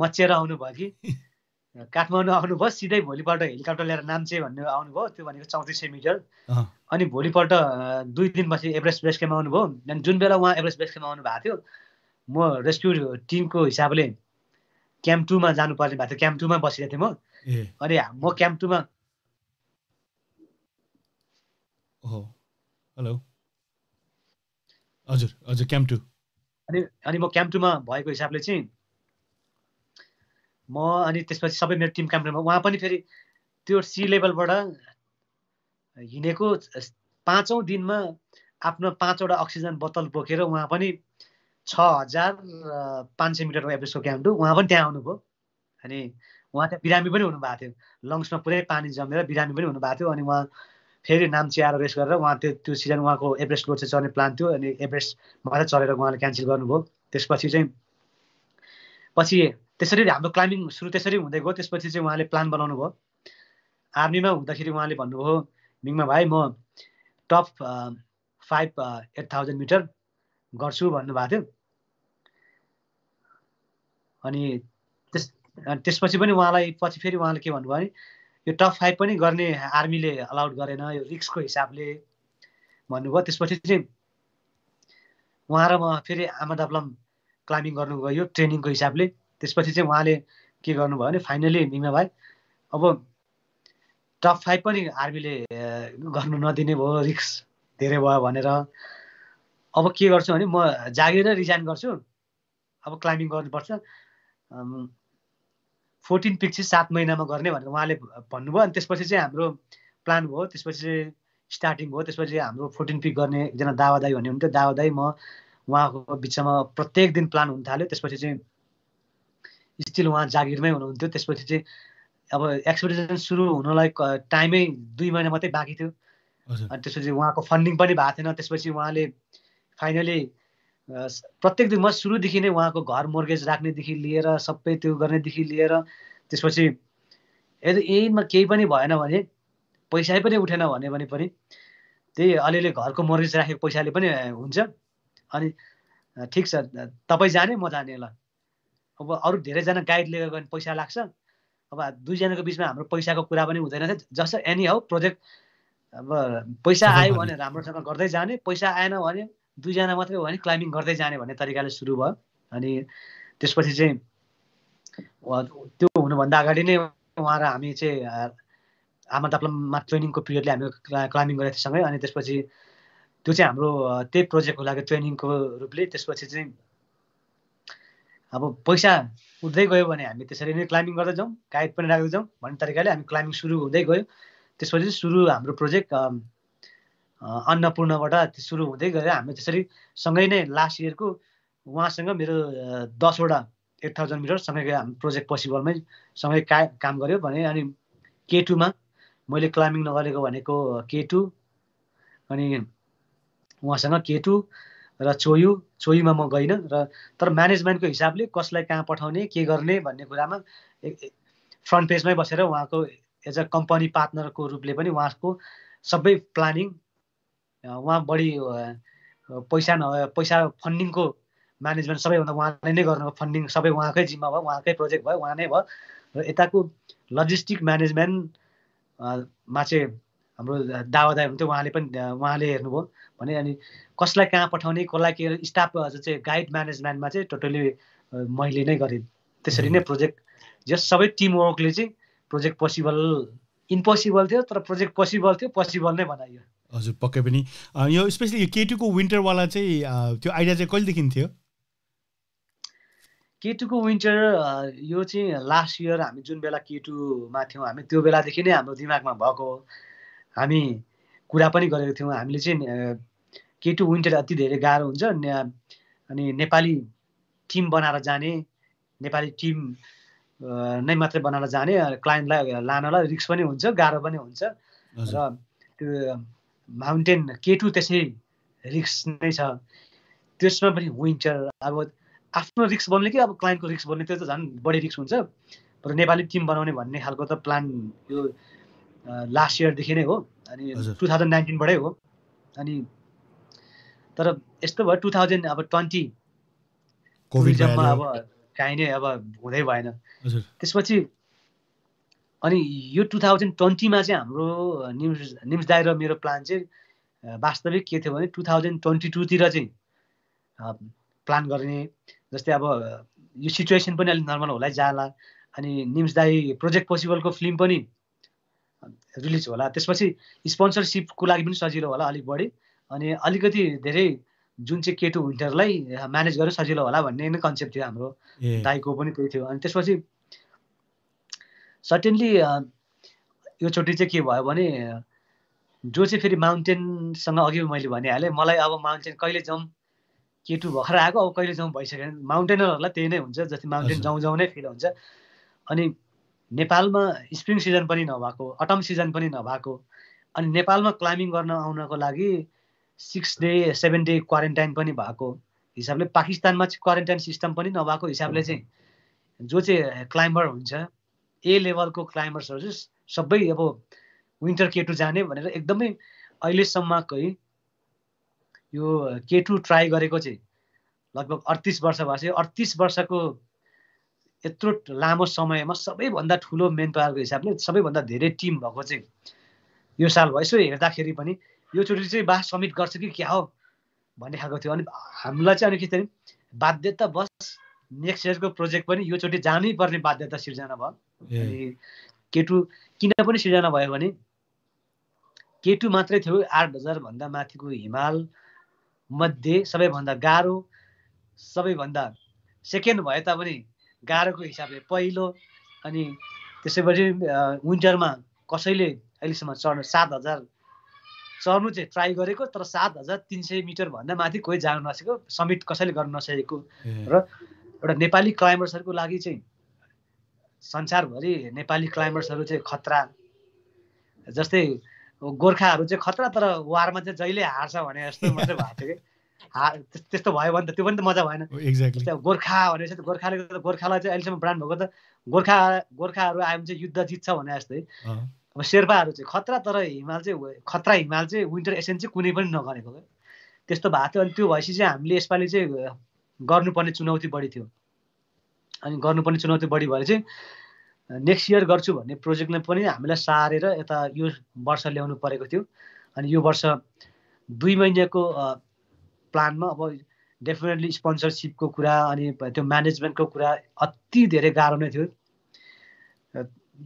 मचेर आउनुभयो कि काठमाडौँ आउनुभयो सिधै भोलिपल्ट हेलिकप्टर लिएर नाम्चे भन्ने आउनुभयो त्यो भनेको चौतिस सय मिटर अनि भोलिपल्ट दुई दिनपछि एभरेस्ट बेस क्याम्प आउनुभयो अनि जुन बेला उहाँ एभरेस्ट बेस क्याम्प आउनु भएको थियो म रेस्क्यु टिमको हिसाबले क्याम्प टूमा जानुपर्ने भएको थियो क्याम्प टूमा बसिरहेको थिएँ म अनि म क्याम्प टूमा हेलो हजुर हजुर क्याम्प टू अनि अनि म क्याम्प टूमा भएको हिसाबले चाहिँ म अनि त्यसपछि सबै मेरो टिम क्याम्प टूमा उहाँ पनि फेरि त्यो सी लेभलबाट हिँडेको पाँचौँ दिनमा आफ्नो पाँचवटा अक्सिजन बोतल बोकेर उहाँ पनि छ हजार पाँच सय मिटरको एभरेस्टको क्याम्प उहाँ पनि त्यहाँ आउनुभयो अनि उहाँ त्यहाँ बिरामी पनि हुनुभएको थियो लङ्समा पुरै पानी जमेर बिरामी पनि हुनुभएको थियो अनि उहाँ फेरि नाम चिया रेस्ट गरेर उहाँ त्यो त्यो सिजन उहाँको एभरेस्ट लोड चाहिँ चढ्ने प्लान थियो अनि एभरेस्ट मात्रै चढेर उहाँले क्यान्सल गर्नुभयो त्यसपछि चाहिँ पछि त्यसरी हाम्रो क्लाइम्बिङ सुरु त्यसरी हुँदै गयो त्यसपछि चाहिँ उहाँले प्लान बनाउनु भयो आर्मीमा हुँदाखेरि उहाँले भन्नुभयो मिङमा भाइ म top five eight thousand metre गर्छु भन्नुभएको थियो अनि त्यस त्यसपछि पनि उहाँलाई पछि फेरि उहाँले के भन्नुभयो भने यो टप फाइभ पनि गर्ने आर्मीले अलाउड गरेन यो रिक्सको हिसाबले भन्नुभयो त्यसपछि चाहिँ उहाँ र म फेरि आमादाप्लम क्लाइम्बिङ गर्नु गयो ट्रेनिङको हिसाबले त्यसपछि चाहिँ उहाँले के गर्नुभयो भने फाइनली मिमा भाइ अब टप फाइभ पनि आर्मीले गर्नु नदिने भयो रिक्स धेरै भयो भनेर अब के गर्छु भने म जागेर रिजाइन गर्छु अब क्लाइम्बिङ गर्नुपर्छ फोर्टिन पिक चाहिँ सात महिनामा गर्ने भनेर उहाँले भन्नुभयो अनि त्यसपछि चाहिँ हाम्रो प्लान भयो त्यसपछि चाहिँ स्टार्टिङ भयो त्यसपछि हाम्रो फोर्टिन पिक गर्ने एकजना दावादाई भन्ने हुन्थ्यो दावादाई म उहाँको बिचमा प्रत्येक दिन प्लान हुन थाल्यो त्यसपछि चाहिँ स्टिल उहाँ जागिरमै हुनुहुन्थ्यो त्यसपछि चाहिँ अब एक्सपिडिसन सुरु हुनलाई टाइमै दुई महिना मात्रै बाँकी थियो अनि त्यसपछि उहाँको फन्डिङ पनि भएको थिएन त्यसपछि उहाँले फाइनली प्रत्येक दिन म सुरुदेखि नै उहाँको घर मोर्गेज राख्नेदेखि लिएर सबै त्यो गर्नेदेखि लिएर त्यसपछि यदि यहीमा केही पनि भएन भने पैसै पनि उठेन भने पनि त्यही अलिअलि घरको मोर्गेज राखेको पैसाले पनि हुन्छ अनि ठिक छ तपाईँ जाने म जाने ल अब अरू धेरैजना गाइड लिएर गयो पैसा लाग्छ अब दुईजनाको बिचमा हाम्रो पैसाको कुरा पनि हुँदैन थियो जस्ट एनी हौ प्रोजेक्ट अब पैसा आयो भने राम्रोसँग गर्दै जाने पैसा आएन भने दुईजना मात्रै हो भने क्लाइम्बिङ गर्दै जाने भन्ने तरिकाले सुरु भयो अनि त्यसपछि चाहिँ त्यो हुनुभन्दा अगाडि नै उहाँ र हामी चाहिँ आमा ताप्लामा ट्रेनिङको पिरियडले हामी क्लाइम्बिङ गरेको थियो सँगै अनि त्यसपछि त्यो चाहिँ हाम्रो त्यही प्रोजेक्टको लागि ट्रेनिङको रूपले त्यसपछि चाहिँ अब पैसा उठ्दै गयो भने हामी त्यसरी नै क्लाइम्बिङ गर्दै जाउँ गाइड पनि राख्दै जाउँ भन्ने तरिकाले हामी क्लाइम्बिङ सुरु हुँदै गयो त्यसपछि सुरु हाम्रो प्रोजेक्ट अन्नपूर्णबाट सुरु हुँदै गयो हामी त्यसरी सँगै नै लास्ट इयरको उहाँसँग मेरो दसवटा एट थाउजन्ड मिटर सँगै हाम्रो प्रोजेक्ट पोसिबलमै सँगै का काम गऱ्यो भने अनि के टूमा मैले क्लाइम्बिङ नगरेको भनेको के टू अनि उहाँसँग के टू र चोयु चोयुमा म गइनँ र तर म्यानेजमेन्टको हिसाबले कसलाई कहाँ पठाउने के गर्ने भन्ने कुरामा फ्रन्ट पेजमै बसेर उहाँको एज अ कम्पनी पार्टनरको रूपले पनि उहाँको सबै प्लानिङ उहाँ बढी पैसा न पैसा फन्डिङको म्यानेजमेन्ट सबैभन्दा उहाँले नै गर्नु फन्डिङ सबै उहाँकै जिम्मा भयो उहाँकै प्रोजेक्ट भयो उहाँ नै भयो र यताको लजिस्टिक म्यानेजमेन्ट मा चाहिँ हाम्रो दावादाय हुन्थ्यो उहाँले पनि उहाँले हेर्नुभयो भने अनि कसलाई कहाँ पठाउने कसलाई के स्टाफ चाहिँ गाइड म्यानेजमेन्टमा चाहिँ टोटल्ली मैले नै गरेँ त्यसरी नै प्रोजेक्ट जस सबै टिमवर्कले चाहिँ प्रोजेक्ट पोसिबल इम्पोसिबल थियो तर प्रोजेक्ट पोसिबल थियो पोसिबल नै बनाइयो हजुर पक्कै पनि यो स्पेसली यो केटुको विन्टरवाला चाहिँ त्यो आइडिया चाहिँ कहिलेदेखि थियो केटुको विन्टर यो चाहिँ लास्ट इयर हामी जुन बेला केटुमा थियौँ हामी त्यो बेलादेखि नै हाम्रो दिमागमा भएको हामी कुरा पनि गरेको थियौँ हामीले चाहिँ केटु विन्टर अति धेरै गाह्रो हुन्छ अनि नेपाली टिम बनाएर जाने नेपाली टिम नै मात्रै बनाएर जाने क्लाइन्टलाई लानलाई रिक्स पनि हुन्छ गाह्रो पनि हुन्छ र त्यो माउन्टेन केटु त्यसै रिक्स नै छ त्यसमा पनि विन्टर अब आफ्नो रिक्स बन्ने कि अब क्लाइन्टको रिक्स बन्ने त्यो त झन् बढी रिक्स हुन्छ तर नेपाली टिम बनाउने भन्ने खालको त प्लान यो लास्ट इयरदेखि नै हो अनि टु थाउजन्ड नाइन्टिनबाटै हो अनि तर यस्तो भयो टु थाउजन्ड अब ट्वेन्टी टुरिज्ममा अब काहीँ नै अब हुँदै भएन त्यसपछि अनि यो टु थाउजन्ड ट्वेन्टीमा चाहिँ हाम्रो निम्स निम्स मेरो प्लान चाहिँ वास्तविक के थियो भने टु थाउजन्ड ट्वेन्टी टूतिर चाहिँ प्लान गर्ने जस्तै अब यो सिचुएसन पनि अलिक नर्मल होला जाला अनि निम्स दाई प्रोजेक्ट पोसिबलको फिल्म पनि रिलिज होला त्यसपछि स्पोन्सरसिपको लागि पनि सजिलो होला अलिक बढी अनि अलिकति धेरै जुन चाहिँ केटु विन्टरलाई म्यानेज गरेर सजिलो होला भन्ने नै कन्सेप्ट थियो हाम्रो दाईको पनि त्यही थियो अनि त्यसपछि सर्टेनली uh, योचोटि चाहिँ के भयो भने जो चाहिँ फेरि माउन्टेनसँग अघि मैले भनिहालेँ मलाई अब माउन्टेन कहिले जाउँ केटु भर्खर आएको अब कहिले जाउँ भइसक्यो माउन्टेनरहरूलाई त्यही नै हुन्छ जस्तै माउन्टेन जाउँ जाउँ नै फिल हुन्छ अनि नेपालमा स्प्रिङ सिजन पनि नभएको अटम सिजन पनि नभएको अनि नेपालमा क्लाइम्बिङ गर्न आउनको लागि six day seven day quarantine पनि भएको हिसाबले पाकिस्तानमा चाहिँ क्वारेन्टाइन सिस्टम पनि नभएको हिसाबले चाहिँ जो चाहिँ क्लाइम्बर हुन्छ ए लेभलको क्लाइम्बर्सहरू चाहिँ सबै अब विन्टर केटु जाने भनेर एकदमै अहिलेसम्मकै यो केटु ट्राई गरेको चाहिँ लगभग अडतिस वर्ष भएको छ अडतिस वर्षको यत्रो लामो समयमा सबैभन्दा ठुलो मेन पावरको हिसाबले सबैभन्दा धेरै टिम भएको चाहिँ यो साल भयो यसो हेर्दाखेरि पनि योचोटि चाहिँ बा समिट गर्छ कि क्या हो भन्ने खालको थियो अनि हामीलाई चाहिँ अलिकति बाध्यता बस नेक्स्ट इयरको प्रोजेक्ट पनि योचोटि जानै पर्ने बाध्यता सिर्जना भयो अनि केटु किन पनि सिर्जना भयो भने केटु मात्रै थियो आठ हजारभन्दा माथिको हिमाल मध्ये सबैभन्दा गाह्रो सबैभन्दा सेकेन्ड भए तापनि गाह्रोको हिसाबले पहिलो अनि त्यसै गरी विन्टरमा कसैले अहिलेसम्म चढ्नु सात हजार चढ्नु चाहिँ ट्राई गरेको तर सात हजार तिन सय मिटरभन्दा माथि कोही जानु नसकेको समिट कसैले गर्न नसकेको र एउटा नेपाली क्लाइम्बर्सहरूको लागि चाहिँ संसारभरि नेपाली क्लाइम्बर्सहरू चाहिँ खतरा जस्तै गोर्खाहरू चाहिँ खतरा तर वारमा चाहिँ जहिले हार्छ भने जस्तो मात्रै भएको थियो कि हा त्यस्तो भयो भने त त्यो पनि त मजा भएन एक्ज्याक्टली गोर्खा भनेपछि त गोर्खाले गोर्खालाई चाहिँ अहिलेसम्म ब्रान्ड भएको त गोर्खा गोर्खाहरू आयो भने चाहिँ युद्ध जित्छ भने जस्तै अब शेर्पाहरू चाहिँ खतरा तर हिमाल चाहिँ खतरा हिमाल चाहिँ विन्टर एसेन चाहिँ कुनै पनि नगरेको क्या त्यस्तो भएको थियो अनि त्यो भएपछि चाहिँ हामीले यसपालि चाहिँ गर्नुपर्ने चुनौती बढी थियो अनि गर्नुपर्ने चुनौती बढी भएर चाहिँ नेक्स्ट इयर गर्छु भन्ने प्रोजेक्टमा पनि हामीलाई सारेर यता यो वर्ष ल्याउनु परेको थियो अनि यो वर्ष दुई महिनाको प्लानमा अब डेफिनेटली स्पोन्सरसिपको कुरा अनि त्यो म्यानेजमेन्टको कुरा अति धेरै गाह्रो नै थियो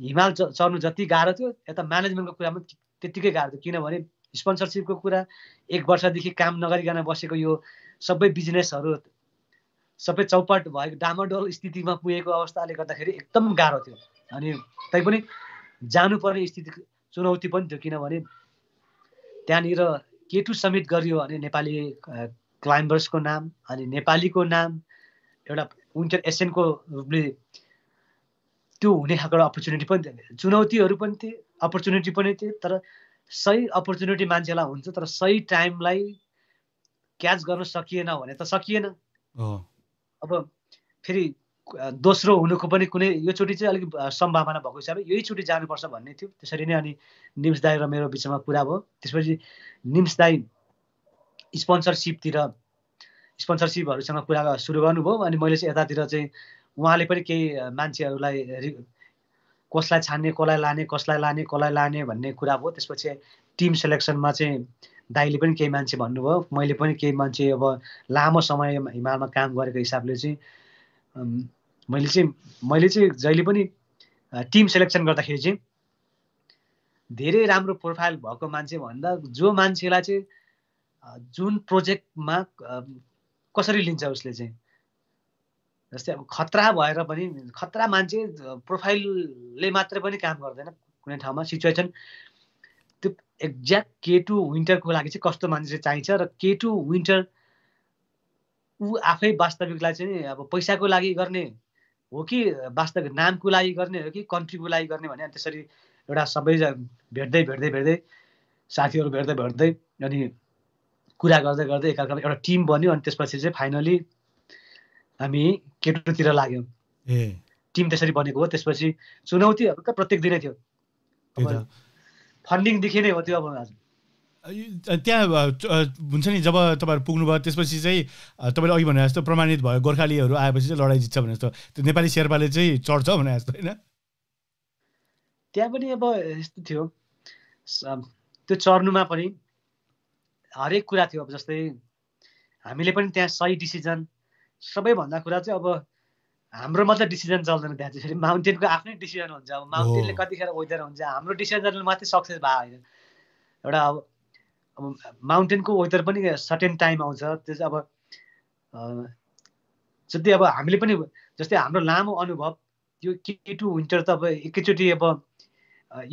हिमाल चढ्नु जति गाह्रो थियो यता म्यानेजमेन्टको कुरा पनि त्यत्तिकै गाह्रो थियो किनभने स्पोन्सरसिपको कुरा एक वर्षदेखि काम नगरिकन बसेको यो सबै बिजनेसहरू सबै चौपाट भएको डामाडोल स्थितिमा पुगेको अवस्थाले गर्दाखेरि एकदम गाह्रो थियो अनि तैपनि जानुपर्ने स्थिति चुनौती पनि थियो किनभने त्यहाँनिर केटु समेत गरियो भने नेपाली क्लाइम्बर्सको नाम अनि नेपालीको नाम एउटा विन्टर एसियनको रूपले त्यो हुने खालको एउटा अपर्च्युनिटी पनि थियो चुनौतीहरू पनि थिए अपर्च्युनिटी पनि थिए तर सही अपर्च्युनिटी मान्छेलाई हुन्छ तर सही टाइमलाई क्याच गर्न सकिएन भने त सकिएन अब फेरि दोस्रो हुनुको पनि कुनै योचोटि चाहिँ अलिक सम्भावना भएको हिसाबले यहीचोटि जानुपर्छ भन्ने थियो त्यसरी नै अनि निम्स दाई र मेरो बिचमा कुरा भयो त्यसपछि निम्स दाई स्पोन्सरसिपतिर स्पोन्सरसिपहरूसँग कुरा सुरु गर्नुभयो अनि मैले चाहिँ यतातिर चाहिँ उहाँले पनि केही मान्छेहरूलाई कसलाई छान्ने कसलाई लाने कसलाई लाने कसलाई लाने भन्ने कुरा भयो त्यसपछि टिम सेलेक्सनमा चाहिँ दाईले पनि केही मान्छे भन्नुभयो मैले पनि केही मान्छे अब लामो समय हिमालमा काम गरेको हिसाबले चाहिँ मैले चाहिँ मैले चाहिँ जहिले पनि टिम सेलेक्सन गर्दाखेरि चाहिँ धेरै राम्रो प्रोफाइल भएको मान्छे भन्दा जो मान्छेलाई चाहिँ जुन प्रोजेक्टमा कसरी लिन्छ उसले चाहिँ जस्तै अब खतरा भएर पनि खतरा मान्छे प्रोफाइलले मात्र पनि काम गर्दैन कुनै ठाउँमा सिचुएसन त्यो एक्ज्याक्ट के टु विन्टरको लागि चाहिँ कस्तो मान्छे चाहिन्छ र के टु विन्टर ऊ आफै वास्तविकलाई चाहिँ अब पैसाको लागि गर्ने हो कि वास्तविक नामको लागि गर्ने हो कि कन्ट्रीको लागि गर्ने भने त्यसरी एउटा सबै भेट्दै भेट्दै भेट्दै साथीहरू भेट्दै भेट्दै अनि कुरा गर्दै गर्दै एकअर्कामा एउटा टिम बन्यो अनि त्यसपछि चाहिँ फाइनली हामी केटुतिर लाग्यौँ टिम त्यसरी बनेको हो त्यसपछि चुनौतीहरू त प्रत्येक दिनै थियो फन्डिङदेखि नै हो त्यो अब आज त्यहाँ हुन्छ नि जब तपाईँहरू पुग्नुभयो त्यसपछि चाहिँ तपाईँले अघि भने जस्तो प्रमाणित भयो गोर्खालीहरू आएपछि चाहिँ लडाइँ जित्छ भने जस्तो त्यो नेपाली शेर्पाले चाहिँ चढ्छ भने जस्तो होइन त्यहाँ पनि अब यस्तो थियो त्यो चढ्नुमा पनि हरेक कुरा थियो अब जस्तै हामीले पनि त्यहाँ सही डिसिजन सबैभन्दा कुरा चाहिँ अब हाम्रो मात्रै डिसिजन चल्दैन त्यहाँ चाहिँ फेरि माउन्टेनको आफ्नै डिसिजन हुन्छ अब माउन्टेनले कतिखेर वेदर हुन्छ हाम्रो डिसिजनले मात्रै सक्सेस भएको होइन एउटा अब अब माउन्टेनको वेदर पनि सर्टेन टाइम आउँछ त्यो चाहिँ अब जति अब हामीले पनि जस्तै हाम्रो लामो अनुभव यो के टु विन्टर त अब एकैचोटि अब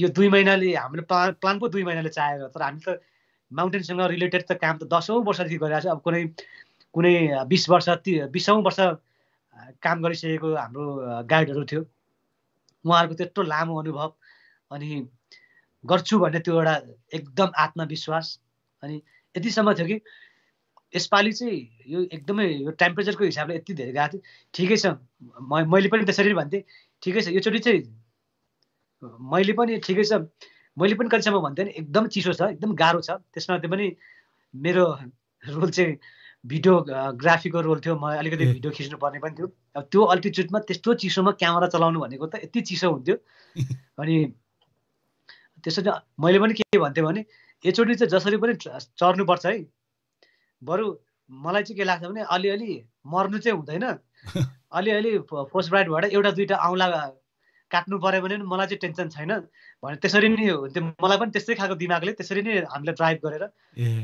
यो दुई महिनाले हाम्रो प्लान प्लान पो दुई महिनाले चाहेर तर हामी त माउन्टेनसँग रिलेटेड त काम त दसौँ वर्षदेखि गरिरहेको छ अब कुनै कुनै बिस वर्ष ती बिसौँ वर्ष काम गरिसकेको हाम्रो गाइडहरू थियो उहाँहरूको त्यत्रो लामो अनुभव अनि गर्छु भन्ने त्यो एउटा एकदम आत्मविश्वास अनि यतिसम्म थियो कि यसपालि चाहिँ यो एकदमै यो टेम्परेचरको हिसाबले यति धेरै गएको थियो ठिकै छ म मैले पनि त्यसरी भन्थेँ ठिकै छ योचोटि चाहिँ मैले पनि ठिकै छ मैले पनि कतिसम्म भन्थेँ नि एकदम चिसो छ एकदम गाह्रो छ त्यसमा त्यो पनि मेरो रोल चाहिँ भिडियो ग्राफिकको रोल थियो म अलिकति भिडियो खिच्नु पर्ने पनि थियो अब त्यो अल्टिच्युडमा त्यस्तो चिसोमा क्यामेरा चलाउनु भनेको त यति चिसो हुन्थ्यो अनि त्यसरी मैले पनि के भन्थेँ भने एकचोटि चाहिँ जसरी पनि चढ्नुपर्छ है बरु मलाई चाहिँ के लाग्छ भने अलिअलि मर्नु चाहिँ हुँदैन अलिअलि फोर्स ब्राइडबाट एउटा दुइटा औँला काट्नु पऱ्यो भने मलाई चाहिँ टेन्सन छैन भने त्यसरी नै हुन्थ्यो मलाई पनि त्यस्तै खालको दिमागले त्यसरी नै हामीले ड्राइभ गरेर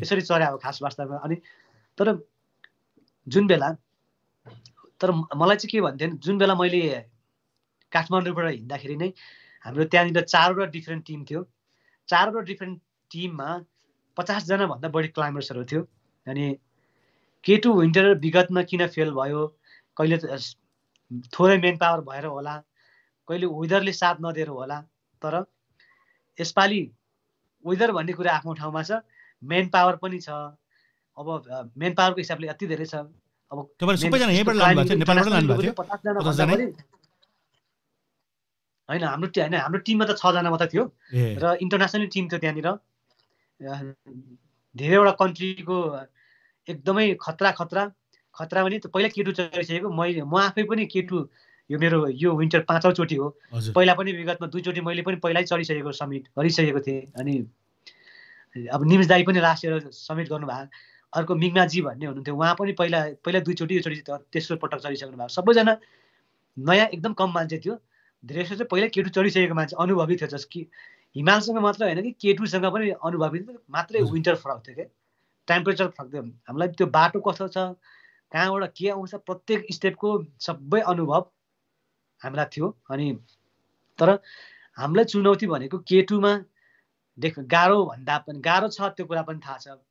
त्यसरी चढ्यो अब खास वास्तवमा अनि तर जुन बेला तर मलाई चाहिँ के भन्थ्यो भने जुन बेला मैले काठमाडौँबाट हिँड्दाखेरि नै हाम्रो त्यहाँनिर चारवटा डिफ्रेन्ट टिम थियो चारवटा डिफ्रेन्ट टिममा पचासजनाभन्दा बढी क्लाइम्बर्सहरू थियो अनि के टु विन्टर विगतमा किन फेल भयो कहिले थोरै मेन पावर भएर होला कहिले वेदरले साथ नदिएर होला तर यसपालि वेदर भन्ने कुरा आफ्नो ठाउँमा छ मेन पावर पनि छ अब मेन पावरको हिसाबले यति धेरै छ अब होइन हाम्रो होइन हाम्रो टिममा त छजना मात्रै थियो र इन्टरनेसनल टिम थियो त्यहाँनिर धेरैवटा कन्ट्रीको एकदमै खतरा खतरा खतरा भने पहिला केटु चलिसकेको मैले म आफै पनि केटु यो मेरो यो विन्टर पाँचौँचोटि हो पहिला पनि विगतमा दुईचोटि मैले पनि पहिल्यै चढिसकेको समिट गरिसकेको थिएँ अनि अब निमिष दाई पनि लास्ट इयर समिट गर्नुभएको अर्को मिङमाजी भन्ने हुनुहुन्थ्यो उहाँ पनि पहिला पहिला दुईचोटि योचोटि तेस्रो पटक चढिसक्नु भएको सबैजना नयाँ एकदम कम मान्छे थियो धेरै जस्तो चाहिँ पहिला केटु चढिसकेको मान्छे अनुभवी थियो जस कि हिमालसँग मात्र होइन कि केटुसँग पनि अनुभवी थियो मात्रै विन्टर फरक थियो क्या टेम्परेचर फरक थियो हामीलाई त्यो बाटो कस्तो छ कहाँबाट के आउँछ प्रत्येक स्टेपको सबै अनुभव हामीलाई थियो अनि तर हामीलाई चुनौती भनेको केटुमा देख गाह्रो भन्दा पनि गाह्रो छ त्यो कुरा पनि थाहा छ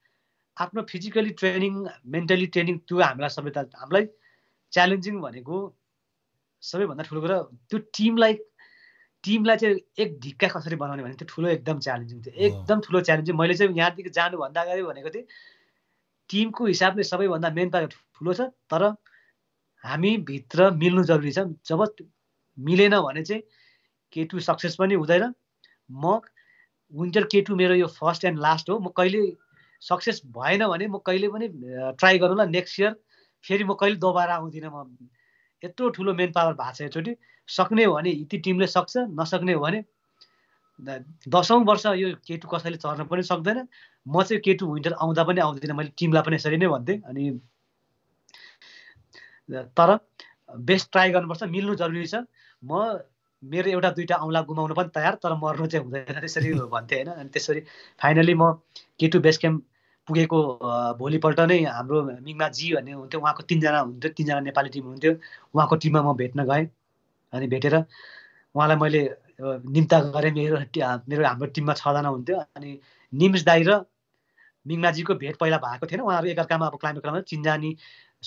आफ्नो फिजिकली ट्रेनिङ मेन्टली ट्रेनिङ त्यो हामीलाई सबै हामीलाई च्यालेन्जिङ भनेको सबैभन्दा ठुलो कुरा त्यो टिमलाई टिमलाई चाहिँ एक ढिक्का कसरी बनाउने भने त्यो ठुलो एकदम च्यालेन्जिङ थियो एकदम ठुलो च्यालेन्जिङ मैले चाहिँ यहाँदेखि जानुभन्दा अगाडि भनेको थिएँ टिमको हिसाबले सबैभन्दा मेन त ठुलो छ तर हामीभित्र मिल्नु जरुरी छ जब मिलेन भने चाहिँ के केटु सक्सेस पनि हुँदैन म विन्टर के केटु मेरो यो फर्स्ट एन्ड लास्ट हो म कहिले सक्सेस भएन भने म कहिले पनि ट्राई गरौँला नेक्स्ट इयर फेरि म कहिले दोबारा आउँदिनँ म यत्रो ठुलो मेन पावर भएको छ एकचोटि सक्ने हो भने यति टिमले सक्छ नसक्ने हो भने दसौँ वर्ष यो केटु कसैले चर्न पनि सक्दैन म चाहिँ केटु विन्टर आउँदा पनि आउँदिनँ मैले टिमलाई पनि यसरी नै भन्थेँ अनि तर बेस्ट ट्राई गर्नुपर्छ मिल्नु जरुरी छ म मेरो एउटा दुइटा औँला गुमाउनु पनि तयार तर मर्नु चाहिँ हुँदैन त्यसरी भन्थेँ होइन अनि त्यसरी फाइनली म केटु बेस क्याम्प पुगेको भोलिपल्ट नै हाम्रो मिङमा जी भन्ने हुन्थ्यो उहाँको तिनजना हुन्थ्यो तिनजना नेपाली टिम हुन्थ्यो उहाँको टिममा म भेट्न गएँ अनि भेटेर उहाँलाई मैले निम्ता गरेँ मेरो मेरो हाम्रो टिममा छजना हुन्थ्यो अनि निम्स दाई र मिङमाजीको भेट पहिला भएको थिएन उहाँहरू एकअर्कामा अब क्लाइमेट क्रममा चिन्जानी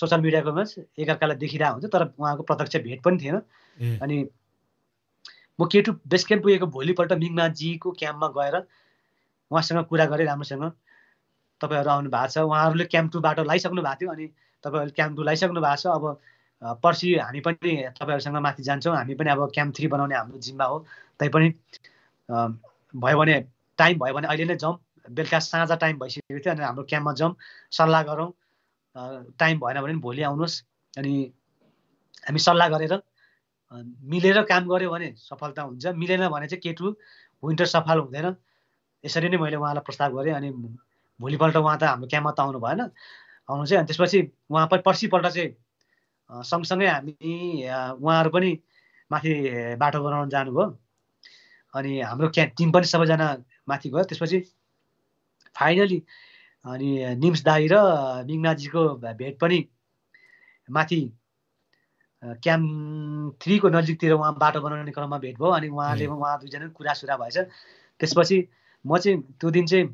सोसियल मिडियाकोमा एकअर्कालाई देखिरहेको हुन्थ्यो तर उहाँको प्रत्यक्ष भेट पनि थिएन अनि म केटु बेस क्याम्प पुगेको भोलिपल्ट मिङमाजीको क्याम्पमा गएर उहाँसँग कुरा गरेँ राम्रोसँग तपाईँहरू आउनु भएको छ उहाँहरूले क्याम्प टूबाट लगाइसक्नु भएको थियो अनि तपाईँहरूले क्याम्प टू लगाइसक्नु भएको छ अब पर्सि हामी पनि तपाईँहरूसँग माथि जान्छौँ हामी पनि अब क्याम्प थ्री बनाउने हाम्रो जिम्मा हो तैपनि भयो भने टाइम भयो भने अहिले नै जाउँ बेलुका साँझ टाइम भइसकेको थियो अनि हाम्रो क्याम्पमा जाउँ सल्लाह गरौँ टाइम भएन भने भोलि आउनुहोस् अनि हामी सल्लाह गरेर मिलेर काम गऱ्यो भने सफलता हुन्छ मिलेन भने चाहिँ के टु विन्टर सफल हुँदैन यसरी नै मैले उहाँलाई प्रस्ताव गरेँ अनि भोलिपल्ट उहाँ त हाम्रो क्याम्पमा त आउनु भएन आउनु चाहिँ अनि त्यसपछि उहाँ पनि पर्सिपल्ट चाहिँ सँगसँगै हामी उहाँहरू पनि माथि बाटो बनाउन जानुभयो अनि हाम्रो क्या टिम पनि सबैजना माथि गयो त्यसपछि फाइनली अनि निम्स दाई र मिङनाजीको भेट पनि माथि क्याम्प थ्रीको नजिकतिर उहाँ बाटो बनाउने क्रममा भेट भयो अनि उहाँले उहाँ दुईजना कुरासुरा भएछ त्यसपछि म चाहिँ त्यो दिन चाहिँ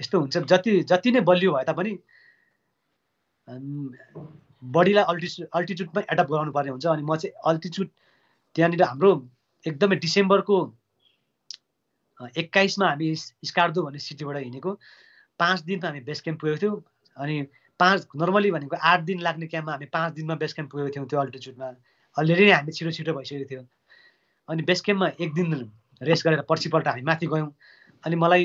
यस्तो हुन्छ जति जति नै बलियो भए तापनि बडीलाई अल्टिच्युड अल्टिच्युडमै एडप्ट गराउनु पर्ने हुन्छ अनि म चाहिँ अल्टिच्युड त्यहाँनिर हाम्रो एकदमै डिसेम्बरको एक्काइसमा हामी स्कार्दो भन्ने सिटीबाट हिँडेको पाँच दिनमा हामी बेस क्याम्प पुगेको थियौँ अनि पाँच नर्मली भनेको आठ दिन लाग्ने क्याम्पमा हामी पाँच दिनमा बेस क्याम्प पुगेको थियौँ त्यो अल्टिच्युडमा अलरेडी नै हामी छिटो छिटो भइसकेको थियो अनि बेस क्याम्पमा एक दिन रेस्ट गरेर पर्सिपल्ट हामी माथि गयौँ अनि मलाई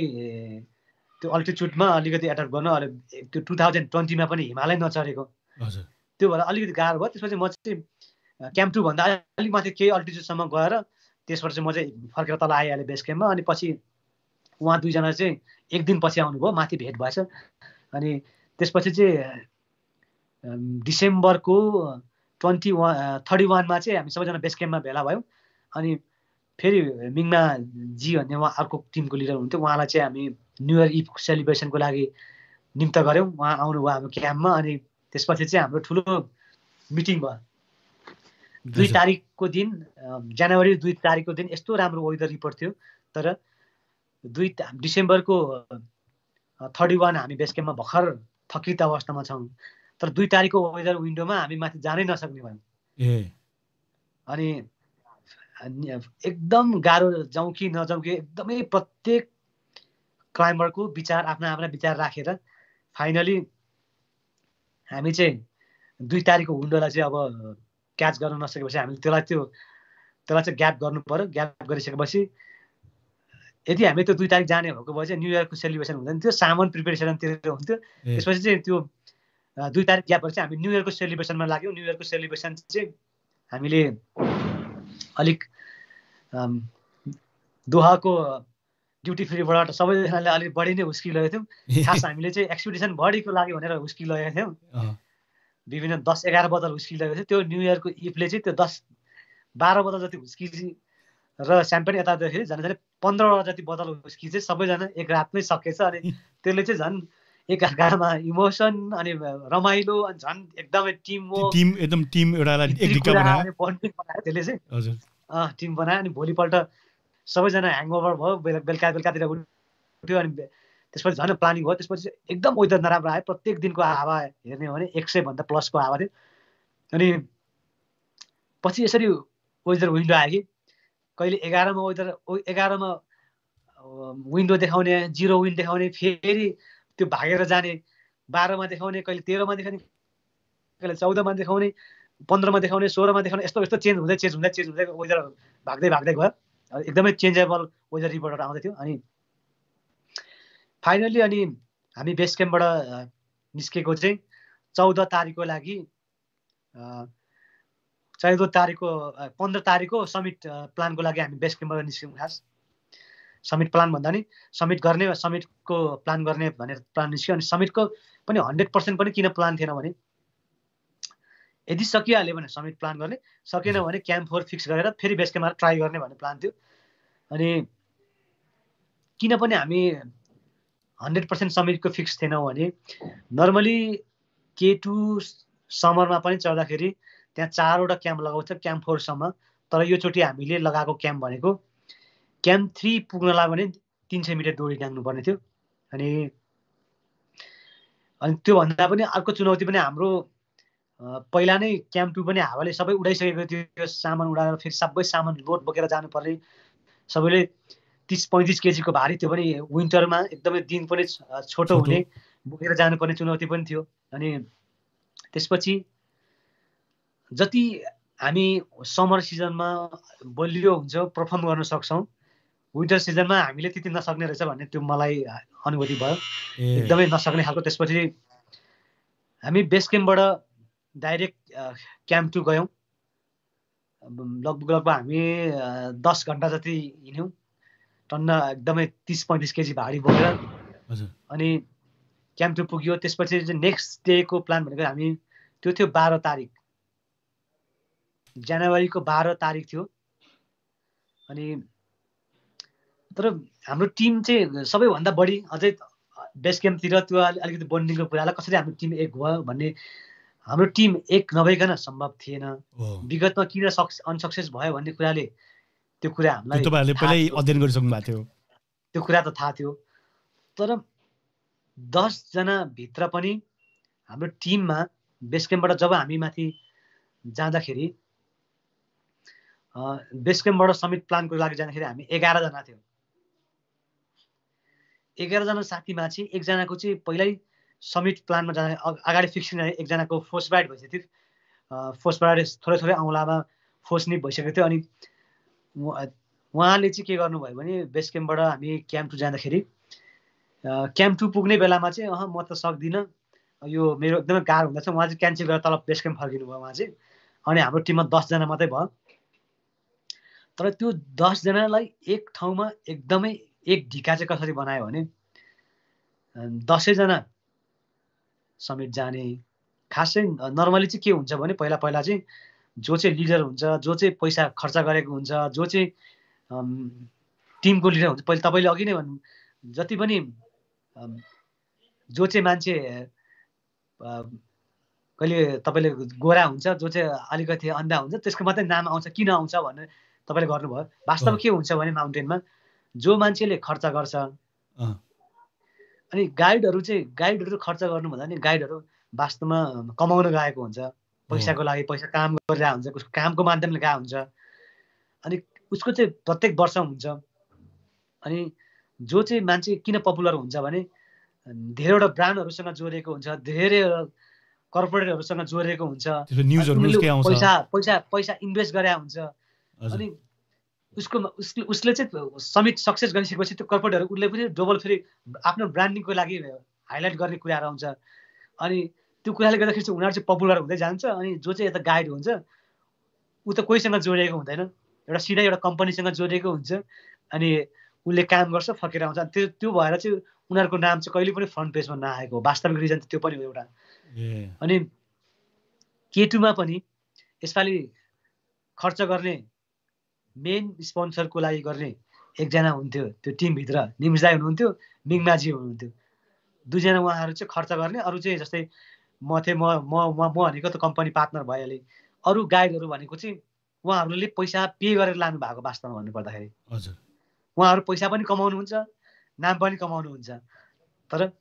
त्यो अल्टिच्युडमा अलिकति एडप्ट गर्नु अलिक त्यो टु थाउजन्ड ट्वेन्टीमा पनि हिमालय नचढेको त्यो भएर अलिकति गाह्रो भयो त्यसपछि म चाहिँ क्याम्प भन्दा अलिक माथि केही अल्टिच्युडसम्म गएर त्यसबाट चाहिँ म चाहिँ फर्केर तल आइहालेँ बेस क्याम्पमा अनि पछि उहाँ दुईजना चाहिँ एक दिन पछि आउनुभयो माथि भेट भएछ अनि त्यसपछि चाहिँ डिसेम्बरको ट्वेन्टी वान थर्टी वानमा चाहिँ हामी सबैजना बेस क्याम्पमा भेला भयौँ अनि फेरि मिङमा जी भन्ने उहाँ अर्को टिमको लिडर हुनुहुन्थ्यो उहाँलाई चाहिँ हामी न्यु इयर इफ सेलिब्रेसनको लागि निम्त गऱ्यौँ उहाँ आउनुभयो हाम्रो क्याम्पमा अनि त्यसपछि चाहिँ हाम्रो ठुलो मिटिङ भयो दुई तारिकको दिन जनवरी दुई तारिकको दिन यस्तो राम्रो वेदर रिपोर्ट थियो तर दुई डिसेम्बरको थर्टी वान हामी बेस क्याम्पमा भर्खर थकित अवस्थामा छौँ तर दुई तारिकको वेदर विन्डोमा हामी माथि जानै नसक्ने भयौँ अनि एकदम गाह्रो जाउँ कि नजाउँ कि एकदमै प्रत्येक क्लाइम्बरको विचार आफ्ना आफ्ना विचार राखेर फाइनली हामी चाहिँ दुई तारिकको विन्डोलाई चाहिँ अब क्याच गर्न नसकेपछि हामीले त्यसलाई त्यो त्यसलाई चाहिँ ग्याप गर्नु पऱ्यो ग्याप गरिसकेपछि यदि हामी त्यो दुई तारिक जाने भएको भए चाहिँ न्यु इयरको सेलिब्रेसन हुँदैन थियो सामान प्रिपेरेसनतिर हुन्थ्यो त्यसपछि चाहिँ त्यो दुई तारिक ग्यापबाट चाहिँ हामी न्यु इयरको सेलिब्रेसनमा लाग्यौँ न्यु इयरको सेलिब्रेसन चाहिँ हामीले अलिक दोहाको ड्युटी फ्रीबाट सबैजनाले अलिक बढी नै हुस्किरहेको थियौँ खास हामीले चाहिँ एक्सपिडिसन बढीको लागि भनेर हुस्किरहेको थियौँ विभिन्न दस एघार हुस्की लगेको थियो त्यो न्यु इयरको इफले चाहिँ त्यो दस बाह्र बजार जति हुस्कि र स्याम्पेन यता जाँदाखेरि जाँदाखेरि पन्ध्रवटा जति बदल कि चाहिँ सबैजना एक रातमै सकेछ अनि त्यसले चाहिँ झन् एक एकअर्कामा इमोसन अनि रमाइलो अनि झन् एकदमै टिम टिम एकदम टिम एउटा त्यसले चाहिँ टिम बनायो अनि भोलिपल्ट सबैजना ह्याङओभर भयो बेलुका बेलुका बेलुकातिर उठ्यो अनि त्यसपछि झन् प्लानिङ भयो त्यसपछि एकदम वेदर नराम्रो आयो प्रत्येक दिनको हावा हेर्ने हो भने एक सयभन्दा प्लसको हावा थियो अनि पछि यसरी वेदर विन्डो आयो कि कहिले एघारमा वेदर एघारमा विन्डो देखाउने जिरो विन्ड देखाउने फेरि त्यो भागेर जाने बाह्रमा देखाउने कहिले तेह्रमा देखाउने कहिले चौधमा देखाउने पन्ध्रमा देखाउने सोह्रमा देखाउने यस्तो यस्तो चेन्ज हुँदै चेन्ज हुँदै चेन्ज हुँदै वेदर भाग्दै भाग्दै गयो एकदमै चेन्जेबल वेदर रिपोर्टहरू आउँदै थियो अनि फाइनल्ली अनि हामी बेस क्याम्पबाट निस्केको चाहिँ चौध तारिकको लागि चौध तारिकको पन्ध्र तारिकको समिट प्लानको लागि हामी बेस्ट क्याम्पबाट निस्क्यौँ खास समिट प्लान भन्दा नि समिट गर्ने समिटको प्लान गर्ने भनेर प्लान निस्क्यो अनि समिटको पनि हन्ड्रेड पर्सेन्ट पनि किन प्लान थिएन भने यदि सकिहाल्यो भने समिट प्लान गर्ने सकेन भने क्याम्प फोर फिक्स गरेर फेरि बेस क्याम्पमा ट्राई गर्ने भन्ने प्लान थियो अनि किन पनि हामी हन्ड्रेड पर्सेन्ट समिटको फिक्स थिएनौँ भने नर्मली के टु समरमा पनि चढ्दाखेरि त्यहाँ चारवटा क्याम्प लगाउँछ क्याम्प फोरसम्म तर योचोटि हामीले लगाएको क्याम्प भनेको क्याम्प थ्री पुग्नलाई भने तिन सय मिटर डोरी पर्ने थियो अनि अनि त्योभन्दा पनि अर्को चुनौती पनि हाम्रो पहिला नै क्याम्प टू पनि हावाले सबै उडाइसकेको थियो त्यो सामान उडाएर फेरि सबै सामान लोड बोकेर जानुपर्ने सबैले तिस पैँतिस केजीको भारी थियो भने विन्टरमा एकदमै दिन पनि छोटो हुने बोकेर जानुपर्ने चुनौती पनि थियो अनि त्यसपछि जति हामी समर सिजनमा बलियो हुन्छ पर्फर्म गर्न सक्छौँ विन्टर सिजनमा हामीले त्यति नसक्ने रहेछ भन्ने त्यो मलाई अनुभूति भयो एकदमै नसक्ने खालको त्यसपछि हामी बेस क्याम्पबाट डाइरेक्ट क्याम्प टु गयौँ लगभग लगभग हामी दस घन्टा जति हिँड्यौँ टन्न एकदमै तिस पैँतिस केजी भारी बोकेर अनि क्याम्प टु पुग्यो त्यसपछि नेक्स्ट डेको प्लान भनेको हामी त्यो थियो बाह्र तारिक जनवरीको बाह्र तारिक थियो अनि तर हाम्रो टिम चाहिँ सबैभन्दा बढी अझै बेस्ट गेमतिर त्यो अलिकति बन्डिङको कुरालाई कसरी हाम्रो टिम एक भयो भन्ने हाम्रो टिम एक नभइकन सम्भव थिएन विगतमा किन सक्स अनसक्सेस भयो भन्ने कुराले त्यो कुरा हामीलाई अध्ययन गरिसक्नु भएको थियो त्यो कुरा त थाहा थियो तर दसजनाभित्र पनि हाम्रो टिममा बेस क्याम्पबाट जब हामी माथि जाँदाखेरि बेस क्याम्पबाट समिट प्लानको लागि जाँदाखेरि हामी एघारजना थियौँ एघारजना साथीमा चाहिँ एकजनाको चाहिँ पहिल्यै समिट प्लानमा जाँदा अगाडि फिक्सिङ एकजनाको फोर्स ब्राइड भइसकेको थियो फोर्स ब्राइड थोरै थोरै औँलामा फोर्स नि भइसकेको थियो अनि उहाँले चाहिँ के गर्नुभयो भने बेस क्याम्पबाट हामी क्याम्प टू जाँदाखेरि क्याम्प टू पुग्ने बेलामा चाहिँ अह म त सक्दिनँ यो मेरो एकदमै गाह्रो हुँदैछ उहाँ चाहिँ क्यान्सल गरेर तल बेस क्याम्प फर्किनु भयो उहाँ चाहिँ अनि हाम्रो टिममा दसजना मात्रै भयो तर त्यो दसजनालाई एक ठाउँमा एकदमै एक ढिका चाहिँ कसरी बनायो भने दसैँजना समेत जाने खासै नर्मली चाहिँ के हुन्छ भने पहिला पहिला चाहिँ जो चाहिँ लिडर हुन्छ जो चाहिँ पैसा खर्च गरेको हुन्छ जो चाहिँ टिमको लिडर हुन्छ पहिला तपाईँले अघि नै भन्नु जति पनि जो चाहिँ मान्छे कहिले तपाईँले गोरा हुन्छ जो चाहिँ अलिकति अन्धा हुन्छ त्यसको मात्रै नाम आउँछ किन आउँछ भनेर तपाईँले गर्नुभयो वास्तवमा के हुन्छ भने माउन्टेनमा जो मान्छेले खर्च गर्छ अनि गाइडहरू चाहिँ गाइडहरू खर्च गर्नुभन्दा पनि गाइडहरू वास्तवमा कमाउन गएको हुन्छ पैसाको लागि पैसा काम गरिरहेको हुन्छ उसको कामको माध्यमले गएको हुन्छ अनि उसको चाहिँ प्रत्येक वर्ष हुन्छ अनि जो चाहिँ मान्छे किन पपुलर हुन्छ भने धेरैवटा ब्रान्डहरूसँग जोडिएको हुन्छ धेरै कर्पोरेटहरूसँग जोडिएको हुन्छ पैसा पैसा पैसा इन्भेस्ट गरेर हुन्छ अनि उसको उसले उसले चाहिँ समिट सक्सेस गरिसकेपछि त्यो कर्पोरेटहरू उसले पनि डबल फेरि आफ्नो ब्रान्डिङको लागि हाइलाइट गर्ने कुराहरू आउँछ अनि त्यो कुराले गर्दाखेरि चाहिँ उनीहरू चाहिँ पपुलर हुँदै जान्छ अनि जो चाहिँ यता गाइड हुन्छ ऊ त कोहीसँग जोडिएको हुँदैन एउटा सिधै एउटा कम्पनीसँग जोडिएको हुन्छ अनि उसले काम गर्छ फकेर आउँछ त्यो त्यो भएर चाहिँ उनीहरूको नाम चाहिँ कहिले पनि फ्रन्ट पेजमा नआएको वास्तविक रिजन त्यो पनि हो एउटा अनि केटुमा पनि यसपालि खर्च गर्ने मेन स्पोन्सरको लागि गर्ने एकजना हुन्थ्यो त्यो टिमभित्र निम्जाई हुनुहुन्थ्यो मिङमाजी हुनुहुन्थ्यो दुईजना उहाँहरू चाहिँ खर्च गर्ने अरू चाहिँ जस्तै म थिएँ म म म भनेको त कम्पनी पार्टनर भइहालेँ अरू गाइडहरू भनेको चाहिँ उहाँहरूले पैसा पे गरेर लानु भएको वास्तवमा भन्नुपर्दाखेरि हजुर उहाँहरू पैसा पनि कमाउनुहुन्छ नाम पनि कमाउनुहुन्छ तर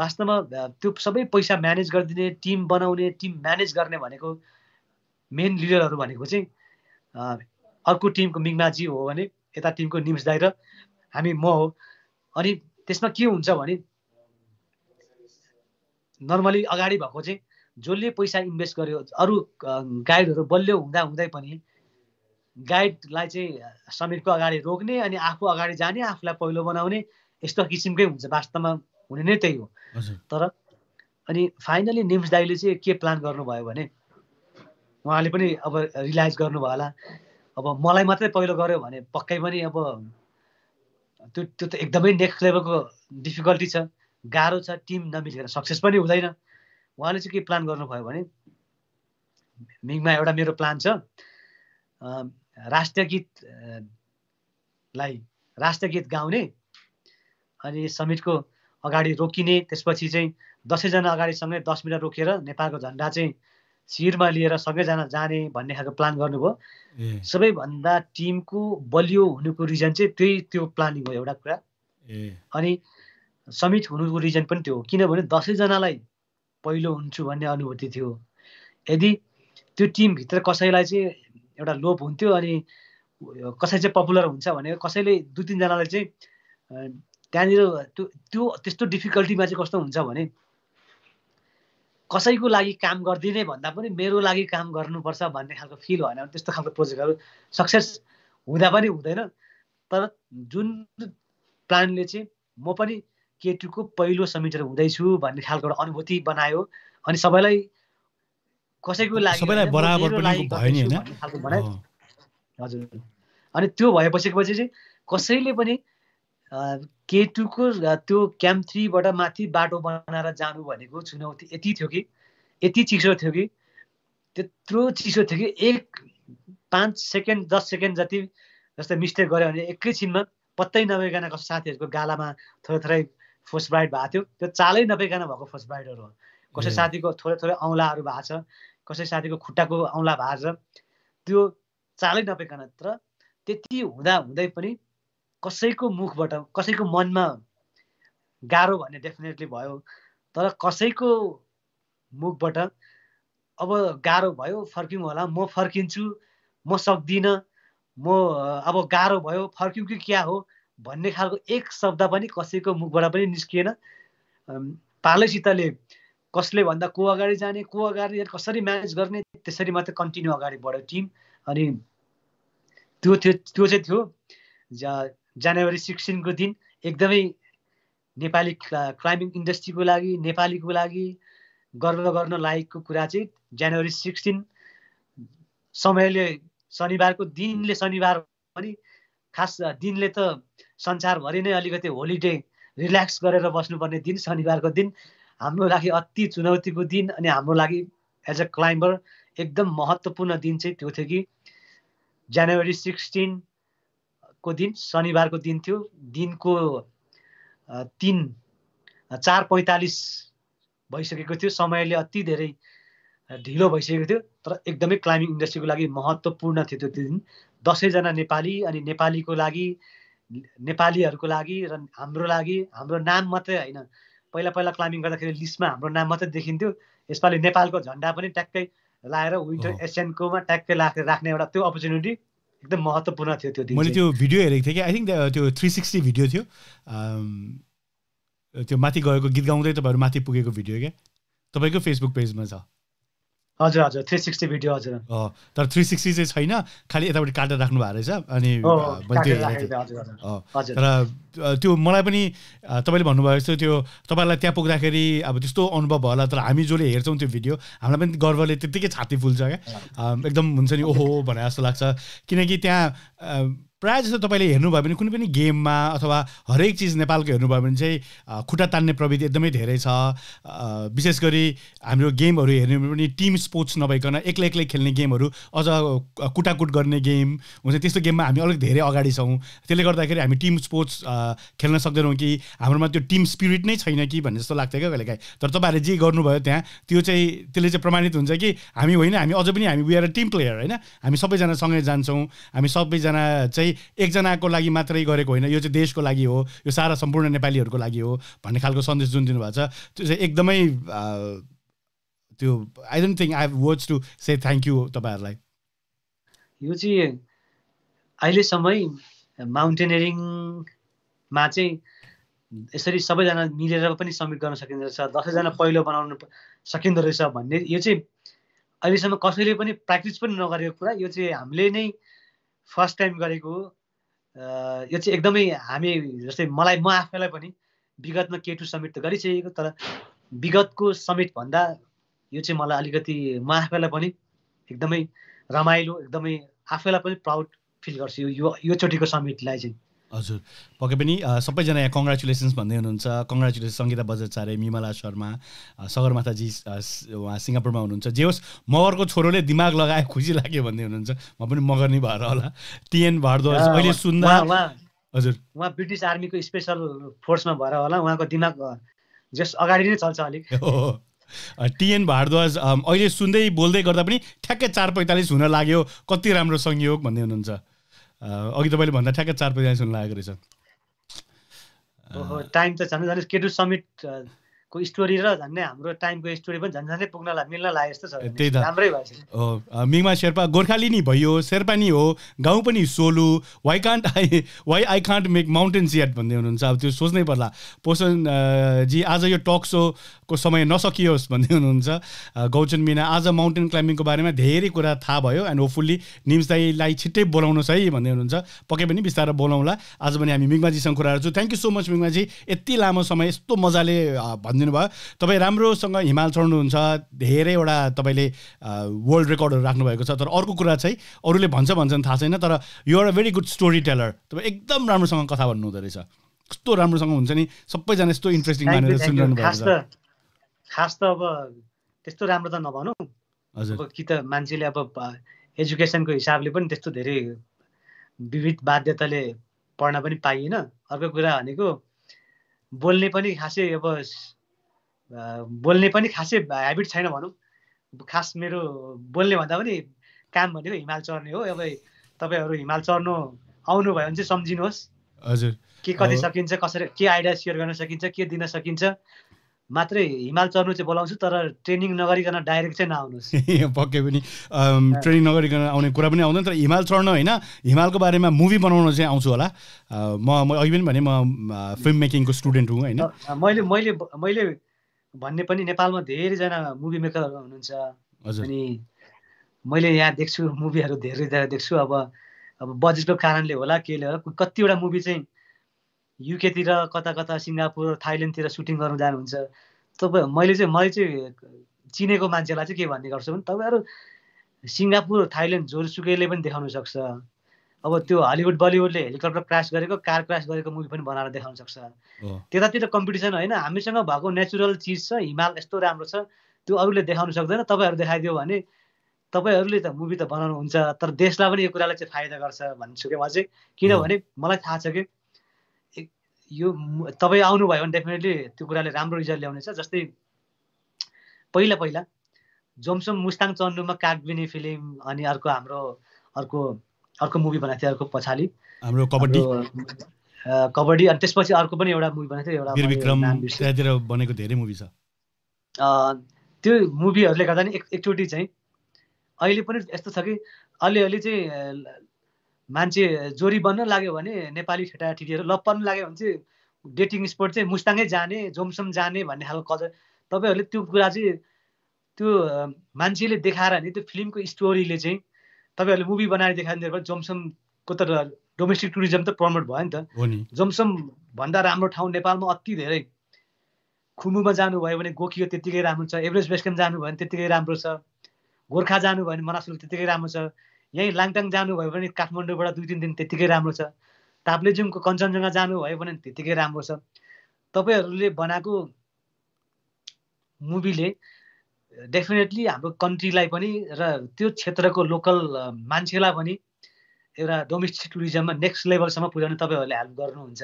वास्तवमा त्यो सबै पैसा म्यानेज गरिदिने टिम बनाउने टिम म्यानेज गर्ने भनेको मेन लिडरहरू भनेको चाहिँ अर्को टिमको मिङमाजी हो भने यता टिमको निम्स दाइ र हामी म हो अनि त्यसमा के हुन्छ भने नर्मली अगाडि भएको चाहिँ जसले पैसा इन्भेस्ट गर्यो अरू गाइडहरू बलियो हुँदा हुँदै पनि गाइडलाई चाहिँ समीरको अगाडि रोक्ने अनि आफू अगाडि जाने आफूलाई पहिलो बनाउने यस्तो किसिमकै हुन्छ वास्तवमा हुने नै त्यही हो तर अनि फाइनली निम्स दाईले चाहिँ के प्लान गर्नुभयो भने उहाँले पनि अब रिलाइज गर्नुभयो होला अब मलाई मात्रै पहिलो गऱ्यो भने पक्कै पनि अब त्यो त्यो त एकदमै नेक्स्ट लेभलको डिफिकल्टी छ गाह्रो छ टिम नमिलेर सक्सेस पनि हुँदैन उहाँले चाहिँ के प्लान गर्नुभयो भने मिङमा एउटा मेरो प्लान छ राष्ट्रिय गीतलाई राष्ट्रिय गीत गाउने अनि समिटको अगाडि रोकिने त्यसपछि चाहिँ दसैँजना अगाडिसँगै दस मिनट रोकेर नेपालको झन्डा चाहिँ शिरमा लिएर सबैजना जाने भन्ने खालको प्लान गर्नुभयो सबैभन्दा टिमको बलियो हुनुको रिजन चाहिँ त्यही त्यो प्लानिङ हो एउटा कुरा अनि समिट हुनुको रिजन पनि त्यो हो किनभने दसैँजनालाई पहिलो हुन्छु भन्ने अनुभूति थियो यदि त्यो टिमभित्र कसैलाई चाहिँ एउटा लोप हुन्थ्यो अनि कसै चाहिँ पपुलर हुन्छ भने कसैले दुई तिनजनालाई चाहिँ त्यहाँनिर त्यो त्यो त्यस्तो डिफिकल्टीमा चाहिँ कस्तो हुन्छ भने कसैको लागि काम गरिदिने भन्दा पनि मेरो लागि काम गर्नुपर्छ भन्ने खालको फिल भएन भने त्यस्तो खालको प्रोजेक्टहरू सक्सेस हुँदा पनि हुँदैन तर जुन प्लानले चाहिँ म पनि केटुको पहिलो समिटर हुँदैछु भन्ने खालको एउटा अनुभूति बनायो अनि सबैलाई कसैको लागि हजुर अनि त्यो भएपछि चाहिँ कसैले पनि के टूको त्यो क्याम्प थ्रीबाट माथि बाटो बनाएर जानु भनेको चुनौती यति थियो कि यति चिसो थियो कि त्यत्रो चिसो थियो कि एक पाँच सेकेन्ड दस सेकेन्ड जति जस्तै मिस्टेक गऱ्यो भने एकैछिनमा पत्तै नभइकन कसो साथीहरूको गालामा थोरै थोरै फोस्ट ब्राइड भएको थियो त्यो चालै नभइकन भएको फोस्ट ब्राइडहरू हो कसै साथीको थोरै थोरै औँलाहरू भएको छ कसै साथीको खुट्टाको औँला भएको छ त्यो चालै नपेकन तर त्यति हुँदा हुँदै पनि कसैको मुखबाट कसैको मनमा गाह्रो भन्ने डेफिनेटली भयो तर कसैको मुखबाट अब गाह्रो भयो फर्क्यौँ होला म फर्किन्छु म सक्दिनँ म अब गाह्रो भयो फर्क्यौँ कि क्या हो भन्ने खालको एक शब्द पनि कसैको मुखबाट पनि निस्किएन पालैसितले कसले भन्दा को अगाडि जाने को अगाडि कसरी म्यानेज गर्ने त्यसरी मात्रै कन्टिन्यू अगाडि बढ्यो टिम अनि त्यो थियो त्यो चाहिँ थियो जनवरी सिक्सटिनको दिन एकदमै नेपाली क्लाइम्बिङ इन्डस्ट्रीको लागि नेपालीको लागि गर्व गर्न लायकको कुरा चाहिँ जनवरी सिक्सटिन समयले शनिबारको दिनले शनिबार पनि खास दिनले त संसारभरि नै अलिकति होलिडे रिल्याक्स गरेर बस्नुपर्ने दिन शनिबारको दिन हाम्रो लागि अति चुनौतीको दिन अनि हाम्रो लागि एज अ क्लाइम्बर एकदम महत्त्वपूर्ण दिन चाहिँ त्यो थियो कि जनवरी सिक्सटिन को दिन शनिबारको दिन थियो दिनको तिन चार पैँतालिस भइसकेको थियो समयले अति धेरै ढिलो भइसकेको थियो तर एकदमै क्लाइम्बिङ इन्डस्ट्रीको लागि महत्त्वपूर्ण थियो त्यो दिन दसैँजना नेपाली अनि नेपालीको लागि नेपालीहरूको लागि र हाम्रो लागि हाम्रो नाम मात्रै होइन पहिला पहिला क्लाइम्बिङ गर्दाखेरि लिस्टमा हाम्रो नाम मात्रै देखिन्थ्यो यसपालि नेपालको झन्डा पनि ट्याक्कै लाएर विन्टर एसियनकोमा ट्याक्कै राख्ने एउटा त्यो अपर्च्युनिटी एकदम महत्त्वपूर्ण थियो त्यो दिन मैले त्यो भिडियो हेरेको थिएँ कि आई थिङ्क त्यो थ्री सिक्सटी भिडियो थियो um, त्यो माथि गएको गीत गाउँदै तपाईँहरू माथि पुगेको भिडियो क्या तपाईँको फेसबुक पेजमा छ हजुर हजुर थ्री सिक्सटी भिडियो हजुर तर थ्री सिक्सटी चाहिँ छैन खालि यतापट्टि काटेर राख्नु भएको रहेछ अनि तर त्यो मलाई पनि तपाईँले भन्नुभएको जस्तो त्यो तपाईँलाई त्यहाँ पुग्दाखेरि अब त्यस्तो अनुभव होला तर हामी जसले हेर्छौँ त्यो भिडियो हामीलाई पनि गर्वले त्यत्तिकै छाती फुल्छ क्या एकदम हुन्छ नि ओहो भनेर जस्तो लाग्छ किनकि त्यहाँ प्रायः जस्तो तपाईँले हेर्नुभयो भने कुनै पनि गेममा अथवा हरेक चिज नेपालको हेर्नुभयो भने चाहिँ खुट्टा तान्ने प्रविधि एकदमै धेरै छ विशेष गरी हाम्रो गेमहरू हेर्ने पनि टिम स्पोर्ट्स नभइकन एक्लै एक्लै खेल्ने गेमहरू अझ कुटाकुट गर्ने गेम हुन्छ त्यस्तो गेममा हामी अलिक धेरै अगाडि छौँ त्यसले गर्दाखेरि हामी टिम स्पोर्ट्स खेल्न सक्दैनौँ कि हाम्रोमा त्यो टिम स्पिरिट नै छैन कि भन्ने जस्तो लाग्थ्यो क्या कहिलेकाहीँ तर तपाईँहरूले जे गर्नुभयो त्यहाँ त्यो चाहिँ त्यसले चाहिँ प्रमाणित हुन्छ कि हामी होइन हामी अझ पनि हामी we are a team player होइन हामी सबैजना सँगै जान्छौँ हामी सबैजना चाहिँ चाहिँ एकजनाको लागि मात्रै गरेको होइन यो चाहिँ देशको लागि हो यो सारा सम्पूर्ण नेपालीहरूको लागि हो भन्ने खालको सन्देश जुन दिनुभएको छ त्यो चाहिँ एकदमै त्यो I don't think I words to say thank you तपाईँहरूलाई यो चाहिँ अहिलेसम्मै माउन्टेनियरिङमा चाहिँ यसरी सबैजना मिलेर पनि सम्मिट गर्न सकिँदो रहेछ दसैँजना पहिलो बनाउनु सकिँदो रहेछ भन्ने यो चाहिँ अहिलेसम्म कसैले पनि प्र्याक्टिस पनि नगरेको कुरा यो चाहिँ हामीले नै फर्स्ट टाइम गरेको यो चाहिँ एकदमै हामी जस्तै मलाई म आफैलाई पनि विगतमा केटु समिट त गरिसकेको तर विगतको भन्दा यो चाहिँ मलाई अलिकति म आफैलाई पनि एकदमै रमाइलो एकदमै आफैलाई पनि प्राउड फिल गर्छु यो यो चोटिको समिटलाई चाहिँ हजुर पक्कै पनि सबैजना यहाँ कङ्ग्रेचुलेसन्स भन्दै हुनुहुन्छ कङ्ग्रेचुलेसन सङ्गीता बजाचार्य मिमला शर्मा सगरमाथाजी उहाँ सिङ्गापुरमा हुनुहुन्छ जे होस् मगरको छोरोले दिमाग लगाए खुसी लाग्यो भन्दै हुनुहुन्छ म पनि मगर नै भएर होला टिएन भारद्वाज अहिले सुन्दा हजुर उहाँ ब्रिटिस आर्मीको स्पेसल फोर्समा भएर होला उहाँको दिमाग जस अगाडि नै चल्छ अलिक टिएन भारद्वाज अहिले सुन्दै बोल्दै गर्दा पनि ठ्याक्कै चार पैँतालिस हुन लाग्यो कति राम्रो संयोग भन्दै हुनुहुन्छ अघि तपाईँले भन्दा ठ्याक्कै चार बजी सुन्न लागेको रहेछ टाइम त झन् झन् केटु समिट को स्टोरी र झन्डै हाम्रो टाइमको स्टोरी पनि झन् पुग्न मिल्न लाग्यो जस्तो छ त्यही त राम्रै भएको छ मिङमा शेर्पा गोर्खाली नै भयो शेर्पा नि हो गाउँ पनि Solu why can't I why I can't make mountains yet भन्दै हुनुहुन्छ अब त्यो सोच्नै पर्ला जी आज यो टक सोको समय नसकियोस् भन्दै हुनुहुन्छ गौचन मिना आज माउन्टेन क्लाइम्बिङको बारेमा धेरै कुरा थाहा भयो एन्ड होपफुल्ली दाईलाई छिट्टै बोलाउनुहोस् है भन्दै हुनुहुन्छ पक्कै पनि बिस्तारै बोलाउँला आज पनि हामी मिङमाजीसँग कुराहरू छौँ thank you so much Mingma ji यति लामो समय यस्तो मजाले भन्नु सम्झिनु भयो तपाईँ राम्रोसँग हिमाल चढ्नुहुन्छ धेरैवटा तपाईँले वर्ल्ड रेकर्डहरू राख्नुभएको छ तर अर्को कुरा चाहिँ अरूले भन्छ भन्छन् थाहा छैन तर you are a very good story teller तपाईँ एकदम राम्रोसँग कथा भन्नुहुँदो रहेछ कस्तो राम्रोसँग हुन्छ नि सबैजना यस्तो इन्ट्रेस्टिङ मानेर सुनिरहनु भएको छ खास त अब त्यस्तो राम्रो त नभनौँ हजुर कि त मान्छेले अब एजुकेसनको हिसाबले पनि त्यस्तो धेरै विविध बाध्यताले पढ्न पनि पाइएन अर्को कुरा भनेको बोल्ने पनि खासै अब बोल्ने पनि खासै हेबिट छैन भनौँ खास मेरो बोल्ने भन्दा पनि काम भनेको हिमाल चढ्ने हो अब तपाईँहरू हिमाल चढ्नु आउनुभयो भने चाहिँ सम्झिनुहोस् हजुर के कति सकिन्छ कसरी के आइडिया सेयर गर्न सकिन्छ के दिन सकिन्छ मात्रै हिमाल चढ्नु चाहिँ बोलाउँछु तर ट्रेनिङ नगरिकन डाइरेक्ट चाहिँ नआउनुहोस् पक्कै पनि ट्रेनिङ नगरिकन आउने कुरा पनि आउँदैन तर हिमाल चढ्न होइन हिमालको बारेमा मुभी बनाउन चाहिँ आउँछु होला म अघि पनि भने म फिल्म मेकिङको स्टुडेन्ट हुँ होइन मैले मैले मैले भन्ने पनि नेपालमा धेरैजना मुभी मेकरहरू हुनुहुन्छ अनि मैले यहाँ देख्छु मुभीहरू धेरै धेरै देख्छु अब अब बजेटको कारणले होला केले होला कतिवटा मुभी चाहिँ युकेतिर कता कता सिङ्गापुर थाइल्यान्डतिर सुटिङ गर्नु जानुहुन्छ तपाईँ मैले चाहिँ मैले चाहिँ चिनेको मान्छेलाई चाहिँ के भन्ने गर्छु भने तपाईँहरू सिङ्गापुर थाइल्यान्ड जोसुकैले पनि देखाउन सक्छ अब त्यो हलिउड बलिउडले हेलिकप्टर क्रास गरेको कार क्रास गरेको मुभी पनि बनाएर देखाउन सक्छ त्यतातिर कम्पिटिसन होइन हामीसँग भएको नेचुरल चिज छ हिमाल यस्तो राम्रो छ त्यो अरूले देखाउन सक्दैन तपाईँहरू देखाइदियो भने तपाईँहरूले त मुभी त हुन्छ तर देशलाई पनि यो कुरालाई चाहिँ फाइदा गर्छ भन्छु क्या म चाहिँ किनभने मलाई थाहा छ कि यो तपाईँ आउनुभयो भने डेफिनेटली त्यो कुराले राम्रो रिजल्ट ल्याउनेछ जस्तै पहिला पहिला जोमसोम मुस्ताङ चन्डुमा कागबिनी फिल्म अनि अर्को हाम्रो अर्को अर्को मुभी बनाएको थियो अर्को पछाडि हाम्रो कबड्डी कबड्डी अनि त्यसपछि अर्को पनि एउटा मुभी बनाएको थियो एउटा बनेको धेरै मुभी छ त्यो मुभीहरूले गर्दा नि एक एकचोटि चाहिँ अहिले पनि यस्तो छ कि अलिअलि चाहिँ मान्छे जोरी बन्न लाग्यो भने नेपाली ठेटा ठिटीहरू लप पर्न लाग्यो भने चाहिँ डेटिङ स्पोट चाहिँ मुस्ताङै जाने जोमसम जाने भन्ने खालको कज तपाईँहरूले त्यो कुरा चाहिँ त्यो मान्छेले देखाएर नि त्यो फिल्मको स्टोरीले चाहिँ तपाईँहरूले मुभी बनाएर देखाइदिनु पनि जमसमको त डोमेस्टिक टुरिज्म त प्रमोट भयो नि त जमसम भन्दा राम्रो ठाउँ नेपालमा अति धेरै खुम्बुमा जानुभयो भने गोकियो त्यत्तिकै राम्रो छ एभरेस्ट बेस क्याम्प जानुभयो भने त्यत्तिकै राम्रो छ गोर्खा जानुभयो भने मनासुल त्यत्तिकै राम्रो छ यहीँ लाङटाङ जानुभयो भने काठमाडौँबाट दुई तिन दिन त्यत्तिकै राम्रो छ ताप्लेजुङको कञ्चनजङ्घा जानुभयो भने त्यत्तिकै राम्रो छ तपाईँहरूले बनाएको मुभीले डेफिनेटली हाम्रो कन्ट्रीलाई पनि र त्यो क्षेत्रको लोकल मान्छेलाई पनि एउटा डोमेस्टिक टुरिज्ममा नेक्स्ट लेभलसम्म पुर्याउन तपाईँहरूले हेल्प गर्नुहुन्छ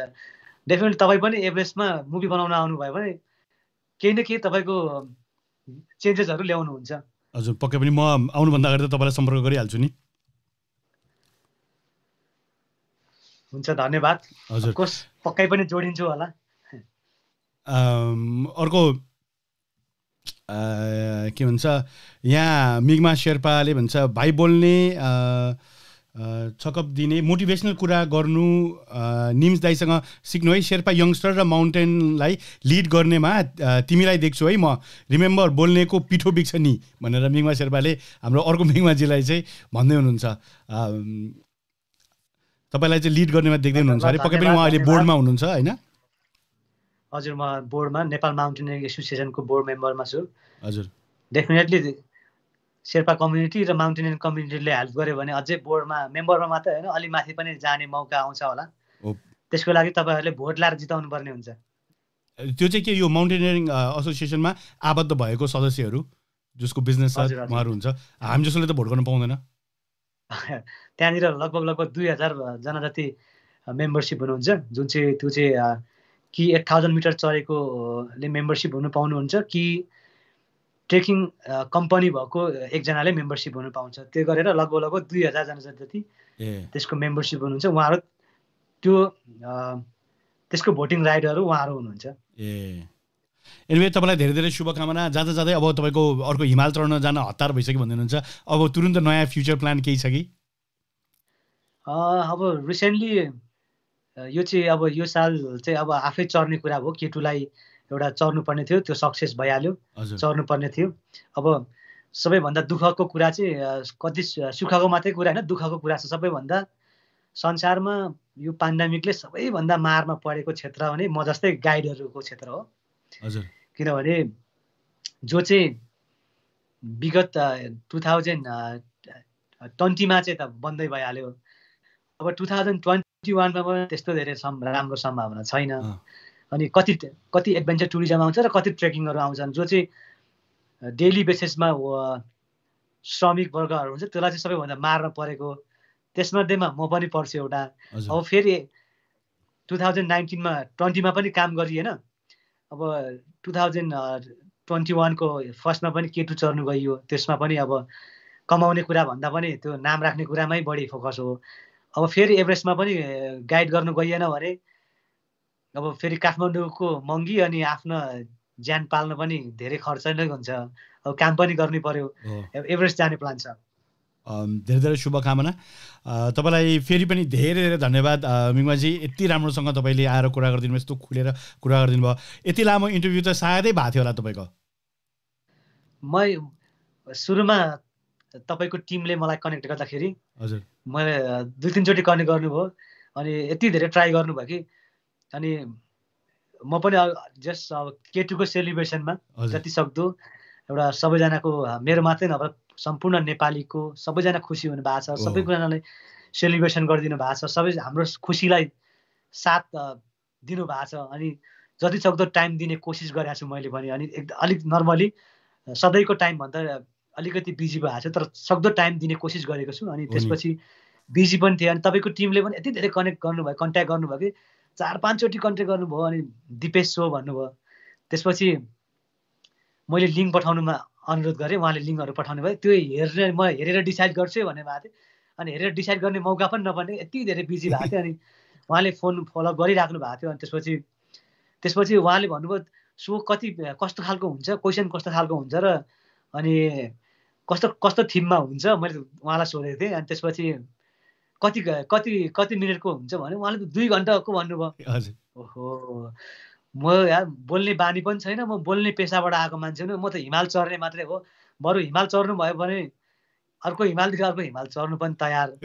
डेफिनेटली तपाईँ पनि एभरेस्टमा मुभी बनाउन आउनुभयो भने केही न केही तपाईँको चेन्जेसहरू ल्याउनुहुन्छ हजुर पक्कै पनि म आउनुभन्दा अगाडि त तपाईँलाई सम्पर्क गरिहाल्छु नि हुन्छ धन्यवाद हजुर पक्कै पनि जोडिन्छु होला अर्को के भन्छ यहाँ मिगमा शेर्पाले भन्छ भाइ बोल्ने छकअप दिने मोटिभेसनल कुरा गर्नु निम्स दाइसँग सिक्नु है शेर्पा यङ्स्टर र माउन्टेनलाई लिड गर्नेमा तिमीलाई देख्छु है म रिमेम्बर बोल्नेको पिठो बिग्छ नि भनेर मिङमा शेर्पाले हाम्रो अर्को मिङमाजीलाई चाहिँ भन्दै हुनुहुन्छ तपाईँलाई चाहिँ लिड गर्नेमा देख्दै हुनुहुन्छ अरे पक्कै पनि उहाँ अहिले बोर्डमा हुनुहुन्छ होइन हजुर म बोर्डमा नेपाल माउन्टेनियरिङ एसोसिएसनको बोर्ड मेम्बरमा छु हजुर डेफिनेटली शेर्पा कम्युनिटी र माउन्टेनियरिङ कम्युनिटीले हेल्प गर्यो भने अझै बोर्डमा मेम्बरमा मात्रै होइन अलि माथि पनि जाने मौका आउँछ होला त्यसको लागि तपाईँहरूले भोट लाएर जिताउनु पर्ने हुन्छ त्यो चाहिँ के यो माउन्टेनियरिङ एसोसिएसनमा आबद्ध भएको सदस्यहरू जसको बिजनेस उहाँहरू हुन्छ हामी जसले त भोट गर्न पाउँदैन त्यहाँनिर लगभग लगभग दुई जना जति मेम्बरसिप हुनुहुन्छ जुन चाहिँ त्यो चाहिँ कि एट थाउजन्ड मिटर चढेकोले मेम्बरसिप हुनु पाउनुहुन्छ कि ट्रेकिङ कम्पनी भएको एकजनाले मेम्बरसिप हुनु पाउँछ त्यो गरेर लगभग लगभग दुई हजारजना जति त्यसको मेम्बरसिप हुनुहुन्छ उहाँहरू त्यो त्यसको भोटिङ राइडहरू उहाँहरू हुनुहुन्छ ए एनिवे तपाईँलाई धेरै धेरै शुभकामना जाँदा जाँदै अब तपाईँको अर्को हिमाल चढ्न जान हतार भइसक्यो भन्दै हुनुहुन्छ अब तुरन्त नयाँ फ्युचर प्लान केही छ कि अब रिसेन्टली यो चाहिँ अब यो साल चाहिँ अब आफै चर्ने कुरा भयो केटुलाई एउटा चर्नुपर्ने थियो त्यो सक्सेस भइहाल्यो पर्ने थियो अब सबैभन्दा दुःखको कुरा चाहिँ कति सुखको मात्रै कुरा होइन दुःखको कुरा छ सबैभन्दा संसारमा यो पान्डामिकले सबैभन्दा मारमा परेको क्षेत्र भने म जस्तै गाइडहरूको क्षेत्र हो किनभने जो चाहिँ विगत टु थाउजन्ड ट्वेन्टीमा चाहिँ त बन्दै भइहाल्यो अब टु थाउजन्ड ट्वेन्टी वानमा त्यस्तो धेरै राम्रो सम्भावना छैन अनि कति कति एडभेन्चर टुरिज्म आउँछ र कति ट्रेकिङहरू आउँछन् जो चाहिँ डेली बेसिसमा श्रमिक वर्गहरू हुन्छ त्यसलाई चाहिँ सबैभन्दा मार्न परेको त्यसमध्येमा म पनि पर्छु एउटा अब फेरि टु थाउजन्ड नाइन्टिनमा ट्वेन्टीमा पनि काम गरिएन अब टु थाउजन्ड ट्वेन्टी वानको फर्स्टमा पनि केटु चर्नु गइयो त्यसमा पनि अब कमाउने कुरा भन्दा पनि त्यो नाम राख्ने कुरामै बढी फोकस हो अब फेरि एभरेस्टमा पनि गाइड गर्नु गइएन भने अब फेरि काठमाडौँको महँगी अनि आफ्नो ज्यान पाल्न पनि धेरै खर्च नै हुन्छ अब काम पनि गर्नै पर्यो एभरेस्ट जाने प्लान छ धेरै धेरै शुभकामना तपाईँलाई फेरि पनि धेरै धेरै धन्यवाद मिङमाजी यति राम्रोसँग तपाईँले आएर कुरा गरिदिनु यस्तो खुलेर कुरा गरिदिनु भयो यति लामो इन्टरभ्यू त सायदै भएको थियो होला तपाईँको म सुरुमा तपाईँको टिमले मलाई कनेक्ट गर्दाखेरि हजुर मैले दुई तिनचोटि कनेक्ट गर्नुभयो अनि यति धेरै ट्राई गर्नुभयो कि अनि म पनि जस्ट अब केटुको सेलिब्रेसनमा जति सक्दो एउटा सबैजनाको मेरो मात्रै नभएर सम्पूर्ण नेपालीको सबैजना खुसी हुनुभएको छ सबैजनालाई सेलिब्रेसन गरिदिनु भएको छ सबै हाम्रो खुसीलाई साथ दिनु भएको छ अनि जति सक्दो टाइम दिने कोसिस गरेको छु मैले भने अनि एकदम अलिक नर्मली सधैँको टाइमभन्दा अलिकति बिजी भएको छ तर सक्दो टाइम दिने कोसिस गरेको छु अनि त्यसपछि बिजी पनि थिएँ अनि तपाईँको टिमले पनि यति धेरै कनेक्ट गर्नुभयो कन्ट्याक्ट गर्नुभयो कि चार पाँचचोटि कन्ट्याक्ट गर्नुभयो अनि दिपेश सो भन्नुभयो त्यसपछि मैले लिङ्क पठाउनुमा अनुरोध गरेँ उहाँले लिङ्कहरू पठाउनु भयो त्यो हेरेर म हेरेर डिसाइड गर्छु भन्ने भएको थिएँ अनि हेरेर डिसाइड गर्ने मौका पनि नपर्ने यति धेरै बिजी भएको थियो अनि उहाँले फोन फलोअप गरिराख्नु भएको थियो अनि त्यसपछि त्यसपछि उहाँले भन्नुभयो सो कति कस्तो खालको हुन्छ क्वेसन कस्तो खालको हुन्छ र अनि कस्तो कस्तो थिममा हुन्छ मैले उहाँलाई सोधेको थिएँ अनि त्यसपछि कति कति कति मिनटको हुन्छ भने उहाँले त दुई घन्टाको भन्नुभयो ओहो म यहाँ बोल्ने बानी पनि छैन म बोल्ने पेसाबाट आएको मान्छे हुनु म त हिमाल चढ्ने मात्रै हो बरु हिमाल चढ्नु भयो भने अर्को हिमालदेखि अर्को हिमाल चढ्नु पनि तयार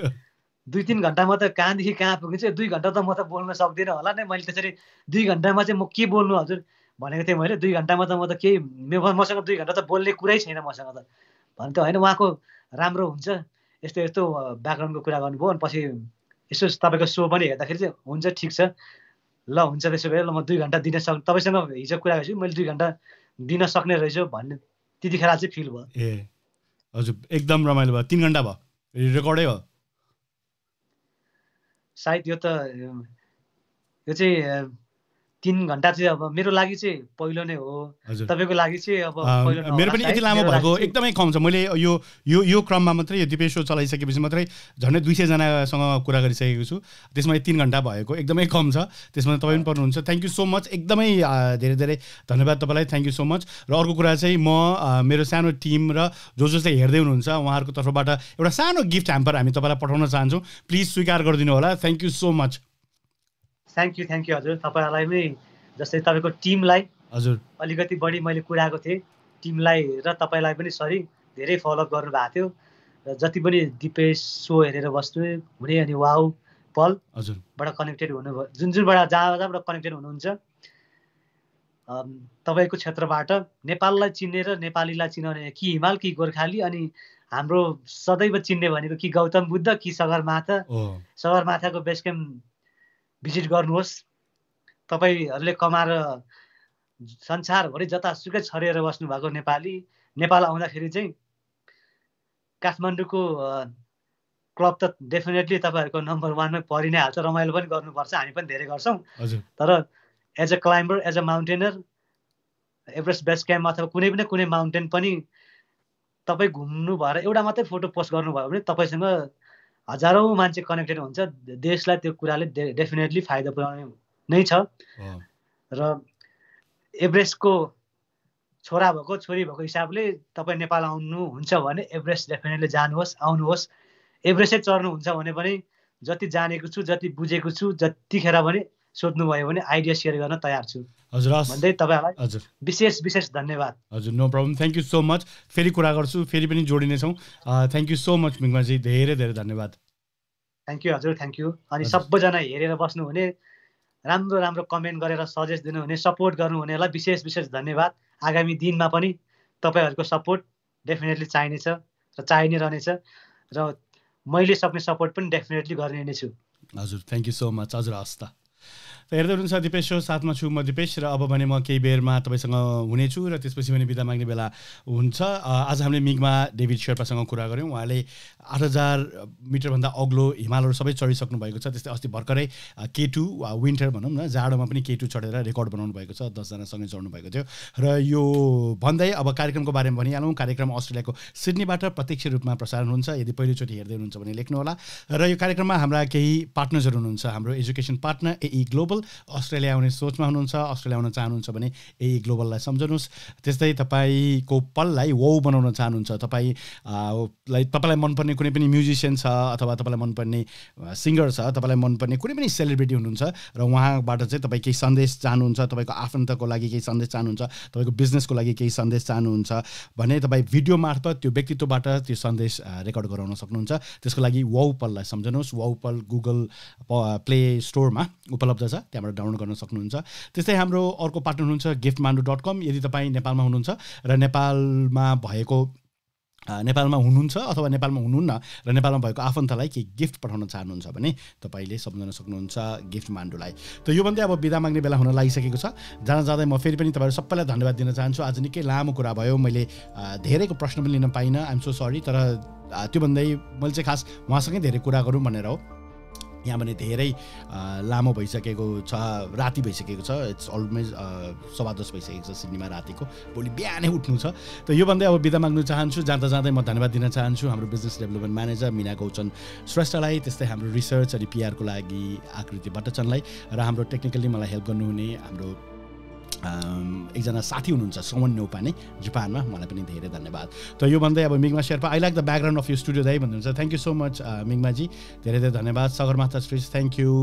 दुई तिन घन्टामा त कहाँदेखि कहाँ पुगिन्छ दुई घन्टा त म त बोल्न सक्दिनँ होला नै मैले त्यसरी दुई घन्टामा चाहिँ म के बोल्नु हजुर भनेको थिएँ मैले दुई घन्टामा त म त केही मसँग दुई घन्टा त बोल्ने कुरै छैन मसँग त भने त होइन उहाँको राम्रो हुन्छ यस्तो यस्तो ब्याकग्राउन्डको कुरा गर्नुभयो अनि पछि यसो तपाईँको सो पनि हेर्दाखेरि चाहिँ हुन्छ ठिक छ ल हुन्छ त्यसो भए ल म दुई घन्टा दिन सक् तपाईँसँग हिजो कुरा गर्छु मैले दुई घन्टा दिन सक्ने रहेछु भन्ने त्यतिखेर चाहिँ फिल भयो ए हजुर एकदम रमाइलो भयो तिन घन्टा भयो रेकर्डै हो सायद यो त यो चाहिँ तिन घन्टा चाहिँ अब मेरो लागि चाहिँ पहिलो नै हो तपाईँको लागि चाहिँ अब पहिलो मेरो पनि यति लामो भएको एकदमै कम छ मैले यो यो यो क्रममा मात्रै यो दिपेस सो चलाइसकेपछि मात्रै झन्डै दुई सयजनासँग कुरा गरिसकेको छु त्यसमा तिन घन्टा भएको एकदमै कम छ त्यसमा तपाईँ पनि पर्नुहुन्छ थ्याङ्क यू सो मच एकदमै धेरै धेरै धन्यवाद तपाईँलाई थ्याङ्क यू सो मच र अर्को कुरा चाहिँ म मेरो सानो टिम र जो जो चाहिँ हेर्दै हुनुहुन्छ उहाँहरूको तर्फबाट एउटा सानो गिफ्ट ह्याम्पर हामी तपाईँलाई पठाउन चाहन्छौँ प्लिज स्वीकार गरिदिनु होला thank you so much thank you thank you हजुर तपाईँहरूलाई नै जस्तै तपाईँको टिमलाई हजुर अलिकति बढी मैले कुराएको थिएँ टिमलाई र तपाईँलाई पनि सरी धेरै फलोअप गर्नुभएको थियो र जति पनि दिपेश सो हेरेर बस्नु हुने अनि वाउ पल हजुरबाट कनेक्टेड हुनुभयो जुन जुनबाट जहाँ जहाँबाट कनेक्टेड हुनुहुन्छ तपाईँको क्षेत्रबाट नेपाललाई चिन्ने र नेपालीलाई चिनाउने कि हिमाल कि गोर्खाली अनि हाम्रो सदैव चिन्ने भनेको कि गौतम बुद्ध कि सगरमाथा सगरमाथाको बेस्केम भिजिट गर्नुहोस् तपाईँहरूले कमाएर संसारभरि जतासुकै छरिएर भएको नेपाली नेपाल आउँदाखेरि चाहिँ काठमाडौँको क्लब त डेफिनेटली तपाईँहरूको नम्बर वानमै परि नै हाल्छ रमाइलो पनि गर्नुपर्छ हामी पनि धेरै गर्छौँ तर as a climber as a mountaineer Everest best camp अथवा कुनै पनि कुनै माउन्टेन पनि तपाईँ घुम्नु भएर एउटा मात्रै फोटो पोस्ट गर्नुभयो भने तपाईँसँग हजारौँ मान्छे कनेक्टेड हुन्छ देशलाई त्यो कुराले डेफिनेटली फाइदा पुऱ्याउने नै छ र एभरेस्टको छोरा भएको छोरी भएको हिसाबले तपाईँ नेपाल आउनुहुन्छ भने एभरेस्ट डेफिनेटली जानुहोस् आउनुहोस् एभरेस्टै चढ्नुहुन्छ भने पनि जति जानेको छु जति बुझेको छु जतिखेर भने सोध्नुभयो भने आइडिया सेयर गर्न तयार छु हजुर भन्दै तपाईँहरूलाई हजुर विशेष विशेष धन्यवाद हजुर no problem thank you so much फेरि कुरा गर्छु फेरि पनि जोडिनेछौँ thank you so much Mingma ji धेरै धेरै धन्यवाद थ्याङ्क यू हजुर थ्याङ्क यू अनि सबैजना हेरेर बस्नुहुने राम्रो राम्रो कमेन्ट गरेर सजेस्ट दिनुहुने सपोर्ट गर्नुहुनेलाई विशेष विशेष धन्यवाद आगामी दिनमा पनि तपाईँहरूको सपोर्ट डेफिनेटली चाहिनेछ र चाहिने रहनेछ र मैले सक्ने सपोर्ट पनि डेफिनेटली गर्ने नै छु हजुर थ्याङ्क यू सो मच हजुर हस् त त हेर्दै हुनुहुन्छ दिपेश साथमा छु म दिपेश र अब भने म केही बेरमा तपाईँसँग हुनेछु र त्यसपछि भने बिदा माग्ने बेला हुन्छ आज हामीले मिगमा डेभिड शेर्पासँग कुरा गऱ्यौँ उहाँले आठ हजार मिटरभन्दा अग्लो हिमालहरू सबै चढिसक्नु भएको छ त्यस्तै अस्ति भर्खरै केटु विन्टर भनौँ न जाडोमा पनि केटु चढेर रेकर्ड बनाउनु भएको छ दसजनासँगै चढ्नु भएको थियो र यो भन्दै अब कार्यक्रमको बारेमा भनिहालौँ कार्यक्रम अस्ट्रेलियाको सिडनीबाट प्रत्यक्ष रूपमा प्रसारण हुन्छ यदि पहिलोचोटि हेर्दै हुनुहुन्छ भने लेख्नुहोला र यो कार्यक्रममा हाम्रा केही पार्टनर्सहरू हुनुहुन्छ हाम्रो education partner AE e global Australia आउने सोचमा हुनुहुन्छ अस्ट्रेलिया आउन चाहनुहुन्छ भने एई e ग्लोबललाई सम्झनुहोस् त्यस्तै तपाईँको पललाई वौ बनाउन चाहनुहुन्छ तपाईँलाई तपाईँलाई मनपर्ने मनपर्ने कुनै पनि म्युजिसियन छ अथवा तपाईँलाई मनपर्ने सिङ्गर छ तपाईँलाई मनपर्ने कुनै पनि सेलिब्रिटी हुनुहुन्छ र उहाँबाट चाहिँ तपाईँ केही सन्देश चाहनुहुन्छ तपाईँको आफन्तको लागि केही सन्देश चाहनुहुन्छ तपाईँको बिजनेसको लागि केही सन्देश चाहनुहुन्छ भने तपाईँ भिडियो मार्फत त्यो व्यक्तित्वबाट त्यो सन्देश रेकर्ड गराउन सक्नुहुन्छ त्यसको लागि वाउपललाई सम्झनुहोस् वाउपल गुगल प्ले स्टोरमा उपलब्ध छ त्यहाँबाट डाउनलोड गर्न सक्नुहुन्छ त्यस्तै हाम्रो अर्को पार्टनर हुनुहुन्छ गिफ्ट डट कम यदि तपाईँ नेपालमा हुनुहुन्छ र नेपालमा भएको नेपालमा हुनुहुन्छ अथवा नेपालमा हुनुहुन्न र नेपालमा भएको आफन्तलाई केही गिफ्ट पठाउन चाहनुहुन्छ भने तपाईँले सम्झाउन सक्नुहुन्छ गिफ्ट मान्डुलाई त यो भन्दै अब बिदा माग्ने बेला हुन लागिसकेको छ जान जाँदै म फेरि पनि तपाईँहरू सबैलाई धन्यवाद दिन चाहन्छु आज निकै लामो कुरा भयो मैले धेरैको प्रश्न पनि लिन पाइनँ आइएम सो सरी तर त्यो भन्दै मैले चाहिँ खास उहाँसँगै धेरै कुरा गरौँ भनेर हो यहाँ भने धेरै लामो भइसकेको छ राति भइसकेको छ इट्स अलमोस्ट सवा दस भइसकेको छ सिडनीमा रातिको भोलि बिहानै उठ्नु छ त यो भन्दै अब बिदा माग्न चाहन्छु जाँदा जाँदै म धन्यवाद दिन चाहन्छु हाम्रो business development manager Mina Gauchan श्रेष्ठलाई त्यस्तै हाम्रो रिसर्च अनि पिआरको लागि आकृति भट्टचनलाई र हाम्रो टेक्निकल्ली मलाई हेल्प गर्नुहुने हाम्रो एकजना साथी हुनुहुन्छ समन न्यौपाने जापानमा मलाई पनि धेरै धन्यवाद त यो भन्दै अब Mingma Sherpa I like the background of you studio दाई भन्नुहुन्छ thank you so much Mingma ji धेरै धेरै धन्यवाद सगरमाथा श्रेष्ठ थ्याङ्क यू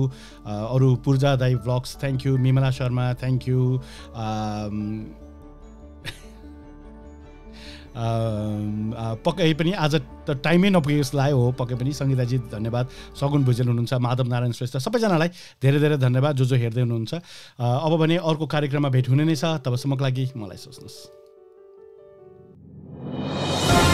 अरू पूर्जा दाई blogs thank you Mimla Sharma thank you पक्कै पनि आज त टाइमै नपुगेको जस्तो लाग्यो हो पक्कै पनि सङ्गीताजी धन्यवाद सगुन भुजेल हुनुहुन्छ माधव नारायण श्रेष्ठ सबैजनालाई धेरै धेरै धन्यवाद जो जो हेर्दै हुनुहुन्छ अब भने अर्को कार्यक्रममा भेट हुने नै छ तबसम्मको लागि मलाई सोच्नुहोस्